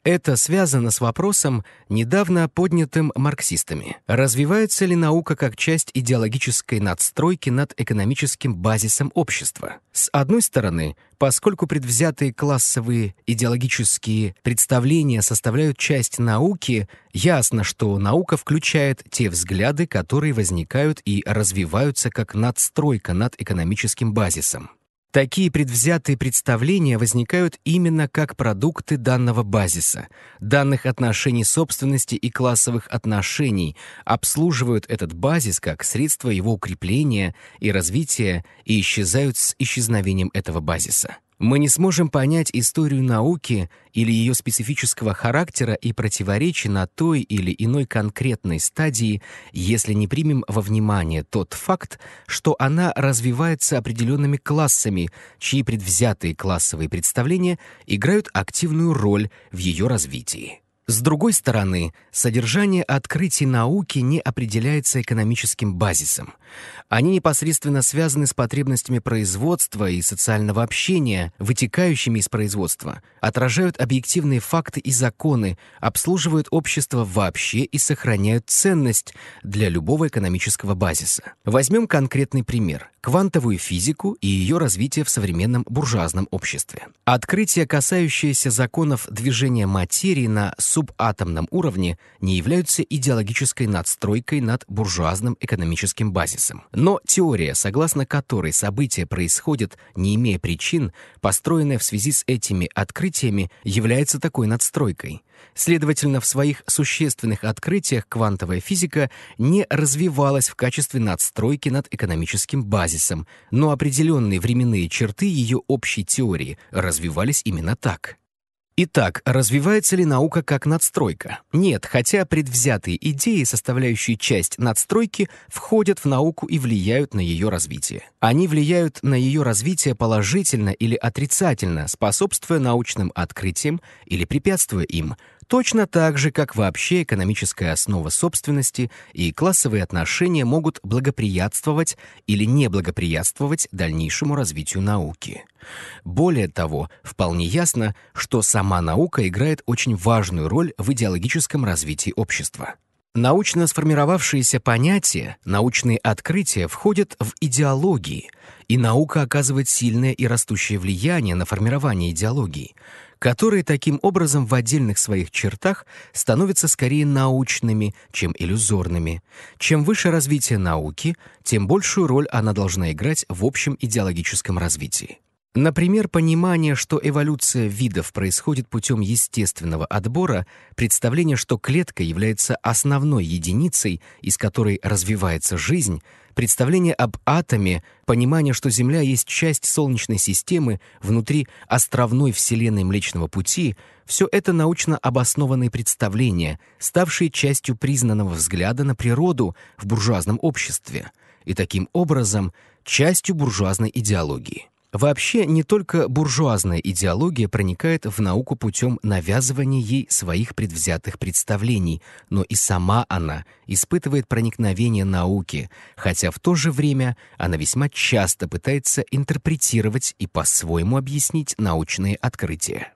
Это связано с вопросом, недавно поднятым марксистами. Развивается ли наука как часть идеологической надстройки над экономическим базисом общества? С одной стороны, поскольку предвзятые классовые идеологические представления составляют часть науки, ясно, что наука включает те взгляды, которые возникают и развиваются как надстройка над экономическим базисом. Такие предвзятые представления возникают именно как продукты данного базиса, данных отношений собственности и классовых отношений, обслуживают этот базис как средство его укрепления и развития и исчезают с исчезновением этого базиса. Мы не сможем понять историю науки или ее специфического характера и противоречия на той или иной конкретной стадии, если не примем во внимание тот факт, что она развивается определенными классами, чьи предвзятые классовые представления играют активную роль в ее развитии. С другой стороны, содержание открытий науки не определяется экономическим базисом. Они непосредственно связаны с потребностями производства и социального общения, вытекающими из производства, отражают объективные факты и законы, обслуживают общество вообще и сохраняют ценность для любого экономического базиса. Возьмем конкретный пример – квантовую физику и ее развитие в современном буржуазном обществе. Открытия, касающиеся законов движения материи на субатомном уровне не являются идеологической надстройкой над буржуазным экономическим базисом. Но теория, согласно которой события происходят, не имея причин, построенная в связи с этими открытиями, является такой надстройкой. Следовательно, в своих существенных открытиях квантовая физика не развивалась в качестве надстройки над экономическим базисом, но определенные временные черты ее общей теории развивались именно так. Итак, развивается ли наука как надстройка? Нет, хотя предвзятые идеи, составляющие часть надстройки, входят в науку и влияют на ее развитие. Они влияют на ее развитие положительно или отрицательно, способствуя научным открытиям или препятствуя им – Точно так же, как вообще экономическая основа собственности и классовые отношения могут благоприятствовать или не благоприятствовать дальнейшему развитию науки. Более того, вполне ясно, что сама наука играет очень важную роль в идеологическом развитии общества. Научно сформировавшиеся понятия, научные открытия входят в идеологии, и наука оказывает сильное и растущее влияние на формирование идеологии – которые таким образом в отдельных своих чертах становятся скорее научными, чем иллюзорными. Чем выше развитие науки, тем большую роль она должна играть в общем идеологическом развитии. Например, понимание, что эволюция видов происходит путем естественного отбора, представление, что клетка является основной единицей, из которой развивается жизнь — Представление об атоме, понимание, что Земля есть часть Солнечной системы внутри островной Вселенной Млечного Пути — все это научно обоснованные представления, ставшие частью признанного взгляда на природу в буржуазном обществе и, таким образом, частью буржуазной идеологии. Вообще, не только буржуазная идеология проникает в науку путем навязывания ей своих предвзятых представлений, но и сама она испытывает проникновение науки, хотя в то же время она весьма часто пытается интерпретировать и по-своему объяснить научные открытия.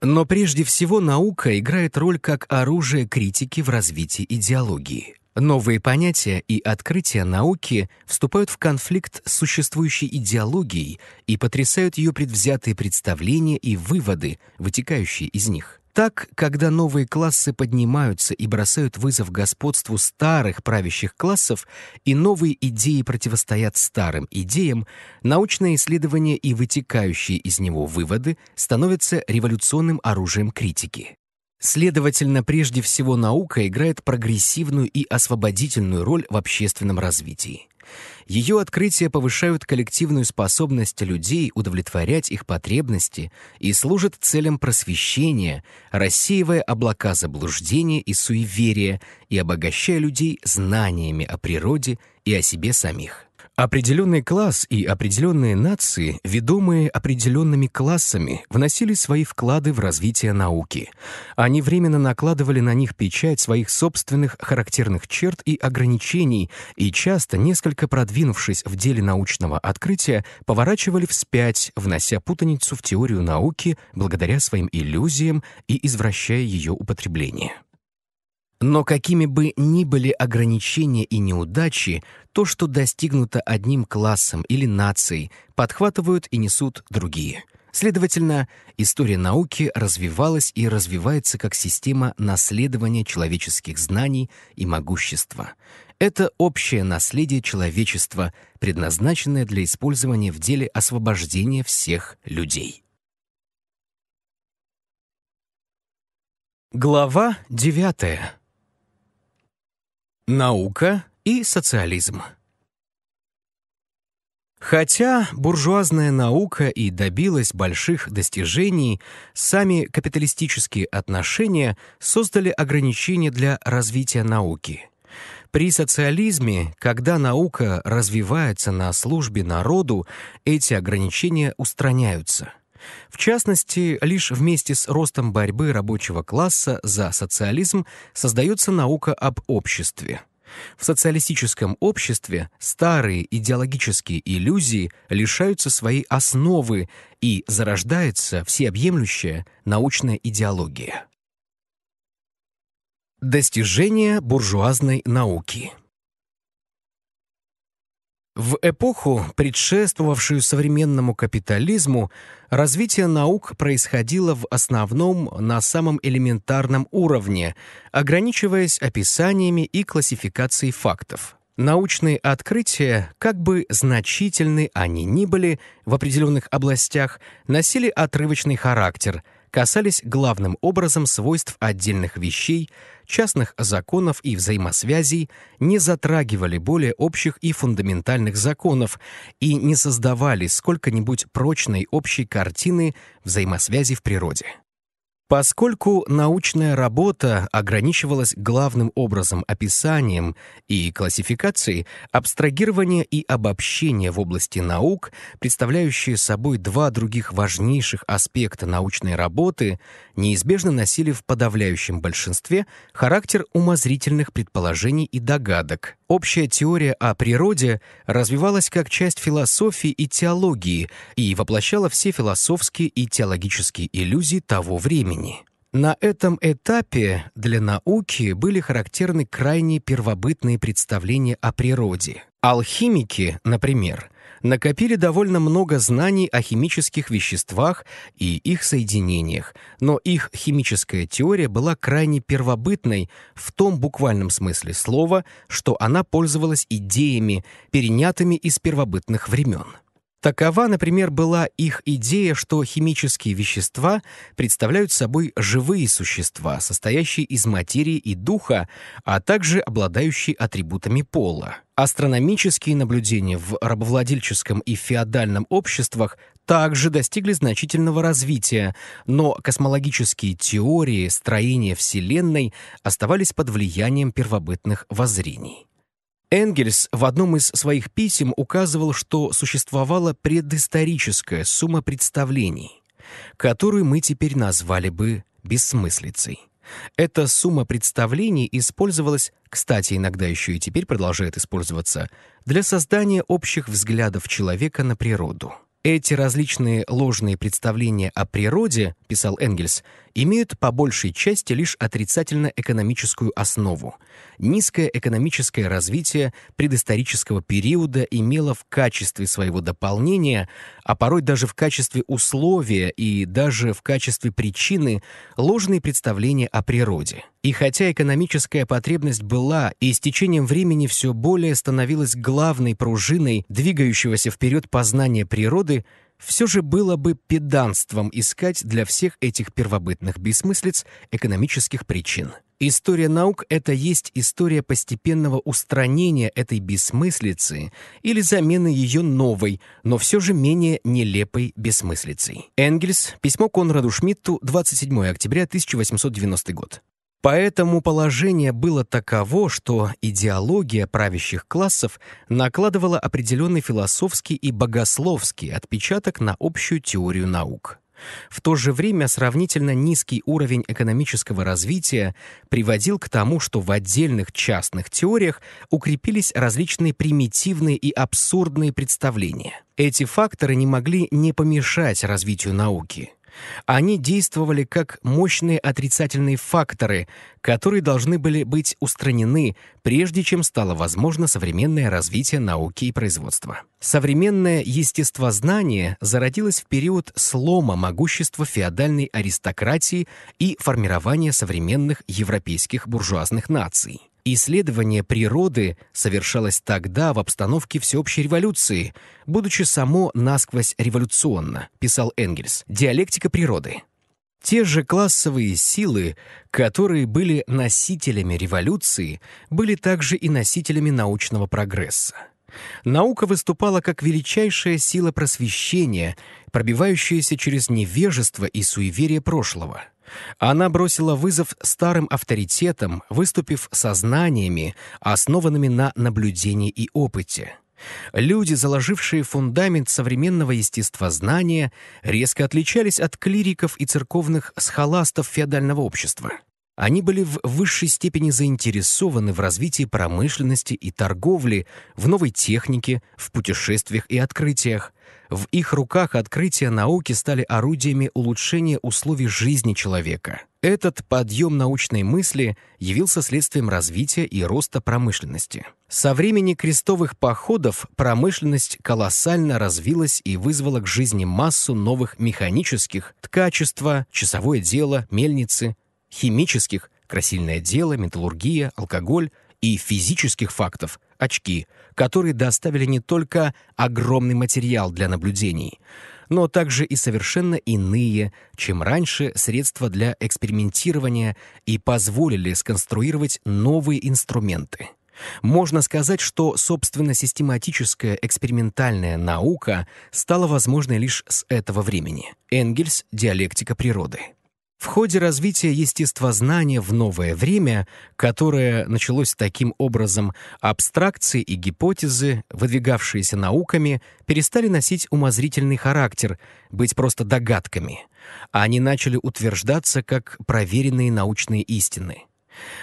Но прежде всего наука играет роль как оружие критики в развитии идеологии — Новые понятия и открытия науки вступают в конфликт с существующей идеологией и потрясают ее предвзятые представления и выводы, вытекающие из них. Так, когда новые классы поднимаются и бросают вызов господству старых правящих классов, и новые идеи противостоят старым идеям, научное исследование и вытекающие из него выводы становятся революционным оружием критики. Следовательно, прежде всего наука играет прогрессивную и освободительную роль в общественном развитии. Ее открытия повышают коллективную способность людей удовлетворять их потребности и служат целям просвещения, рассеивая облака заблуждения и суеверия и обогащая людей знаниями о природе и о себе самих. Определенный класс и определенные нации, ведомые определенными классами, вносили свои вклады в развитие науки. Они временно накладывали на них печать своих собственных характерных черт и ограничений, и часто, несколько продвинувшись в деле научного открытия, поворачивали вспять, внося путаницу в теорию науки благодаря своим иллюзиям и извращая ее употребление. Но какими бы ни были ограничения и неудачи, то, что достигнуто одним классом или нацией, подхватывают и несут другие. Следовательно, история науки развивалась и развивается как система наследования человеческих знаний и могущества. Это общее наследие человечества, предназначенное для использования в деле освобождения всех людей. Глава девятая. Наука и социализм. Хотя буржуазная наука и добилась больших достижений, сами капиталистические отношения создали ограничения для развития науки. При социализме, когда наука развивается на службе народу, эти ограничения устраняются – в частности, лишь вместе с ростом борьбы рабочего класса за социализм создается наука об обществе. В социалистическом обществе старые идеологические иллюзии лишаются своей основы и зарождается всеобъемлющая научная идеология. Достижения буржуазной науки – в эпоху, предшествовавшую современному капитализму, развитие наук происходило в основном на самом элементарном уровне, ограничиваясь описаниями и классификацией фактов. Научные открытия, как бы значительны они ни были в определенных областях, носили отрывочный характер – касались главным образом свойств отдельных вещей, частных законов и взаимосвязей, не затрагивали более общих и фундаментальных законов и не создавали сколько-нибудь прочной общей картины взаимосвязи в природе. Поскольку научная работа ограничивалась главным образом описанием и классификацией, абстрагирование и обобщение в области наук, представляющие собой два других важнейших аспекта научной работы, неизбежно носили в подавляющем большинстве характер умозрительных предположений и догадок. Общая теория о природе развивалась как часть философии и теологии и воплощала все философские и теологические иллюзии того времени времени. На этом этапе для науки были характерны крайне первобытные представления о природе. Алхимики, например, накопили довольно много знаний о химических веществах и их соединениях, но их химическая теория была крайне первобытной в том буквальном смысле слова, что она пользовалась идеями, перенятыми из первобытных времен. Такова, например, была их идея, что химические вещества представляют собой живые существа, состоящие из материи и духа, а также обладающие атрибутами пола. Астрономические наблюдения в рабовладельческом и феодальном обществах также достигли значительного развития, но космологические теории строения Вселенной оставались под влиянием первобытных воззрений. Энгельс в одном из своих писем указывал, что существовала предысторическая сумма представлений, которую мы теперь назвали бы бессмыслицей. Эта сумма представлений использовалась, кстати, иногда еще и теперь продолжает использоваться, для создания общих взглядов человека на природу. Эти различные ложные представления о природе, писал Энгельс, имеют по большей части лишь отрицательно-экономическую основу. Низкое экономическое развитие предысторического периода имело в качестве своего дополнения, а порой даже в качестве условия и даже в качестве причины ложные представления о природе. И хотя экономическая потребность была и с течением времени все более становилась главной пружиной двигающегося вперед познания природы, все же было бы педанством искать для всех этих первобытных бессмыслиц экономических причин. История наук — это есть история постепенного устранения этой бессмыслицы или замены ее новой, но все же менее нелепой бессмыслицей. Энгельс. Письмо Конраду Шмидту. 27 октября 1890 год. Поэтому положение было таково, что идеология правящих классов накладывала определенный философский и богословский отпечаток на общую теорию наук. В то же время сравнительно низкий уровень экономического развития приводил к тому, что в отдельных частных теориях укрепились различные примитивные и абсурдные представления. Эти факторы не могли не помешать развитию науки. Они действовали как мощные отрицательные факторы, которые должны были быть устранены, прежде чем стало возможно современное развитие науки и производства. Современное естествознание зародилось в период слома могущества феодальной аристократии и формирования современных европейских буржуазных наций. Исследование природы совершалось тогда в обстановке всеобщей революции, будучи само насквозь революционно, писал Энгельс, диалектика природы. Те же классовые силы, которые были носителями революции, были также и носителями научного прогресса. Наука выступала как величайшая сила просвещения, пробивающаяся через невежество и суеверие прошлого – она бросила вызов старым авторитетам, выступив сознаниями, основанными на наблюдении и опыте. Люди, заложившие фундамент современного естествознания, резко отличались от клириков и церковных схоластов феодального общества. Они были в высшей степени заинтересованы в развитии промышленности и торговли, в новой технике, в путешествиях и открытиях. В их руках открытия науки стали орудиями улучшения условий жизни человека. Этот подъем научной мысли явился следствием развития и роста промышленности. Со времени крестовых походов промышленность колоссально развилась и вызвала к жизни массу новых механических, ткачества, часовое дело, мельницы, химических, красильное дело, металлургия, алкоголь и физических фактов, очки, которые доставили не только огромный материал для наблюдений, но также и совершенно иные, чем раньше, средства для экспериментирования и позволили сконструировать новые инструменты. Можно сказать, что, собственно, систематическая экспериментальная наука стала возможной лишь с этого времени. Энгельс «Диалектика природы». В ходе развития естествознания в новое время, которое началось таким образом, абстракции и гипотезы, выдвигавшиеся науками, перестали носить умозрительный характер, быть просто догадками, а они начали утверждаться как проверенные научные истины.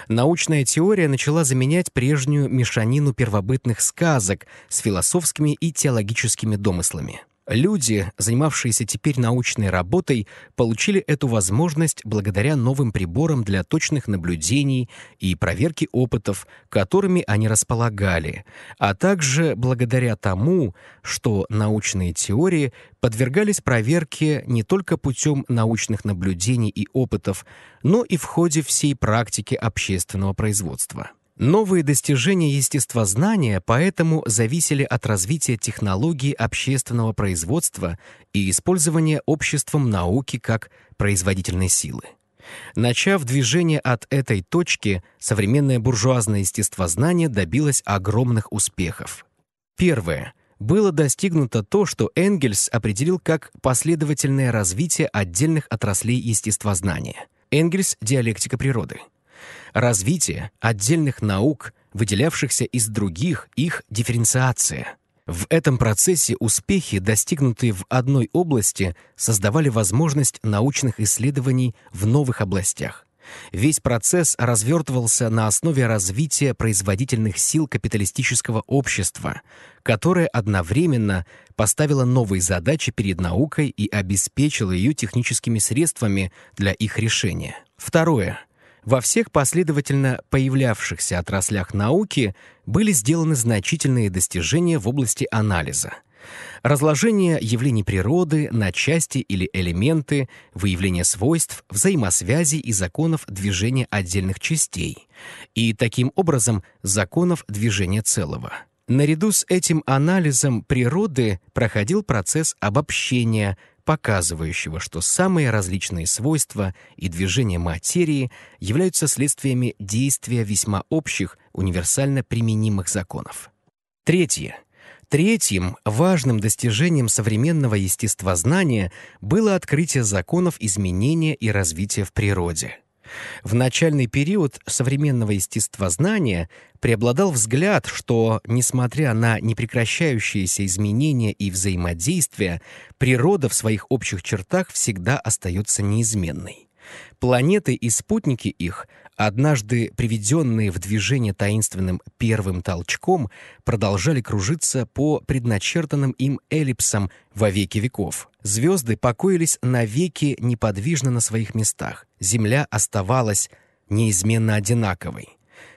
Научная теория начала заменять прежнюю мешанину первобытных сказок с философскими и теологическими домыслами. Люди, занимавшиеся теперь научной работой, получили эту возможность благодаря новым приборам для точных наблюдений и проверки опытов, которыми они располагали, а также благодаря тому, что научные теории подвергались проверке не только путем научных наблюдений и опытов, но и в ходе всей практики общественного производства. Новые достижения естествознания поэтому зависели от развития технологий общественного производства и использования обществом науки как производительной силы. Начав движение от этой точки, современное буржуазное естествознание добилось огромных успехов. Первое. Было достигнуто то, что Энгельс определил как последовательное развитие отдельных отраслей естествознания. Энгельс «Диалектика природы» развитие отдельных наук, выделявшихся из других, их дифференциация. В этом процессе успехи, достигнутые в одной области, создавали возможность научных исследований в новых областях. Весь процесс развертывался на основе развития производительных сил капиталистического общества, которое одновременно поставило новые задачи перед наукой и обеспечило ее техническими средствами для их решения. Второе. Во всех последовательно появлявшихся отраслях науки были сделаны значительные достижения в области анализа. Разложение явлений природы на части или элементы, выявление свойств, взаимосвязей и законов движения отдельных частей, и таким образом законов движения целого. Наряду с этим анализом природы проходил процесс обобщения – показывающего, что самые различные свойства и движения материи являются следствиями действия весьма общих, универсально применимых законов. Третье. Третьим важным достижением современного естествознания было открытие законов изменения и развития в природе – в начальный период современного естествознания преобладал взгляд, что, несмотря на непрекращающиеся изменения и взаимодействия, природа в своих общих чертах всегда остается неизменной. Планеты и спутники их, однажды приведенные в движение таинственным первым толчком, продолжали кружиться по предначертанным им эллипсам во веки веков. Звезды покоились навеки неподвижно на своих местах. Земля оставалась неизменно одинаковой.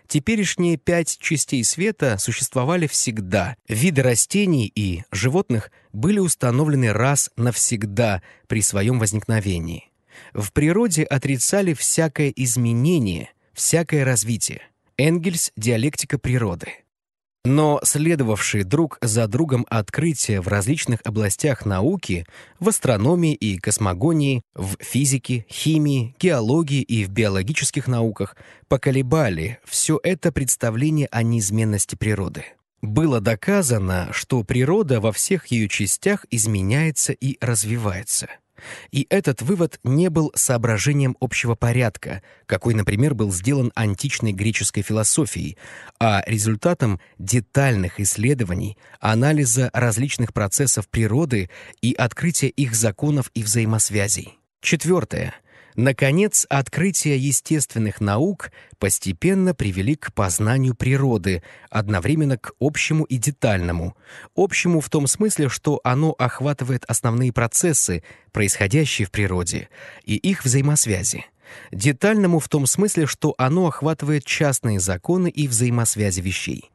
Теперешние пять частей света существовали всегда. Виды растений и животных были установлены раз навсегда при своем возникновении. В природе отрицали всякое изменение, всякое развитие. Энгельс «Диалектика природы». Но следовавшие друг за другом открытия в различных областях науки, в астрономии и космогонии, в физике, химии, геологии и в биологических науках, поколебали все это представление о неизменности природы. Было доказано, что природа во всех ее частях изменяется и развивается – и этот вывод не был соображением общего порядка, какой, например, был сделан античной греческой философией, а результатом детальных исследований, анализа различных процессов природы и открытия их законов и взаимосвязей. Четвертое. Наконец, открытия естественных наук постепенно привели к познанию природы, одновременно к общему и детальному. Общему в том смысле, что оно охватывает основные процессы, происходящие в природе, и их взаимосвязи. Детальному в том смысле, что оно охватывает частные законы и взаимосвязи вещей.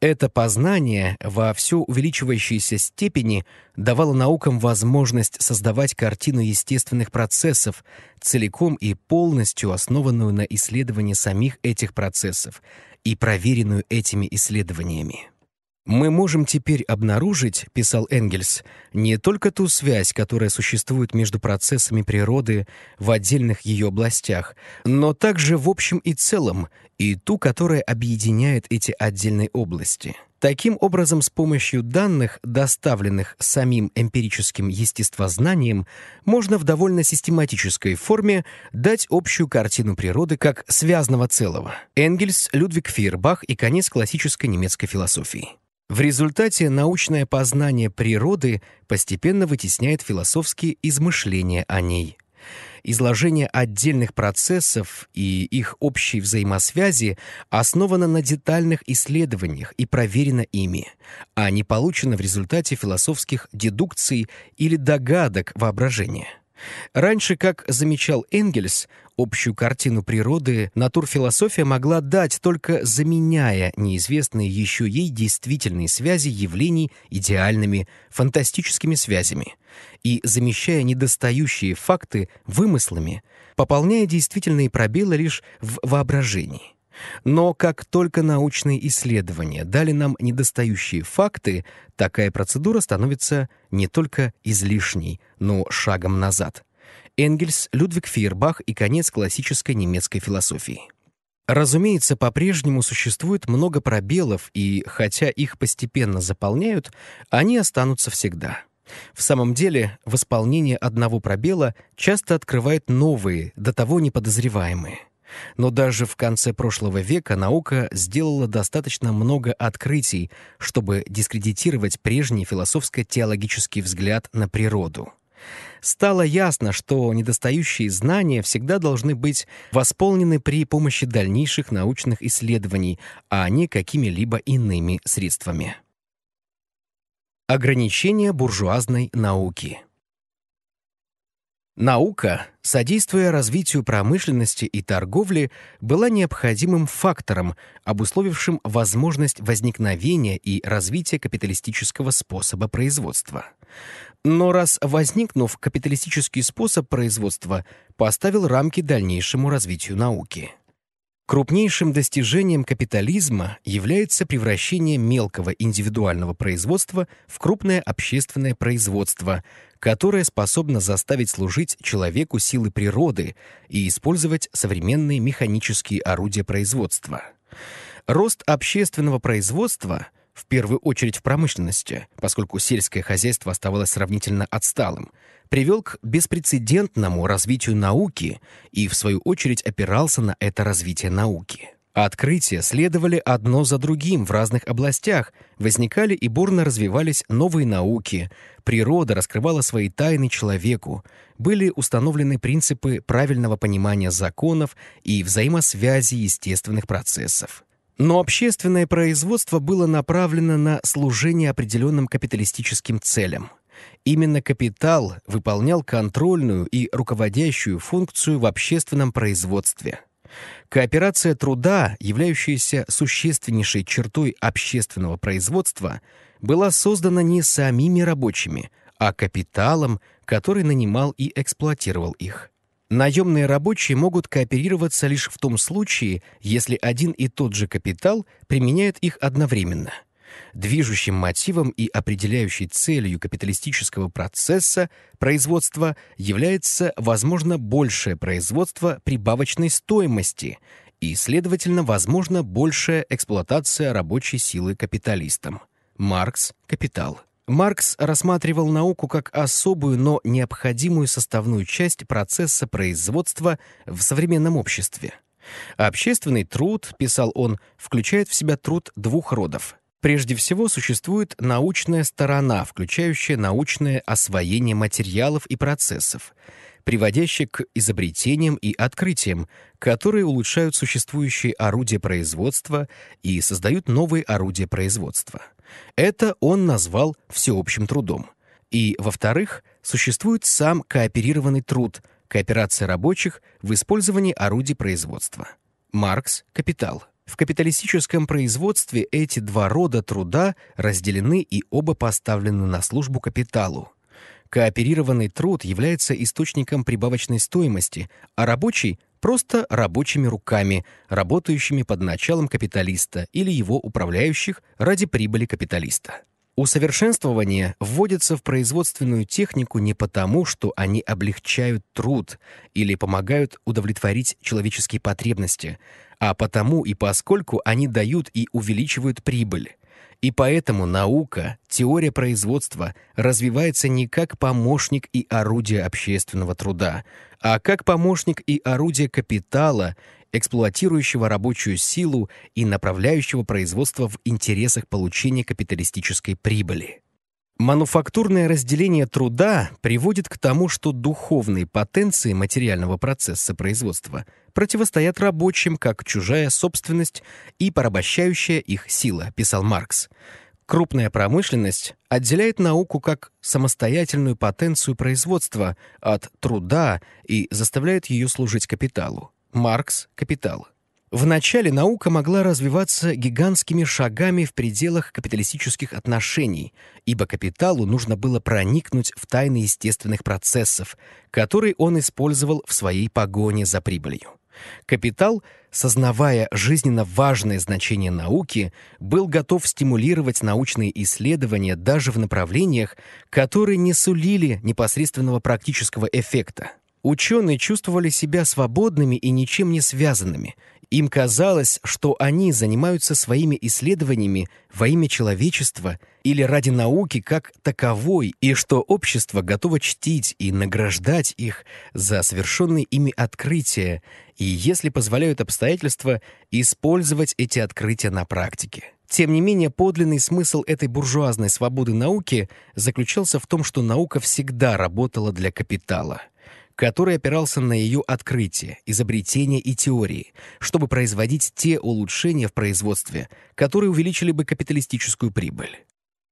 Это познание во все увеличивающейся степени давало наукам возможность создавать картину естественных процессов, целиком и полностью основанную на исследовании самих этих процессов и проверенную этими исследованиями. Мы можем теперь обнаружить, писал Энгельс, не только ту связь, которая существует между процессами природы в отдельных ее областях, но также в общем и целом, и ту, которая объединяет эти отдельные области. Таким образом, с помощью данных, доставленных самим эмпирическим естествознанием, можно в довольно систематической форме дать общую картину природы как связанного целого. Энгельс, Людвиг Фейербах и конец классической немецкой философии. В результате научное познание природы постепенно вытесняет философские измышления о ней. Изложение отдельных процессов и их общей взаимосвязи основано на детальных исследованиях и проверено ими, а не получено в результате философских дедукций или догадок воображения. Раньше, как замечал Энгельс, общую картину природы натурфилософия могла дать, только заменяя неизвестные еще ей действительные связи явлений идеальными, фантастическими связями и замещая недостающие факты вымыслами, пополняя действительные пробелы лишь в воображении. Но как только научные исследования дали нам недостающие факты, такая процедура становится не только излишней, но шагом назад. Энгельс, Людвиг Фейербах и конец классической немецкой философии. Разумеется, по-прежнему существует много пробелов, и хотя их постепенно заполняют, они останутся всегда. В самом деле, восполнение одного пробела часто открывает новые, до того неподозреваемые. Но даже в конце прошлого века наука сделала достаточно много открытий, чтобы дискредитировать прежний философско-теологический взгляд на природу. Стало ясно, что недостающие знания всегда должны быть восполнены при помощи дальнейших научных исследований, а не какими-либо иными средствами. Ограничения буржуазной науки – Наука, содействуя развитию промышленности и торговли, была необходимым фактором, обусловившим возможность возникновения и развития капиталистического способа производства. Но раз возникнув, капиталистический способ производства поставил рамки дальнейшему развитию науки – Крупнейшим достижением капитализма является превращение мелкого индивидуального производства в крупное общественное производство, которое способно заставить служить человеку силы природы и использовать современные механические орудия производства. Рост общественного производства в первую очередь в промышленности, поскольку сельское хозяйство оставалось сравнительно отсталым, привел к беспрецедентному развитию науки и, в свою очередь, опирался на это развитие науки. Открытия следовали одно за другим в разных областях, возникали и бурно развивались новые науки, природа раскрывала свои тайны человеку, были установлены принципы правильного понимания законов и взаимосвязи естественных процессов. Но общественное производство было направлено на служение определенным капиталистическим целям. Именно капитал выполнял контрольную и руководящую функцию в общественном производстве. Кооперация труда, являющаяся существеннейшей чертой общественного производства, была создана не самими рабочими, а капиталом, который нанимал и эксплуатировал их. Наемные рабочие могут кооперироваться лишь в том случае, если один и тот же капитал применяет их одновременно. Движущим мотивом и определяющей целью капиталистического процесса производства является, возможно, большее производство прибавочной стоимости и, следовательно, возможно, большая эксплуатация рабочей силы капиталистом. Маркс «Капитал». Маркс рассматривал науку как особую, но необходимую составную часть процесса производства в современном обществе. Общественный труд, писал он, включает в себя труд двух родов. Прежде всего существует научная сторона, включающая научное освоение материалов и процессов, приводящая к изобретениям и открытиям, которые улучшают существующие орудия производства и создают новые орудия производства – это он назвал всеобщим трудом. И, во-вторых, существует сам кооперированный труд, кооперация рабочих в использовании орудий производства. Маркс – капитал. В капиталистическом производстве эти два рода труда разделены и оба поставлены на службу капиталу. Кооперированный труд является источником прибавочной стоимости, а рабочий просто рабочими руками, работающими под началом капиталиста или его управляющих ради прибыли капиталиста. Усовершенствования вводятся в производственную технику не потому, что они облегчают труд или помогают удовлетворить человеческие потребности, а потому и поскольку они дают и увеличивают прибыль. И поэтому наука, теория производства развивается не как помощник и орудие общественного труда, а как помощник и орудие капитала, эксплуатирующего рабочую силу и направляющего производство в интересах получения капиталистической прибыли. Мануфактурное разделение труда приводит к тому, что духовные потенции материального процесса производства противостоят рабочим как чужая собственность и порабощающая их сила, писал Маркс. Крупная промышленность отделяет науку как самостоятельную потенцию производства от труда и заставляет ее служить капиталу. Маркс – капитал. Вначале наука могла развиваться гигантскими шагами в пределах капиталистических отношений, ибо капиталу нужно было проникнуть в тайны естественных процессов, которые он использовал в своей погоне за прибылью. Капитал, сознавая жизненно важное значение науки, был готов стимулировать научные исследования даже в направлениях, которые не сулили непосредственного практического эффекта. Ученые чувствовали себя свободными и ничем не связанными, им казалось, что они занимаются своими исследованиями во имя человечества или ради науки как таковой, и что общество готово чтить и награждать их за совершенные ими открытия, и, если позволяют обстоятельства, использовать эти открытия на практике. Тем не менее, подлинный смысл этой буржуазной свободы науки заключался в том, что наука всегда работала для капитала — который опирался на ее открытия, изобретения и теории, чтобы производить те улучшения в производстве, которые увеличили бы капиталистическую прибыль.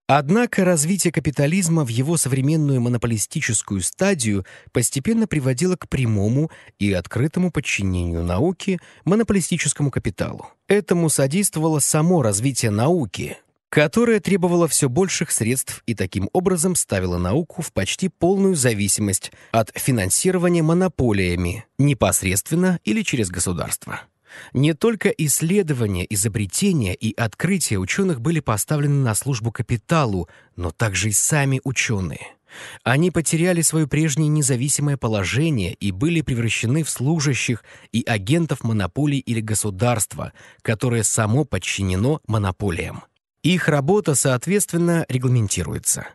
Однако развитие капитализма в его современную монополистическую стадию постепенно приводило к прямому и открытому подчинению науки монополистическому капиталу. Этому содействовало само развитие науки, которая требовала все больших средств и таким образом ставила науку в почти полную зависимость от финансирования монополиями, непосредственно или через государство. Не только исследования, изобретения и открытия ученых были поставлены на службу капиталу, но также и сами ученые. Они потеряли свое прежнее независимое положение и были превращены в служащих и агентов монополий или государства, которое само подчинено монополиям. Их работа, соответственно, регламентируется.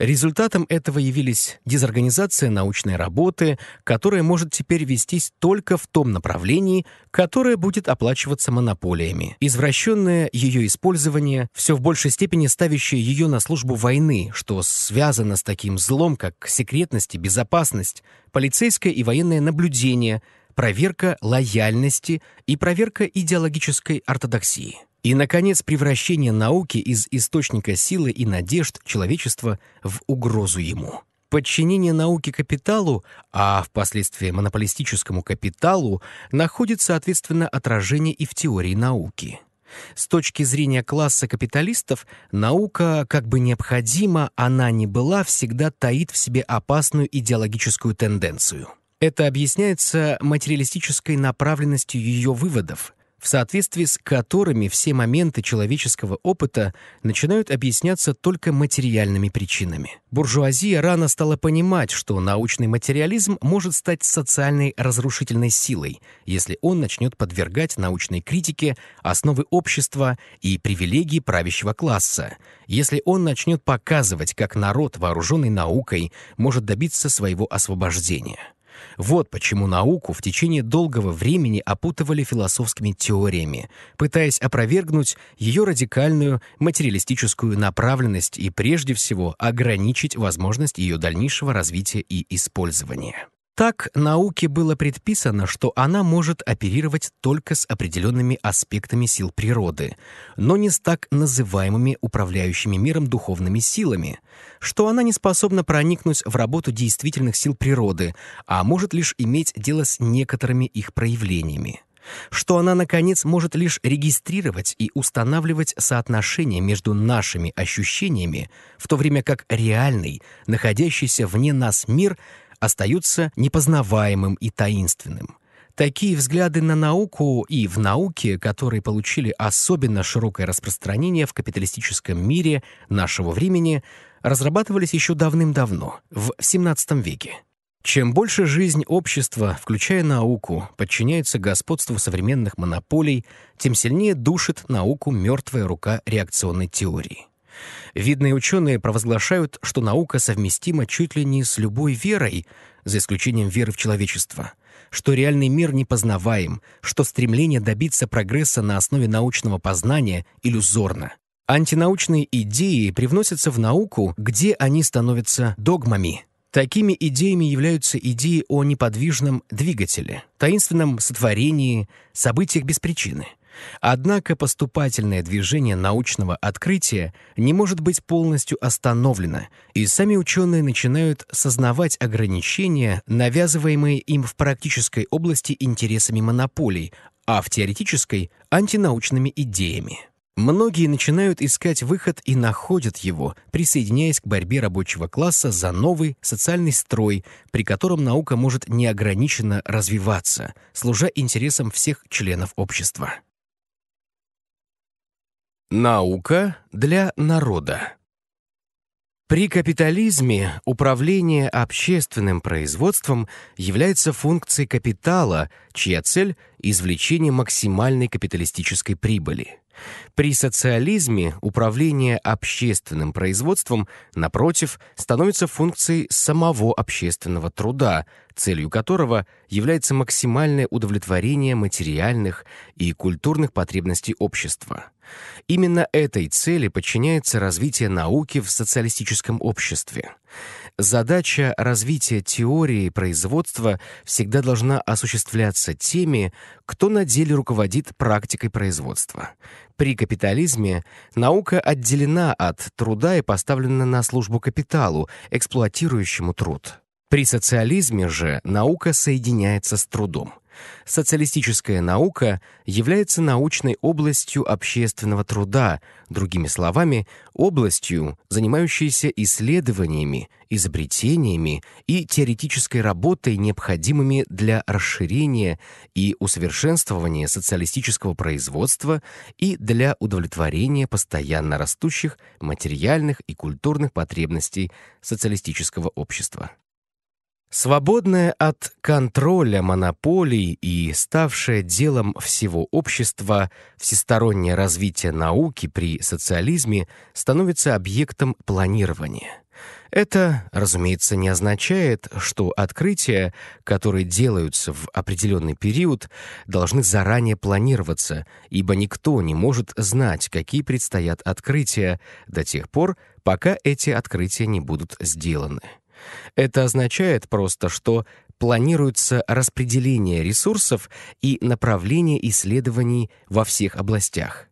Результатом этого явились дезорганизация научной работы, которая может теперь вестись только в том направлении, которое будет оплачиваться монополиями. Извращенное ее использование, все в большей степени ставящее ее на службу войны, что связано с таким злом, как секретность и безопасность, полицейское и военное наблюдение, проверка лояльности и проверка идеологической ортодоксии. И, наконец, превращение науки из источника силы и надежд человечества в угрозу ему. Подчинение науки капиталу, а впоследствии монополистическому капиталу, находит, соответственно, отражение и в теории науки. С точки зрения класса капиталистов, наука, как бы необходима она не была, всегда таит в себе опасную идеологическую тенденцию. Это объясняется материалистической направленностью ее выводов – в соответствии с которыми все моменты человеческого опыта начинают объясняться только материальными причинами. Буржуазия рано стала понимать, что научный материализм может стать социальной разрушительной силой, если он начнет подвергать научной критике основы общества и привилегии правящего класса, если он начнет показывать, как народ, вооруженный наукой, может добиться своего освобождения. Вот почему науку в течение долгого времени опутывали философскими теориями, пытаясь опровергнуть ее радикальную материалистическую направленность и прежде всего ограничить возможность ее дальнейшего развития и использования. Так, науке было предписано, что она может оперировать только с определенными аспектами сил природы, но не с так называемыми управляющими миром духовными силами, что она не способна проникнуть в работу действительных сил природы, а может лишь иметь дело с некоторыми их проявлениями что она, наконец, может лишь регистрировать и устанавливать соотношение между нашими ощущениями, в то время как реальный, находящийся вне нас мир, остается непознаваемым и таинственным. Такие взгляды на науку и в науке, которые получили особенно широкое распространение в капиталистическом мире нашего времени, разрабатывались еще давным-давно, в XVII веке. Чем больше жизнь общества, включая науку, подчиняется господству современных монополий, тем сильнее душит науку мертвая рука реакционной теории. Видные ученые провозглашают, что наука совместима чуть ли не с любой верой, за исключением веры в человечество – что реальный мир непознаваем, что стремление добиться прогресса на основе научного познания иллюзорно. Антинаучные идеи привносятся в науку, где они становятся догмами. Такими идеями являются идеи о неподвижном двигателе, таинственном сотворении, событиях без причины – Однако поступательное движение научного открытия не может быть полностью остановлено, и сами ученые начинают сознавать ограничения, навязываемые им в практической области интересами монополий, а в теоретической – антинаучными идеями. Многие начинают искать выход и находят его, присоединяясь к борьбе рабочего класса за новый социальный строй, при котором наука может неограниченно развиваться, служа интересам всех членов общества. Наука для народа. При капитализме управление общественным производством является функцией капитала, чья цель – извлечение максимальной капиталистической прибыли. При социализме управление общественным производством, напротив, становится функцией самого общественного труда, целью которого является максимальное удовлетворение материальных и культурных потребностей общества. Именно этой цели подчиняется развитие науки в социалистическом обществе. Задача развития теории производства всегда должна осуществляться теми, кто на деле руководит практикой производства. При капитализме наука отделена от труда и поставлена на службу капиталу, эксплуатирующему труд. При социализме же наука соединяется с трудом. Социалистическая наука является научной областью общественного труда, другими словами, областью, занимающейся исследованиями, изобретениями и теоретической работой, необходимыми для расширения и усовершенствования социалистического производства и для удовлетворения постоянно растущих материальных и культурных потребностей социалистического общества свободная от контроля монополий и ставшая делом всего общества, всестороннее развитие науки при социализме становится объектом планирования. Это, разумеется, не означает, что открытия, которые делаются в определенный период, должны заранее планироваться, ибо никто не может знать, какие предстоят открытия до тех пор, пока эти открытия не будут сделаны. Это означает просто, что планируется распределение ресурсов и направление исследований во всех областях.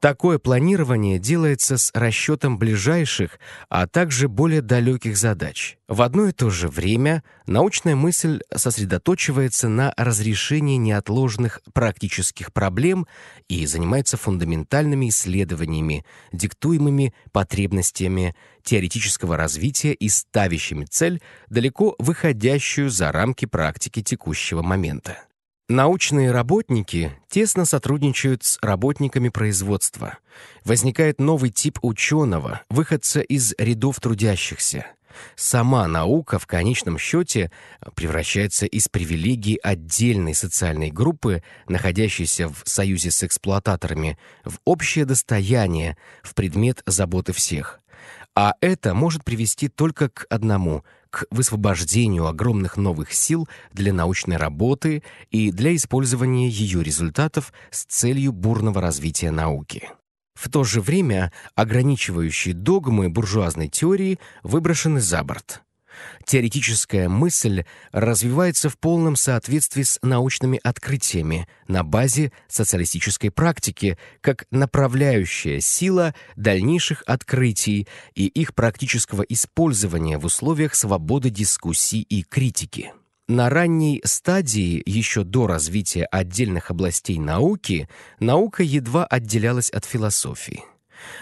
Такое планирование делается с расчетом ближайших, а также более далеких задач. В одно и то же время научная мысль сосредоточивается на разрешении неотложных практических проблем и занимается фундаментальными исследованиями, диктуемыми потребностями теоретического развития и ставящими цель, далеко выходящую за рамки практики текущего момента. Научные работники тесно сотрудничают с работниками производства. Возникает новый тип ученого, выходца из рядов трудящихся. Сама наука в конечном счете превращается из привилегий отдельной социальной группы, находящейся в союзе с эксплуататорами, в общее достояние, в предмет заботы всех. А это может привести только к одному – к высвобождению огромных новых сил для научной работы и для использования ее результатов с целью бурного развития науки. В то же время ограничивающие догмы буржуазной теории выброшены за борт. Теоретическая мысль развивается в полном соответствии с научными открытиями на базе социалистической практики как направляющая сила дальнейших открытий и их практического использования в условиях свободы дискуссий и критики. На ранней стадии, еще до развития отдельных областей науки, наука едва отделялась от философии.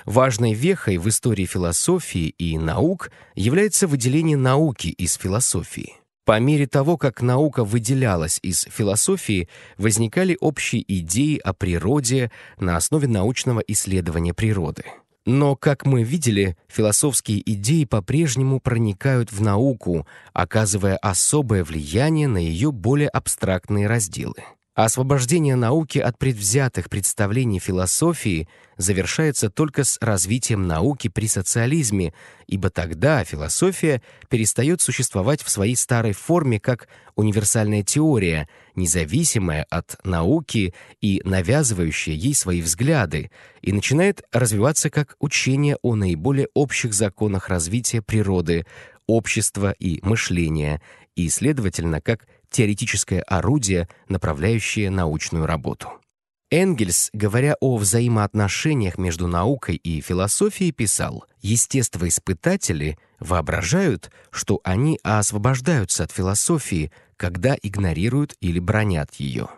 Важной вехой в истории философии и наук является выделение науки из философии. По мере того, как наука выделялась из философии, возникали общие идеи о природе на основе научного исследования природы. Но, как мы видели, философские идеи по-прежнему проникают в науку, оказывая особое влияние на ее более абстрактные разделы. А освобождение науки от предвзятых представлений философии завершается только с развитием науки при социализме, ибо тогда философия перестает существовать в своей старой форме как универсальная теория, независимая от науки и навязывающая ей свои взгляды, и начинает развиваться как учение о наиболее общих законах развития природы, общества и мышления, и, следовательно, как теоретическое орудие, направляющее научную работу. Энгельс, говоря о взаимоотношениях между наукой и философией, писал, «Естествоиспытатели воображают, что они освобождаются от философии, когда игнорируют или бронят ее.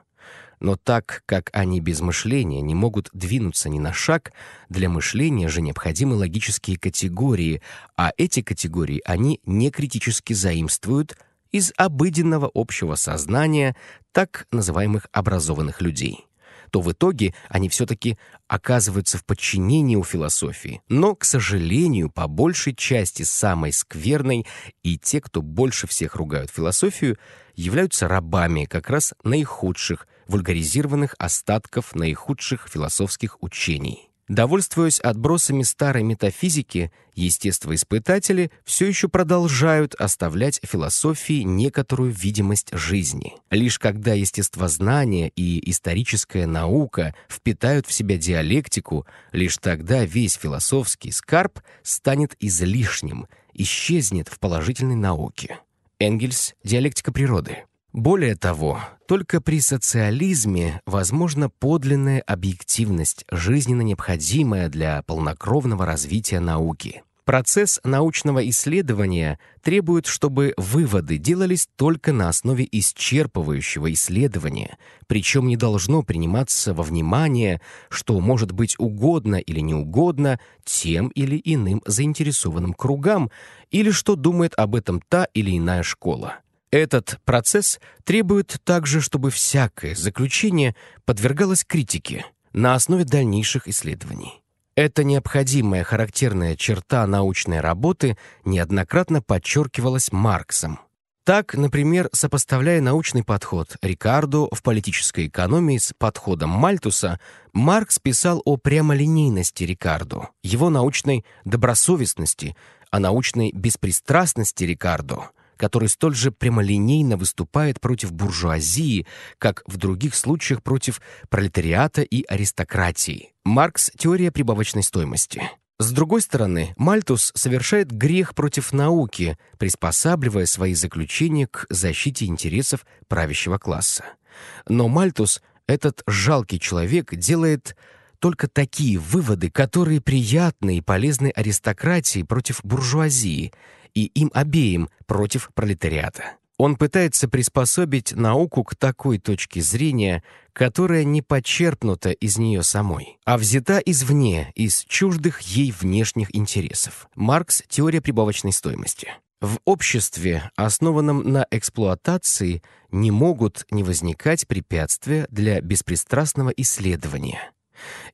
Но так как они без мышления не могут двинуться ни на шаг, для мышления же необходимы логические категории, а эти категории они не критически заимствуют, из обыденного общего сознания так называемых образованных людей, то в итоге они все-таки оказываются в подчинении у философии, но, к сожалению, по большей части самой скверной и те, кто больше всех ругают философию, являются рабами как раз наихудших, вульгаризированных остатков наихудших философских учений. Довольствуясь отбросами старой метафизики, естествоиспытатели все еще продолжают оставлять философии некоторую видимость жизни. Лишь когда естествознание и историческая наука впитают в себя диалектику, лишь тогда весь философский скарб станет излишним, исчезнет в положительной науке. Энгельс «Диалектика природы». Более того, только при социализме возможна подлинная объективность, жизненно необходимая для полнокровного развития науки. Процесс научного исследования требует, чтобы выводы делались только на основе исчерпывающего исследования, причем не должно приниматься во внимание, что может быть угодно или неугодно тем или иным заинтересованным кругам, или что думает об этом та или иная школа. Этот процесс требует также, чтобы всякое заключение подвергалось критике на основе дальнейших исследований. Эта необходимая характерная черта научной работы неоднократно подчеркивалась Марксом. Так, например, сопоставляя научный подход Рикардо в политической экономии с подходом Мальтуса, Маркс писал о прямолинейности Рикардо, его научной добросовестности, о научной беспристрастности Рикардо – который столь же прямолинейно выступает против буржуазии, как в других случаях против пролетариата и аристократии. Маркс – теория прибавочной стоимости. С другой стороны, Мальтус совершает грех против науки, приспосабливая свои заключения к защите интересов правящего класса. Но Мальтус, этот жалкий человек, делает только такие выводы, которые приятны и полезны аристократии против буржуазии, и им обеим против пролетариата. Он пытается приспособить науку к такой точке зрения, которая не почерпнута из нее самой, а взята извне, из чуждых ей внешних интересов. Маркс «Теория прибавочной стоимости». В обществе, основанном на эксплуатации, не могут не возникать препятствия для беспристрастного исследования.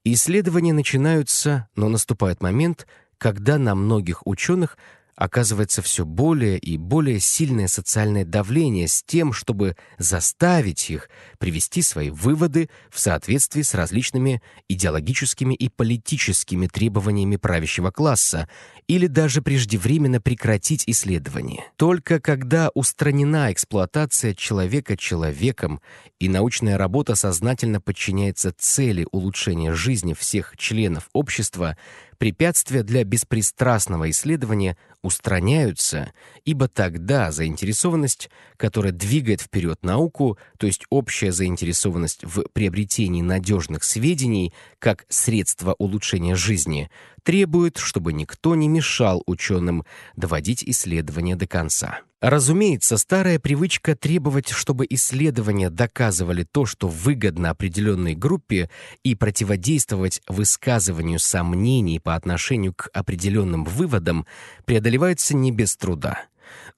Исследования начинаются, но наступает момент, когда на многих ученых – оказывается все более и более сильное социальное давление с тем, чтобы заставить их привести свои выводы в соответствии с различными идеологическими и политическими требованиями правящего класса или даже преждевременно прекратить исследование. Только когда устранена эксплуатация человека человеком и научная работа сознательно подчиняется цели улучшения жизни всех членов общества, препятствия для беспристрастного исследования устраняются, ибо тогда заинтересованность, которая двигает вперед науку, то есть общая заинтересованность в приобретении надежных сведений как средства улучшения жизни, требует, чтобы никто не мешал ученым доводить исследования до конца. Разумеется, старая привычка требовать, чтобы исследования доказывали то, что выгодно определенной группе, и противодействовать высказыванию сомнений по отношению к определенным выводам, преодолевается не без труда.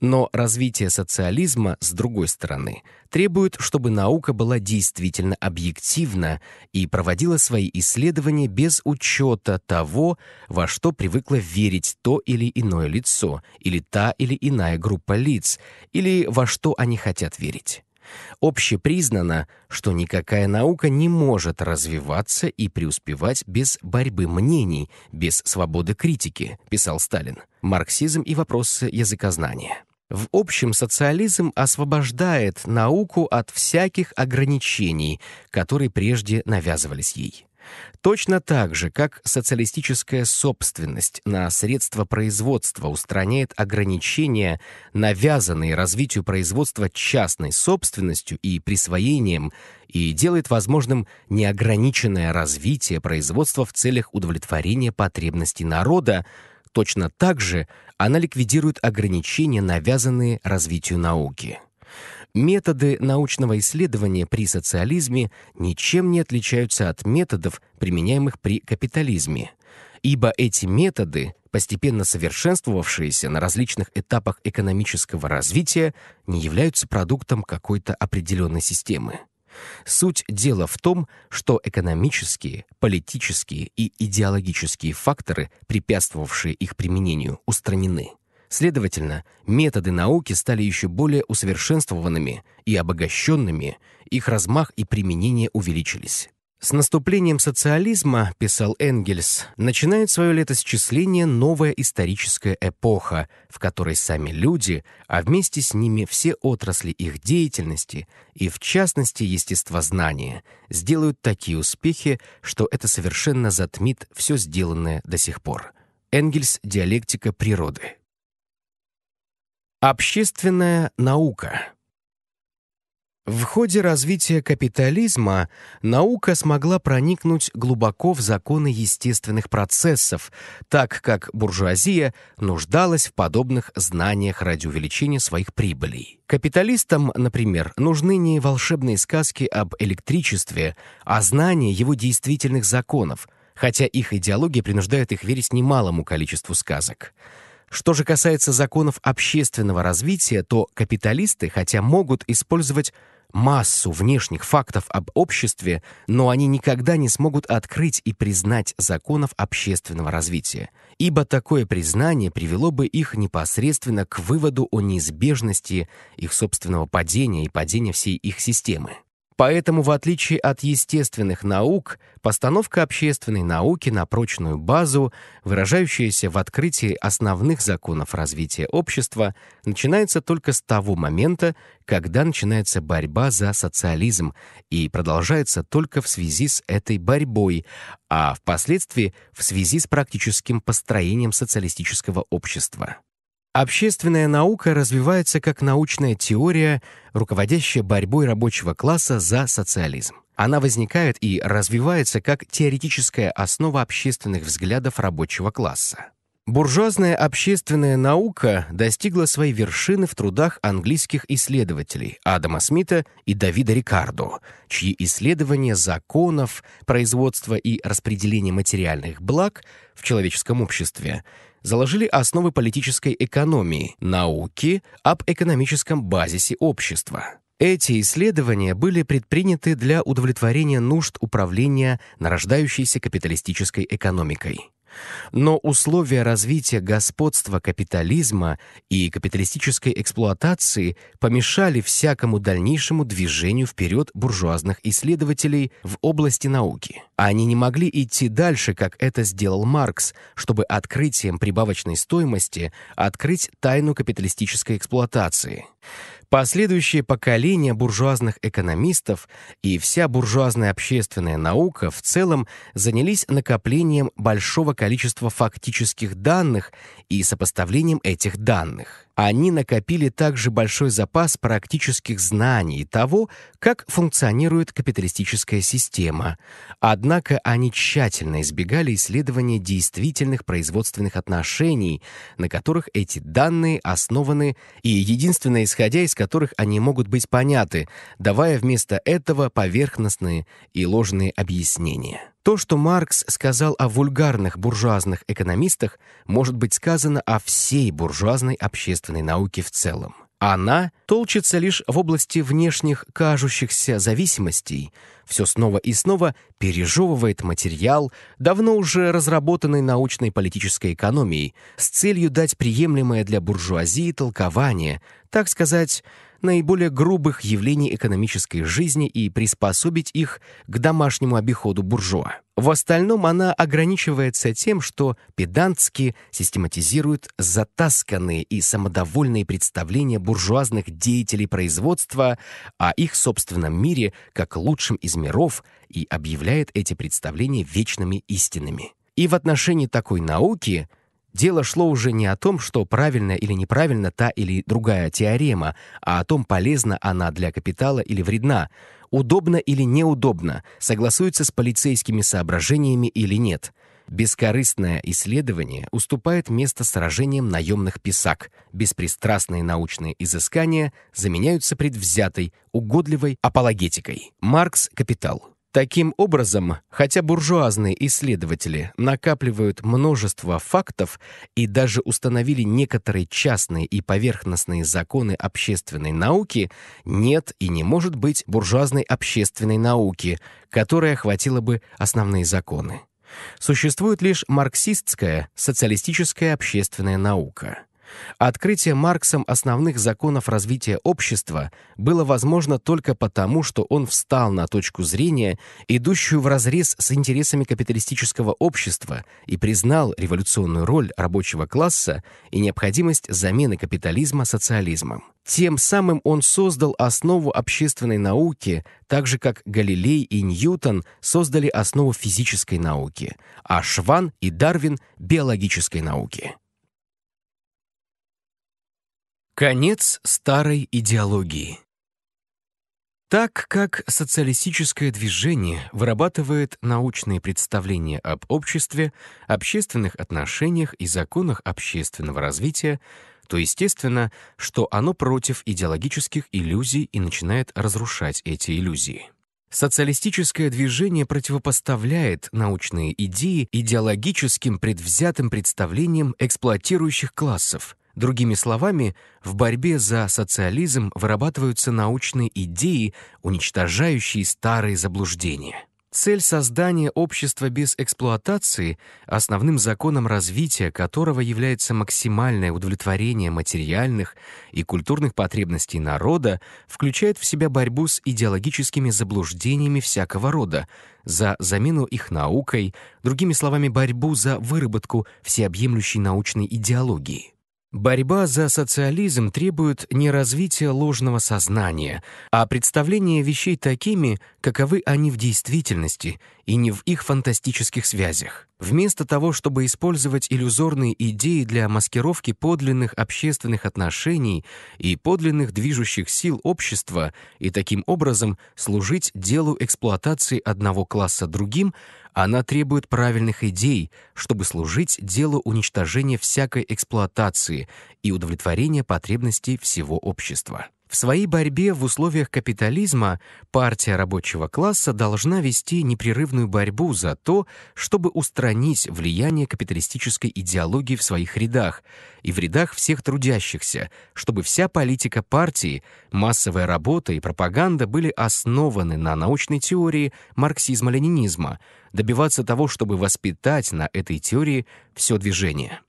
Но развитие социализма, с другой стороны, требует, чтобы наука была действительно объективна и проводила свои исследования без учета того, во что привыкло верить то или иное лицо, или та или иная группа лиц, или во что они хотят верить. Общепризнано, что никакая наука не может развиваться и преуспевать без борьбы мнений, без свободы критики, писал Сталин. Марксизм и вопросы языкознания. В общем, социализм освобождает науку от всяких ограничений, которые прежде навязывались ей. Точно так же, как социалистическая собственность на средства производства устраняет ограничения, навязанные развитию производства частной собственностью и присвоением, и делает возможным неограниченное развитие производства в целях удовлетворения потребностей народа, точно так же она ликвидирует ограничения, навязанные развитию науки. Методы научного исследования при социализме ничем не отличаются от методов, применяемых при капитализме, ибо эти методы, постепенно совершенствовавшиеся на различных этапах экономического развития, не являются продуктом какой-то определенной системы. Суть дела в том, что экономические, политические и идеологические факторы, препятствовавшие их применению, устранены – Следовательно, методы науки стали еще более усовершенствованными и обогащенными, их размах и применение увеличились. С наступлением социализма, писал Энгельс, начинает свое летосчисление новая историческая эпоха, в которой сами люди, а вместе с ними все отрасли их деятельности и, в частности, естествознания, сделают такие успехи, что это совершенно затмит все сделанное до сих пор. Энгельс «Диалектика природы». Общественная наука В ходе развития капитализма наука смогла проникнуть глубоко в законы естественных процессов, так как буржуазия нуждалась в подобных знаниях ради увеличения своих прибылей. Капиталистам, например, нужны не волшебные сказки об электричестве, а знания его действительных законов, хотя их идеология принуждает их верить немалому количеству сказок — что же касается законов общественного развития, то капиталисты, хотя могут использовать массу внешних фактов об обществе, но они никогда не смогут открыть и признать законов общественного развития, ибо такое признание привело бы их непосредственно к выводу о неизбежности их собственного падения и падения всей их системы. Поэтому, в отличие от естественных наук, постановка общественной науки на прочную базу, выражающаяся в открытии основных законов развития общества, начинается только с того момента, когда начинается борьба за социализм и продолжается только в связи с этой борьбой, а впоследствии в связи с практическим построением социалистического общества. Общественная наука развивается как научная теория, руководящая борьбой рабочего класса за социализм. Она возникает и развивается как теоретическая основа общественных взглядов рабочего класса. Буржуазная общественная наука достигла своей вершины в трудах английских исследователей Адама Смита и Давида Рикардо, чьи исследования законов производства и распределения материальных благ в человеческом обществе – заложили основы политической экономии, науки об экономическом базисе общества. Эти исследования были предприняты для удовлетворения нужд управления нарождающейся капиталистической экономикой. Но условия развития господства капитализма и капиталистической эксплуатации помешали всякому дальнейшему движению вперед буржуазных исследователей в области науки. Они не могли идти дальше, как это сделал Маркс, чтобы открытием прибавочной стоимости открыть тайну капиталистической эксплуатации – Последующие поколения буржуазных экономистов и вся буржуазная общественная наука в целом занялись накоплением большого количества фактических данных и сопоставлением этих данных они накопили также большой запас практических знаний того, как функционирует капиталистическая система. Однако они тщательно избегали исследования действительных производственных отношений, на которых эти данные основаны и единственное исходя из которых они могут быть поняты, давая вместо этого поверхностные и ложные объяснения. То, что Маркс сказал о вульгарных буржуазных экономистах, может быть сказано о всей буржуазной общественной науке в целом. Она толчится лишь в области внешних кажущихся зависимостей, все снова и снова пережевывает материал, давно уже разработанной научной политической экономией, с целью дать приемлемое для буржуазии толкование, так сказать, наиболее грубых явлений экономической жизни и приспособить их к домашнему обиходу буржуа. В остальном она ограничивается тем, что педантски систематизирует затасканные и самодовольные представления буржуазных деятелей производства о их собственном мире как лучшем из миров и объявляет эти представления вечными истинами. И в отношении такой науки Дело шло уже не о том, что правильно или неправильно та или другая теорема, а о том, полезна она для капитала или вредна, удобно или неудобно, согласуется с полицейскими соображениями или нет. Бескорыстное исследование уступает место сражениям наемных писак. Беспристрастные научные изыскания заменяются предвзятой, угодливой апологетикой. Маркс «Капитал». Таким образом, хотя буржуазные исследователи накапливают множество фактов и даже установили некоторые частные и поверхностные законы общественной науки, нет и не может быть буржуазной общественной науки, которая охватила бы основные законы. Существует лишь марксистская социалистическая общественная наука — открытие Марксом основных законов развития общества было возможно только потому, что он встал на точку зрения, идущую вразрез с интересами капиталистического общества, и признал революционную роль рабочего класса и необходимость замены капитализма социализмом. Тем самым он создал основу общественной науки, так же как Галилей и Ньютон создали основу физической науки, а Шван и Дарвин — биологической науки. Конец старой идеологии. Так как социалистическое движение вырабатывает научные представления об обществе, общественных отношениях и законах общественного развития, то естественно, что оно против идеологических иллюзий и начинает разрушать эти иллюзии. Социалистическое движение противопоставляет научные идеи идеологическим предвзятым представлениям эксплуатирующих классов — Другими словами, в борьбе за социализм вырабатываются научные идеи, уничтожающие старые заблуждения. Цель создания общества без эксплуатации, основным законом развития которого является максимальное удовлетворение материальных и культурных потребностей народа, включает в себя борьбу с идеологическими заблуждениями всякого рода, за замену их наукой, другими словами, борьбу за выработку всеобъемлющей научной идеологии. Борьба за социализм требует не развития ложного сознания, а представления вещей такими, каковы они в действительности и не в их фантастических связях. Вместо того, чтобы использовать иллюзорные идеи для маскировки подлинных общественных отношений и подлинных движущих сил общества и таким образом служить делу эксплуатации одного класса другим, она требует правильных идей, чтобы служить делу уничтожения всякой эксплуатации и удовлетворения потребностей всего общества. В своей борьбе в условиях капитализма партия рабочего класса должна вести непрерывную борьбу за то, чтобы устранить влияние капиталистической идеологии в своих рядах и в рядах всех трудящихся, чтобы вся политика партии, массовая работа и пропаганда были основаны на научной теории марксизма-ленинизма, добиваться того, чтобы воспитать на этой теории все движение.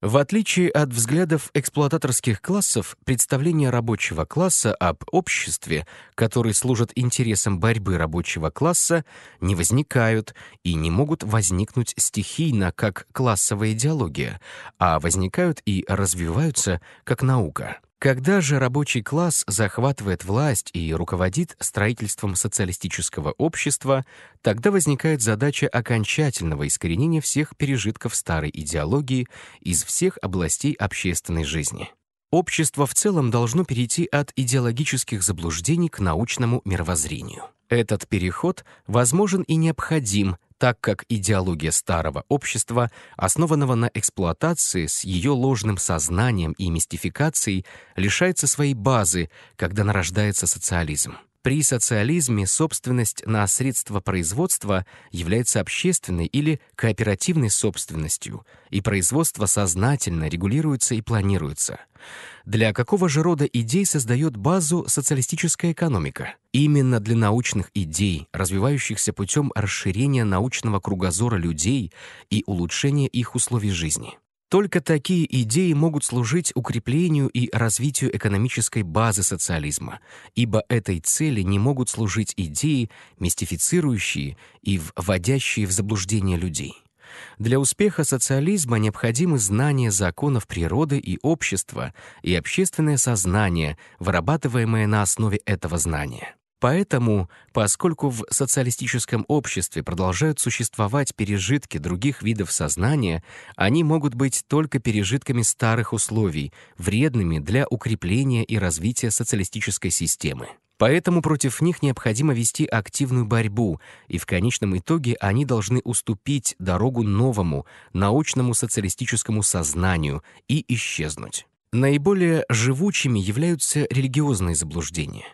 В отличие от взглядов эксплуататорских классов, представление рабочего класса об обществе, которое служит интересам борьбы рабочего класса, не возникают и не могут возникнуть стихийно, как классовая идеология, а возникают и развиваются, как наука. Когда же рабочий класс захватывает власть и руководит строительством социалистического общества, тогда возникает задача окончательного искоренения всех пережитков старой идеологии из всех областей общественной жизни. Общество в целом должно перейти от идеологических заблуждений к научному мировоззрению. Этот переход возможен и необходим, так как идеология старого общества, основанного на эксплуатации с ее ложным сознанием и мистификацией, лишается своей базы, когда нарождается социализм. При социализме собственность на средства производства является общественной или кооперативной собственностью, и производство сознательно регулируется и планируется. Для какого же рода идей создает базу социалистическая экономика? Именно для научных идей, развивающихся путем расширения научного кругозора людей и улучшения их условий жизни. Только такие идеи могут служить укреплению и развитию экономической базы социализма, ибо этой цели не могут служить идеи, мистифицирующие и вводящие в заблуждение людей. Для успеха социализма необходимы знания законов природы и общества и общественное сознание, вырабатываемое на основе этого знания. Поэтому, поскольку в социалистическом обществе продолжают существовать пережитки других видов сознания, они могут быть только пережитками старых условий, вредными для укрепления и развития социалистической системы. Поэтому против них необходимо вести активную борьбу, и в конечном итоге они должны уступить дорогу новому, научному социалистическому сознанию и исчезнуть. Наиболее живучими являются религиозные заблуждения.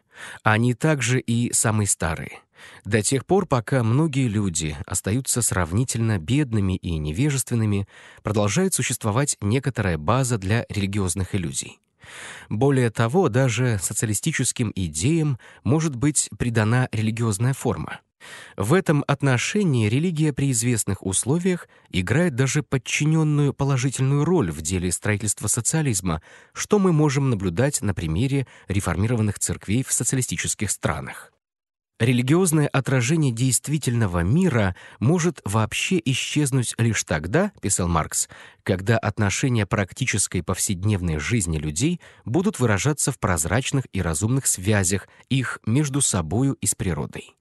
Они также и самые старые. До тех пор, пока многие люди остаются сравнительно бедными и невежественными, продолжает существовать некоторая база для религиозных иллюзий. Более того, даже социалистическим идеям может быть придана религиозная форма. В этом отношении религия при известных условиях играет даже подчиненную положительную роль в деле строительства социализма, что мы можем наблюдать на примере реформированных церквей в социалистических странах. Религиозное отражение действительного мира может вообще исчезнуть лишь тогда, писал Маркс, когда отношения практической повседневной жизни людей будут выражаться в прозрачных и разумных связях их между собою и с природой.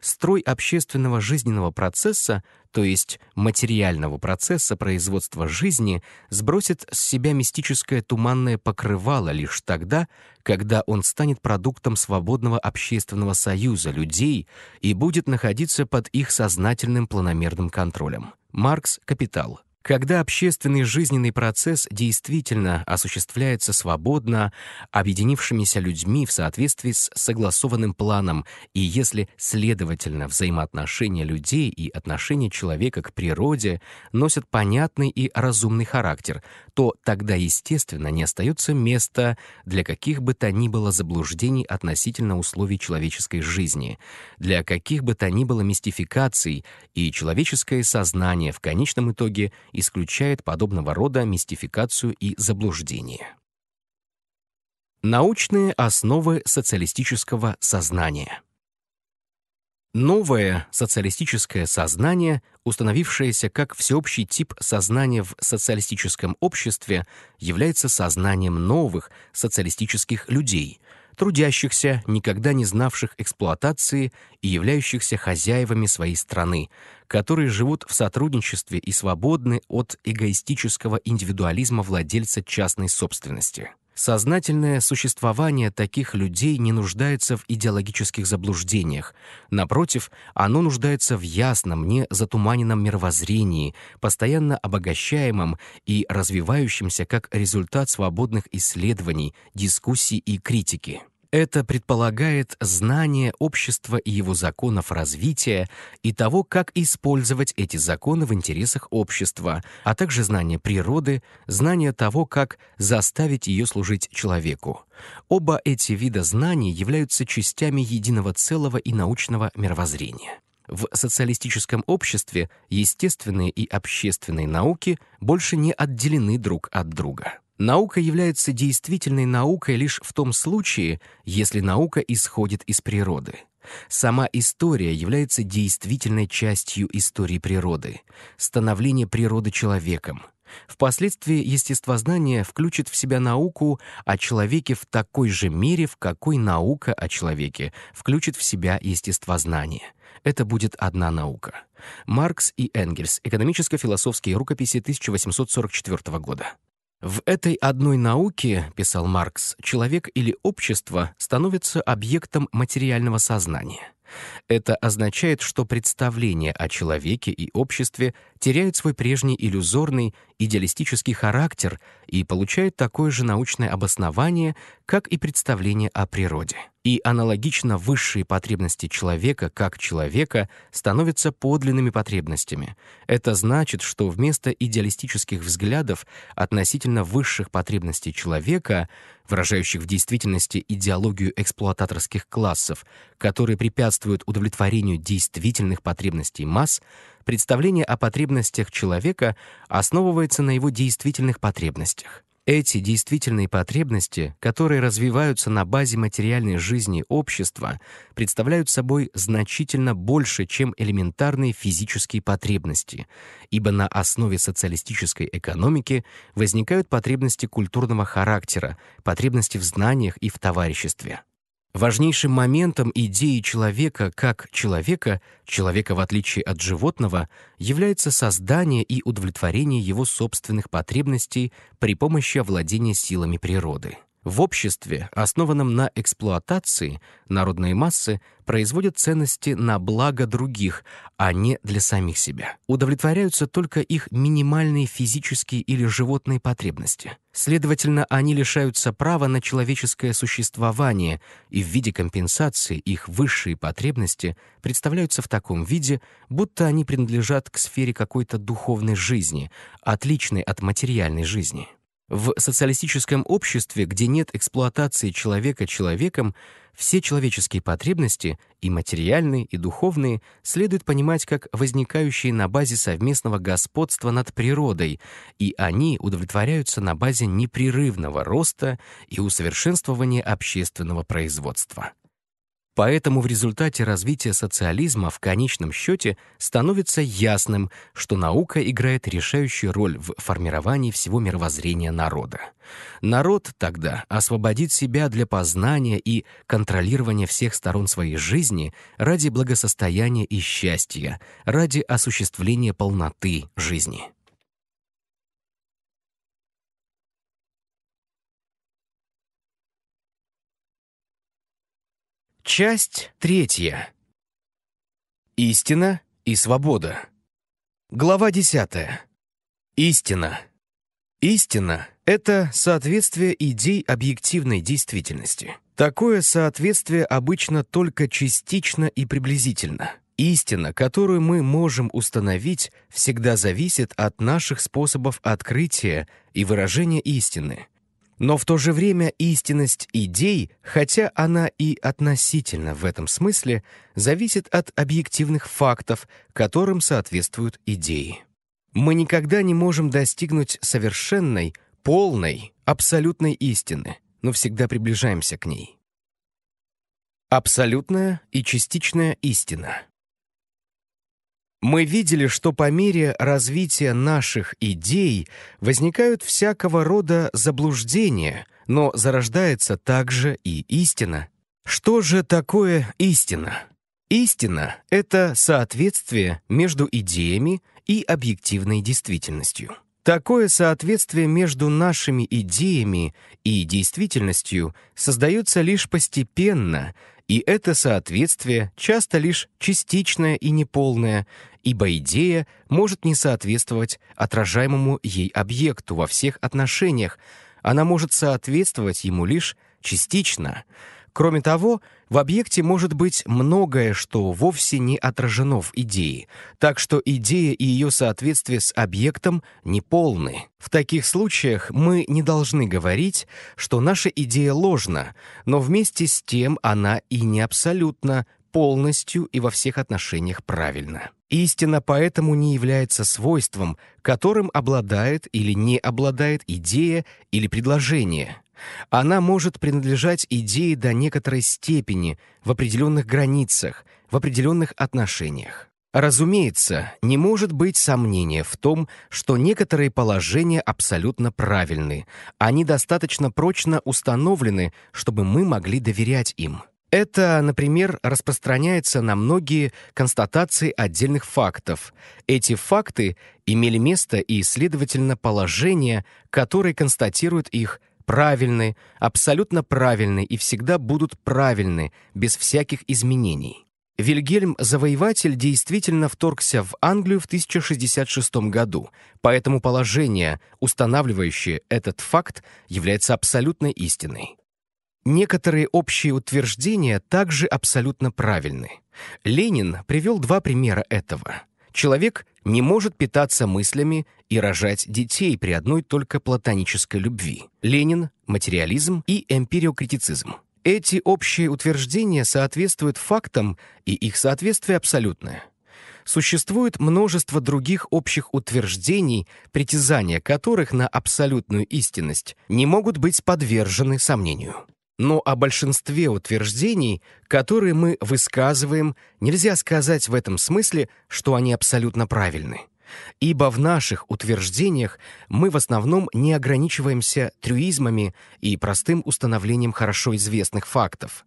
Строй общественного жизненного процесса, то есть материального процесса производства жизни, сбросит с себя мистическое туманное покрывало лишь тогда, когда он станет продуктом свободного общественного союза людей и будет находиться под их сознательным планомерным контролем. Маркс «Капитал», когда общественный жизненный процесс действительно осуществляется свободно, объединившимися людьми в соответствии с согласованным планом, и если, следовательно, взаимоотношения людей и отношения человека к природе носят понятный и разумный характер, то тогда, естественно, не остается места для каких бы то ни было заблуждений относительно условий человеческой жизни, для каких бы то ни было мистификаций, и человеческое сознание в конечном итоге — исключает подобного рода мистификацию и заблуждение. Научные основы социалистического сознания Новое социалистическое сознание, установившееся как всеобщий тип сознания в социалистическом обществе, является сознанием новых социалистических людей, трудящихся, никогда не знавших эксплуатации и являющихся хозяевами своей страны, которые живут в сотрудничестве и свободны от эгоистического индивидуализма владельца частной собственности. Сознательное существование таких людей не нуждается в идеологических заблуждениях. Напротив, оно нуждается в ясном, не затуманенном мировоззрении, постоянно обогащаемом и развивающемся как результат свободных исследований, дискуссий и критики. Это предполагает знание общества и его законов развития и того, как использовать эти законы в интересах общества, а также знание природы, знание того, как заставить ее служить человеку. Оба эти вида знаний являются частями единого целого и научного мировоззрения. В социалистическом обществе естественные и общественные науки больше не отделены друг от друга. Наука является действительной наукой лишь в том случае, если наука исходит из природы. Сама история является действительной частью истории природы, становление природы человеком. Впоследствии естествознание включит в себя науку о человеке в такой же мере, в какой наука о человеке включит в себя естествознание. Это будет одна наука. Маркс и Энгельс. Экономическо-философские рукописи 1844 года. В этой одной науке, писал Маркс, человек или общество становится объектом материального сознания. Это означает, что представление о человеке и обществе теряет свой прежний иллюзорный, идеалистический характер и получает такое же научное обоснование, как и представление о природе. И аналогично высшие потребности человека как человека становятся подлинными потребностями. Это значит, что вместо идеалистических взглядов относительно высших потребностей человека, выражающих в действительности идеологию эксплуататорских классов, которые препятствуют удовлетворению действительных потребностей масс, представление о потребностях человека основывается на его действительных потребностях. Эти действительные потребности, которые развиваются на базе материальной жизни общества, представляют собой значительно больше, чем элементарные физические потребности, ибо на основе социалистической экономики возникают потребности культурного характера, потребности в знаниях и в товариществе. Важнейшим моментом идеи человека как человека, человека в отличие от животного, является создание и удовлетворение его собственных потребностей при помощи овладения силами природы. В обществе, основанном на эксплуатации, народные массы производят ценности на благо других, а не для самих себя. Удовлетворяются только их минимальные физические или животные потребности. Следовательно, они лишаются права на человеческое существование, и в виде компенсации их высшие потребности представляются в таком виде, будто они принадлежат к сфере какой-то духовной жизни, отличной от материальной жизни. В социалистическом обществе, где нет эксплуатации человека человеком, все человеческие потребности, и материальные, и духовные, следует понимать как возникающие на базе совместного господства над природой, и они удовлетворяются на базе непрерывного роста и усовершенствования общественного производства. Поэтому в результате развития социализма в конечном счете становится ясным, что наука играет решающую роль в формировании всего мировоззрения народа. Народ тогда освободит себя для познания и контролирования всех сторон своей жизни ради благосостояния и счастья, ради осуществления полноты жизни. Часть третья. Истина и свобода. Глава десятая. Истина. Истина — это соответствие идей объективной действительности. Такое соответствие обычно только частично и приблизительно. Истина, которую мы можем установить, всегда зависит от наших способов открытия и выражения истины. Но в то же время истинность идей, хотя она и относительно в этом смысле, зависит от объективных фактов, которым соответствуют идеи. Мы никогда не можем достигнуть совершенной, полной, абсолютной истины, но всегда приближаемся к ней. Абсолютная и частичная истина. Мы видели, что по мере развития наших идей возникают всякого рода заблуждения, но зарождается также и истина. Что же такое истина? Истина — это соответствие между идеями и объективной действительностью. Такое соответствие между нашими идеями и действительностью создается лишь постепенно — и это соответствие часто лишь частичное и неполное, ибо идея может не соответствовать отражаемому ей объекту во всех отношениях, она может соответствовать ему лишь частично — Кроме того, в объекте может быть многое, что вовсе не отражено в идее, так что идея и ее соответствие с объектом неполны. В таких случаях мы не должны говорить, что наша идея ложна, но вместе с тем она и не абсолютно, полностью и во всех отношениях правильно. Истина поэтому не является свойством, которым обладает или не обладает идея или предложение. Она может принадлежать идее до некоторой степени, в определенных границах, в определенных отношениях. Разумеется, не может быть сомнения в том, что некоторые положения абсолютно правильны. Они достаточно прочно установлены, чтобы мы могли доверять им. Это, например, распространяется на многие констатации отдельных фактов. Эти факты имели место и, следовательно, положения, которые констатируют их правильны, абсолютно правильны и всегда будут правильны, без всяких изменений. Вильгельм Завоеватель действительно вторгся в Англию в 1066 году, поэтому положение, устанавливающее этот факт, является абсолютно истиной. Некоторые общие утверждения также абсолютно правильны. Ленин привел два примера этого. Человек не может питаться мыслями и рожать детей при одной только платонической любви. Ленин, материализм и эмпириокритицизм. Эти общие утверждения соответствуют фактам, и их соответствие абсолютное. Существует множество других общих утверждений, притязания которых на абсолютную истинность не могут быть подвержены сомнению. Но о большинстве утверждений, которые мы высказываем, нельзя сказать в этом смысле, что они абсолютно правильны. Ибо в наших утверждениях мы в основном не ограничиваемся трюизмами и простым установлением хорошо известных фактов.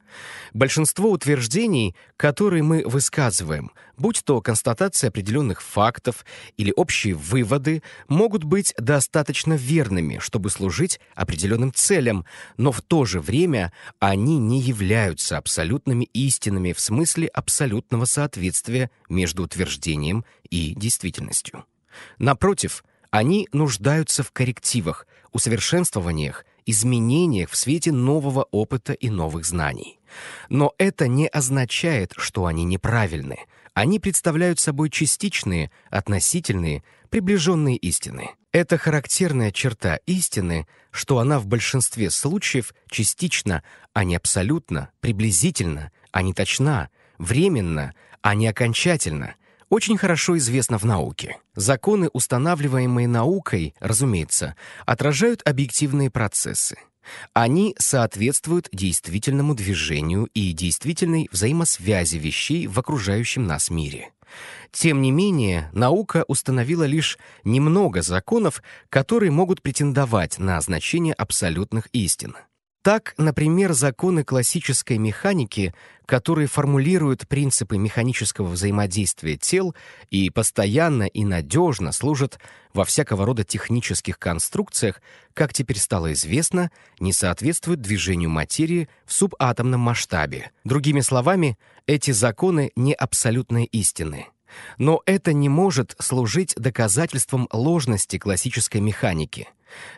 Большинство утверждений, которые мы высказываем, будь то констатация определенных фактов или общие выводы, могут быть достаточно верными, чтобы служить определенным целям, но в то же время они не являются абсолютными истинами в смысле абсолютного соответствия между утверждением и действительностью. Напротив, они нуждаются в коррективах, усовершенствованиях изменениях в свете нового опыта и новых знаний. Но это не означает, что они неправильны. Они представляют собой частичные, относительные, приближенные истины. Это характерная черта истины, что она в большинстве случаев частично, а не абсолютно, приблизительно, а не точна, временно, а не окончательно, очень хорошо известно в науке. Законы, устанавливаемые наукой, разумеется, отражают объективные процессы. Они соответствуют действительному движению и действительной взаимосвязи вещей в окружающем нас мире. Тем не менее, наука установила лишь немного законов, которые могут претендовать на значение абсолютных истин. Так, например, законы классической механики, которые формулируют принципы механического взаимодействия тел и постоянно и надежно служат во всякого рода технических конструкциях, как теперь стало известно, не соответствуют движению материи в субатомном масштабе. Другими словами, эти законы не абсолютные истины — но это не может служить доказательством ложности классической механики.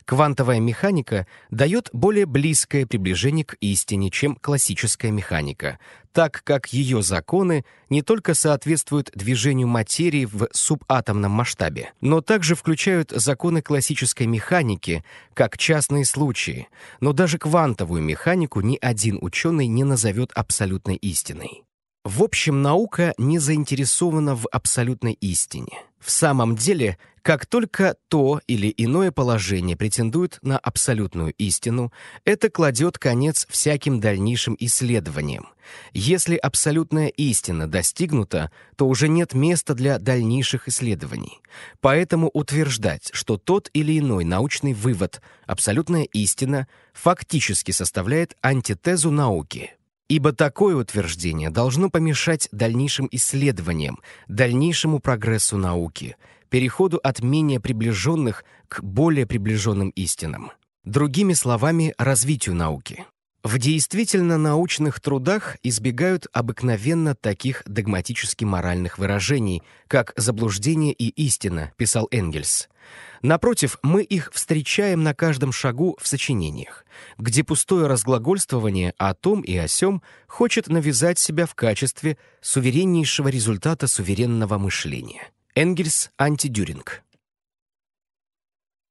Квантовая механика дает более близкое приближение к истине, чем классическая механика, так как ее законы не только соответствуют движению материи в субатомном масштабе, но также включают законы классической механики как частные случаи, но даже квантовую механику ни один ученый не назовет абсолютной истиной. В общем, наука не заинтересована в абсолютной истине. В самом деле, как только то или иное положение претендует на абсолютную истину, это кладет конец всяким дальнейшим исследованиям. Если абсолютная истина достигнута, то уже нет места для дальнейших исследований. Поэтому утверждать, что тот или иной научный вывод, абсолютная истина, фактически составляет антитезу науки – Ибо такое утверждение должно помешать дальнейшим исследованиям, дальнейшему прогрессу науки, переходу от менее приближенных к более приближенным истинам. Другими словами, развитию науки. В действительно научных трудах избегают обыкновенно таких догматически-моральных выражений, как «заблуждение и истина», писал Энгельс. Напротив, мы их встречаем на каждом шагу в сочинениях, где пустое разглагольствование о том и о сём хочет навязать себя в качестве сувереннейшего результата суверенного мышления. Энгельс Антидюринг.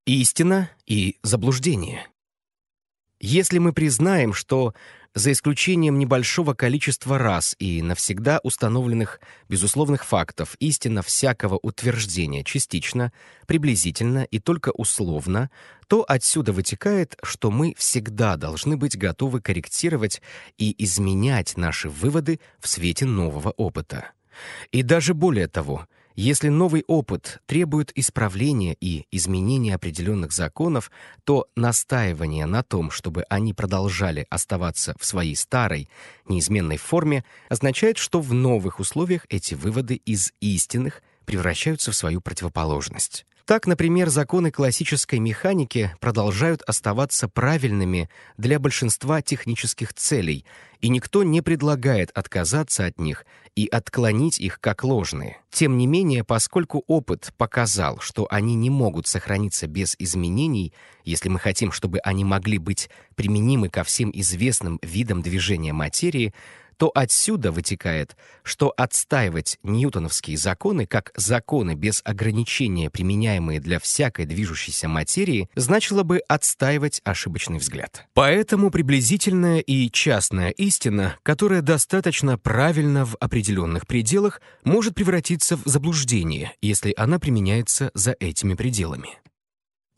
Истина и заблуждение. Если мы признаем, что за исключением небольшого количества раз и навсегда установленных безусловных фактов, истина всякого утверждения частично, приблизительно и только условно, то отсюда вытекает, что мы всегда должны быть готовы корректировать и изменять наши выводы в свете нового опыта. И даже более того, если новый опыт требует исправления и изменения определенных законов, то настаивание на том, чтобы они продолжали оставаться в своей старой, неизменной форме, означает, что в новых условиях эти выводы из истинных превращаются в свою противоположность. Так, например, законы классической механики продолжают оставаться правильными для большинства технических целей, и никто не предлагает отказаться от них и отклонить их как ложные. Тем не менее, поскольку опыт показал, что они не могут сохраниться без изменений, если мы хотим, чтобы они могли быть применимы ко всем известным видам движения материи, то отсюда вытекает, что отстаивать ньютоновские законы как законы без ограничения, применяемые для всякой движущейся материи, значило бы отстаивать ошибочный взгляд. Поэтому приблизительная и частная истина, которая достаточно правильно в определенных пределах, может превратиться в заблуждение, если она применяется за этими пределами.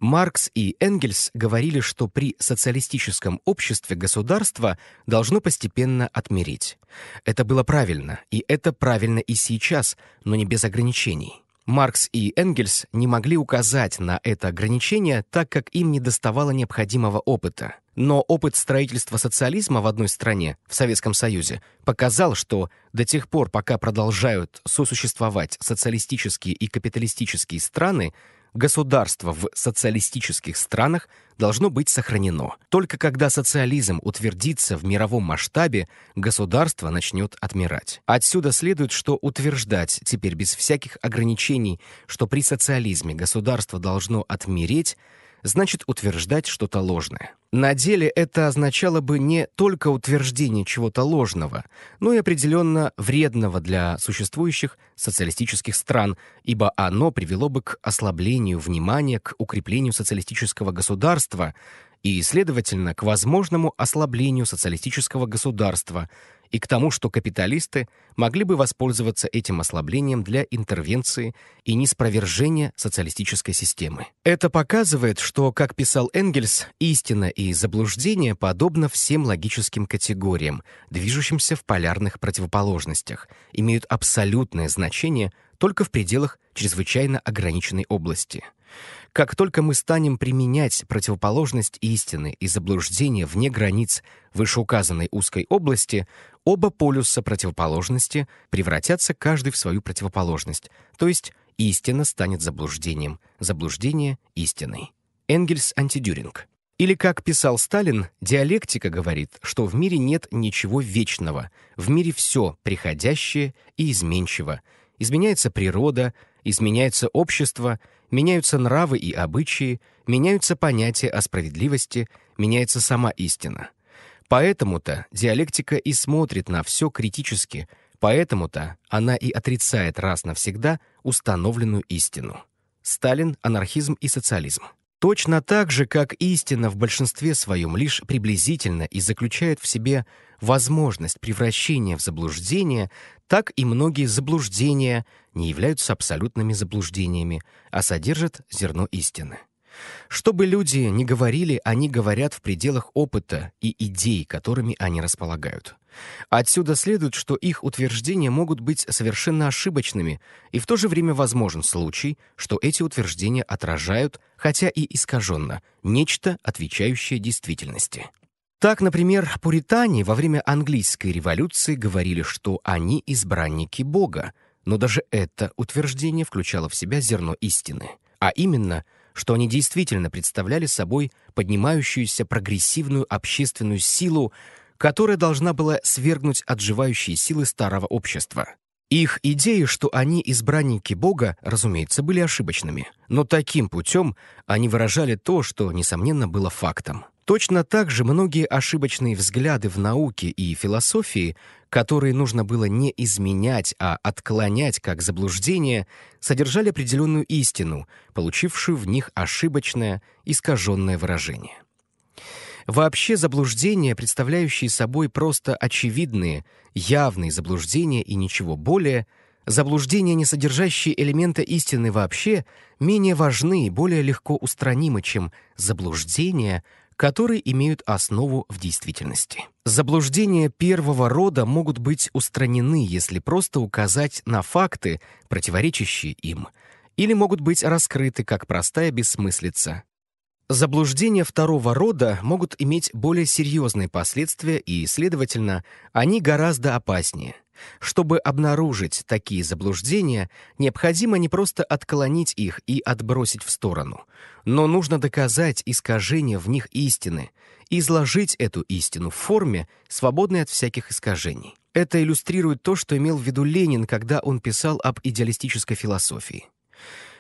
Маркс и Энгельс говорили, что при социалистическом обществе государство должно постепенно отмерить. Это было правильно, и это правильно и сейчас, но не без ограничений. Маркс и Энгельс не могли указать на это ограничение, так как им не доставало необходимого опыта. Но опыт строительства социализма в одной стране, в Советском Союзе, показал, что до тех пор, пока продолжают сосуществовать социалистические и капиталистические страны, государство в социалистических странах должно быть сохранено. Только когда социализм утвердится в мировом масштабе, государство начнет отмирать. Отсюда следует, что утверждать теперь без всяких ограничений, что при социализме государство должно отмереть – значит утверждать что-то ложное. На деле это означало бы не только утверждение чего-то ложного, но и определенно вредного для существующих социалистических стран, ибо оно привело бы к ослаблению внимания к укреплению социалистического государства и, следовательно, к возможному ослаблению социалистического государства – и к тому, что капиталисты могли бы воспользоваться этим ослаблением для интервенции и неспровержения социалистической системы. Это показывает, что, как писал Энгельс, истина и заблуждение подобно всем логическим категориям, движущимся в полярных противоположностях, имеют абсолютное значение только в пределах чрезвычайно ограниченной области — как только мы станем применять противоположность истины и заблуждения вне границ вышеуказанной узкой области, оба полюса противоположности превратятся каждый в свою противоположность, то есть истина станет заблуждением, заблуждение — истиной. Энгельс Антидюринг. Или, как писал Сталин, диалектика говорит, что в мире нет ничего вечного, в мире все приходящее и изменчиво. Изменяется природа, изменяется общество — меняются нравы и обычаи, меняются понятия о справедливости, меняется сама истина. Поэтому-то диалектика и смотрит на все критически, поэтому-то она и отрицает раз навсегда установленную истину. Сталин, анархизм и социализм. Точно так же, как истина в большинстве своем лишь приблизительно и заключает в себе возможность превращения в заблуждение, так и многие заблуждения не являются абсолютными заблуждениями, а содержат зерно истины. Что бы люди ни говорили, они говорят в пределах опыта и идей, которыми они располагают. Отсюда следует, что их утверждения могут быть совершенно ошибочными, и в то же время возможен случай, что эти утверждения отражают, хотя и искаженно, нечто, отвечающее действительности. Так, например, пуритане во время английской революции говорили, что они избранники Бога, но даже это утверждение включало в себя зерно истины, а именно, что они действительно представляли собой поднимающуюся прогрессивную общественную силу, которая должна была свергнуть отживающие силы старого общества. Их идеи, что они избранники Бога, разумеется, были ошибочными, но таким путем они выражали то, что, несомненно, было фактом. Точно так же многие ошибочные взгляды в науке и философии, которые нужно было не изменять, а отклонять как заблуждение, содержали определенную истину, получившую в них ошибочное, искаженное выражение. Вообще заблуждения, представляющие собой просто очевидные, явные заблуждения и ничего более, заблуждения, не содержащие элемента истины вообще, менее важны и более легко устранимы, чем заблуждения – которые имеют основу в действительности. Заблуждения первого рода могут быть устранены, если просто указать на факты, противоречащие им, или могут быть раскрыты как простая бессмыслица. Заблуждения второго рода могут иметь более серьезные последствия, и, следовательно, они гораздо опаснее — чтобы обнаружить такие заблуждения, необходимо не просто отклонить их и отбросить в сторону, но нужно доказать искажение в них истины, изложить эту истину в форме, свободной от всяких искажений. Это иллюстрирует то, что имел в виду Ленин, когда он писал об идеалистической философии.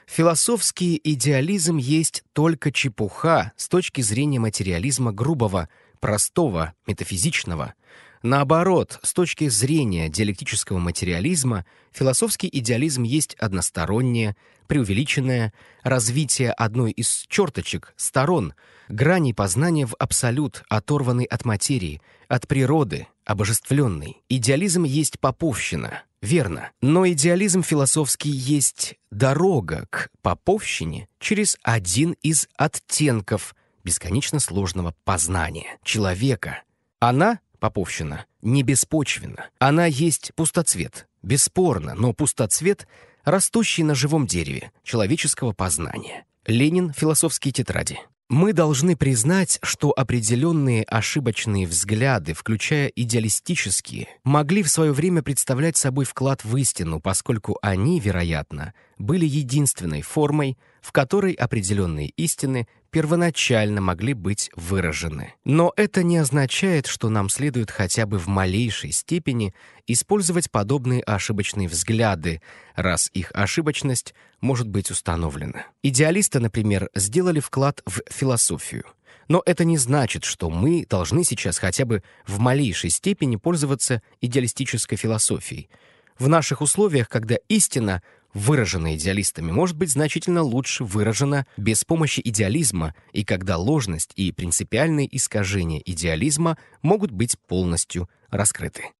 Философский идеализм есть только чепуха с точки зрения материализма грубого, простого, метафизичного – Наоборот, с точки зрения диалектического материализма, философский идеализм есть одностороннее, преувеличенное развитие одной из черточек, сторон, граней познания в абсолют, оторванный от материи, от природы, обожествленный. Идеализм есть поповщина, верно. Но идеализм философский есть дорога к поповщине через один из оттенков бесконечно сложного познания человека. Она Поповщина, не беспочвенно. Она есть пустоцвет. Бесспорно, но пустоцвет, растущий на живом дереве человеческого познания. Ленин, философские тетради. Мы должны признать, что определенные ошибочные взгляды, включая идеалистические, могли в свое время представлять собой вклад в истину, поскольку они, вероятно, были единственной формой, в которой определенные истины первоначально могли быть выражены. Но это не означает, что нам следует хотя бы в малейшей степени использовать подобные ошибочные взгляды, раз их ошибочность может быть установлена. Идеалисты, например, сделали вклад в философию. Но это не значит, что мы должны сейчас хотя бы в малейшей степени пользоваться идеалистической философией. В наших условиях, когда истина выражена идеалистами, может быть значительно лучше выражена без помощи идеализма и когда ложность и принципиальные искажения идеализма могут быть полностью раскрыты.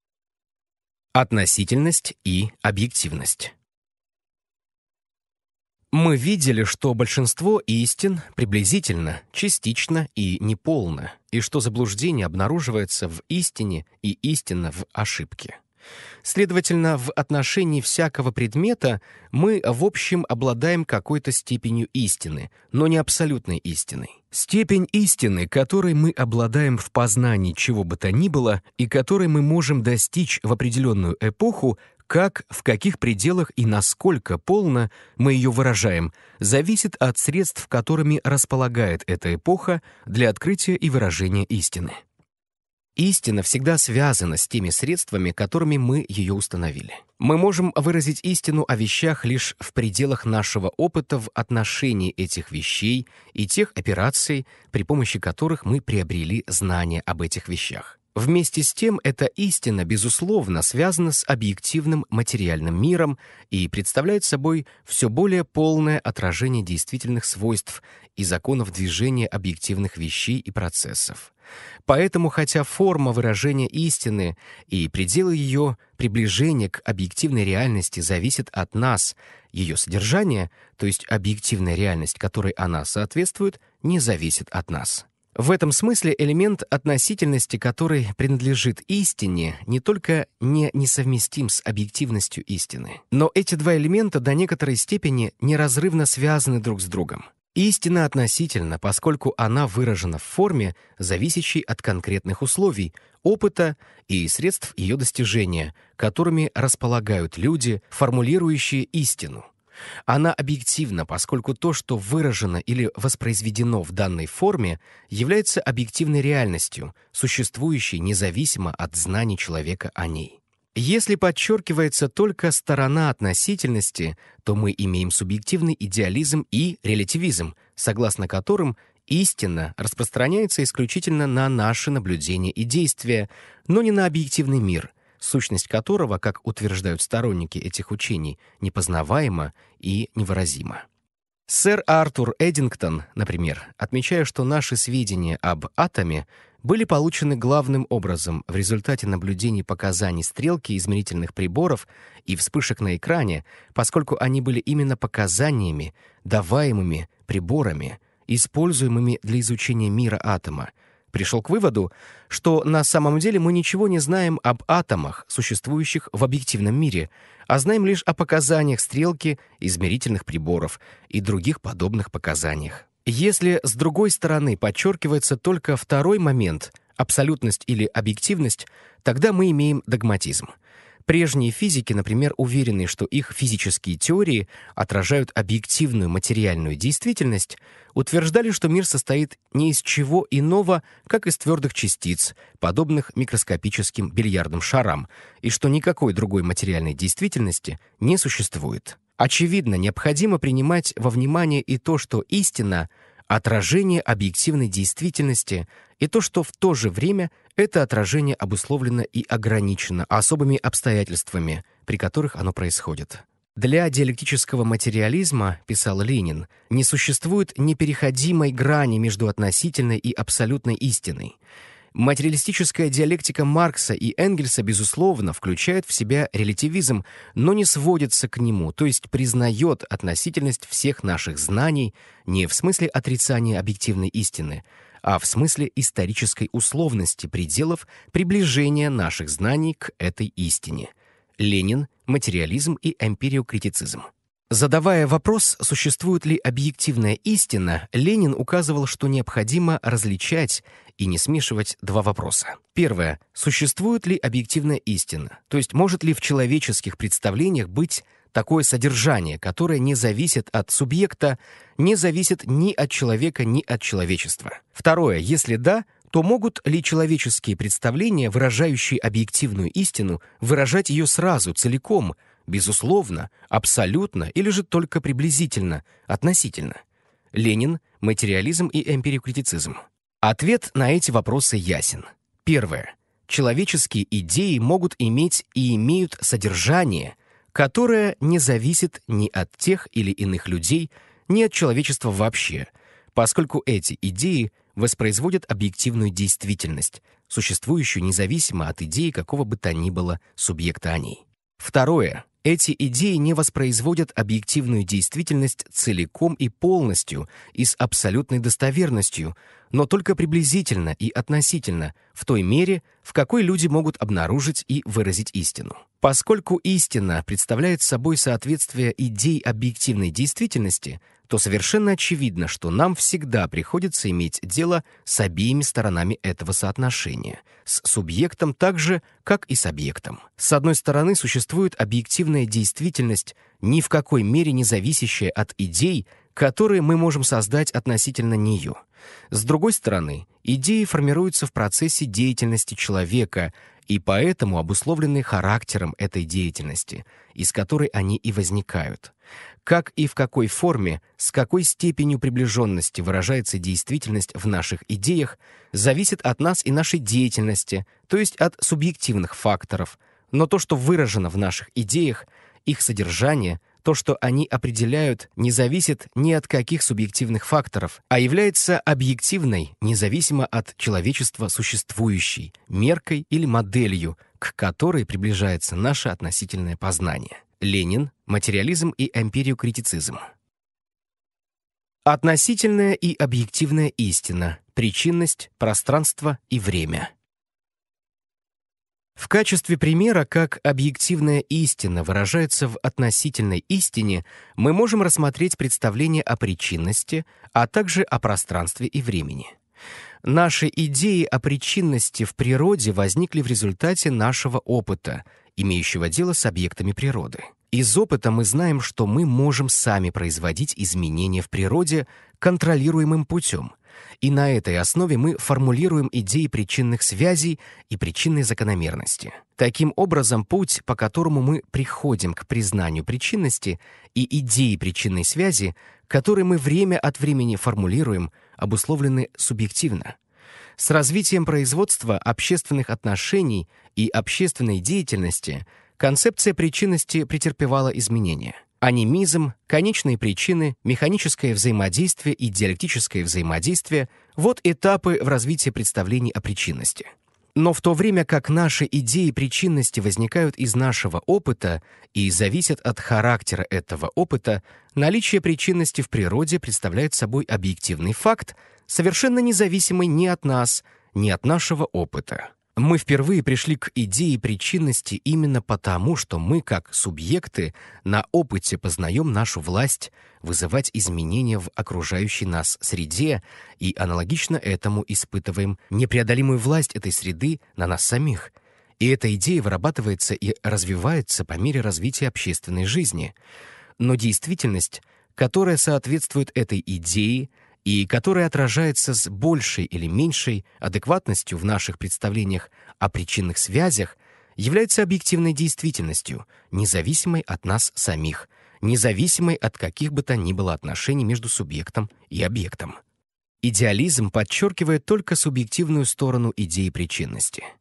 Относительность и объективность. Мы видели, что большинство истин приблизительно, частично и неполно, и что заблуждение обнаруживается в истине и истина в ошибке. Следовательно, в отношении всякого предмета мы, в общем, обладаем какой-то степенью истины, но не абсолютной истиной. Степень истины, которой мы обладаем в познании чего бы то ни было и которой мы можем достичь в определенную эпоху, как, в каких пределах и насколько полно мы ее выражаем, зависит от средств, которыми располагает эта эпоха для открытия и выражения истины. Истина всегда связана с теми средствами, которыми мы ее установили. Мы можем выразить истину о вещах лишь в пределах нашего опыта в отношении этих вещей и тех операций, при помощи которых мы приобрели знания об этих вещах. Вместе с тем, эта истина, безусловно, связана с объективным материальным миром и представляет собой все более полное отражение действительных свойств и законов движения объективных вещей и процессов. Поэтому, хотя форма выражения истины и пределы ее приближения к объективной реальности зависят от нас, ее содержание, то есть объективная реальность, которой она соответствует, не зависит от нас. В этом смысле элемент относительности, который принадлежит истине, не только не несовместим с объективностью истины, но эти два элемента до некоторой степени неразрывно связаны друг с другом. Истина относительно, поскольку она выражена в форме, зависящей от конкретных условий, опыта и средств ее достижения, которыми располагают люди, формулирующие истину. Она объективна, поскольку то, что выражено или воспроизведено в данной форме, является объективной реальностью, существующей независимо от знаний человека о ней. Если подчеркивается только сторона относительности, то мы имеем субъективный идеализм и релятивизм, согласно которым истина распространяется исключительно на наши наблюдения и действия, но не на объективный мир, сущность которого, как утверждают сторонники этих учений, непознаваема и невыразима. Сэр Артур Эдингтон, например, отмечая, что наши сведения об атоме — были получены главным образом в результате наблюдений показаний стрелки измерительных приборов и вспышек на экране, поскольку они были именно показаниями, даваемыми приборами, используемыми для изучения мира атома. Пришел к выводу, что на самом деле мы ничего не знаем об атомах, существующих в объективном мире, а знаем лишь о показаниях стрелки, измерительных приборов и других подобных показаниях. Если, с другой стороны, подчеркивается только второй момент — абсолютность или объективность, тогда мы имеем догматизм. Прежние физики, например, уверены, что их физические теории отражают объективную материальную действительность, утверждали, что мир состоит не из чего иного, как из твердых частиц, подобных микроскопическим бильярдным шарам, и что никакой другой материальной действительности не существует. Очевидно, необходимо принимать во внимание и то, что истина — отражение объективной действительности, и то, что в то же время это отражение обусловлено и ограничено особыми обстоятельствами, при которых оно происходит. Для диалектического материализма, писал Ленин, не существует непереходимой грани между относительной и абсолютной истиной — Материалистическая диалектика Маркса и Энгельса, безусловно, включает в себя релятивизм, но не сводится к нему, то есть признает относительность всех наших знаний не в смысле отрицания объективной истины, а в смысле исторической условности пределов приближения наших знаний к этой истине. Ленин, материализм и эмпириокритицизм. Задавая вопрос, существует ли объективная истина, Ленин указывал, что необходимо различать и не смешивать два вопроса. Первое. Существует ли объективная истина? То есть может ли в человеческих представлениях быть такое содержание, которое не зависит от субъекта, не зависит ни от человека, ни от человечества? Второе. Если да, то могут ли человеческие представления, выражающие объективную истину, выражать ее сразу, целиком, безусловно, абсолютно или же только приблизительно, относительно? Ленин, материализм и эмпирикритицизм. Ответ на эти вопросы ясен. Первое. Человеческие идеи могут иметь и имеют содержание, которое не зависит ни от тех или иных людей, ни от человечества вообще, поскольку эти идеи воспроизводят объективную действительность, существующую независимо от идеи какого бы то ни было субъекта о ней. Второе. Эти идеи не воспроизводят объективную действительность целиком и полностью и с абсолютной достоверностью, но только приблизительно и относительно, в той мере, в какой люди могут обнаружить и выразить истину. Поскольку истина представляет собой соответствие идей объективной действительности, то совершенно очевидно, что нам всегда приходится иметь дело с обеими сторонами этого соотношения, с субъектом так же, как и с объектом. С одной стороны, существует объективная действительность, ни в какой мере не зависящая от идей, которые мы можем создать относительно нее — с другой стороны, идеи формируются в процессе деятельности человека и поэтому обусловлены характером этой деятельности, из которой они и возникают. Как и в какой форме, с какой степенью приближенности выражается действительность в наших идеях, зависит от нас и нашей деятельности, то есть от субъективных факторов, но то, что выражено в наших идеях, их содержание – то, что они определяют, не зависит ни от каких субъективных факторов, а является объективной, независимо от человечества существующей, меркой или моделью, к которой приближается наше относительное познание. Ленин, материализм и эмпириокритицизм. Относительная и объективная истина, причинность, пространство и время – в качестве примера, как объективная истина выражается в относительной истине, мы можем рассмотреть представление о причинности, а также о пространстве и времени. Наши идеи о причинности в природе возникли в результате нашего опыта, имеющего дело с объектами природы. Из опыта мы знаем, что мы можем сами производить изменения в природе контролируемым путем, и на этой основе мы формулируем идеи причинных связей и причинной закономерности. Таким образом, путь, по которому мы приходим к признанию причинности и идеи причинной связи, которые мы время от времени формулируем, обусловлены субъективно. С развитием производства общественных отношений и общественной деятельности концепция причинности претерпевала изменения – Анимизм, конечные причины, механическое взаимодействие и диалектическое взаимодействие — вот этапы в развитии представлений о причинности. Но в то время как наши идеи причинности возникают из нашего опыта и зависят от характера этого опыта, наличие причинности в природе представляет собой объективный факт, совершенно независимый ни от нас, ни от нашего опыта. Мы впервые пришли к идее причинности именно потому, что мы, как субъекты, на опыте познаем нашу власть вызывать изменения в окружающей нас среде и аналогично этому испытываем непреодолимую власть этой среды на нас самих. И эта идея вырабатывается и развивается по мере развития общественной жизни. Но действительность, которая соответствует этой идее, и которая отражается с большей или меньшей адекватностью в наших представлениях о причинных связях, является объективной действительностью, независимой от нас самих, независимой от каких бы то ни было отношений между субъектом и объектом. Идеализм подчеркивает только субъективную сторону идеи причинности —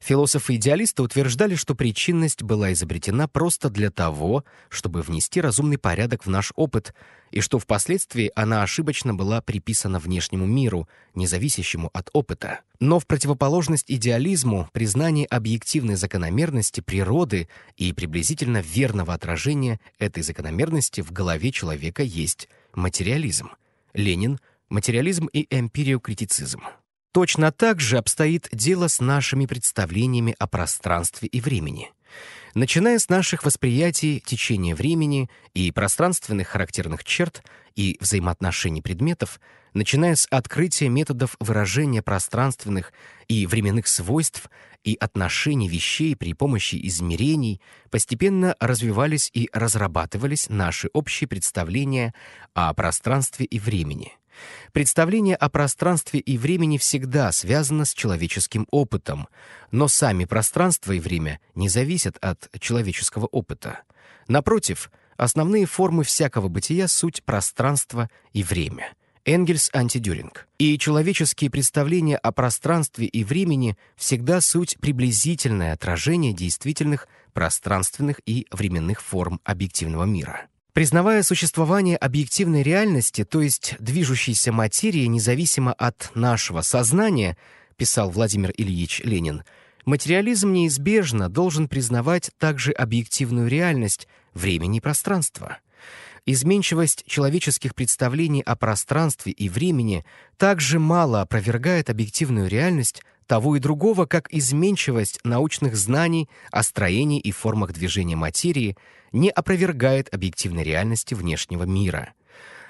Философы-идеалисты утверждали, что причинность была изобретена просто для того, чтобы внести разумный порядок в наш опыт, и что впоследствии она ошибочно была приписана внешнему миру, независящему от опыта. Но в противоположность идеализму признание объективной закономерности природы и приблизительно верного отражения этой закономерности в голове человека есть материализм. Ленин — материализм и эмпириокритицизм. Точно так же обстоит дело с нашими представлениями о пространстве и времени. Начиная с наших восприятий течения времени и пространственных характерных черт и взаимоотношений предметов, начиная с открытия методов выражения пространственных и временных свойств и отношений вещей при помощи измерений, постепенно развивались и разрабатывались наши общие представления о пространстве и времени — Представление о пространстве и времени всегда связано с человеческим опытом, но сами пространство и время не зависят от человеческого опыта. Напротив, основные формы всякого бытия — суть пространства и время. Энгельс антидюринг. И человеческие представления о пространстве и времени всегда суть приблизительное отражение действительных пространственных и временных форм объективного мира. Признавая существование объективной реальности, то есть движущейся материи, независимо от нашего сознания, писал Владимир Ильич Ленин, материализм неизбежно должен признавать также объективную реальность времени и пространства. Изменчивость человеческих представлений о пространстве и времени также мало опровергает объективную реальность того и другого как изменчивость научных знаний о строении и формах движения материи не опровергает объективной реальности внешнего мира.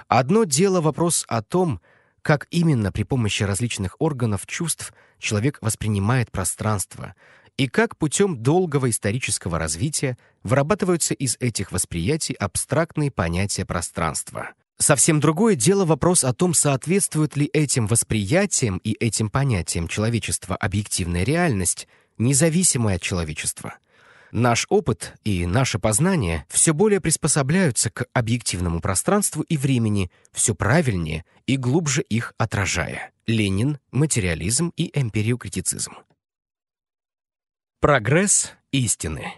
Одно дело вопрос о том, как именно при помощи различных органов чувств человек воспринимает пространство, и как путем долгого исторического развития вырабатываются из этих восприятий абстрактные понятия пространства. Совсем другое дело вопрос о том, соответствует ли этим восприятиям и этим понятиям человечества объективная реальность, независимая от человечества. Наш опыт и наше познание все более приспособляются к объективному пространству и времени, все правильнее и глубже их отражая. Ленин, материализм и эмпириокритицизм. Прогресс истины.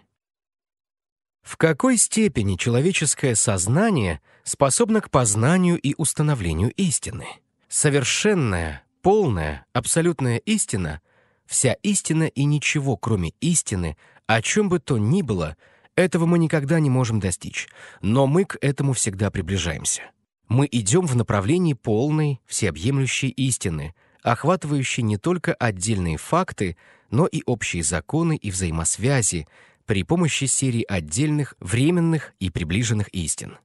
В какой степени человеческое сознание способно к познанию и установлению истины? Совершенная, полная, абсолютная истина, вся истина и ничего, кроме истины, о чем бы то ни было, этого мы никогда не можем достичь, но мы к этому всегда приближаемся. Мы идем в направлении полной, всеобъемлющей истины, охватывающей не только отдельные факты, но и общие законы и взаимосвязи, при помощи серии отдельных, временных и приближенных истин.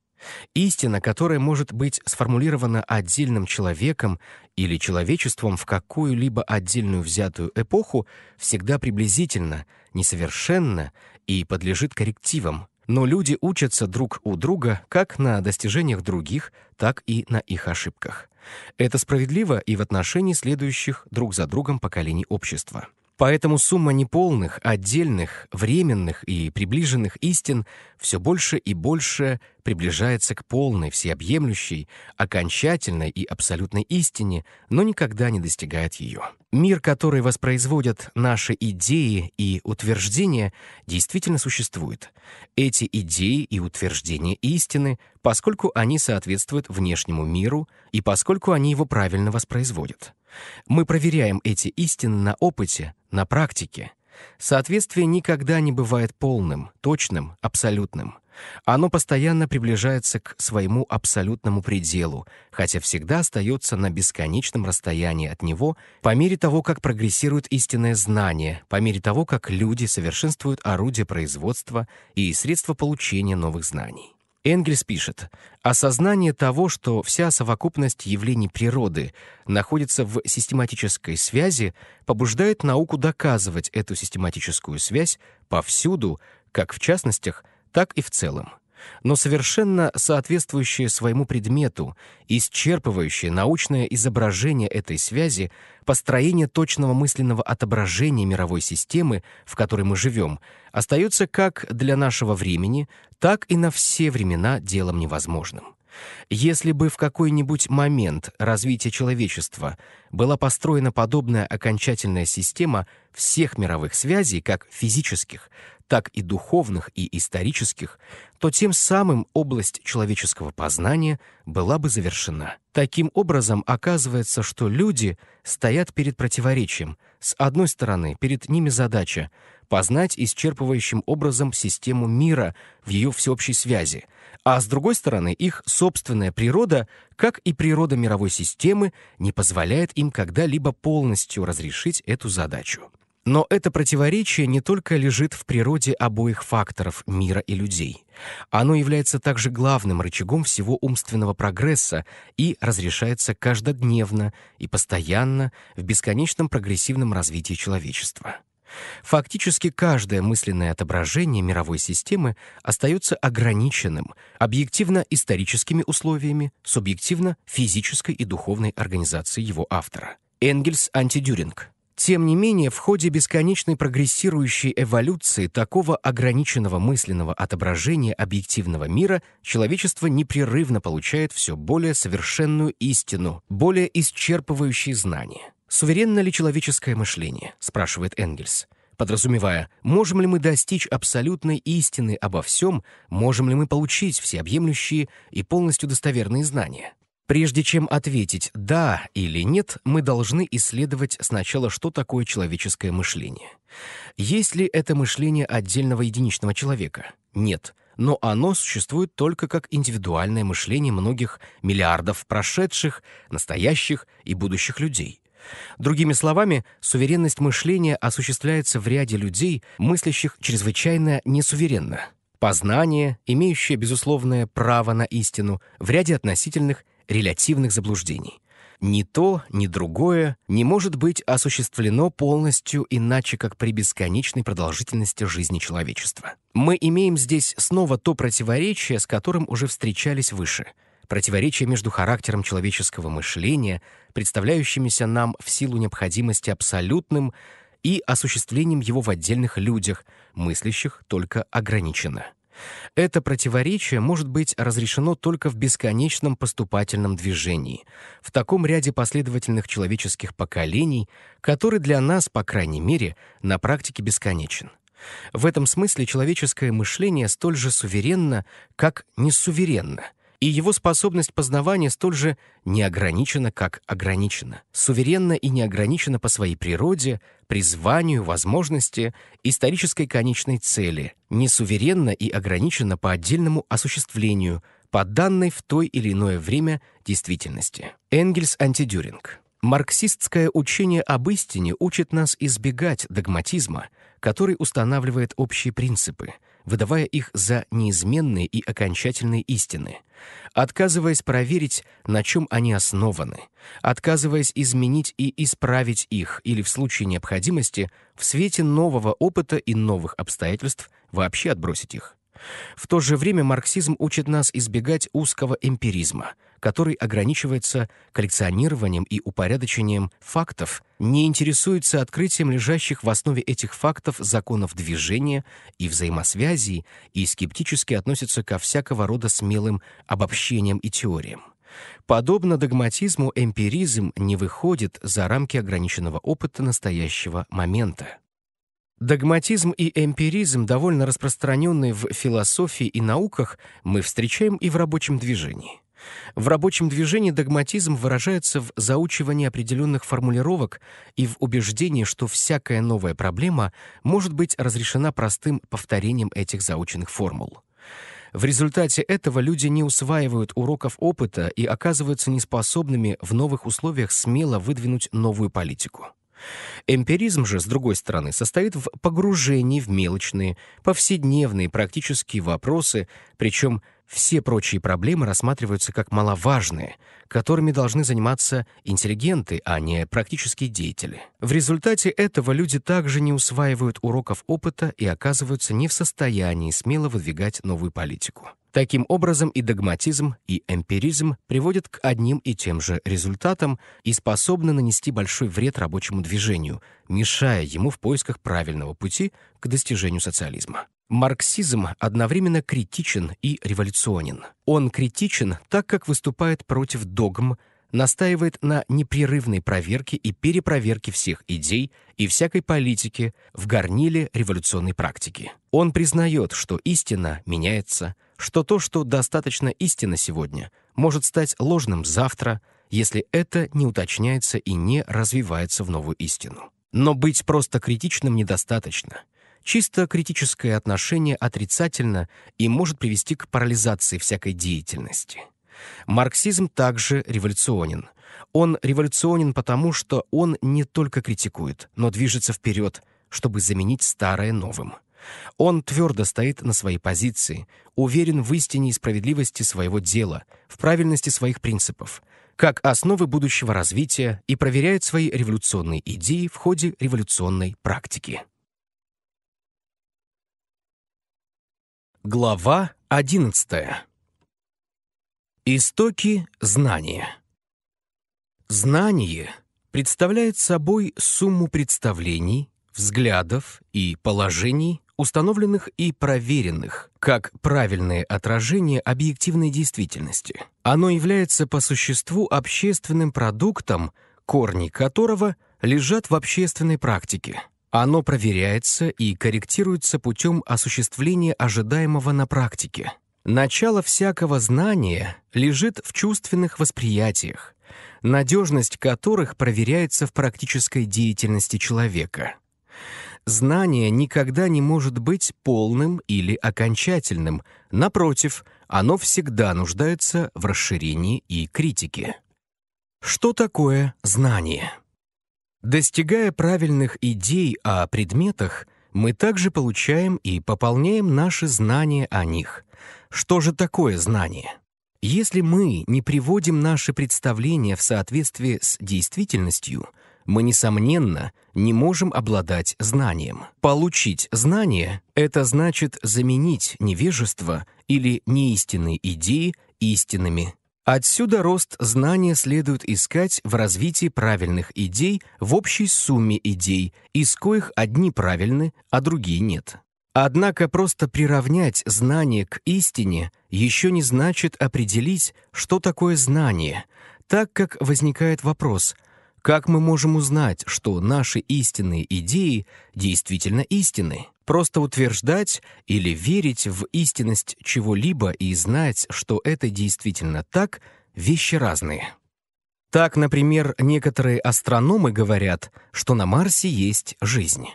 Истина, которая может быть сформулирована отдельным человеком или человечеством в какую-либо отдельную взятую эпоху, всегда приблизительно, несовершенно и подлежит коррективам. Но люди учатся друг у друга как на достижениях других, так и на их ошибках. Это справедливо и в отношении следующих друг за другом поколений общества. Поэтому сумма неполных, отдельных, временных и приближенных истин все больше и больше приближается к полной, всеобъемлющей, окончательной и абсолютной истине, но никогда не достигает ее. Мир, который воспроизводят наши идеи и утверждения, действительно существует. Эти идеи и утверждения истины, поскольку они соответствуют внешнему миру и поскольку они его правильно воспроизводят. Мы проверяем эти истины на опыте, на практике. Соответствие никогда не бывает полным, точным, абсолютным. Оно постоянно приближается к своему абсолютному пределу, хотя всегда остается на бесконечном расстоянии от него по мере того, как прогрессирует истинное знание, по мере того, как люди совершенствуют орудия производства и средства получения новых знаний. Энгельс пишет, «Осознание того, что вся совокупность явлений природы находится в систематической связи, побуждает науку доказывать эту систематическую связь повсюду, как в частностях, так и в целом но совершенно соответствующее своему предмету, исчерпывающее научное изображение этой связи, построение точного мысленного отображения мировой системы, в которой мы живем, остается как для нашего времени, так и на все времена делом невозможным. Если бы в какой-нибудь момент развития человечества была построена подобная окончательная система всех мировых связей, как физических, так и духовных и исторических, то тем самым область человеческого познания была бы завершена. Таким образом, оказывается, что люди стоят перед противоречием. С одной стороны, перед ними задача — познать исчерпывающим образом систему мира в ее всеобщей связи, а с другой стороны, их собственная природа, как и природа мировой системы, не позволяет им когда-либо полностью разрешить эту задачу. Но это противоречие не только лежит в природе обоих факторов — мира и людей. Оно является также главным рычагом всего умственного прогресса и разрешается каждодневно и постоянно в бесконечном прогрессивном развитии человечества. Фактически каждое мысленное отображение мировой системы остается ограниченным объективно историческими условиями, субъективно физической и духовной организацией его автора. Энгельс Антидюринг тем не менее, в ходе бесконечной прогрессирующей эволюции такого ограниченного мысленного отображения объективного мира человечество непрерывно получает все более совершенную истину, более исчерпывающие знания. «Суверенно ли человеческое мышление?» — спрашивает Энгельс. Подразумевая, можем ли мы достичь абсолютной истины обо всем, можем ли мы получить всеобъемлющие и полностью достоверные знания? Прежде чем ответить «да» или «нет», мы должны исследовать сначала, что такое человеческое мышление. Есть ли это мышление отдельного единичного человека? Нет. Но оно существует только как индивидуальное мышление многих миллиардов прошедших, настоящих и будущих людей. Другими словами, суверенность мышления осуществляется в ряде людей, мыслящих чрезвычайно несуверенно. Познание, имеющее безусловное право на истину, в ряде относительных релятивных заблуждений. Ни то, ни другое не может быть осуществлено полностью иначе, как при бесконечной продолжительности жизни человечества. Мы имеем здесь снова то противоречие, с которым уже встречались выше — противоречие между характером человеческого мышления, представляющимися нам в силу необходимости абсолютным, и осуществлением его в отдельных людях, мыслящих только ограниченно. Это противоречие может быть разрешено только в бесконечном поступательном движении, в таком ряде последовательных человеческих поколений, который для нас, по крайней мере, на практике бесконечен. В этом смысле человеческое мышление столь же суверенно, как несуверенно — и его способность познавания столь же неограничена, как ограничена, суверенна и неограничена по своей природе, призванию, возможности, исторической конечной цели, несуверенна и ограничена по отдельному осуществлению, по данной в той или иное время действительности. Энгельс Антидюринг. Марксистское учение об истине учит нас избегать догматизма, который устанавливает общие принципы – выдавая их за неизменные и окончательные истины, отказываясь проверить, на чем они основаны, отказываясь изменить и исправить их или в случае необходимости в свете нового опыта и новых обстоятельств вообще отбросить их. В то же время марксизм учит нас избегать узкого эмпиризма, который ограничивается коллекционированием и упорядочением фактов, не интересуется открытием лежащих в основе этих фактов законов движения и взаимосвязей и скептически относится ко всякого рода смелым обобщениям и теориям. Подобно догматизму, эмпиризм не выходит за рамки ограниченного опыта настоящего момента. Догматизм и эмпиризм, довольно распространенные в философии и науках, мы встречаем и в рабочем движении. В рабочем движении догматизм выражается в заучивании определенных формулировок и в убеждении, что всякая новая проблема может быть разрешена простым повторением этих заученных формул. В результате этого люди не усваивают уроков опыта и оказываются неспособными в новых условиях смело выдвинуть новую политику. Эмпиризм же, с другой стороны, состоит в погружении в мелочные, повседневные практические вопросы, причем все прочие проблемы рассматриваются как маловажные, которыми должны заниматься интеллигенты, а не практические деятели. В результате этого люди также не усваивают уроков опыта и оказываются не в состоянии смело выдвигать новую политику. Таким образом и догматизм, и эмпиризм приводят к одним и тем же результатам и способны нанести большой вред рабочему движению, мешая ему в поисках правильного пути к достижению социализма. Марксизм одновременно критичен и революционен. Он критичен, так как выступает против догм, настаивает на непрерывной проверке и перепроверке всех идей и всякой политики в горниле революционной практики. Он признает, что истина меняется, что то, что достаточно истинно сегодня, может стать ложным завтра, если это не уточняется и не развивается в новую истину. Но быть просто критичным недостаточно. Чисто критическое отношение отрицательно и может привести к парализации всякой деятельности. Марксизм также революционен. Он революционен потому, что он не только критикует, но движется вперед, чтобы заменить старое новым – он твердо стоит на своей позиции, уверен в истине и справедливости своего дела, в правильности своих принципов, как основы будущего развития и проверяет свои революционные идеи в ходе революционной практики. Глава 11. Истоки знания. Знание представляет собой сумму представлений, взглядов и положений, установленных и проверенных, как правильное отражение объективной действительности. Оно является по существу общественным продуктом, корни которого лежат в общественной практике. Оно проверяется и корректируется путем осуществления ожидаемого на практике. Начало всякого знания лежит в чувственных восприятиях, надежность которых проверяется в практической деятельности человека знание никогда не может быть полным или окончательным. Напротив, оно всегда нуждается в расширении и критике. Что такое знание? Достигая правильных идей о предметах, мы также получаем и пополняем наши знания о них. Что же такое знание? Если мы не приводим наши представления в соответствие с действительностью — мы, несомненно, не можем обладать знанием. Получить знание — это значит заменить невежество или неистинные идеи истинными. Отсюда рост знания следует искать в развитии правильных идей в общей сумме идей, из коих одни правильны, а другие нет. Однако просто приравнять знание к истине еще не значит определить, что такое знание, так как возникает вопрос — как мы можем узнать, что наши истинные идеи действительно истинны? Просто утверждать или верить в истинность чего-либо и знать, что это действительно так — вещи разные. Так, например, некоторые астрономы говорят, что на Марсе есть жизнь.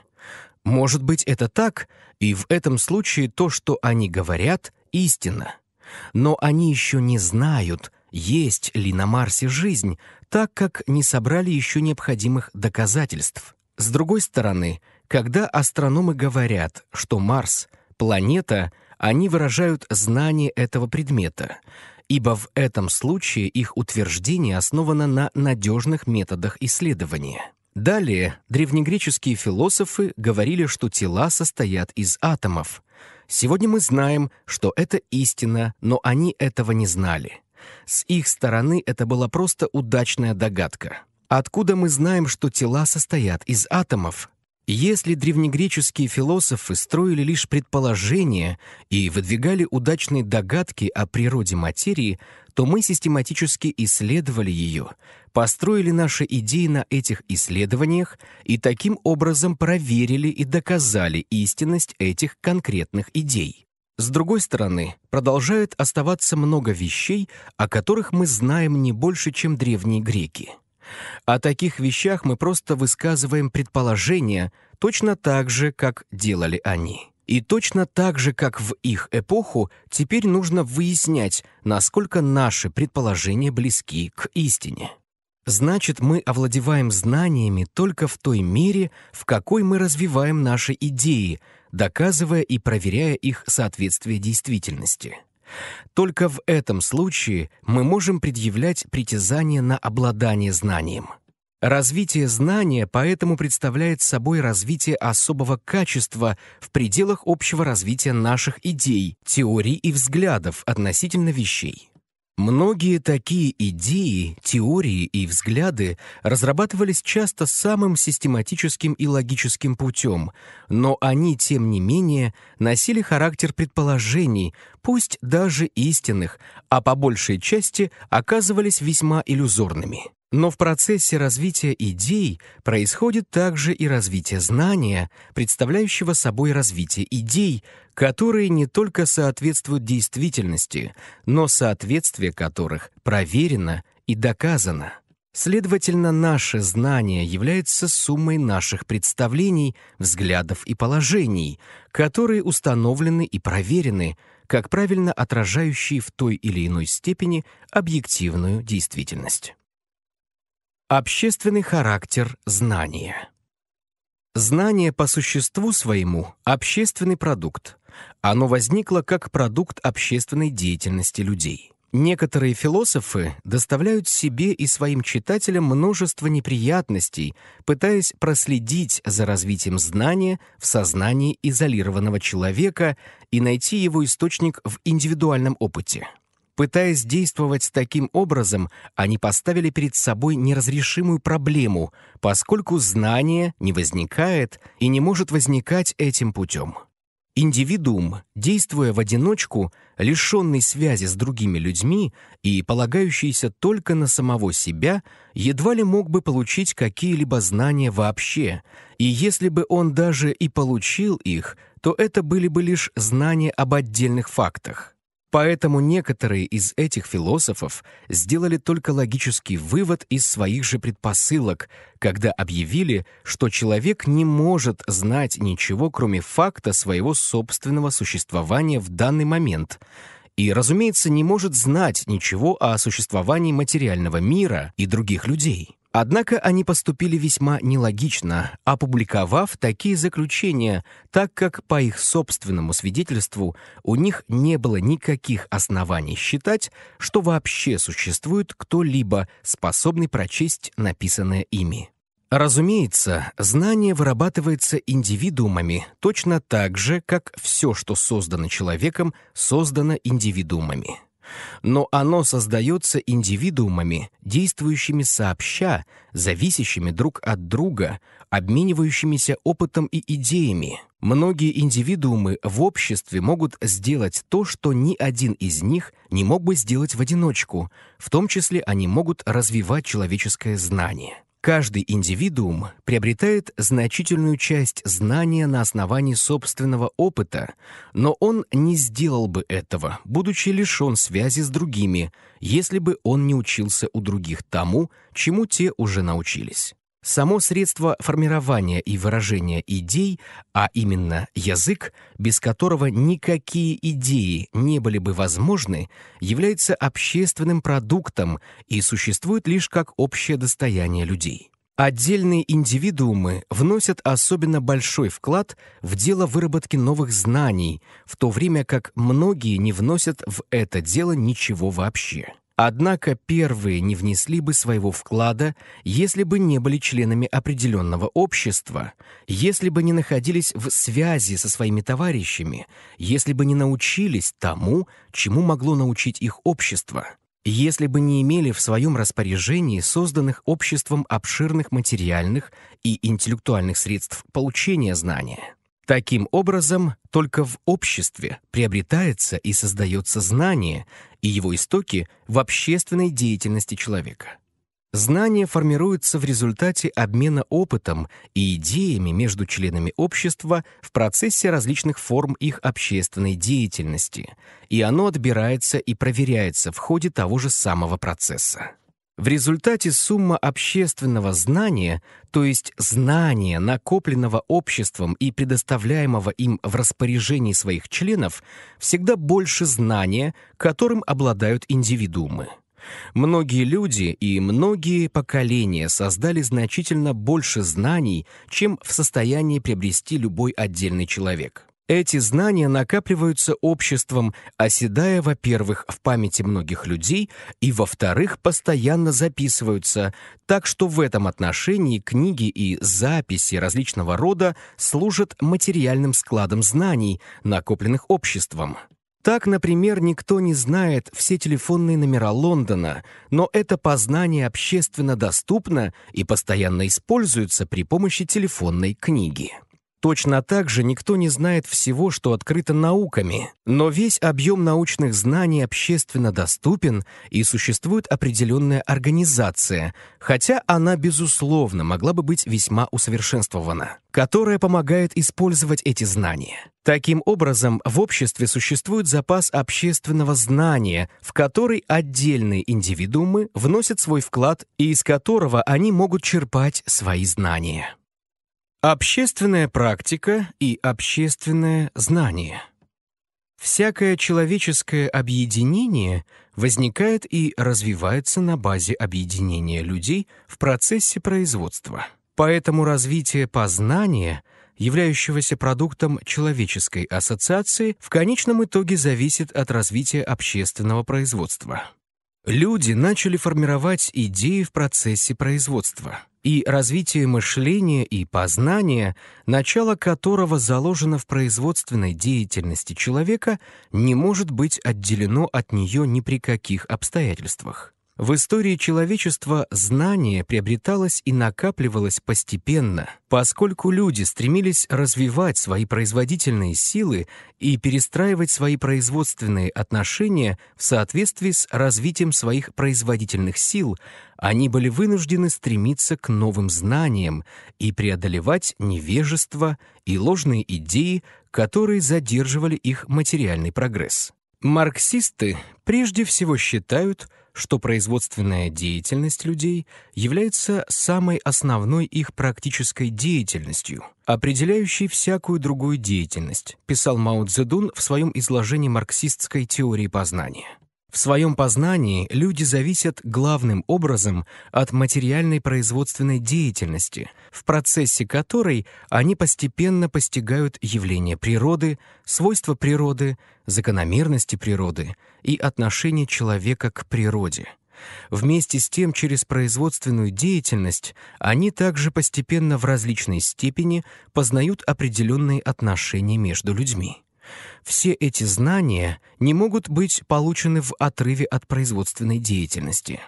Может быть, это так, и в этом случае то, что они говорят, истинно. Но они еще не знают, есть ли на Марсе жизнь, так как не собрали еще необходимых доказательств. С другой стороны, когда астрономы говорят, что Марс — планета, они выражают знание этого предмета, ибо в этом случае их утверждение основано на надежных методах исследования. Далее древнегреческие философы говорили, что тела состоят из атомов. Сегодня мы знаем, что это истина, но они этого не знали. С их стороны это была просто удачная догадка. Откуда мы знаем, что тела состоят из атомов? Если древнегреческие философы строили лишь предположения и выдвигали удачные догадки о природе материи, то мы систематически исследовали ее, построили наши идеи на этих исследованиях и таким образом проверили и доказали истинность этих конкретных идей. С другой стороны, продолжает оставаться много вещей, о которых мы знаем не больше, чем древние греки. О таких вещах мы просто высказываем предположения точно так же, как делали они. И точно так же, как в их эпоху, теперь нужно выяснять, насколько наши предположения близки к истине. Значит, мы овладеваем знаниями только в той мере, в какой мы развиваем наши идеи – доказывая и проверяя их соответствие действительности. Только в этом случае мы можем предъявлять притязание на обладание знанием. Развитие знания поэтому представляет собой развитие особого качества в пределах общего развития наших идей, теорий и взглядов относительно вещей. Многие такие идеи, теории и взгляды разрабатывались часто самым систематическим и логическим путем, но они, тем не менее, носили характер предположений, пусть даже истинных, а по большей части оказывались весьма иллюзорными. Но в процессе развития идей происходит также и развитие знания, представляющего собой развитие идей, которые не только соответствуют действительности, но соответствие которых проверено и доказано. Следовательно, наше знание является суммой наших представлений, взглядов и положений, которые установлены и проверены, как правильно отражающие в той или иной степени объективную действительность. Общественный характер знания. Знание по существу своему — общественный продукт. Оно возникло как продукт общественной деятельности людей. Некоторые философы доставляют себе и своим читателям множество неприятностей, пытаясь проследить за развитием знания в сознании изолированного человека и найти его источник в индивидуальном опыте. Пытаясь действовать таким образом, они поставили перед собой неразрешимую проблему, поскольку знание не возникает и не может возникать этим путем. Индивидуум, действуя в одиночку, лишенный связи с другими людьми и полагающийся только на самого себя, едва ли мог бы получить какие-либо знания вообще, и если бы он даже и получил их, то это были бы лишь знания об отдельных фактах. Поэтому некоторые из этих философов сделали только логический вывод из своих же предпосылок, когда объявили, что человек не может знать ничего, кроме факта своего собственного существования в данный момент, и, разумеется, не может знать ничего о существовании материального мира и других людей. Однако они поступили весьма нелогично, опубликовав такие заключения, так как, по их собственному свидетельству, у них не было никаких оснований считать, что вообще существует кто-либо, способный прочесть написанное ими. Разумеется, знание вырабатывается индивидуумами точно так же, как все, что создано человеком, создано индивидуумами но оно создается индивидуумами, действующими сообща, зависящими друг от друга, обменивающимися опытом и идеями. Многие индивидуумы в обществе могут сделать то, что ни один из них не мог бы сделать в одиночку, в том числе они могут развивать человеческое знание. Каждый индивидуум приобретает значительную часть знания на основании собственного опыта, но он не сделал бы этого, будучи лишён связи с другими, если бы он не учился у других тому, чему те уже научились. Само средство формирования и выражения идей, а именно язык, без которого никакие идеи не были бы возможны, является общественным продуктом и существует лишь как общее достояние людей. Отдельные индивидуумы вносят особенно большой вклад в дело выработки новых знаний, в то время как многие не вносят в это дело ничего вообще. Однако первые не внесли бы своего вклада, если бы не были членами определенного общества, если бы не находились в связи со своими товарищами, если бы не научились тому, чему могло научить их общество, если бы не имели в своем распоряжении созданных обществом обширных материальных и интеллектуальных средств получения знания. Таким образом, только в обществе приобретается и создается знание и его истоки в общественной деятельности человека. Знание формируется в результате обмена опытом и идеями между членами общества в процессе различных форм их общественной деятельности, и оно отбирается и проверяется в ходе того же самого процесса. В результате сумма общественного знания, то есть знания, накопленного обществом и предоставляемого им в распоряжении своих членов, всегда больше знания, которым обладают индивидуумы. Многие люди и многие поколения создали значительно больше знаний, чем в состоянии приобрести любой отдельный человек. Эти знания накапливаются обществом, оседая, во-первых, в памяти многих людей, и, во-вторых, постоянно записываются, так что в этом отношении книги и записи различного рода служат материальным складом знаний, накопленных обществом. Так, например, никто не знает все телефонные номера Лондона, но это познание общественно доступно и постоянно используется при помощи телефонной книги. Точно так же никто не знает всего, что открыто науками, но весь объем научных знаний общественно доступен и существует определенная организация, хотя она, безусловно, могла бы быть весьма усовершенствована, которая помогает использовать эти знания. Таким образом, в обществе существует запас общественного знания, в который отдельные индивидуумы вносят свой вклад и из которого они могут черпать свои знания. Общественная практика и общественное знание. Всякое человеческое объединение возникает и развивается на базе объединения людей в процессе производства. Поэтому развитие познания, являющегося продуктом человеческой ассоциации, в конечном итоге зависит от развития общественного производства. Люди начали формировать идеи в процессе производства и развитие мышления и познания, начало которого заложено в производственной деятельности человека, не может быть отделено от нее ни при каких обстоятельствах. В истории человечества знание приобреталось и накапливалось постепенно, поскольку люди стремились развивать свои производительные силы и перестраивать свои производственные отношения в соответствии с развитием своих производительных сил, они были вынуждены стремиться к новым знаниям и преодолевать невежество и ложные идеи, которые задерживали их материальный прогресс. Марксисты прежде всего считают, что производственная деятельность людей является самой основной их практической деятельностью, определяющей всякую другую деятельность, писал Мао Цзэдун в своем изложении марксистской теории познания. В своем познании люди зависят главным образом от материальной производственной деятельности, в процессе которой они постепенно постигают явления природы, свойства природы, закономерности природы и отношение человека к природе. Вместе с тем, через производственную деятельность они также постепенно в различной степени познают определенные отношения между людьми. Все эти знания не могут быть получены в отрыве от производственной деятельности.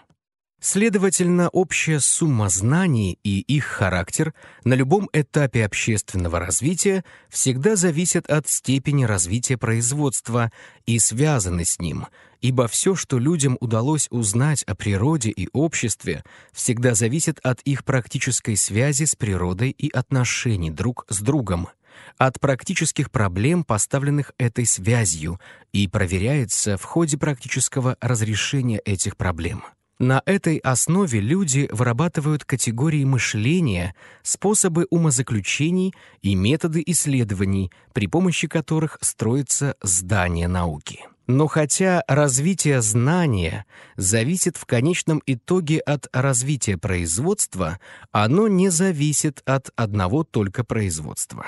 Следовательно, общая сумма знаний и их характер на любом этапе общественного развития всегда зависят от степени развития производства и связаны с ним, ибо все, что людям удалось узнать о природе и обществе, всегда зависит от их практической связи с природой и отношений друг с другом от практических проблем, поставленных этой связью, и проверяется в ходе практического разрешения этих проблем. На этой основе люди вырабатывают категории мышления, способы умозаключений и методы исследований, при помощи которых строится здание науки. Но хотя развитие знания зависит в конечном итоге от развития производства, оно не зависит от одного только производства.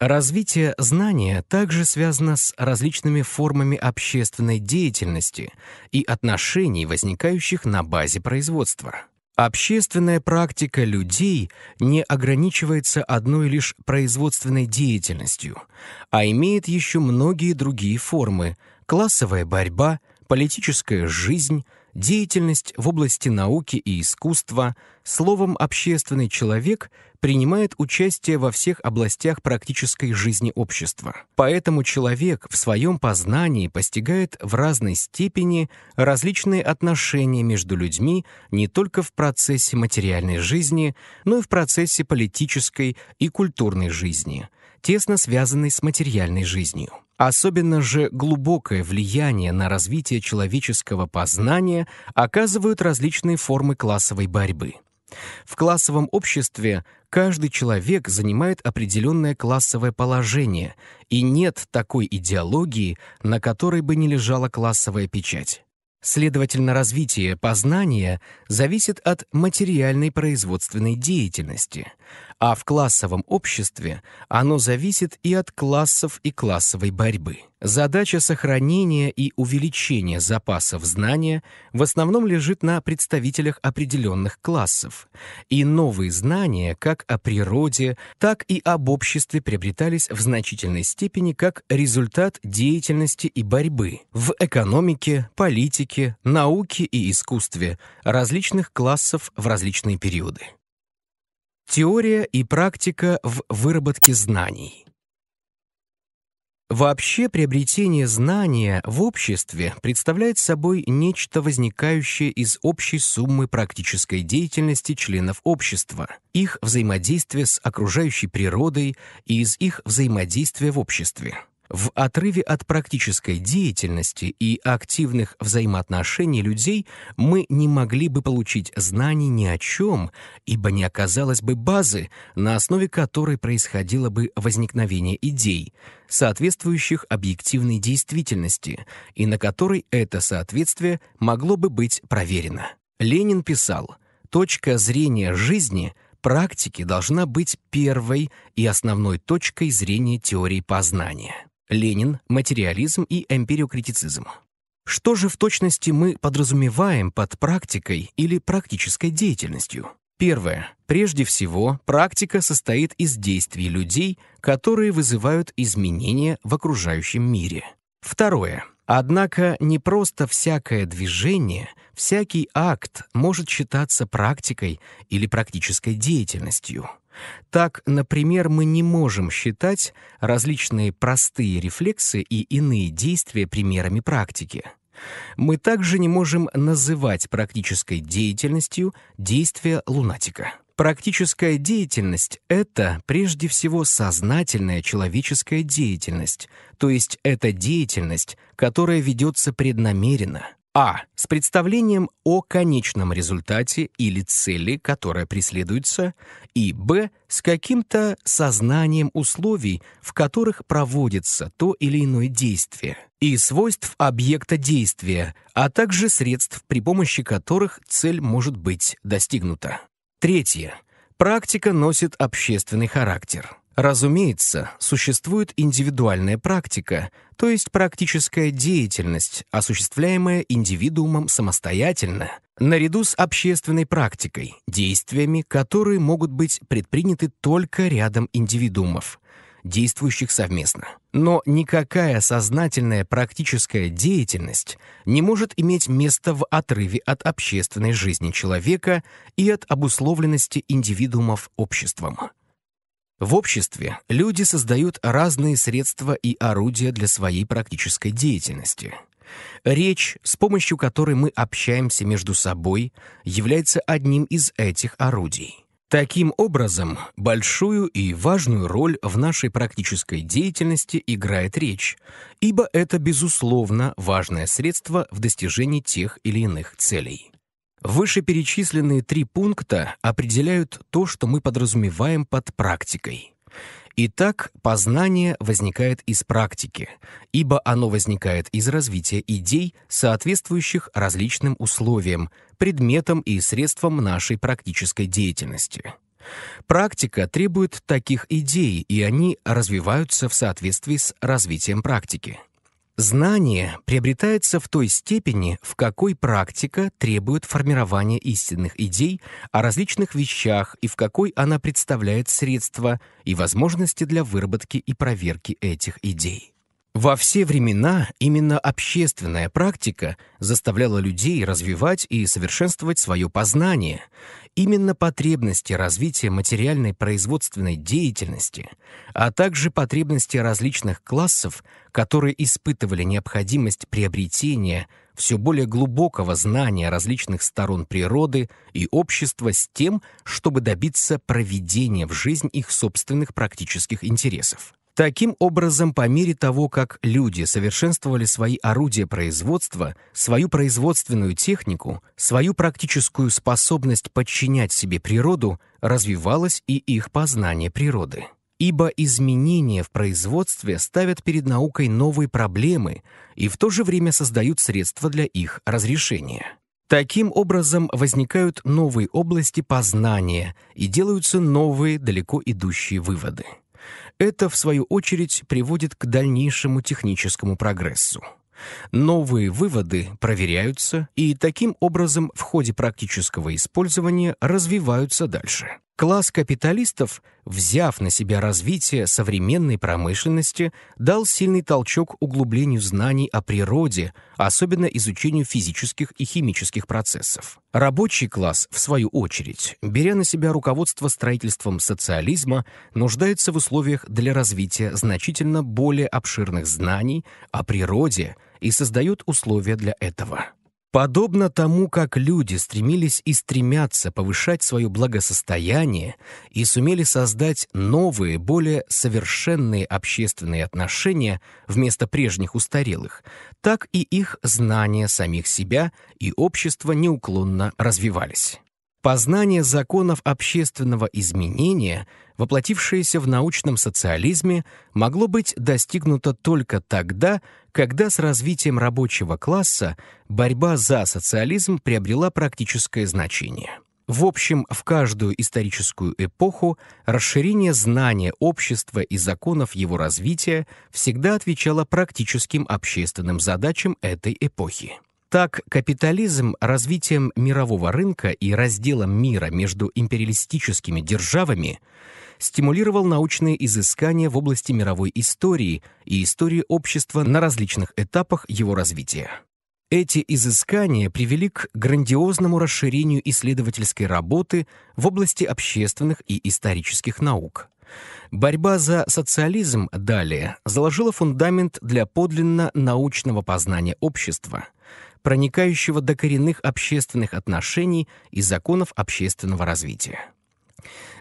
Развитие знания также связано с различными формами общественной деятельности и отношений, возникающих на базе производства. Общественная практика людей не ограничивается одной лишь производственной деятельностью, а имеет еще многие другие формы – классовая борьба, политическая жизнь, деятельность в области науки и искусства – Словом, общественный человек принимает участие во всех областях практической жизни общества. Поэтому человек в своем познании постигает в разной степени различные отношения между людьми не только в процессе материальной жизни, но и в процессе политической и культурной жизни, тесно связанной с материальной жизнью. Особенно же глубокое влияние на развитие человеческого познания оказывают различные формы классовой борьбы — в классовом обществе каждый человек занимает определенное классовое положение, и нет такой идеологии, на которой бы не лежала классовая печать. Следовательно, развитие познания зависит от материальной производственной деятельности а в классовом обществе оно зависит и от классов и классовой борьбы. Задача сохранения и увеличения запасов знания в основном лежит на представителях определенных классов, и новые знания как о природе, так и об обществе приобретались в значительной степени как результат деятельности и борьбы в экономике, политике, науке и искусстве различных классов в различные периоды. Теория и практика в выработке знаний. Вообще приобретение знания в обществе представляет собой нечто возникающее из общей суммы практической деятельности членов общества, их взаимодействия с окружающей природой и из их взаимодействия в обществе. В отрыве от практической деятельности и активных взаимоотношений людей мы не могли бы получить знаний ни о чем, ибо не оказалось бы базы, на основе которой происходило бы возникновение идей, соответствующих объективной действительности, и на которой это соответствие могло бы быть проверено. Ленин писал «Точка зрения жизни – практики должна быть первой и основной точкой зрения теории познания. Ленин, материализм и эмпириокритицизм. Что же в точности мы подразумеваем под практикой или практической деятельностью? Первое. Прежде всего, практика состоит из действий людей, которые вызывают изменения в окружающем мире. Второе. Однако не просто всякое движение, всякий акт может считаться практикой или практической деятельностью. Так, например, мы не можем считать различные простые рефлексы и иные действия примерами практики. Мы также не можем называть практической деятельностью действия лунатика. Практическая деятельность — это прежде всего сознательная человеческая деятельность, то есть это деятельность, которая ведется преднамеренно — а. С представлением о конечном результате или цели, которая преследуется, и Б. С каким-то сознанием условий, в которых проводится то или иное действие, и свойств объекта действия, а также средств, при помощи которых цель может быть достигнута. Третье. Практика носит общественный характер. Разумеется, существует индивидуальная практика, то есть практическая деятельность, осуществляемая индивидуумом самостоятельно, наряду с общественной практикой, действиями, которые могут быть предприняты только рядом индивидуумов, действующих совместно. Но никакая сознательная практическая деятельность не может иметь место в отрыве от общественной жизни человека и от обусловленности индивидуумов обществом. В обществе люди создают разные средства и орудия для своей практической деятельности. Речь, с помощью которой мы общаемся между собой, является одним из этих орудий. Таким образом, большую и важную роль в нашей практической деятельности играет речь, ибо это, безусловно, важное средство в достижении тех или иных целей. Вышеперечисленные три пункта определяют то, что мы подразумеваем под практикой. Итак, познание возникает из практики, ибо оно возникает из развития идей, соответствующих различным условиям, предметам и средствам нашей практической деятельности. Практика требует таких идей, и они развиваются в соответствии с развитием практики. Знание приобретается в той степени, в какой практика требует формирования истинных идей о различных вещах и в какой она представляет средства и возможности для выработки и проверки этих идей. Во все времена именно общественная практика заставляла людей развивать и совершенствовать свое познание, Именно потребности развития материальной производственной деятельности, а также потребности различных классов, которые испытывали необходимость приобретения все более глубокого знания различных сторон природы и общества с тем, чтобы добиться проведения в жизнь их собственных практических интересов. Таким образом, по мере того, как люди совершенствовали свои орудия производства, свою производственную технику, свою практическую способность подчинять себе природу, развивалось и их познание природы. Ибо изменения в производстве ставят перед наукой новые проблемы и в то же время создают средства для их разрешения. Таким образом возникают новые области познания и делаются новые далеко идущие выводы. Это, в свою очередь, приводит к дальнейшему техническому прогрессу. Новые выводы проверяются и таким образом в ходе практического использования развиваются дальше. Класс капиталистов, взяв на себя развитие современной промышленности, дал сильный толчок углублению знаний о природе, особенно изучению физических и химических процессов. Рабочий класс, в свою очередь, беря на себя руководство строительством социализма, нуждается в условиях для развития значительно более обширных знаний о природе и создает условия для этого. Подобно тому, как люди стремились и стремятся повышать свое благосостояние и сумели создать новые, более совершенные общественные отношения вместо прежних устарелых, так и их знания самих себя и общества неуклонно развивались. Познание законов общественного изменения, воплотившееся в научном социализме, могло быть достигнуто только тогда, когда с развитием рабочего класса борьба за социализм приобрела практическое значение. В общем, в каждую историческую эпоху расширение знания общества и законов его развития всегда отвечало практическим общественным задачам этой эпохи. Так, капитализм развитием мирового рынка и разделом мира между империалистическими державами стимулировал научные изыскания в области мировой истории и истории общества на различных этапах его развития. Эти изыскания привели к грандиозному расширению исследовательской работы в области общественных и исторических наук. Борьба за социализм далее заложила фундамент для подлинно научного познания общества – проникающего до коренных общественных отношений и законов общественного развития.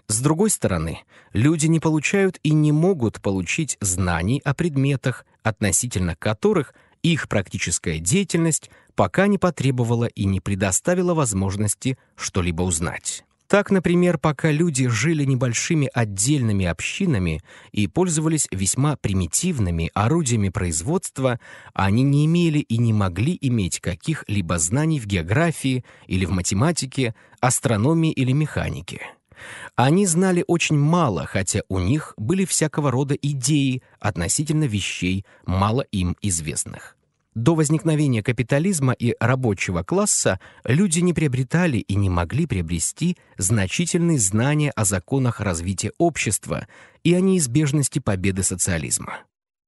С другой стороны, люди не получают и не могут получить знаний о предметах, относительно которых их практическая деятельность пока не потребовала и не предоставила возможности что-либо узнать. Так, например, пока люди жили небольшими отдельными общинами и пользовались весьма примитивными орудиями производства, они не имели и не могли иметь каких-либо знаний в географии или в математике, астрономии или механике. Они знали очень мало, хотя у них были всякого рода идеи относительно вещей, мало им известных. До возникновения капитализма и рабочего класса люди не приобретали и не могли приобрести значительные знания о законах развития общества и о неизбежности победы социализма.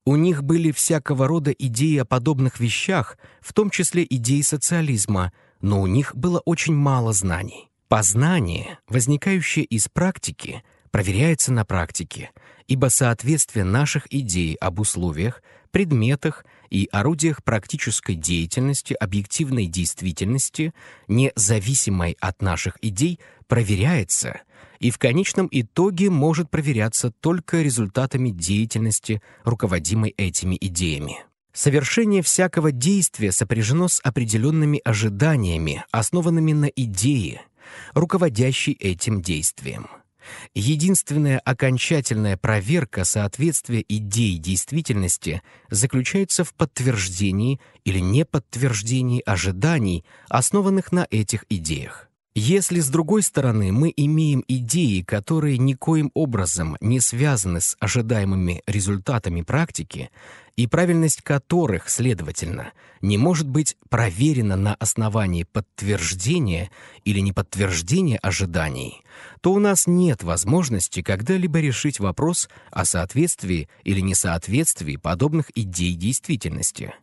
У них были всякого рода идеи о подобных вещах, в том числе идеи социализма, но у них было очень мало знаний. Познание, возникающее из практики, проверяется на практике, ибо соответствие наших идей об условиях, предметах – и орудиях практической деятельности, объективной действительности, независимой от наших идей, проверяется и в конечном итоге может проверяться только результатами деятельности, руководимой этими идеями. Совершение всякого действия сопряжено с определенными ожиданиями, основанными на идее, руководящей этим действием. Единственная окончательная проверка соответствия идей действительности заключается в подтверждении или неподтверждении ожиданий, основанных на этих идеях. Если, с другой стороны, мы имеем идеи, которые никоим образом не связаны с ожидаемыми результатами практики, и правильность которых, следовательно, не может быть проверена на основании подтверждения или неподтверждения ожиданий, то у нас нет возможности когда-либо решить вопрос о соответствии или несоответствии подобных идей действительности.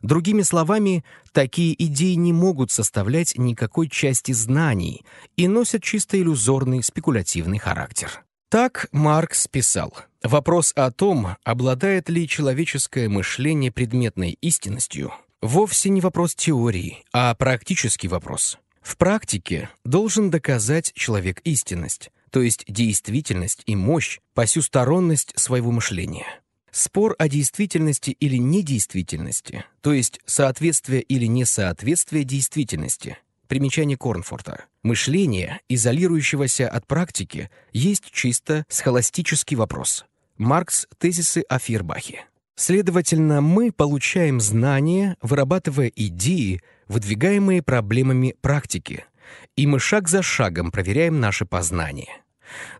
Другими словами, такие идеи не могут составлять никакой части знаний и носят чисто иллюзорный спекулятивный характер. Так Маркс писал – Вопрос о том, обладает ли человеческое мышление предметной истинностью, вовсе не вопрос теории, а практический вопрос. В практике должен доказать человек истинность, то есть действительность и мощь, сторонность своего мышления. Спор о действительности или недействительности, то есть соответствие или несоответствие действительности. Примечание Корнфорта. Мышление, изолирующегося от практики, есть чисто схоластический вопрос – Маркс тезисы о Фейербахе. Следовательно, мы получаем знания, вырабатывая идеи, выдвигаемые проблемами практики, и мы шаг за шагом проверяем наши познания.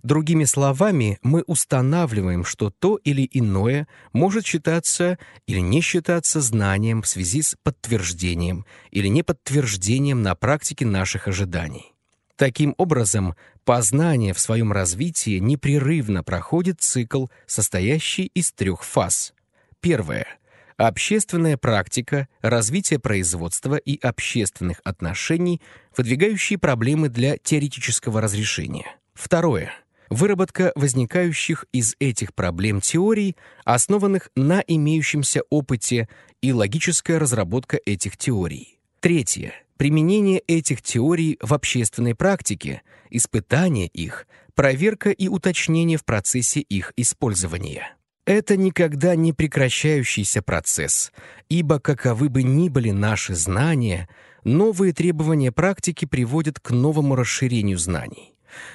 Другими словами, мы устанавливаем, что то или иное может считаться или не считаться знанием в связи с подтверждением или неподтверждением на практике наших ожиданий. Таким образом, Познание в своем развитии непрерывно проходит цикл, состоящий из трех фаз. Первое — общественная практика, развитие производства и общественных отношений, выдвигающие проблемы для теоретического разрешения. Второе. Выработка возникающих из этих проблем теорий, основанных на имеющемся опыте, и логическая разработка этих теорий. Третье. Применение этих теорий в общественной практике, испытание их, проверка и уточнение в процессе их использования. Это никогда не прекращающийся процесс, ибо каковы бы ни были наши знания, новые требования практики приводят к новому расширению знаний.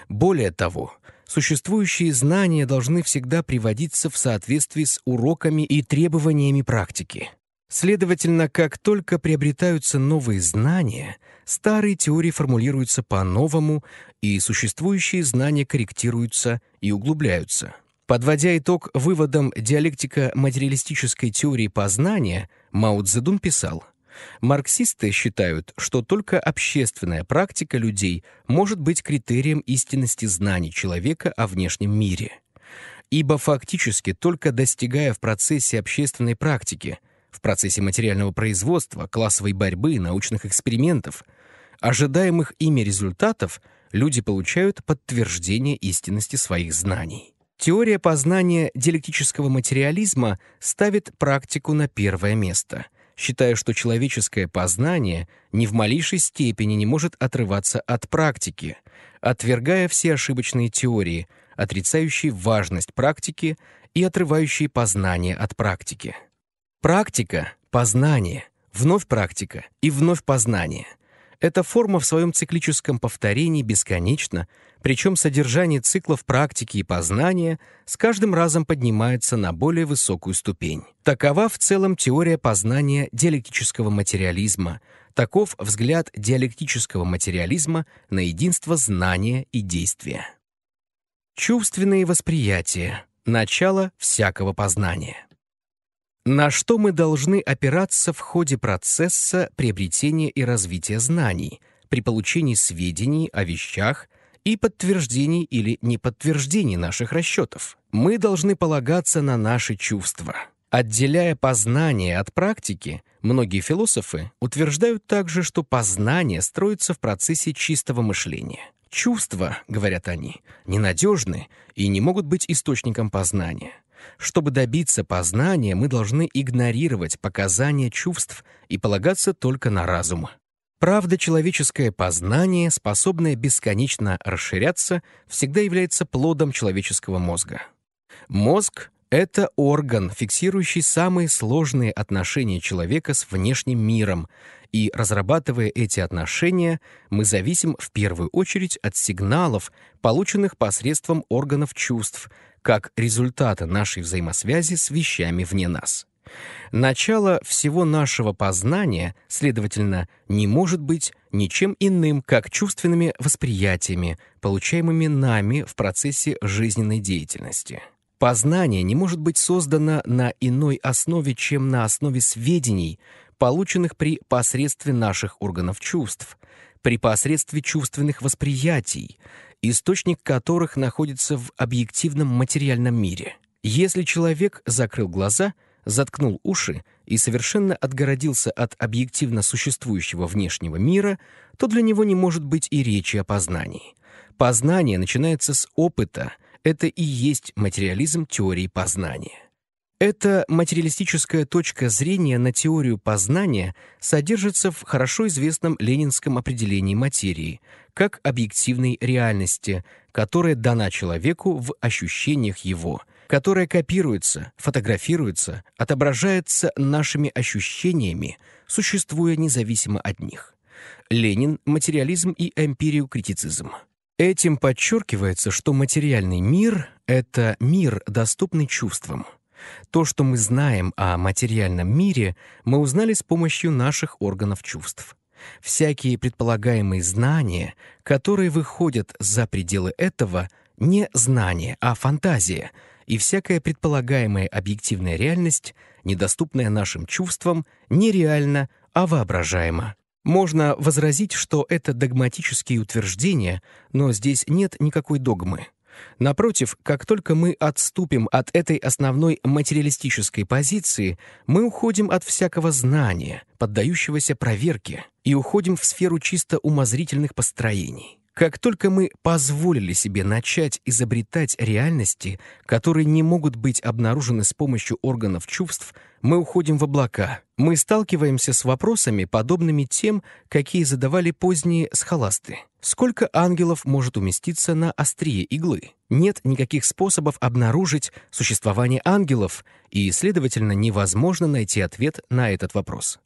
Более того, существующие знания должны всегда приводиться в соответствии с уроками и требованиями практики. Следовательно, как только приобретаются новые знания, старые теории формулируются по-новому, и существующие знания корректируются и углубляются. Подводя итог выводам диалектика материалистической теории познания, Мао Цзэдун писал, «Марксисты считают, что только общественная практика людей может быть критерием истинности знаний человека о внешнем мире» ибо фактически только достигая в процессе общественной практики, в процессе материального производства, классовой борьбы, научных экспериментов, ожидаемых ими результатов, люди получают подтверждение истинности своих знаний. Теория познания диалектического материализма ставит практику на первое место, считая, что человеческое познание ни в малейшей степени не может отрываться от практики, отвергая все ошибочные теории, отрицающие важность практики и отрывающие познание от практики. Практика, познание, вновь практика и вновь познание — эта форма в своем циклическом повторении бесконечна, причем содержание циклов практики и познания с каждым разом поднимается на более высокую ступень. Такова в целом теория познания диалектического материализма, таков взгляд диалектического материализма на единство знания и действия. Чувственные восприятия — начало всякого познания. На что мы должны опираться в ходе процесса приобретения и развития знаний, при получении сведений о вещах и подтверждении или неподтверждении наших расчетов? Мы должны полагаться на наши чувства. Отделяя познание от практики, многие философы утверждают также, что познание строится в процессе чистого мышления. Чувства, говорят они, ненадежны и не могут быть источником познания. Чтобы добиться познания, мы должны игнорировать показания чувств и полагаться только на разум. Правда, человеческое познание, способное бесконечно расширяться, всегда является плодом человеческого мозга. Мозг — это орган, фиксирующий самые сложные отношения человека с внешним миром, и, разрабатывая эти отношения, мы зависим в первую очередь от сигналов, полученных посредством органов чувств — как результата нашей взаимосвязи с вещами вне нас. Начало всего нашего познания, следовательно, не может быть ничем иным, как чувственными восприятиями, получаемыми нами в процессе жизненной деятельности. Познание не может быть создано на иной основе, чем на основе сведений, полученных при посредстве наших органов чувств, при посредстве чувственных восприятий, источник которых находится в объективном материальном мире. Если человек закрыл глаза, заткнул уши и совершенно отгородился от объективно существующего внешнего мира, то для него не может быть и речи о познании. Познание начинается с опыта, это и есть материализм теории познания. Эта материалистическая точка зрения на теорию познания содержится в хорошо известном ленинском определении материи как объективной реальности, которая дана человеку в ощущениях его, которая копируется, фотографируется, отображается нашими ощущениями, существуя независимо от них. Ленин, материализм и эмпирио-критицизм. Этим подчеркивается, что материальный мир — это мир, доступный чувствам — то, что мы знаем о материальном мире, мы узнали с помощью наших органов чувств. Всякие предполагаемые знания, которые выходят за пределы этого, не знание, а фантазия, и всякая предполагаемая объективная реальность, недоступная нашим чувствам, нереально, а воображаема. Можно возразить, что это догматические утверждения, но здесь нет никакой догмы. Напротив, как только мы отступим от этой основной материалистической позиции, мы уходим от всякого знания, поддающегося проверке, и уходим в сферу чисто умозрительных построений. Как только мы позволили себе начать изобретать реальности, которые не могут быть обнаружены с помощью органов чувств, мы уходим в облака. Мы сталкиваемся с вопросами, подобными тем, какие задавали поздние схоласты. Сколько ангелов может уместиться на острие иглы? Нет никаких способов обнаружить существование ангелов, и, следовательно, невозможно найти ответ на этот вопрос.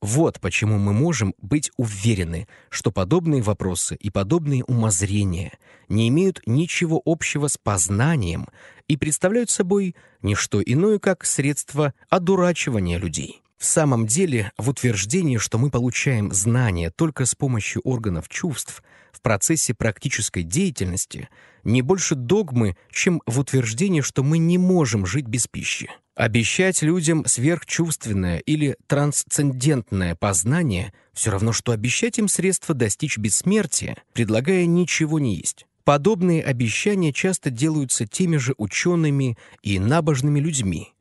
Вот почему мы можем быть уверены, что подобные вопросы и подобные умозрения не имеют ничего общего с познанием, и представляют собой не что иное, как средство одурачивания людей. В самом деле, в утверждении, что мы получаем знания только с помощью органов чувств в процессе практической деятельности, не больше догмы, чем в утверждении, что мы не можем жить без пищи. Обещать людям сверхчувственное или трансцендентное познание все равно, что обещать им средства достичь бессмертия, предлагая ничего не есть. Подобные обещания часто делаются теми же учеными и набожными людьми.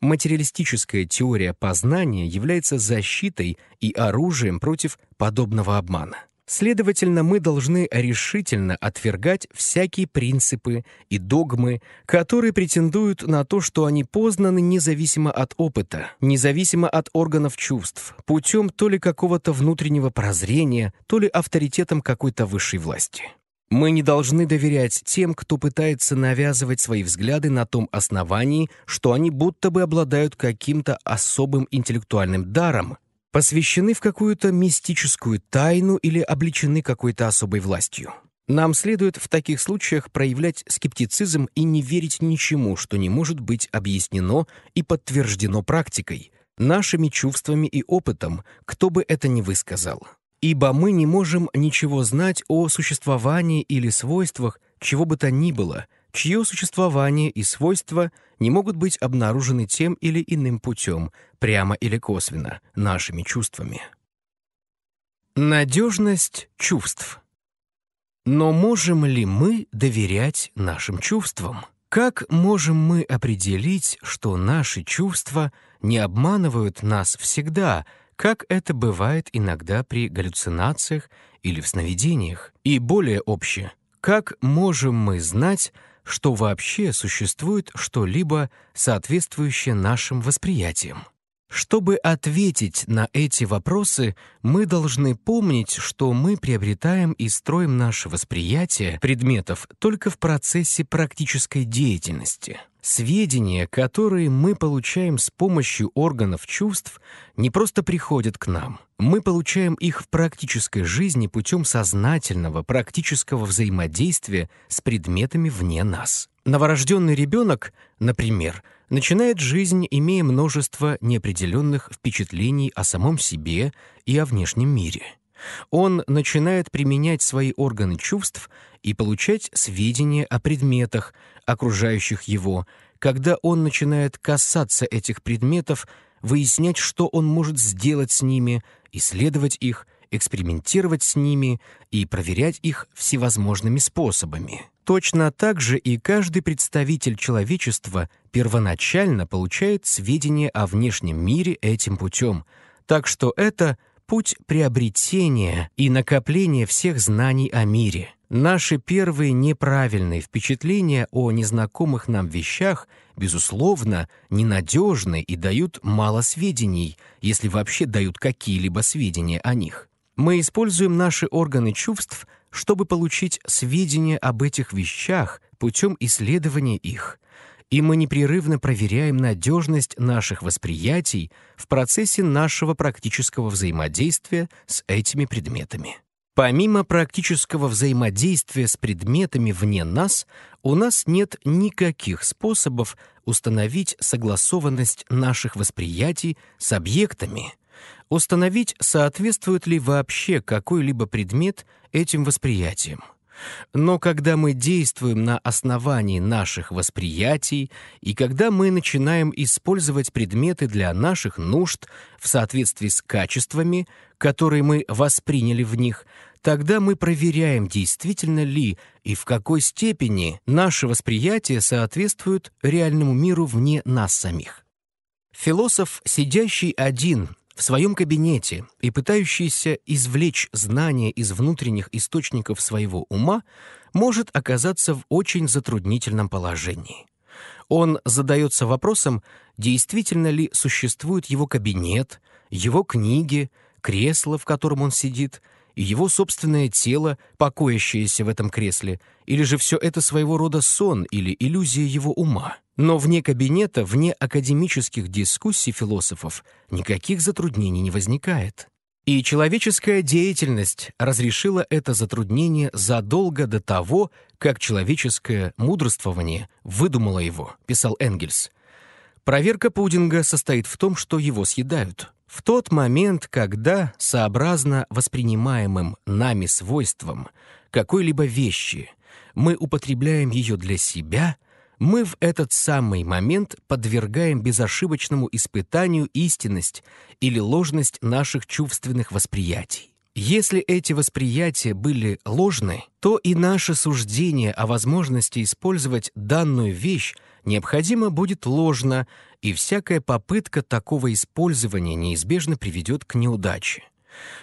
Материалистическая теория познания является защитой и оружием против подобного обмана. Следовательно, мы должны решительно отвергать всякие принципы и догмы, которые претендуют на то, что они познаны независимо от опыта, независимо от органов чувств, путем то ли какого-то внутреннего прозрения, то ли авторитетом какой-то высшей власти. Мы не должны доверять тем, кто пытается навязывать свои взгляды на том основании, что они будто бы обладают каким-то особым интеллектуальным даром, посвящены в какую-то мистическую тайну или обличены какой-то особой властью. Нам следует в таких случаях проявлять скептицизм и не верить ничему, что не может быть объяснено и подтверждено практикой, нашими чувствами и опытом, кто бы это ни высказал. Ибо мы не можем ничего знать о существовании или свойствах чего бы то ни было, чье существование и свойства не могут быть обнаружены тем или иным путем, прямо или косвенно, нашими чувствами. Надежность чувств. Но можем ли мы доверять нашим чувствам? Как можем мы определить, что наши чувства не обманывают нас всегда как это бывает иногда при галлюцинациях или в сновидениях. И более общее, как можем мы знать, что вообще существует что-либо, соответствующее нашим восприятиям. Чтобы ответить на эти вопросы, мы должны помнить, что мы приобретаем и строим наше восприятие предметов только в процессе практической деятельности. Сведения, которые мы получаем с помощью органов чувств, не просто приходят к нам. Мы получаем их в практической жизни путем сознательного практического взаимодействия с предметами вне нас. Новорожденный ребенок, например, — начинает жизнь, имея множество неопределенных впечатлений о самом себе и о внешнем мире. Он начинает применять свои органы чувств и получать сведения о предметах, окружающих его. Когда он начинает касаться этих предметов, выяснять, что он может сделать с ними, исследовать их, экспериментировать с ними и проверять их всевозможными способами. Точно так же и каждый представитель человечества первоначально получает сведения о внешнем мире этим путем, так что это путь приобретения и накопления всех знаний о мире. Наши первые неправильные впечатления о незнакомых нам вещах, безусловно, ненадежны и дают мало сведений, если вообще дают какие-либо сведения о них. Мы используем наши органы чувств, чтобы получить сведения об этих вещах путем исследования их – и мы непрерывно проверяем надежность наших восприятий в процессе нашего практического взаимодействия с этими предметами. Помимо практического взаимодействия с предметами вне нас, у нас нет никаких способов установить согласованность наших восприятий с объектами, установить, соответствует ли вообще какой-либо предмет этим восприятиям. Но когда мы действуем на основании наших восприятий и когда мы начинаем использовать предметы для наших нужд в соответствии с качествами, которые мы восприняли в них, тогда мы проверяем, действительно ли и в какой степени наше восприятие соответствует реальному миру вне нас самих. Философ, сидящий один в своем кабинете и пытающийся извлечь знания из внутренних источников своего ума, может оказаться в очень затруднительном положении. Он задается вопросом, действительно ли существует его кабинет, его книги, кресло, в котором он сидит, и его собственное тело, покоящееся в этом кресле, или же все это своего рода сон или иллюзия его ума. Но вне кабинета, вне академических дискуссий философов никаких затруднений не возникает. И человеческая деятельность разрешила это затруднение задолго до того, как человеческое мудрствование выдумало его, писал Энгельс. Проверка пудинга состоит в том, что его съедают. В тот момент, когда, сообразно воспринимаемым нами свойством какой-либо вещи, мы употребляем ее для себя – мы в этот самый момент подвергаем безошибочному испытанию истинность или ложность наших чувственных восприятий. Если эти восприятия были ложны, то и наше суждение о возможности использовать данную вещь необходимо будет ложно, и всякая попытка такого использования неизбежно приведет к неудаче.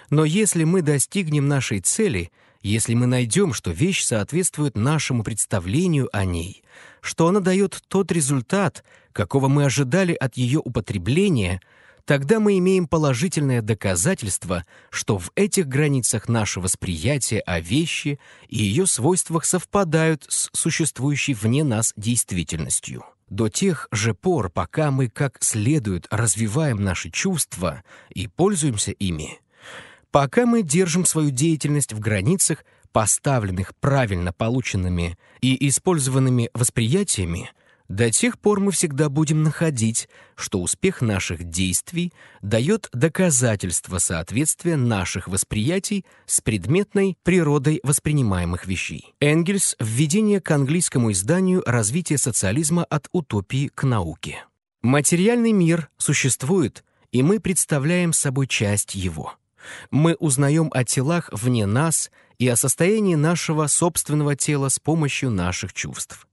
Но если мы достигнем нашей цели, если мы найдем, что вещь соответствует нашему представлению о ней, что она дает тот результат, какого мы ожидали от ее употребления, тогда мы имеем положительное доказательство, что в этих границах наше восприятие о вещи и ее свойствах совпадают с существующей вне нас действительностью. До тех же пор, пока мы как следует развиваем наши чувства и пользуемся ими, Пока мы держим свою деятельность в границах, поставленных правильно полученными и использованными восприятиями, до тех пор мы всегда будем находить, что успех наших действий дает доказательство соответствия наших восприятий с предметной природой воспринимаемых вещей. Энгельс. Введение к английскому изданию «Развитие социализма от утопии к науке». Материальный мир существует, и мы представляем собой часть его. Мы узнаем о телах вне нас и о состоянии нашего собственного тела с помощью наших чувств.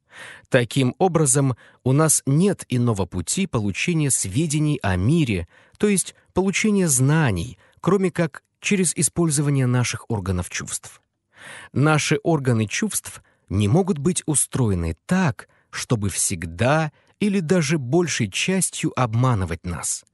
Таким образом, у нас нет иного пути получения сведений о мире, то есть получения знаний, кроме как через использование наших органов чувств. Наши органы чувств не могут быть устроены так, чтобы всегда или даже большей частью обманывать нас.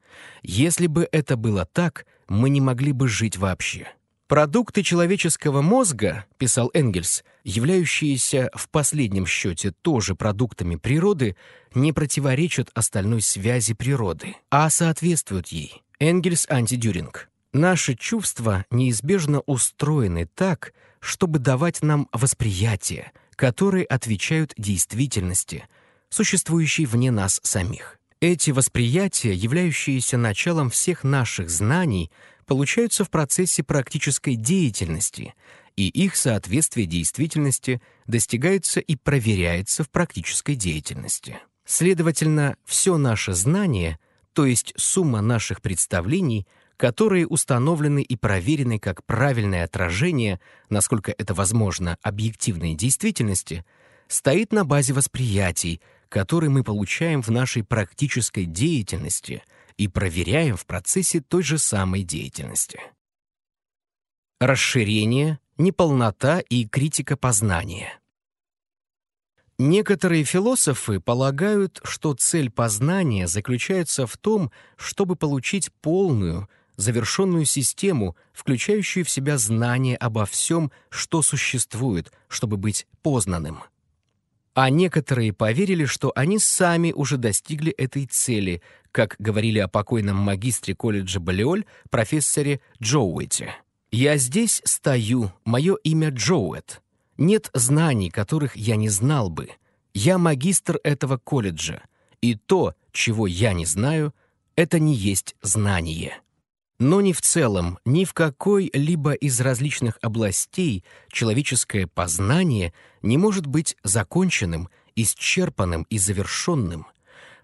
Если бы это было так — мы не могли бы жить вообще. Продукты человеческого мозга, писал Энгельс, являющиеся в последнем счете тоже продуктами природы, не противоречат остальной связи природы, а соответствуют ей. Энгельс антидюринг. Наши чувства неизбежно устроены так, чтобы давать нам восприятия, которые отвечают действительности, существующей вне нас самих. Эти восприятия, являющиеся началом всех наших знаний, получаются в процессе практической деятельности, и их соответствие действительности достигается и проверяется в практической деятельности. Следовательно, все наше знание, то есть сумма наших представлений, которые установлены и проверены как правильное отражение, насколько это возможно, объективной действительности, стоит на базе восприятий, который мы получаем в нашей практической деятельности и проверяем в процессе той же самой деятельности. Расширение, неполнота и критика познания. Некоторые философы полагают, что цель познания заключается в том, чтобы получить полную, завершенную систему, включающую в себя знание обо всем, что существует, чтобы быть познанным а некоторые поверили, что они сами уже достигли этой цели, как говорили о покойном магистре колледжа Балиоль, профессоре Джоуэте. «Я здесь стою, мое имя Джоуэт. Нет знаний, которых я не знал бы. Я магистр этого колледжа, и то, чего я не знаю, это не есть знание». Но ни в целом, ни в какой-либо из различных областей человеческое познание не может быть законченным, исчерпанным и завершенным.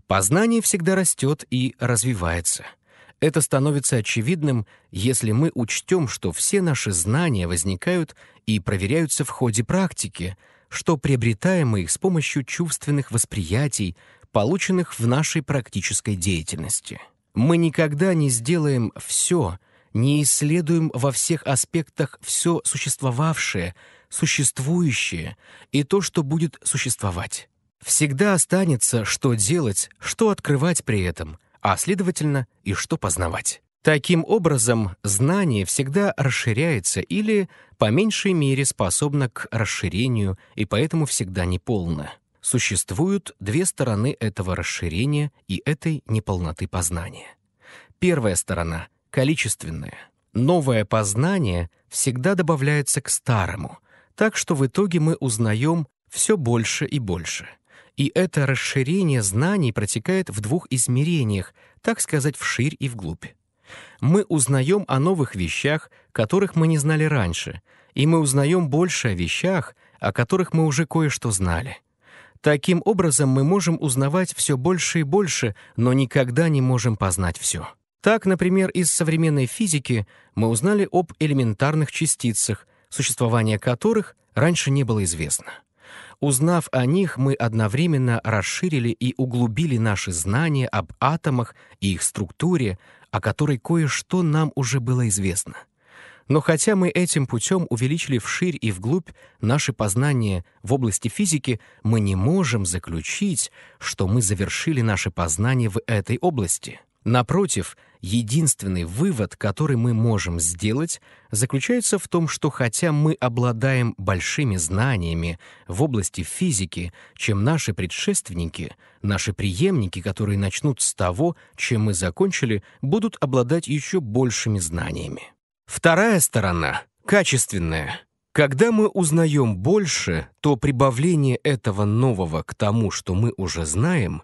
Познание всегда растет и развивается. Это становится очевидным, если мы учтем, что все наши знания возникают и проверяются в ходе практики, что приобретаем мы их с помощью чувственных восприятий, полученных в нашей практической деятельности. Мы никогда не сделаем все, не исследуем во всех аспектах все существовавшее, существующее и то, что будет существовать. Всегда останется, что делать, что открывать при этом, а, следовательно, и что познавать. Таким образом, знание всегда расширяется или, по меньшей мере, способно к расширению и поэтому всегда неполно. Существуют две стороны этого расширения и этой неполноты познания. Первая сторона — количественная. Новое познание всегда добавляется к старому, так что в итоге мы узнаем все больше и больше. И это расширение знаний протекает в двух измерениях, так сказать, вширь и вглубь. Мы узнаем о новых вещах, которых мы не знали раньше, и мы узнаем больше о вещах, о которых мы уже кое-что знали. Таким образом мы можем узнавать все больше и больше, но никогда не можем познать все. Так, например, из современной физики мы узнали об элементарных частицах, существование которых раньше не было известно. Узнав о них, мы одновременно расширили и углубили наши знания об атомах и их структуре, о которой кое-что нам уже было известно — но хотя мы этим путем увеличили вширь и вглубь наши познания в области физики, мы не можем заключить, что мы завершили наши познания в этой области. Напротив, единственный вывод, который мы можем сделать, заключается в том, что хотя мы обладаем большими знаниями в области физики, чем наши предшественники, наши преемники, которые начнут с того, чем мы закончили, будут обладать еще большими знаниями. Вторая сторона – качественная. Когда мы узнаем больше, то прибавление этого нового к тому, что мы уже знаем,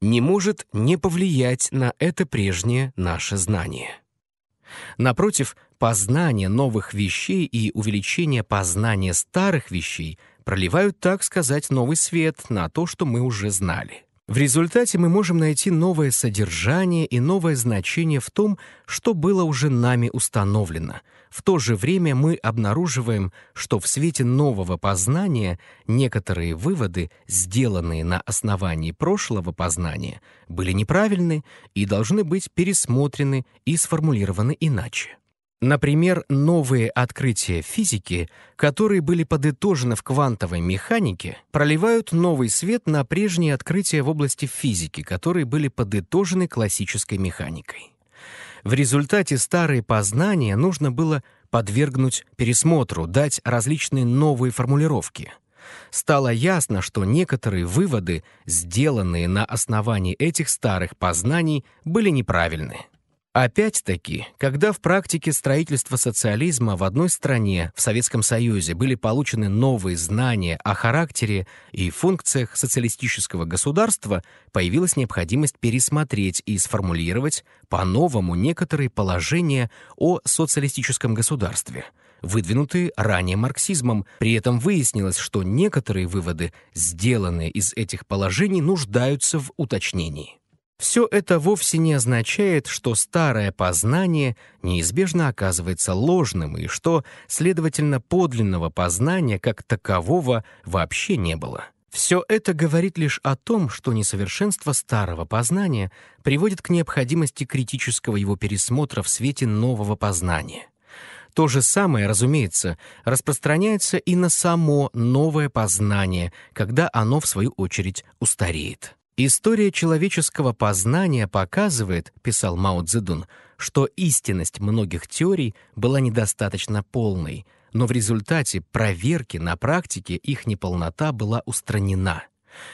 не может не повлиять на это прежнее наше знание. Напротив, познание новых вещей и увеличение познания старых вещей проливают, так сказать, новый свет на то, что мы уже знали. В результате мы можем найти новое содержание и новое значение в том, что было уже нами установлено. В то же время мы обнаруживаем, что в свете нового познания некоторые выводы, сделанные на основании прошлого познания, были неправильны и должны быть пересмотрены и сформулированы иначе. Например, новые открытия физики, которые были подытожены в квантовой механике, проливают новый свет на прежние открытия в области физики, которые были подытожены классической механикой. В результате старые познания нужно было подвергнуть пересмотру, дать различные новые формулировки. Стало ясно, что некоторые выводы, сделанные на основании этих старых познаний, были неправильны. Опять-таки, когда в практике строительства социализма в одной стране, в Советском Союзе, были получены новые знания о характере и функциях социалистического государства, появилась необходимость пересмотреть и сформулировать по-новому некоторые положения о социалистическом государстве, выдвинутые ранее марксизмом. При этом выяснилось, что некоторые выводы, сделанные из этих положений, нуждаются в уточнении. Все это вовсе не означает, что старое познание неизбежно оказывается ложным и что, следовательно, подлинного познания как такового вообще не было. Все это говорит лишь о том, что несовершенство старого познания приводит к необходимости критического его пересмотра в свете нового познания. То же самое, разумеется, распространяется и на само новое познание, когда оно, в свою очередь, устареет. «История человеческого познания показывает, — писал Мао Цзэдун, — что истинность многих теорий была недостаточно полной, но в результате проверки на практике их неполнота была устранена.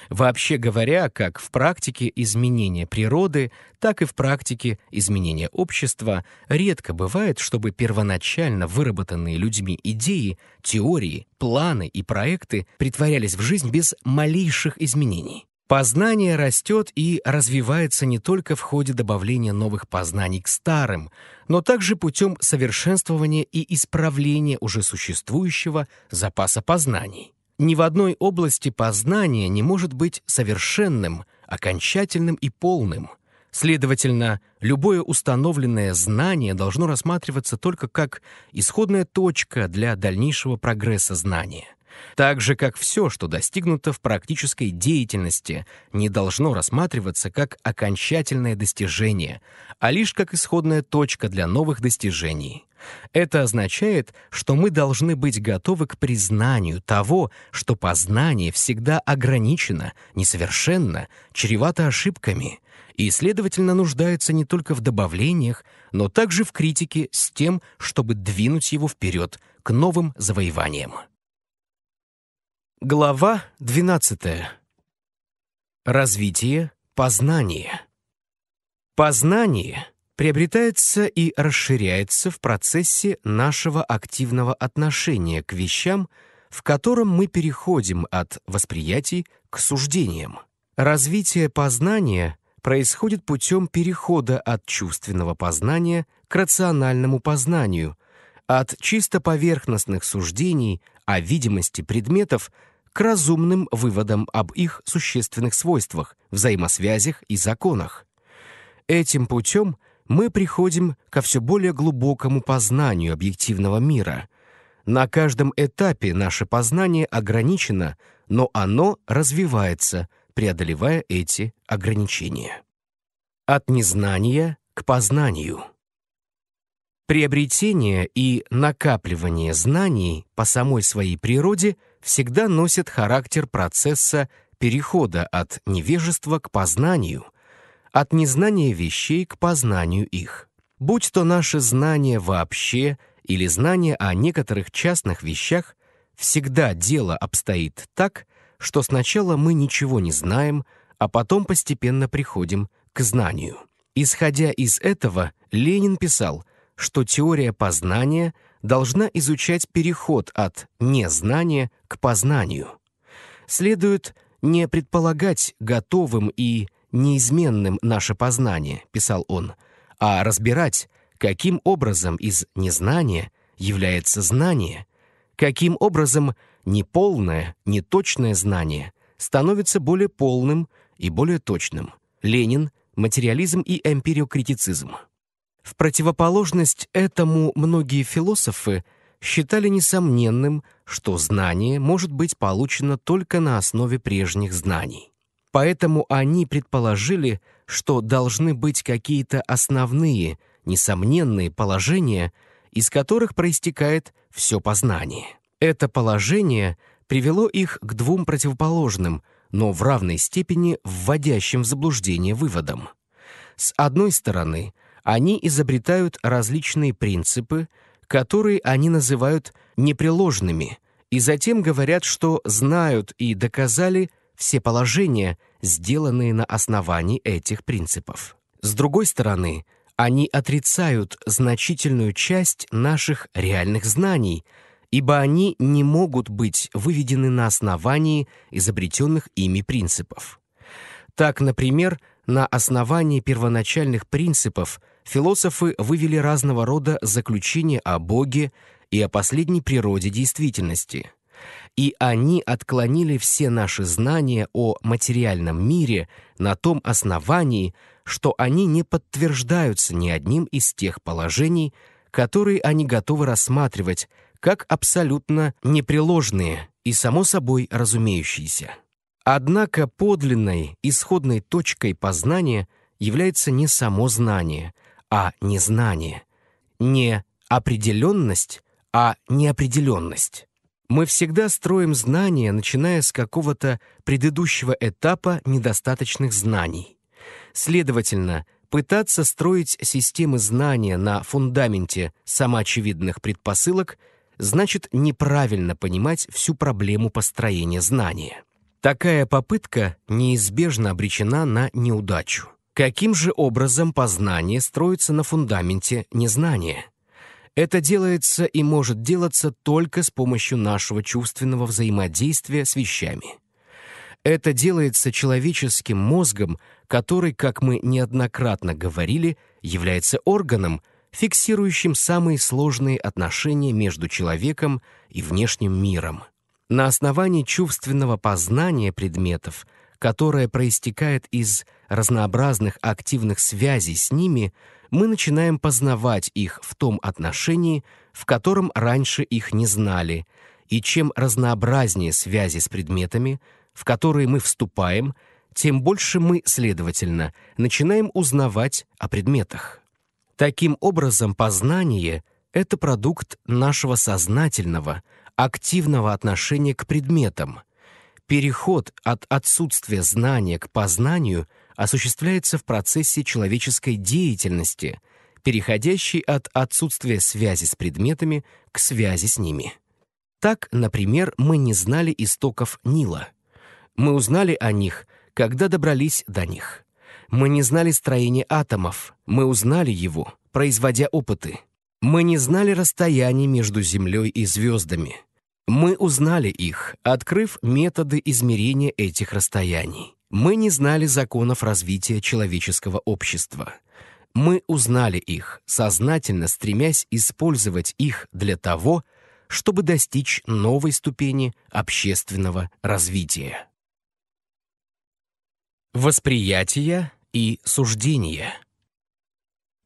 Вообще говоря, как в практике изменения природы, так и в практике изменения общества редко бывает, чтобы первоначально выработанные людьми идеи, теории, планы и проекты притворялись в жизнь без малейших изменений. Познание растет и развивается не только в ходе добавления новых познаний к старым, но также путем совершенствования и исправления уже существующего запаса познаний. Ни в одной области познания не может быть совершенным, окончательным и полным. Следовательно, любое установленное знание должно рассматриваться только как исходная точка для дальнейшего прогресса знания. Так же, как все, что достигнуто в практической деятельности, не должно рассматриваться как окончательное достижение, а лишь как исходная точка для новых достижений. Это означает, что мы должны быть готовы к признанию того, что познание всегда ограничено, несовершенно, чревато ошибками — и, следовательно, нуждается не только в добавлениях, но также в критике с тем, чтобы двинуть его вперед к новым завоеваниям. Глава 12. Развитие познания. Познание приобретается и расширяется в процессе нашего активного отношения к вещам, в котором мы переходим от восприятий к суждениям. Развитие познания происходит путем перехода от чувственного познания к рациональному познанию – от чисто поверхностных суждений о видимости предметов к разумным выводам об их существенных свойствах, взаимосвязях и законах. Этим путем мы приходим ко все более глубокому познанию объективного мира. На каждом этапе наше познание ограничено, но оно развивается, преодолевая эти ограничения. От незнания к познанию – Приобретение и накапливание знаний по самой своей природе всегда носят характер процесса перехода от невежества к познанию, от незнания вещей к познанию их. Будь то наше знание вообще или знание о некоторых частных вещах, всегда дело обстоит так, что сначала мы ничего не знаем, а потом постепенно приходим к знанию. Исходя из этого, Ленин писал – что теория познания должна изучать переход от незнания к познанию. Следует не предполагать готовым и неизменным наше познание, писал он, а разбирать, каким образом из незнания является знание, каким образом неполное, неточное знание становится более полным и более точным. Ленин, материализм и эмпириокритицизм. В противоположность этому многие философы считали несомненным, что знание может быть получено только на основе прежних знаний. Поэтому они предположили, что должны быть какие-то основные, несомненные положения, из которых проистекает все познание. Это положение привело их к двум противоположным, но в равной степени вводящим в заблуждение выводам. С одной стороны – они изобретают различные принципы, которые они называют непреложными, и затем говорят, что знают и доказали все положения, сделанные на основании этих принципов. С другой стороны, они отрицают значительную часть наших реальных знаний, ибо они не могут быть выведены на основании изобретенных ими принципов. Так, например, на основании первоначальных принципов – философы вывели разного рода заключения о Боге и о последней природе действительности. И они отклонили все наши знания о материальном мире на том основании, что они не подтверждаются ни одним из тех положений, которые они готовы рассматривать как абсолютно непреложные и само собой разумеющиеся. Однако подлинной исходной точкой познания является не само знание – а незнание. Не определенность, а неопределенность. Мы всегда строим знания, начиная с какого-то предыдущего этапа недостаточных знаний. Следовательно, пытаться строить системы знания на фундаменте самоочевидных предпосылок значит неправильно понимать всю проблему построения знания. Такая попытка неизбежно обречена на неудачу. Каким же образом познание строится на фундаменте незнания? Это делается и может делаться только с помощью нашего чувственного взаимодействия с вещами. Это делается человеческим мозгом, который, как мы неоднократно говорили, является органом, фиксирующим самые сложные отношения между человеком и внешним миром. На основании чувственного познания предметов, которое проистекает из разнообразных активных связей с ними, мы начинаем познавать их в том отношении, в котором раньше их не знали, и чем разнообразнее связи с предметами, в которые мы вступаем, тем больше мы, следовательно, начинаем узнавать о предметах. Таким образом, познание — это продукт нашего сознательного, активного отношения к предметам. Переход от отсутствия знания к познанию осуществляется в процессе человеческой деятельности, переходящей от отсутствия связи с предметами к связи с ними. Так, например, мы не знали истоков Нила. Мы узнали о них, когда добрались до них. Мы не знали строение атомов, мы узнали его, производя опыты. Мы не знали расстояний между Землей и звездами. Мы узнали их, открыв методы измерения этих расстояний. Мы не знали законов развития человеческого общества. Мы узнали их, сознательно стремясь использовать их для того, чтобы достичь новой ступени общественного развития. Восприятие и суждение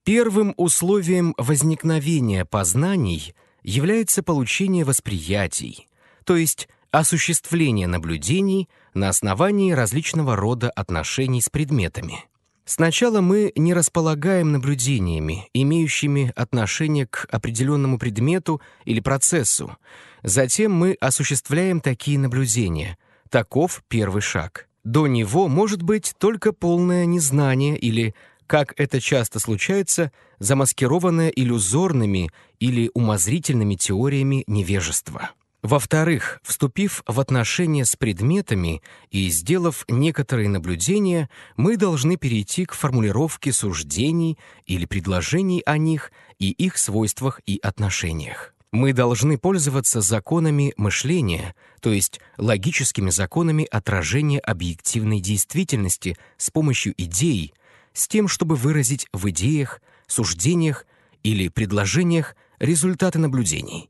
Первым условием возникновения познаний является получение восприятий, то есть осуществление наблюдений – на основании различного рода отношений с предметами. Сначала мы не располагаем наблюдениями, имеющими отношение к определенному предмету или процессу. Затем мы осуществляем такие наблюдения. Таков первый шаг. До него может быть только полное незнание или, как это часто случается, замаскированное иллюзорными или умозрительными теориями невежества. Во-вторых, вступив в отношения с предметами и сделав некоторые наблюдения, мы должны перейти к формулировке суждений или предложений о них и их свойствах и отношениях. Мы должны пользоваться законами мышления, то есть логическими законами отражения объективной действительности с помощью идей, с тем, чтобы выразить в идеях, суждениях или предложениях результаты наблюдений.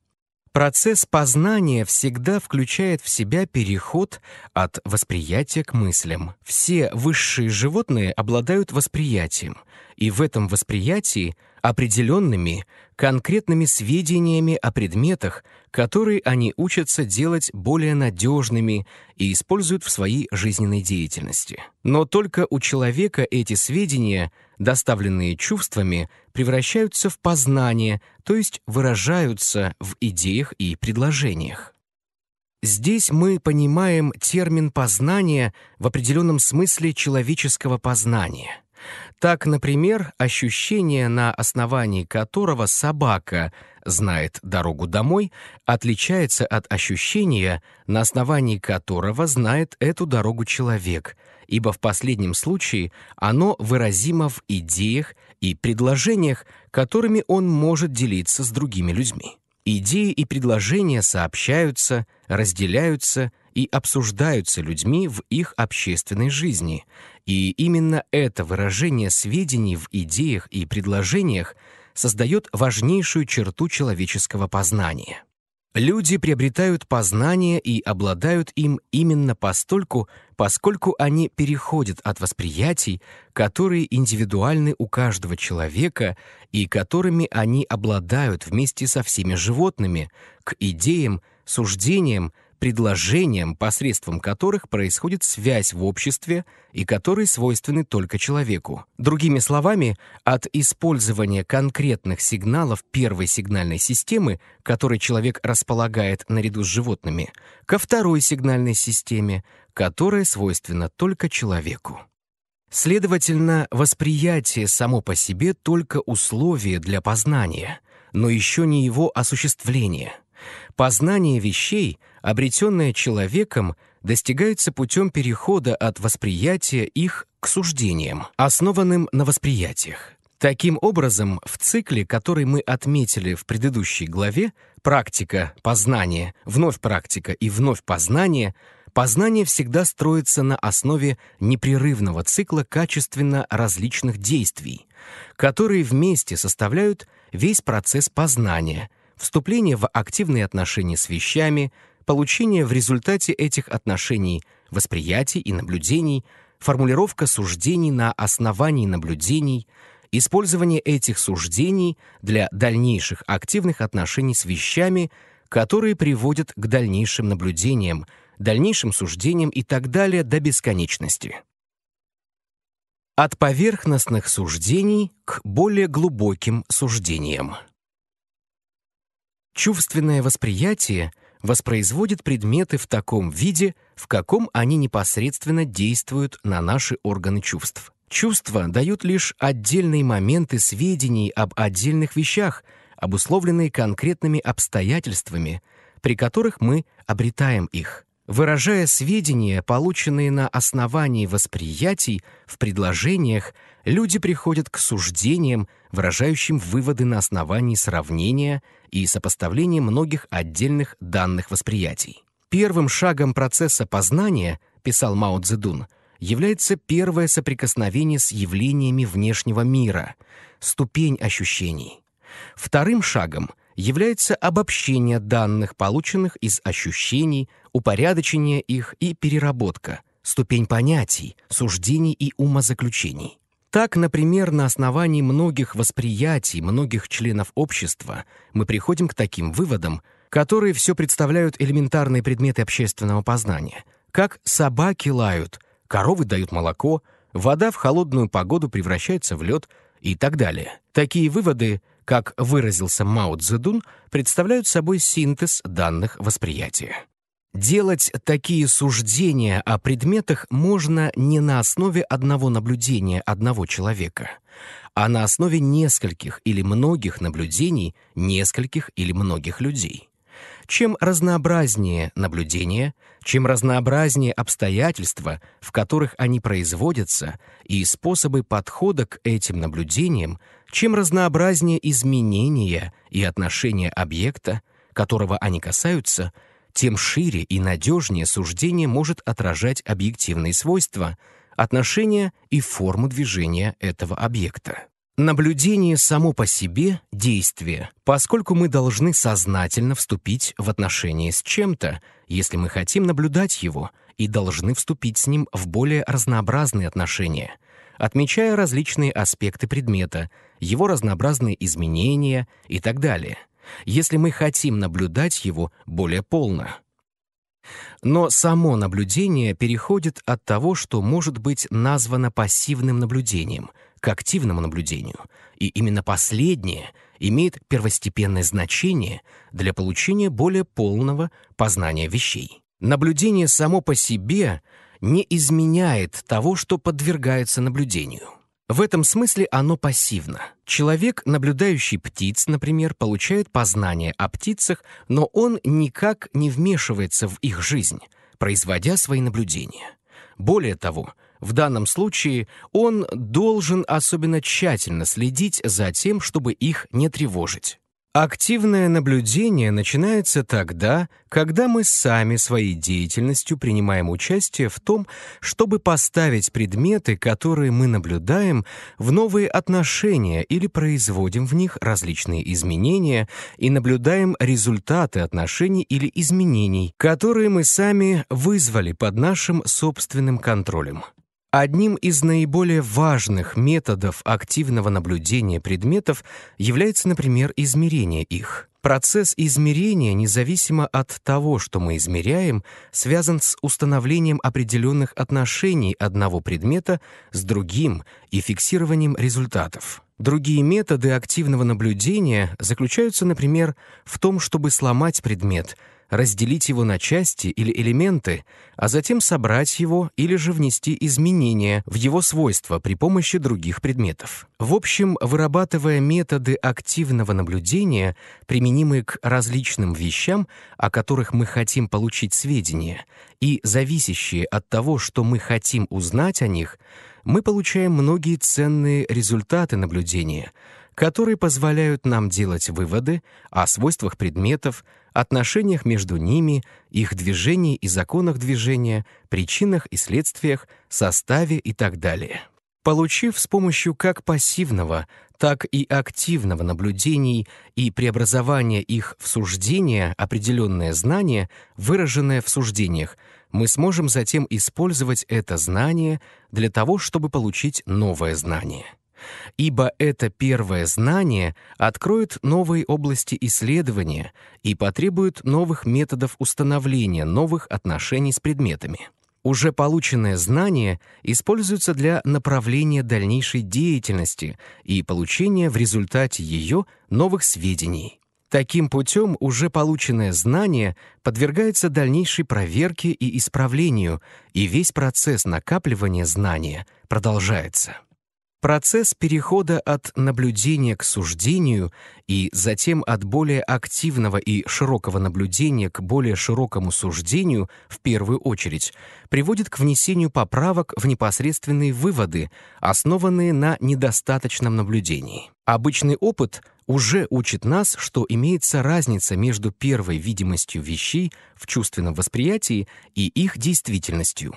Процесс познания всегда включает в себя переход от восприятия к мыслям. Все высшие животные обладают восприятием и в этом восприятии определенными, конкретными сведениями о предметах, которые они учатся делать более надежными и используют в своей жизненной деятельности. Но только у человека эти сведения, доставленные чувствами, превращаются в познание, то есть выражаются в идеях и предложениях. Здесь мы понимаем термин «познание» в определенном смысле человеческого познания — так, например, ощущение, на основании которого собака знает дорогу домой, отличается от ощущения, на основании которого знает эту дорогу человек, ибо в последнем случае оно выразимо в идеях и предложениях, которыми он может делиться с другими людьми. Идеи и предложения сообщаются, разделяются и обсуждаются людьми в их общественной жизни, и именно это выражение сведений в идеях и предложениях создает важнейшую черту человеческого познания. Люди приобретают познание и обладают им именно постольку, поскольку они переходят от восприятий, которые индивидуальны у каждого человека и которыми они обладают вместе со всеми животными, к идеям, суждениям, предложениям, посредством которых происходит связь в обществе и которые свойственны только человеку. Другими словами, от использования конкретных сигналов первой сигнальной системы, которой человек располагает наряду с животными, ко второй сигнальной системе, которая свойственна только человеку. Следовательно, восприятие само по себе только условие для познания, но еще не его осуществление — Познание вещей, обретенное человеком, достигается путем перехода от восприятия их к суждениям, основанным на восприятиях. Таким образом, в цикле, который мы отметили в предыдущей главе, практика, познание, вновь практика и вновь познание, познание всегда строится на основе непрерывного цикла качественно различных действий, которые вместе составляют весь процесс познания – вступление в активные отношения с вещами, получение в результате этих отношений восприятий и наблюдений, формулировка суждений на основании наблюдений, использование этих суждений для дальнейших активных отношений с вещами, которые приводят к дальнейшим наблюдениям, дальнейшим суждениям и так далее до бесконечности. От поверхностных суждений к более глубоким суждениям. Чувственное восприятие воспроизводит предметы в таком виде, в каком они непосредственно действуют на наши органы чувств. Чувства дают лишь отдельные моменты сведений об отдельных вещах, обусловленные конкретными обстоятельствами, при которых мы обретаем их. Выражая сведения, полученные на основании восприятий, в предложениях – люди приходят к суждениям, выражающим выводы на основании сравнения и сопоставления многих отдельных данных восприятий. Первым шагом процесса познания, писал Мао Цзэдун, является первое соприкосновение с явлениями внешнего мира, ступень ощущений. Вторым шагом является обобщение данных, полученных из ощущений, упорядочение их и переработка, ступень понятий, суждений и умозаключений. Так, например, на основании многих восприятий многих членов общества мы приходим к таким выводам, которые все представляют элементарные предметы общественного познания, как собаки лают, коровы дают молоко, вода в холодную погоду превращается в лед и так далее. Такие выводы, как выразился Мао Цзэдун, представляют собой синтез данных восприятия. Делать такие суждения о предметах можно не на основе одного наблюдения одного человека, а на основе нескольких или многих наблюдений нескольких или многих людей. Чем разнообразнее наблюдения, чем разнообразнее обстоятельства, в которых они производятся, и способы подхода к этим наблюдениям, чем разнообразнее изменения и отношения объекта, которого они касаются – тем шире и надежнее суждение может отражать объективные свойства, отношения и форму движения этого объекта. Наблюдение само по себе — действие, поскольку мы должны сознательно вступить в отношения с чем-то, если мы хотим наблюдать его, и должны вступить с ним в более разнообразные отношения, отмечая различные аспекты предмета, его разнообразные изменения и так далее — если мы хотим наблюдать его более полно. Но само наблюдение переходит от того, что может быть названо пассивным наблюдением, к активному наблюдению, и именно последнее имеет первостепенное значение для получения более полного познания вещей. Наблюдение само по себе не изменяет того, что подвергается наблюдению — в этом смысле оно пассивно. Человек, наблюдающий птиц, например, получает познание о птицах, но он никак не вмешивается в их жизнь, производя свои наблюдения. Более того, в данном случае он должен особенно тщательно следить за тем, чтобы их не тревожить. Активное наблюдение начинается тогда, когда мы сами своей деятельностью принимаем участие в том, чтобы поставить предметы, которые мы наблюдаем, в новые отношения или производим в них различные изменения и наблюдаем результаты отношений или изменений, которые мы сами вызвали под нашим собственным контролем. Одним из наиболее важных методов активного наблюдения предметов является, например, измерение их. Процесс измерения, независимо от того, что мы измеряем, связан с установлением определенных отношений одного предмета с другим и фиксированием результатов. Другие методы активного наблюдения заключаются, например, в том, чтобы сломать предмет — разделить его на части или элементы, а затем собрать его или же внести изменения в его свойства при помощи других предметов. В общем, вырабатывая методы активного наблюдения, применимые к различным вещам, о которых мы хотим получить сведения, и зависящие от того, что мы хотим узнать о них, мы получаем многие ценные результаты наблюдения — которые позволяют нам делать выводы о свойствах предметов, отношениях между ними, их движении и законах движения, причинах и следствиях, составе и так далее. Получив с помощью как пассивного, так и активного наблюдений и преобразования их в суждения определенное знание, выраженное в суждениях, мы сможем затем использовать это знание для того, чтобы получить новое знание ибо это первое знание откроет новые области исследования и потребует новых методов установления новых отношений с предметами. Уже полученное знание используется для направления дальнейшей деятельности и получения в результате ее новых сведений. Таким путем уже полученное знание подвергается дальнейшей проверке и исправлению, и весь процесс накапливания знания продолжается. Процесс перехода от наблюдения к суждению и затем от более активного и широкого наблюдения к более широкому суждению в первую очередь приводит к внесению поправок в непосредственные выводы, основанные на недостаточном наблюдении. Обычный опыт уже учит нас, что имеется разница между первой видимостью вещей в чувственном восприятии и их действительностью.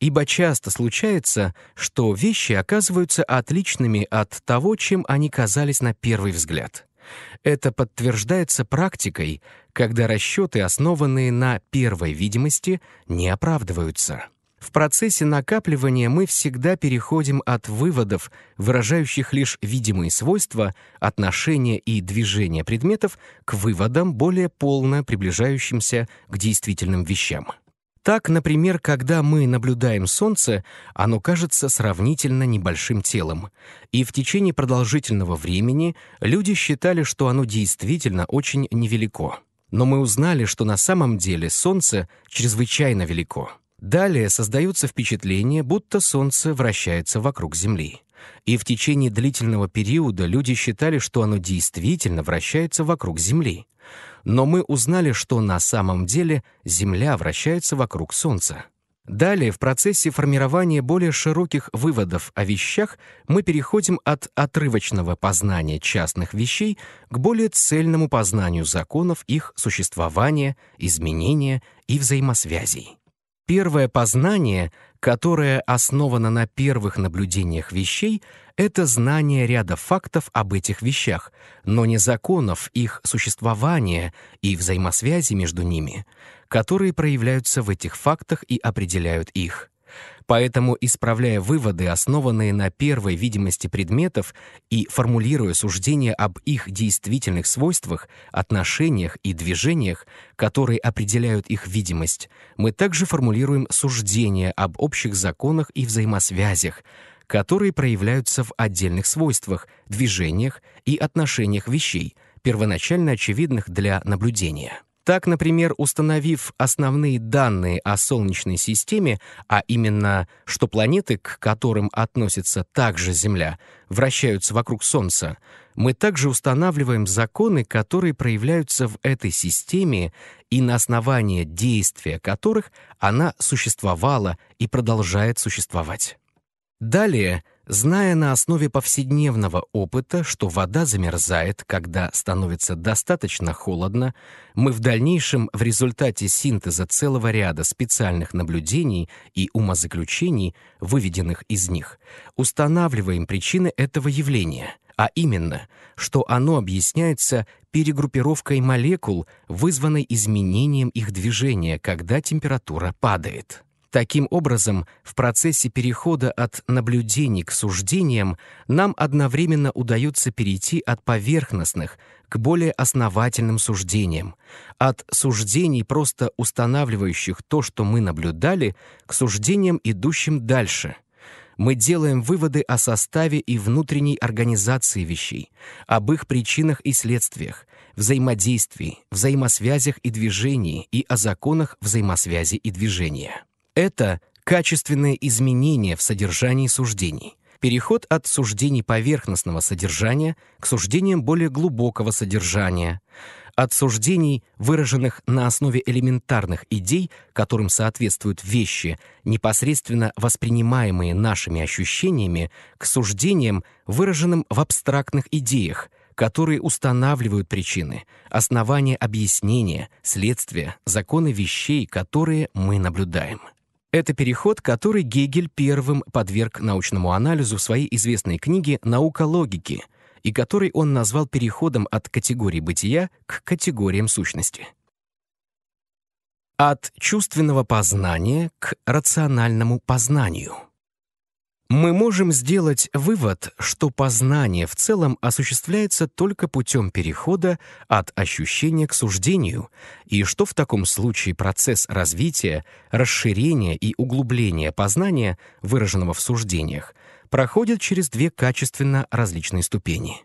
Ибо часто случается, что вещи оказываются отличными от того, чем они казались на первый взгляд. Это подтверждается практикой, когда расчеты, основанные на первой видимости, не оправдываются. В процессе накапливания мы всегда переходим от выводов, выражающих лишь видимые свойства, отношения и движения предметов, к выводам, более полно приближающимся к действительным вещам. Так, например, когда мы наблюдаем Солнце, оно кажется сравнительно небольшим телом. И в течение продолжительного времени люди считали, что оно действительно очень невелико. Но мы узнали, что на самом деле Солнце чрезвычайно велико. Далее создается впечатление, будто Солнце вращается вокруг Земли. И в течение длительного периода люди считали, что оно действительно вращается вокруг Земли. Но мы узнали, что на самом деле Земля вращается вокруг Солнца. Далее, в процессе формирования более широких выводов о вещах, мы переходим от отрывочного познания частных вещей к более цельному познанию законов их существования, изменения и взаимосвязей. Первое познание, которое основано на первых наблюдениях вещей, это знание ряда фактов об этих вещах, но не законов их существования и взаимосвязи между ними, которые проявляются в этих фактах и определяют их. Поэтому, исправляя выводы, основанные на первой видимости предметов, и формулируя суждения об их действительных свойствах, отношениях и движениях, которые определяют их видимость, мы также формулируем суждения об общих законах и взаимосвязях, которые проявляются в отдельных свойствах, движениях и отношениях вещей, первоначально очевидных для наблюдения. Так, например, установив основные данные о Солнечной системе, а именно, что планеты, к которым относится также Земля, вращаются вокруг Солнца, мы также устанавливаем законы, которые проявляются в этой системе и на основании действия которых она существовала и продолжает существовать. Далее — зная на основе повседневного опыта, что вода замерзает, когда становится достаточно холодно, мы в дальнейшем в результате синтеза целого ряда специальных наблюдений и умозаключений, выведенных из них, устанавливаем причины этого явления, а именно, что оно объясняется перегруппировкой молекул, вызванной изменением их движения, когда температура падает. Таким образом, в процессе перехода от наблюдений к суждениям нам одновременно удается перейти от поверхностных к более основательным суждениям, от суждений, просто устанавливающих то, что мы наблюдали, к суждениям, идущим дальше. Мы делаем выводы о составе и внутренней организации вещей, об их причинах и следствиях, взаимодействии, взаимосвязях и движении и о законах взаимосвязи и движения. Это качественное изменение в содержании суждений, переход от суждений поверхностного содержания к суждениям более глубокого содержания, от суждений, выраженных на основе элементарных идей, которым соответствуют вещи, непосредственно воспринимаемые нашими ощущениями, к суждениям, выраженным в абстрактных идеях, которые устанавливают причины, основания объяснения, следствия, законы вещей, которые мы наблюдаем. Это переход, который Гегель первым подверг научному анализу в своей известной книге «Наука логики», и который он назвал переходом от категории бытия к категориям сущности. От чувственного познания к рациональному познанию — мы можем сделать вывод, что познание в целом осуществляется только путем перехода от ощущения к суждению, и что в таком случае процесс развития, расширения и углубления познания, выраженного в суждениях, проходит через две качественно различные ступени.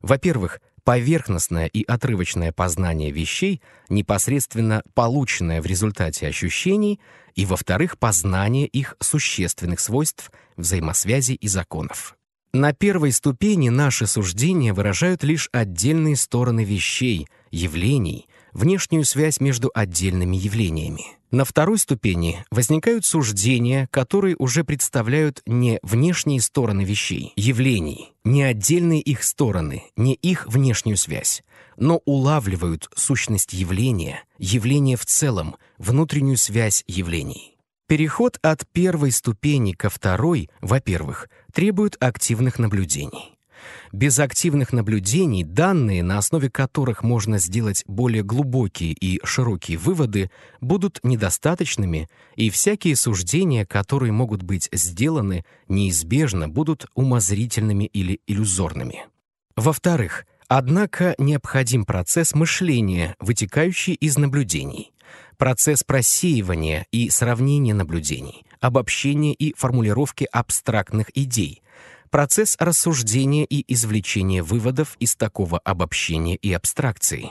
Во-первых, Поверхностное и отрывочное познание вещей, непосредственно полученное в результате ощущений, и, во-вторых, познание их существенных свойств, взаимосвязи и законов. На первой ступени наши суждения выражают лишь отдельные стороны вещей, явлений, внешнюю связь между отдельными явлениями. На второй ступени возникают суждения, которые уже представляют не внешние стороны вещей, явлений, не отдельные их стороны, не их внешнюю связь, но улавливают сущность явления, явление в целом, внутреннюю связь явлений. Переход от первой ступени ко второй, во-первых, требует активных наблюдений без активных наблюдений данные, на основе которых можно сделать более глубокие и широкие выводы, будут недостаточными, и всякие суждения, которые могут быть сделаны, неизбежно будут умозрительными или иллюзорными. Во-вторых, однако необходим процесс мышления, вытекающий из наблюдений, процесс просеивания и сравнения наблюдений, обобщения и формулировки абстрактных идей — процесс рассуждения и извлечения выводов из такого обобщения и абстракции.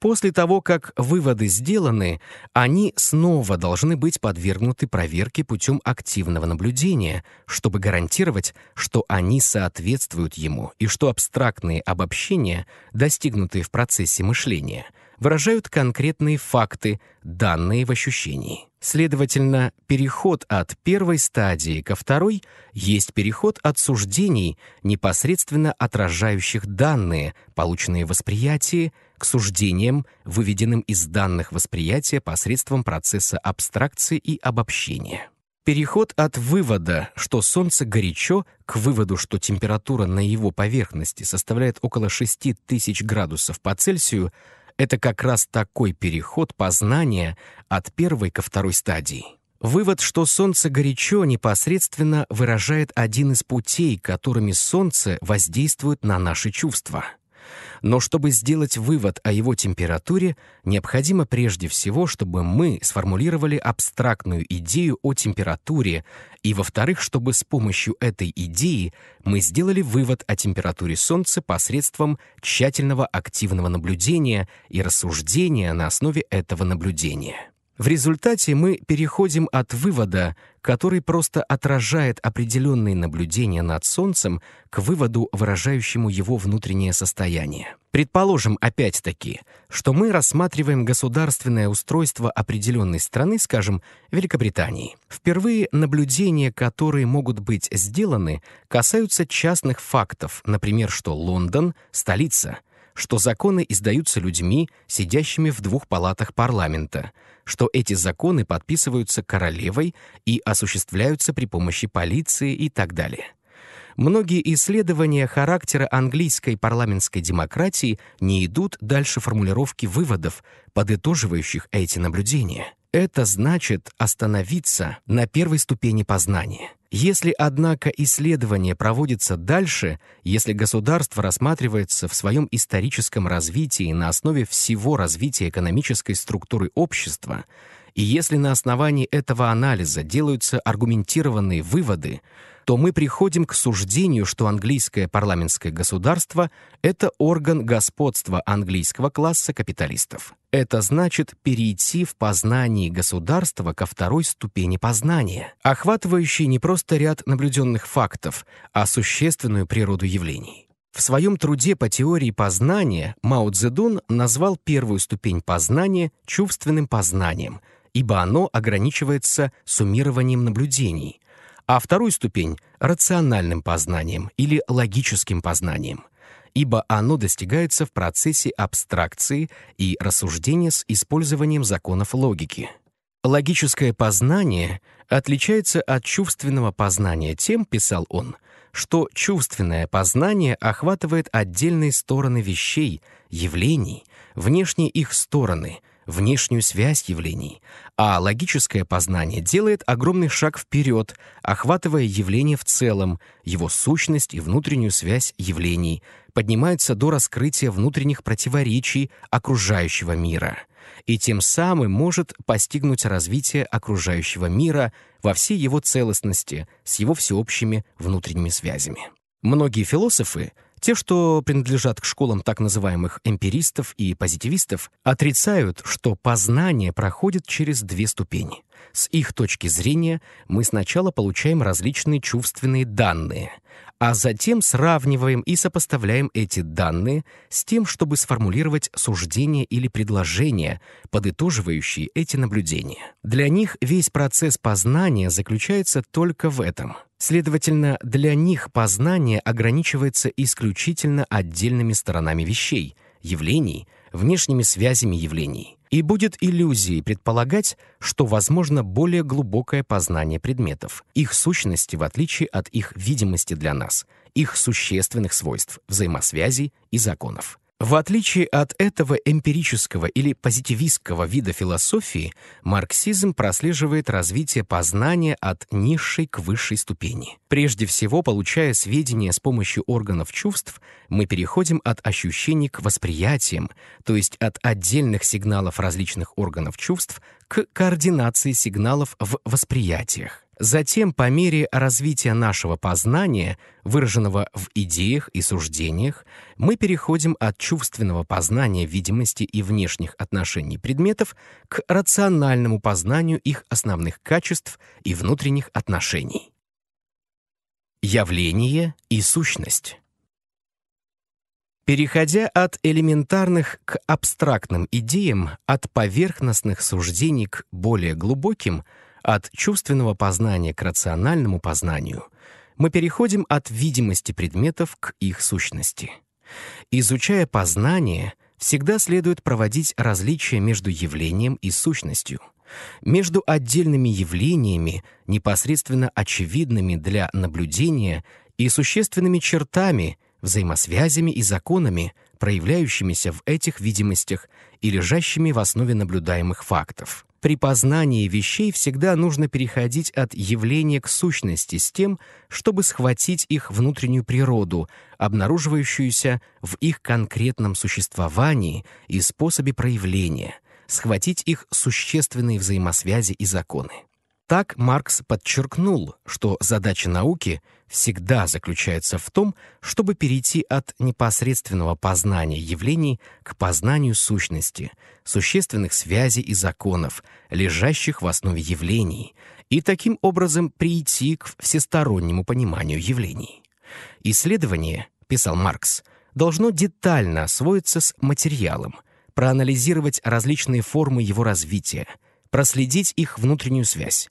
После того, как выводы сделаны, они снова должны быть подвергнуты проверке путем активного наблюдения, чтобы гарантировать, что они соответствуют ему и что абстрактные обобщения, достигнутые в процессе мышления — выражают конкретные факты, данные в ощущении. Следовательно, переход от первой стадии ко второй есть переход от суждений, непосредственно отражающих данные, полученные в восприятии, к суждениям, выведенным из данных восприятия посредством процесса абстракции и обобщения. Переход от вывода, что Солнце горячо, к выводу, что температура на его поверхности составляет около 6000 градусов по Цельсию, это как раз такой переход познания от первой ко второй стадии. Вывод, что Солнце горячо, непосредственно выражает один из путей, которыми Солнце воздействует на наши чувства — но чтобы сделать вывод о его температуре, необходимо прежде всего, чтобы мы сформулировали абстрактную идею о температуре, и, во-вторых, чтобы с помощью этой идеи мы сделали вывод о температуре Солнца посредством тщательного активного наблюдения и рассуждения на основе этого наблюдения. В результате мы переходим от вывода, который просто отражает определенные наблюдения над Солнцем, к выводу, выражающему его внутреннее состояние. Предположим, опять-таки, что мы рассматриваем государственное устройство определенной страны, скажем, Великобритании. Впервые наблюдения, которые могут быть сделаны, касаются частных фактов, например, что Лондон — столица — что законы издаются людьми, сидящими в двух палатах парламента, что эти законы подписываются королевой и осуществляются при помощи полиции и так далее. Многие исследования характера английской парламентской демократии не идут дальше формулировки выводов, подытоживающих эти наблюдения. Это значит остановиться на первой ступени познания. Если, однако, исследование проводится дальше, если государство рассматривается в своем историческом развитии на основе всего развития экономической структуры общества, и если на основании этого анализа делаются аргументированные выводы, то мы приходим к суждению, что английское парламентское государство — это орган господства английского класса капиталистов. Это значит перейти в познании государства ко второй ступени познания, охватывающей не просто ряд наблюденных фактов, а существенную природу явлений. В своем труде по теории познания Мао Цзэдун назвал первую ступень познания чувственным познанием, ибо оно ограничивается суммированием наблюдений, а вторую ступень — рациональным познанием или логическим познанием, ибо оно достигается в процессе абстракции и рассуждения с использованием законов логики. Логическое познание отличается от чувственного познания тем, писал он, что чувственное познание охватывает отдельные стороны вещей, явлений, внешние их стороны — внешнюю связь явлений, а логическое познание делает огромный шаг вперед, охватывая явление в целом, его сущность и внутреннюю связь явлений, поднимается до раскрытия внутренних противоречий окружающего мира и тем самым может постигнуть развитие окружающего мира во всей его целостности с его всеобщими внутренними связями. Многие философы те, что принадлежат к школам так называемых эмпиристов и позитивистов, отрицают, что познание проходит через две ступени. С их точки зрения мы сначала получаем различные чувственные данные, а затем сравниваем и сопоставляем эти данные с тем, чтобы сформулировать суждение или предложение, подытоживающие эти наблюдения. Для них весь процесс познания заключается только в этом. Следовательно, для них познание ограничивается исключительно отдельными сторонами вещей, явлений, внешними связями явлений. И будет иллюзией предполагать, что возможно более глубокое познание предметов, их сущности в отличие от их видимости для нас, их существенных свойств, взаимосвязей и законов. В отличие от этого эмпирического или позитивистского вида философии, марксизм прослеживает развитие познания от низшей к высшей ступени. Прежде всего, получая сведения с помощью органов чувств, мы переходим от ощущений к восприятиям, то есть от отдельных сигналов различных органов чувств к координации сигналов в восприятиях. Затем, по мере развития нашего познания, выраженного в идеях и суждениях, мы переходим от чувственного познания видимости и внешних отношений предметов к рациональному познанию их основных качеств и внутренних отношений. Явление и сущность. Переходя от элементарных к абстрактным идеям, от поверхностных суждений к более глубоким — от чувственного познания к рациональному познанию мы переходим от видимости предметов к их сущности. Изучая познание, всегда следует проводить различия между явлением и сущностью — между отдельными явлениями, непосредственно очевидными для наблюдения, и существенными чертами, взаимосвязями и законами, проявляющимися в этих видимостях и лежащими в основе наблюдаемых фактов. При познании вещей всегда нужно переходить от явления к сущности с тем, чтобы схватить их внутреннюю природу, обнаруживающуюся в их конкретном существовании и способе проявления, схватить их существенные взаимосвязи и законы. Так Маркс подчеркнул, что задача науки всегда заключается в том, чтобы перейти от непосредственного познания явлений к познанию сущности, существенных связей и законов, лежащих в основе явлений, и таким образом прийти к всестороннему пониманию явлений. Исследование, писал Маркс, должно детально освоиться с материалом, проанализировать различные формы его развития, проследить их внутреннюю связь,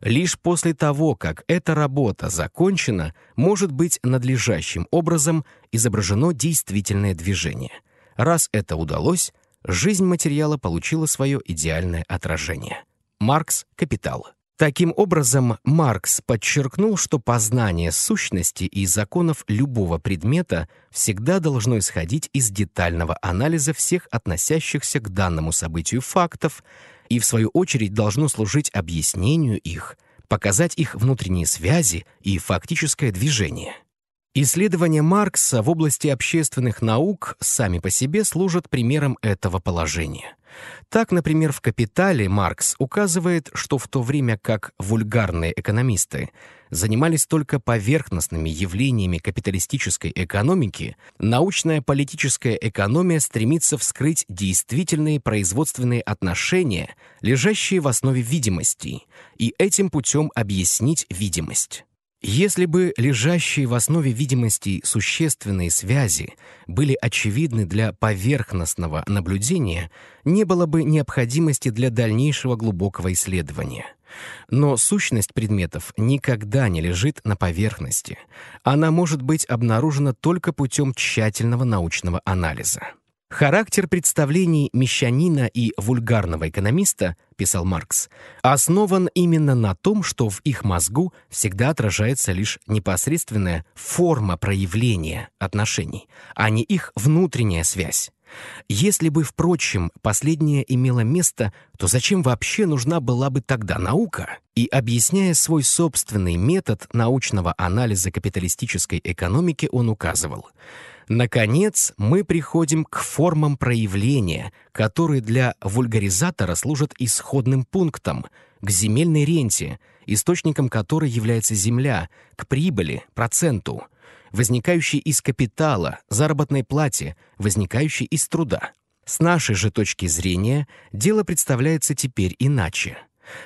Лишь после того, как эта работа закончена, может быть надлежащим образом изображено действительное движение. Раз это удалось, жизнь материала получила свое идеальное отражение. Маркс «Капитал». Таким образом, Маркс подчеркнул, что познание сущности и законов любого предмета всегда должно исходить из детального анализа всех относящихся к данному событию фактов, и, в свою очередь, должно служить объяснению их, показать их внутренние связи и фактическое движение. Исследования Маркса в области общественных наук сами по себе служат примером этого положения. Так, например, в «Капитале» Маркс указывает, что в то время как вульгарные экономисты занимались только поверхностными явлениями капиталистической экономики, научная политическая экономия стремится вскрыть действительные производственные отношения, лежащие в основе видимостей, и этим путем объяснить видимость. Если бы лежащие в основе видимостей существенные связи были очевидны для поверхностного наблюдения, не было бы необходимости для дальнейшего глубокого исследования – но сущность предметов никогда не лежит на поверхности. Она может быть обнаружена только путем тщательного научного анализа. Характер представлений мещанина и вульгарного экономиста, писал Маркс, основан именно на том, что в их мозгу всегда отражается лишь непосредственная форма проявления отношений, а не их внутренняя связь. Если бы, впрочем, последнее имело место, то зачем вообще нужна была бы тогда наука? И объясняя свой собственный метод научного анализа капиталистической экономики, он указывал. Наконец, мы приходим к формам проявления, которые для вульгаризатора служат исходным пунктом, к земельной ренте, источником которой является земля, к прибыли, проценту – возникающий из капитала, заработной плате, возникающий из труда. С нашей же точки зрения дело представляется теперь иначе.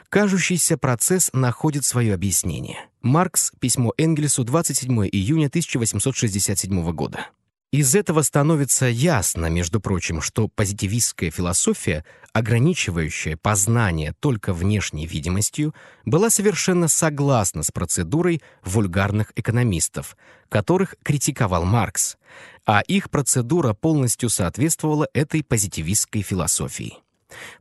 Кажущийся процесс находит свое объяснение. Маркс, письмо Энгельсу, 27 июня 1867 года. Из этого становится ясно, между прочим, что позитивистская философия, ограничивающая познание только внешней видимостью, была совершенно согласна с процедурой вульгарных экономистов, которых критиковал Маркс, а их процедура полностью соответствовала этой позитивистской философии.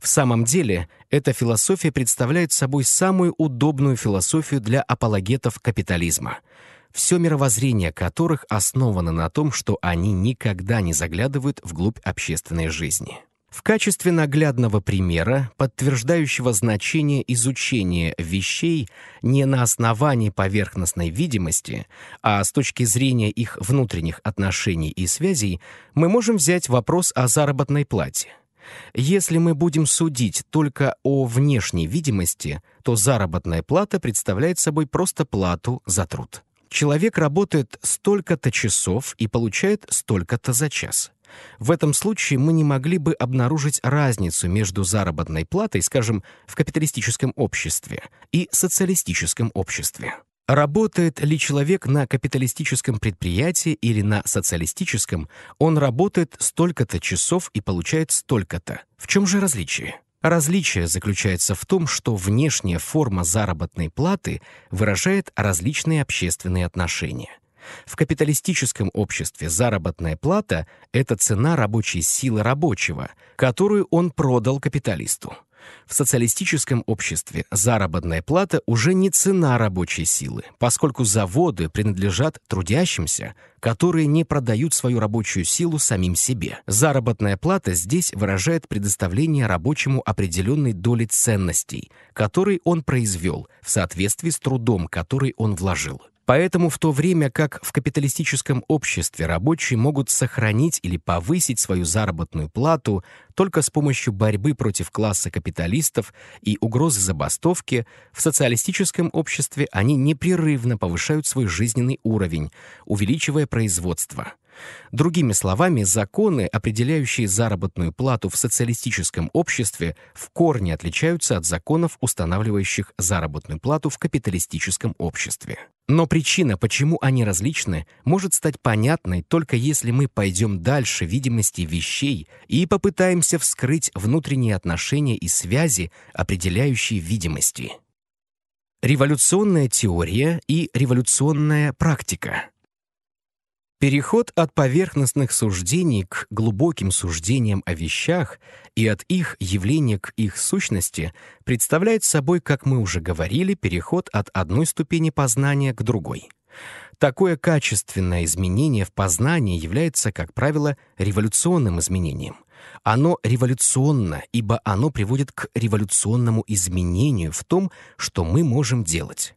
В самом деле, эта философия представляет собой самую удобную философию для апологетов капитализма — все мировоззрение которых основано на том, что они никогда не заглядывают вглубь общественной жизни. В качестве наглядного примера, подтверждающего значение изучения вещей не на основании поверхностной видимости, а с точки зрения их внутренних отношений и связей, мы можем взять вопрос о заработной плате. Если мы будем судить только о внешней видимости, то заработная плата представляет собой просто плату за труд. Человек работает столько-то часов и получает столько-то за час. В этом случае мы не могли бы обнаружить разницу между заработной платой, скажем, в капиталистическом обществе и социалистическом обществе. Работает ли человек на капиталистическом предприятии или на социалистическом, он работает столько-то часов и получает столько-то. В чем же различие? Различие заключается в том, что внешняя форма заработной платы выражает различные общественные отношения. В капиталистическом обществе заработная плата — это цена рабочей силы рабочего, которую он продал капиталисту. В социалистическом обществе заработная плата уже не цена рабочей силы, поскольку заводы принадлежат трудящимся, которые не продают свою рабочую силу самим себе. Заработная плата здесь выражает предоставление рабочему определенной доли ценностей, которые он произвел в соответствии с трудом, который он вложил. Поэтому в то время как в капиталистическом обществе рабочие могут сохранить или повысить свою заработную плату только с помощью борьбы против класса капиталистов и угрозы забастовки, в социалистическом обществе они непрерывно повышают свой жизненный уровень, увеличивая производство. Другими словами, законы, определяющие заработную плату в социалистическом обществе, в корне отличаются от законов, устанавливающих заработную плату в капиталистическом обществе. Но причина, почему они различны, может стать понятной только если мы пойдем дальше видимости вещей и попытаемся вскрыть внутренние отношения и связи, определяющие видимости. Революционная теория и революционная практика — Переход от поверхностных суждений к глубоким суждениям о вещах и от их явления к их сущности представляет собой, как мы уже говорили, переход от одной ступени познания к другой. Такое качественное изменение в познании является, как правило, революционным изменением. Оно революционно, ибо оно приводит к революционному изменению в том, что мы можем делать.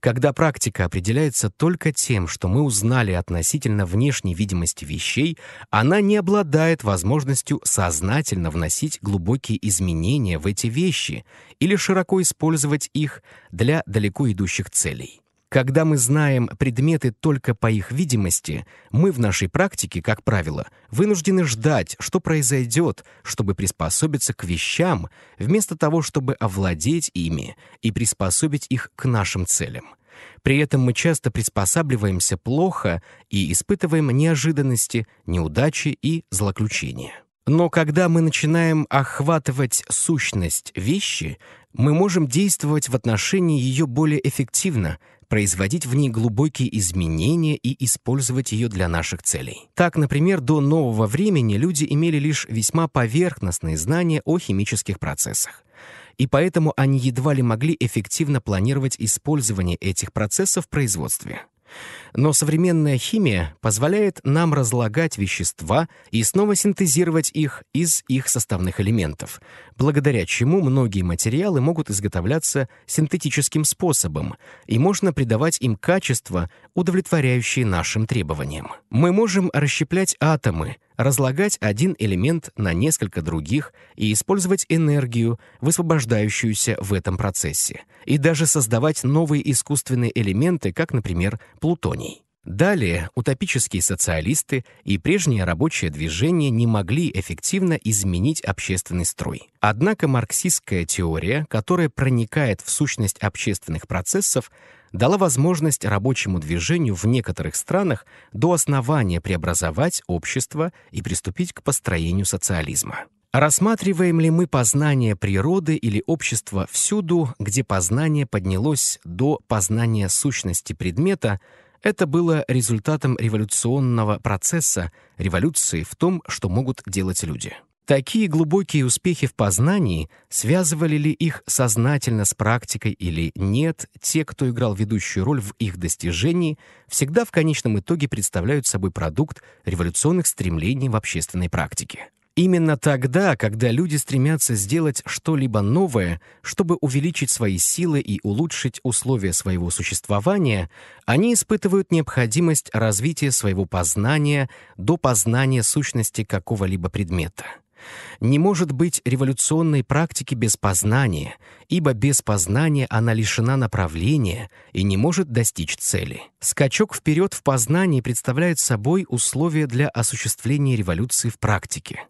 Когда практика определяется только тем, что мы узнали относительно внешней видимости вещей, она не обладает возможностью сознательно вносить глубокие изменения в эти вещи или широко использовать их для далеко идущих целей. Когда мы знаем предметы только по их видимости, мы в нашей практике, как правило, вынуждены ждать, что произойдет, чтобы приспособиться к вещам, вместо того, чтобы овладеть ими и приспособить их к нашим целям. При этом мы часто приспосабливаемся плохо и испытываем неожиданности, неудачи и злоключения. Но когда мы начинаем охватывать сущность вещи, мы можем действовать в отношении ее более эффективно, производить в ней глубокие изменения и использовать ее для наших целей. Так, например, до нового времени люди имели лишь весьма поверхностные знания о химических процессах. И поэтому они едва ли могли эффективно планировать использование этих процессов в производстве. Но современная химия позволяет нам разлагать вещества и снова синтезировать их из их составных элементов, благодаря чему многие материалы могут изготовляться синтетическим способом, и можно придавать им качество, удовлетворяющее нашим требованиям. Мы можем расщеплять атомы, разлагать один элемент на несколько других и использовать энергию, высвобождающуюся в этом процессе, и даже создавать новые искусственные элементы, как, например, плутоний. Далее утопические социалисты и прежнее рабочее движение не могли эффективно изменить общественный строй. Однако марксистская теория, которая проникает в сущность общественных процессов, дала возможность рабочему движению в некоторых странах до основания преобразовать общество и приступить к построению социализма. Рассматриваем ли мы познание природы или общества всюду, где познание поднялось до познания сущности предмета, это было результатом революционного процесса, революции в том, что могут делать люди. Такие глубокие успехи в познании, связывали ли их сознательно с практикой или нет, те, кто играл ведущую роль в их достижении, всегда в конечном итоге представляют собой продукт революционных стремлений в общественной практике. Именно тогда, когда люди стремятся сделать что-либо новое, чтобы увеличить свои силы и улучшить условия своего существования, они испытывают необходимость развития своего познания до познания сущности какого-либо предмета. Не может быть революционной практики без познания, ибо без познания она лишена направления и не может достичь цели. Скачок вперед в познании представляет собой условие для осуществления революции в практике.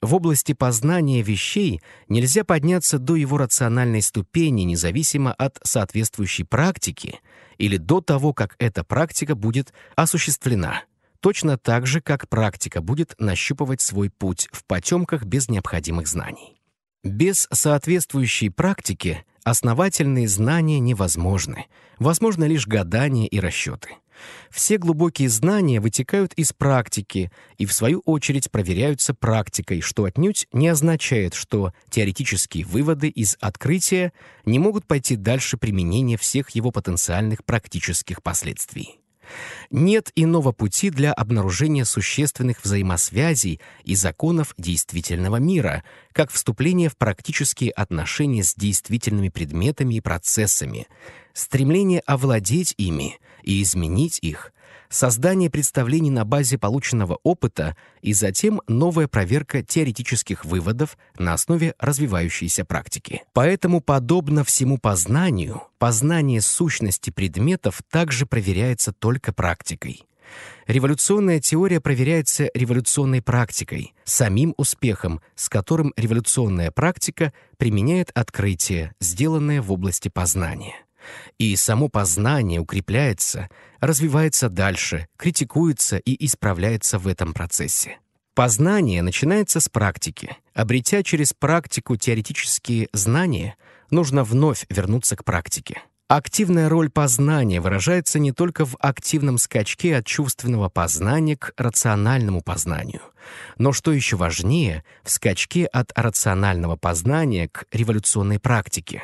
В области познания вещей нельзя подняться до его рациональной ступени, независимо от соответствующей практики, или до того, как эта практика будет осуществлена, точно так же, как практика будет нащупывать свой путь в потемках без необходимых знаний. Без соответствующей практики основательные знания невозможны, возможно лишь гадания и расчеты. Все глубокие знания вытекают из практики и, в свою очередь, проверяются практикой, что отнюдь не означает, что теоретические выводы из открытия не могут пойти дальше применения всех его потенциальных практических последствий. Нет иного пути для обнаружения существенных взаимосвязей и законов действительного мира, как вступление в практические отношения с действительными предметами и процессами, стремление овладеть ими и изменить их, создание представлений на базе полученного опыта и затем новая проверка теоретических выводов на основе развивающейся практики. Поэтому, подобно всему познанию, познание сущности предметов также проверяется только практикой. Революционная теория проверяется революционной практикой, самим успехом, с которым революционная практика применяет открытие, сделанное в области познания. И само познание укрепляется, развивается дальше, критикуется и исправляется в этом процессе. Познание начинается с практики. Обретя через практику теоретические знания, нужно вновь вернуться к практике. Активная роль познания выражается не только в активном скачке от чувственного познания к рациональному познанию, но, что еще важнее, в скачке от рационального познания к революционной практике.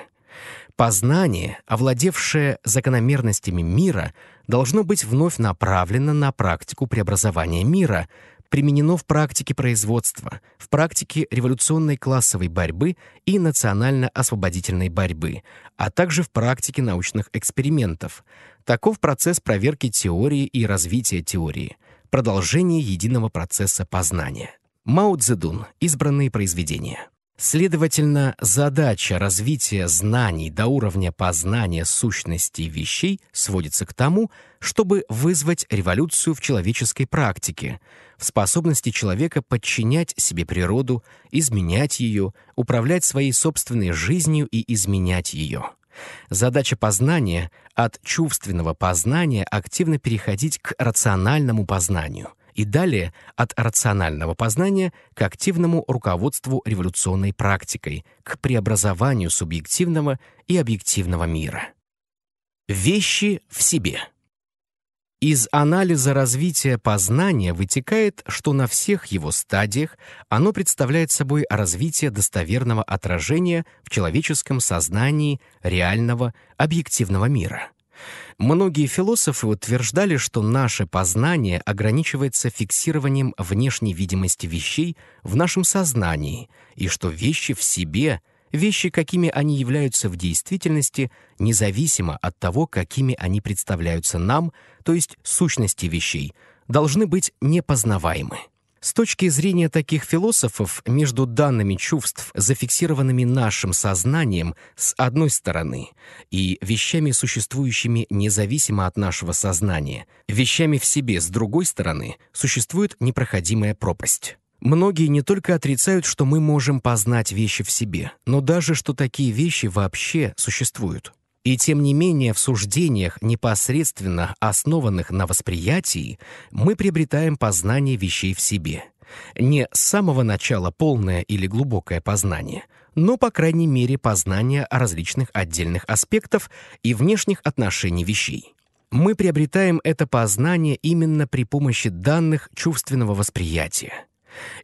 Познание, овладевшее закономерностями мира, должно быть вновь направлено на практику преобразования мира, применено в практике производства, в практике революционной классовой борьбы и национально-освободительной борьбы, а также в практике научных экспериментов. Таков процесс проверки теории и развития теории, продолжение единого процесса познания. Мао Цзэдун. Избранные произведения. Следовательно, задача развития знаний до уровня познания сущности вещей сводится к тому, чтобы вызвать революцию в человеческой практике, в способности человека подчинять себе природу, изменять ее, управлять своей собственной жизнью и изменять ее. Задача познания — от чувственного познания активно переходить к рациональному познанию — и далее от рационального познания к активному руководству революционной практикой, к преобразованию субъективного и объективного мира. Вещи в себе. Из анализа развития познания вытекает, что на всех его стадиях оно представляет собой развитие достоверного отражения в человеческом сознании реального объективного мира. Многие философы утверждали, что наше познание ограничивается фиксированием внешней видимости вещей в нашем сознании, и что вещи в себе, вещи, какими они являются в действительности, независимо от того, какими они представляются нам, то есть сущности вещей, должны быть непознаваемы. С точки зрения таких философов, между данными чувств, зафиксированными нашим сознанием, с одной стороны, и вещами, существующими независимо от нашего сознания, вещами в себе, с другой стороны, существует непроходимая пропасть. Многие не только отрицают, что мы можем познать вещи в себе, но даже, что такие вещи вообще существуют. И тем не менее в суждениях, непосредственно основанных на восприятии, мы приобретаем познание вещей в себе. Не с самого начала полное или глубокое познание, но, по крайней мере, познание различных отдельных аспектов и внешних отношений вещей. Мы приобретаем это познание именно при помощи данных чувственного восприятия.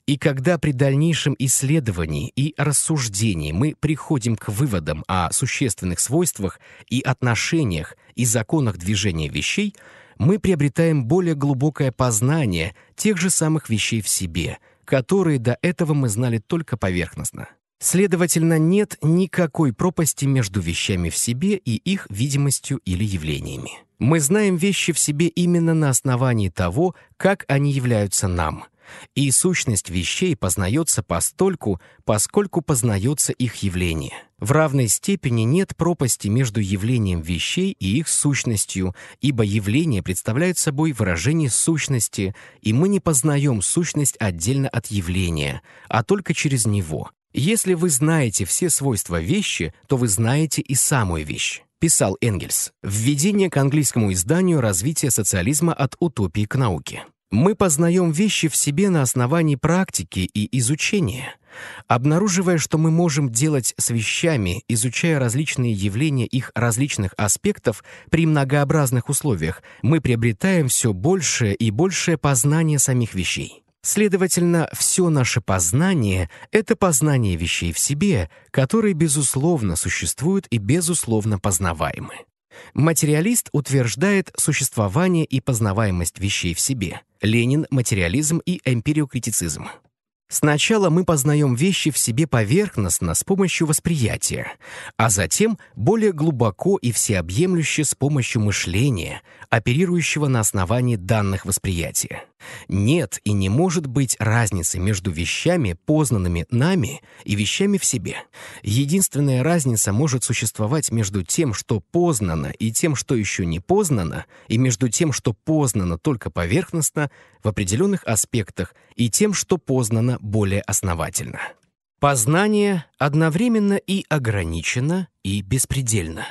И когда при дальнейшем исследовании и рассуждении мы приходим к выводам о существенных свойствах и отношениях и законах движения вещей, мы приобретаем более глубокое познание тех же самых вещей в себе, которые до этого мы знали только поверхностно. Следовательно, нет никакой пропасти между вещами в себе и их видимостью или явлениями. Мы знаем вещи в себе именно на основании того, как они являются нам – и сущность вещей познается постольку, поскольку познается их явление. В равной степени нет пропасти между явлением вещей и их сущностью, ибо явление представляет собой выражение сущности, и мы не познаем сущность отдельно от явления, а только через него. Если вы знаете все свойства вещи, то вы знаете и самую вещь писал Энгельс, «Введение к английскому изданию «Развитие социализма от утопии к науке». Мы познаем вещи в себе на основании практики и изучения, обнаруживая, что мы можем делать с вещами, изучая различные явления их различных аспектов при многообразных условиях, мы приобретаем все большее и большее познание самих вещей. Следовательно, все наше познание — это познание вещей в себе, которые, безусловно, существуют и, безусловно, познаваемы. Материалист утверждает существование и познаваемость вещей в себе. Ленин, материализм и эмпириокритицизм. Сначала мы познаем вещи в себе поверхностно с помощью восприятия, а затем более глубоко и всеобъемлюще с помощью мышления, оперирующего на основании данных восприятия. Нет и не может быть разницы между вещами, познанными нами, и вещами в себе. Единственная разница может существовать между тем, что познано, и тем, что еще не познано, и между тем, что познано только поверхностно, в определенных аспектах, и тем, что познано более основательно. Познание одновременно и ограничено, и беспредельно.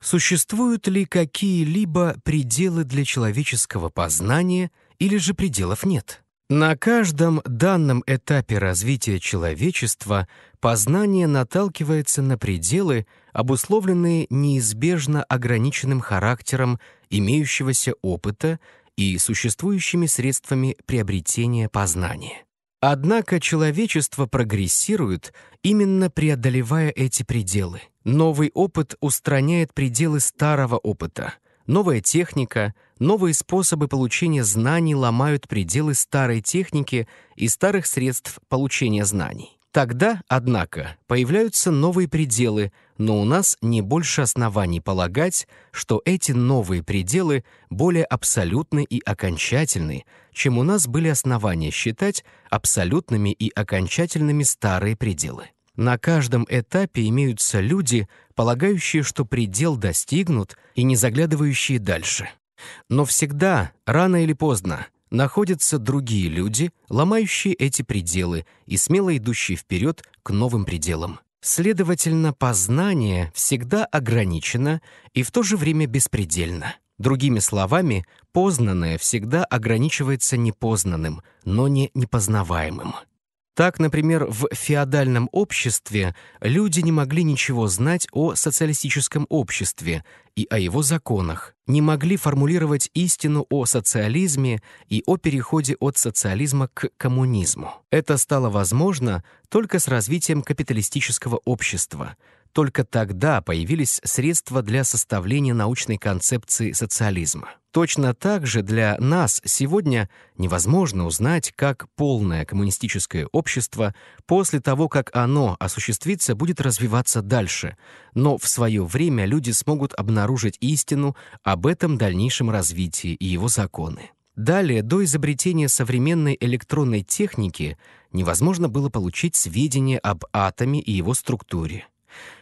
Существуют ли какие-либо пределы для человеческого познания – или же пределов нет. На каждом данном этапе развития человечества познание наталкивается на пределы, обусловленные неизбежно ограниченным характером имеющегося опыта и существующими средствами приобретения познания. Однако человечество прогрессирует, именно преодолевая эти пределы. Новый опыт устраняет пределы старого опыта. Новая техника — Новые способы получения знаний ломают пределы старой техники и старых средств получения знаний. Тогда, однако, появляются новые пределы, но у нас не больше оснований полагать, что эти новые пределы более абсолютны и окончательны, чем у нас были основания считать абсолютными и окончательными старые пределы. На каждом этапе имеются люди, полагающие, что предел достигнут, и не заглядывающие дальше. Но всегда, рано или поздно, находятся другие люди, ломающие эти пределы и смело идущие вперед к новым пределам. Следовательно, познание всегда ограничено и в то же время беспредельно. Другими словами, познанное всегда ограничивается непознанным, но не непознаваемым. Так, например, в феодальном обществе люди не могли ничего знать о социалистическом обществе и о его законах, не могли формулировать истину о социализме и о переходе от социализма к коммунизму. Это стало возможно только с развитием капиталистического общества — только тогда появились средства для составления научной концепции социализма. Точно так же для нас сегодня невозможно узнать, как полное коммунистическое общество после того, как оно осуществится, будет развиваться дальше. Но в свое время люди смогут обнаружить истину об этом дальнейшем развитии и его законы. Далее, до изобретения современной электронной техники, невозможно было получить сведения об атоме и его структуре.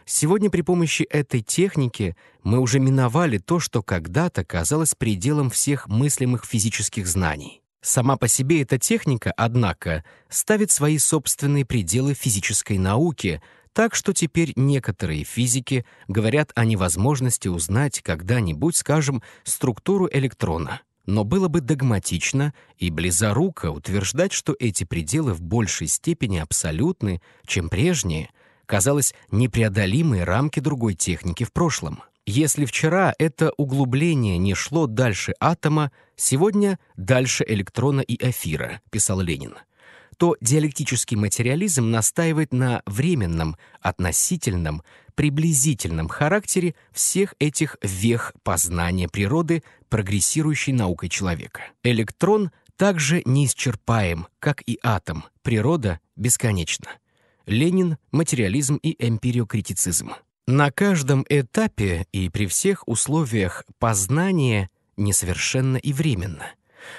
Сегодня при помощи этой техники мы уже миновали то, что когда-то казалось пределом всех мыслимых физических знаний. Сама по себе эта техника, однако, ставит свои собственные пределы физической науки, так что теперь некоторые физики говорят о невозможности узнать когда-нибудь, скажем, структуру электрона. Но было бы догматично и близоруко утверждать, что эти пределы в большей степени абсолютны, чем прежние, казалось, непреодолимые рамки другой техники в прошлом. Если вчера это углубление не шло дальше атома, сегодня дальше электрона и эфира, писал Ленин, то диалектический материализм настаивает на временном, относительном, приблизительном характере всех этих вех познания природы, прогрессирующей наукой человека. Электрон также неисчерпаем, как и атом. Природа бесконечна. Ленин, материализм и эмпириокритицизм. На каждом этапе и при всех условиях познание несовершенно и временно,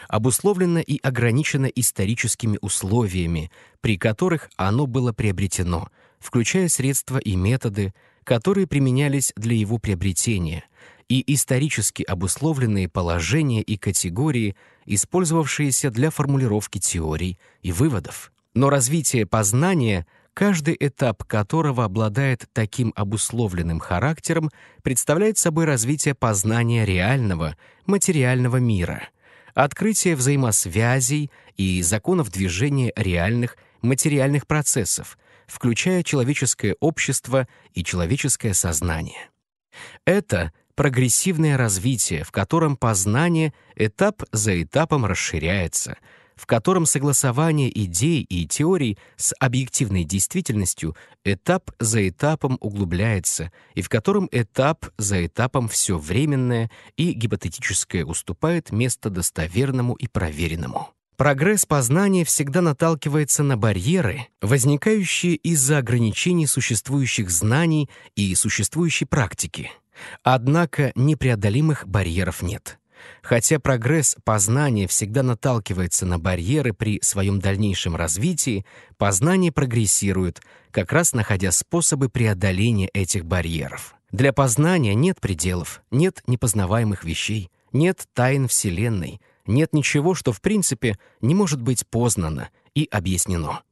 обусловлено и ограничено историческими условиями, при которых оно было приобретено, включая средства и методы, которые применялись для его приобретения, и исторически обусловленные положения и категории, использовавшиеся для формулировки теорий и выводов. Но развитие познания каждый этап которого обладает таким обусловленным характером, представляет собой развитие познания реального, материального мира, открытие взаимосвязей и законов движения реальных, материальных процессов, включая человеческое общество и человеческое сознание. Это прогрессивное развитие, в котором познание этап за этапом расширяется — в котором согласование идей и теорий с объективной действительностью этап за этапом углубляется, и в котором этап за этапом все временное и гипотетическое уступает место достоверному и проверенному. Прогресс познания всегда наталкивается на барьеры, возникающие из-за ограничений существующих знаний и существующей практики. Однако непреодолимых барьеров нет. Хотя прогресс познания всегда наталкивается на барьеры при своем дальнейшем развитии, познание прогрессирует, как раз находя способы преодоления этих барьеров. Для познания нет пределов, нет непознаваемых вещей, нет тайн Вселенной, нет ничего, что в принципе не может быть познано и объяснено.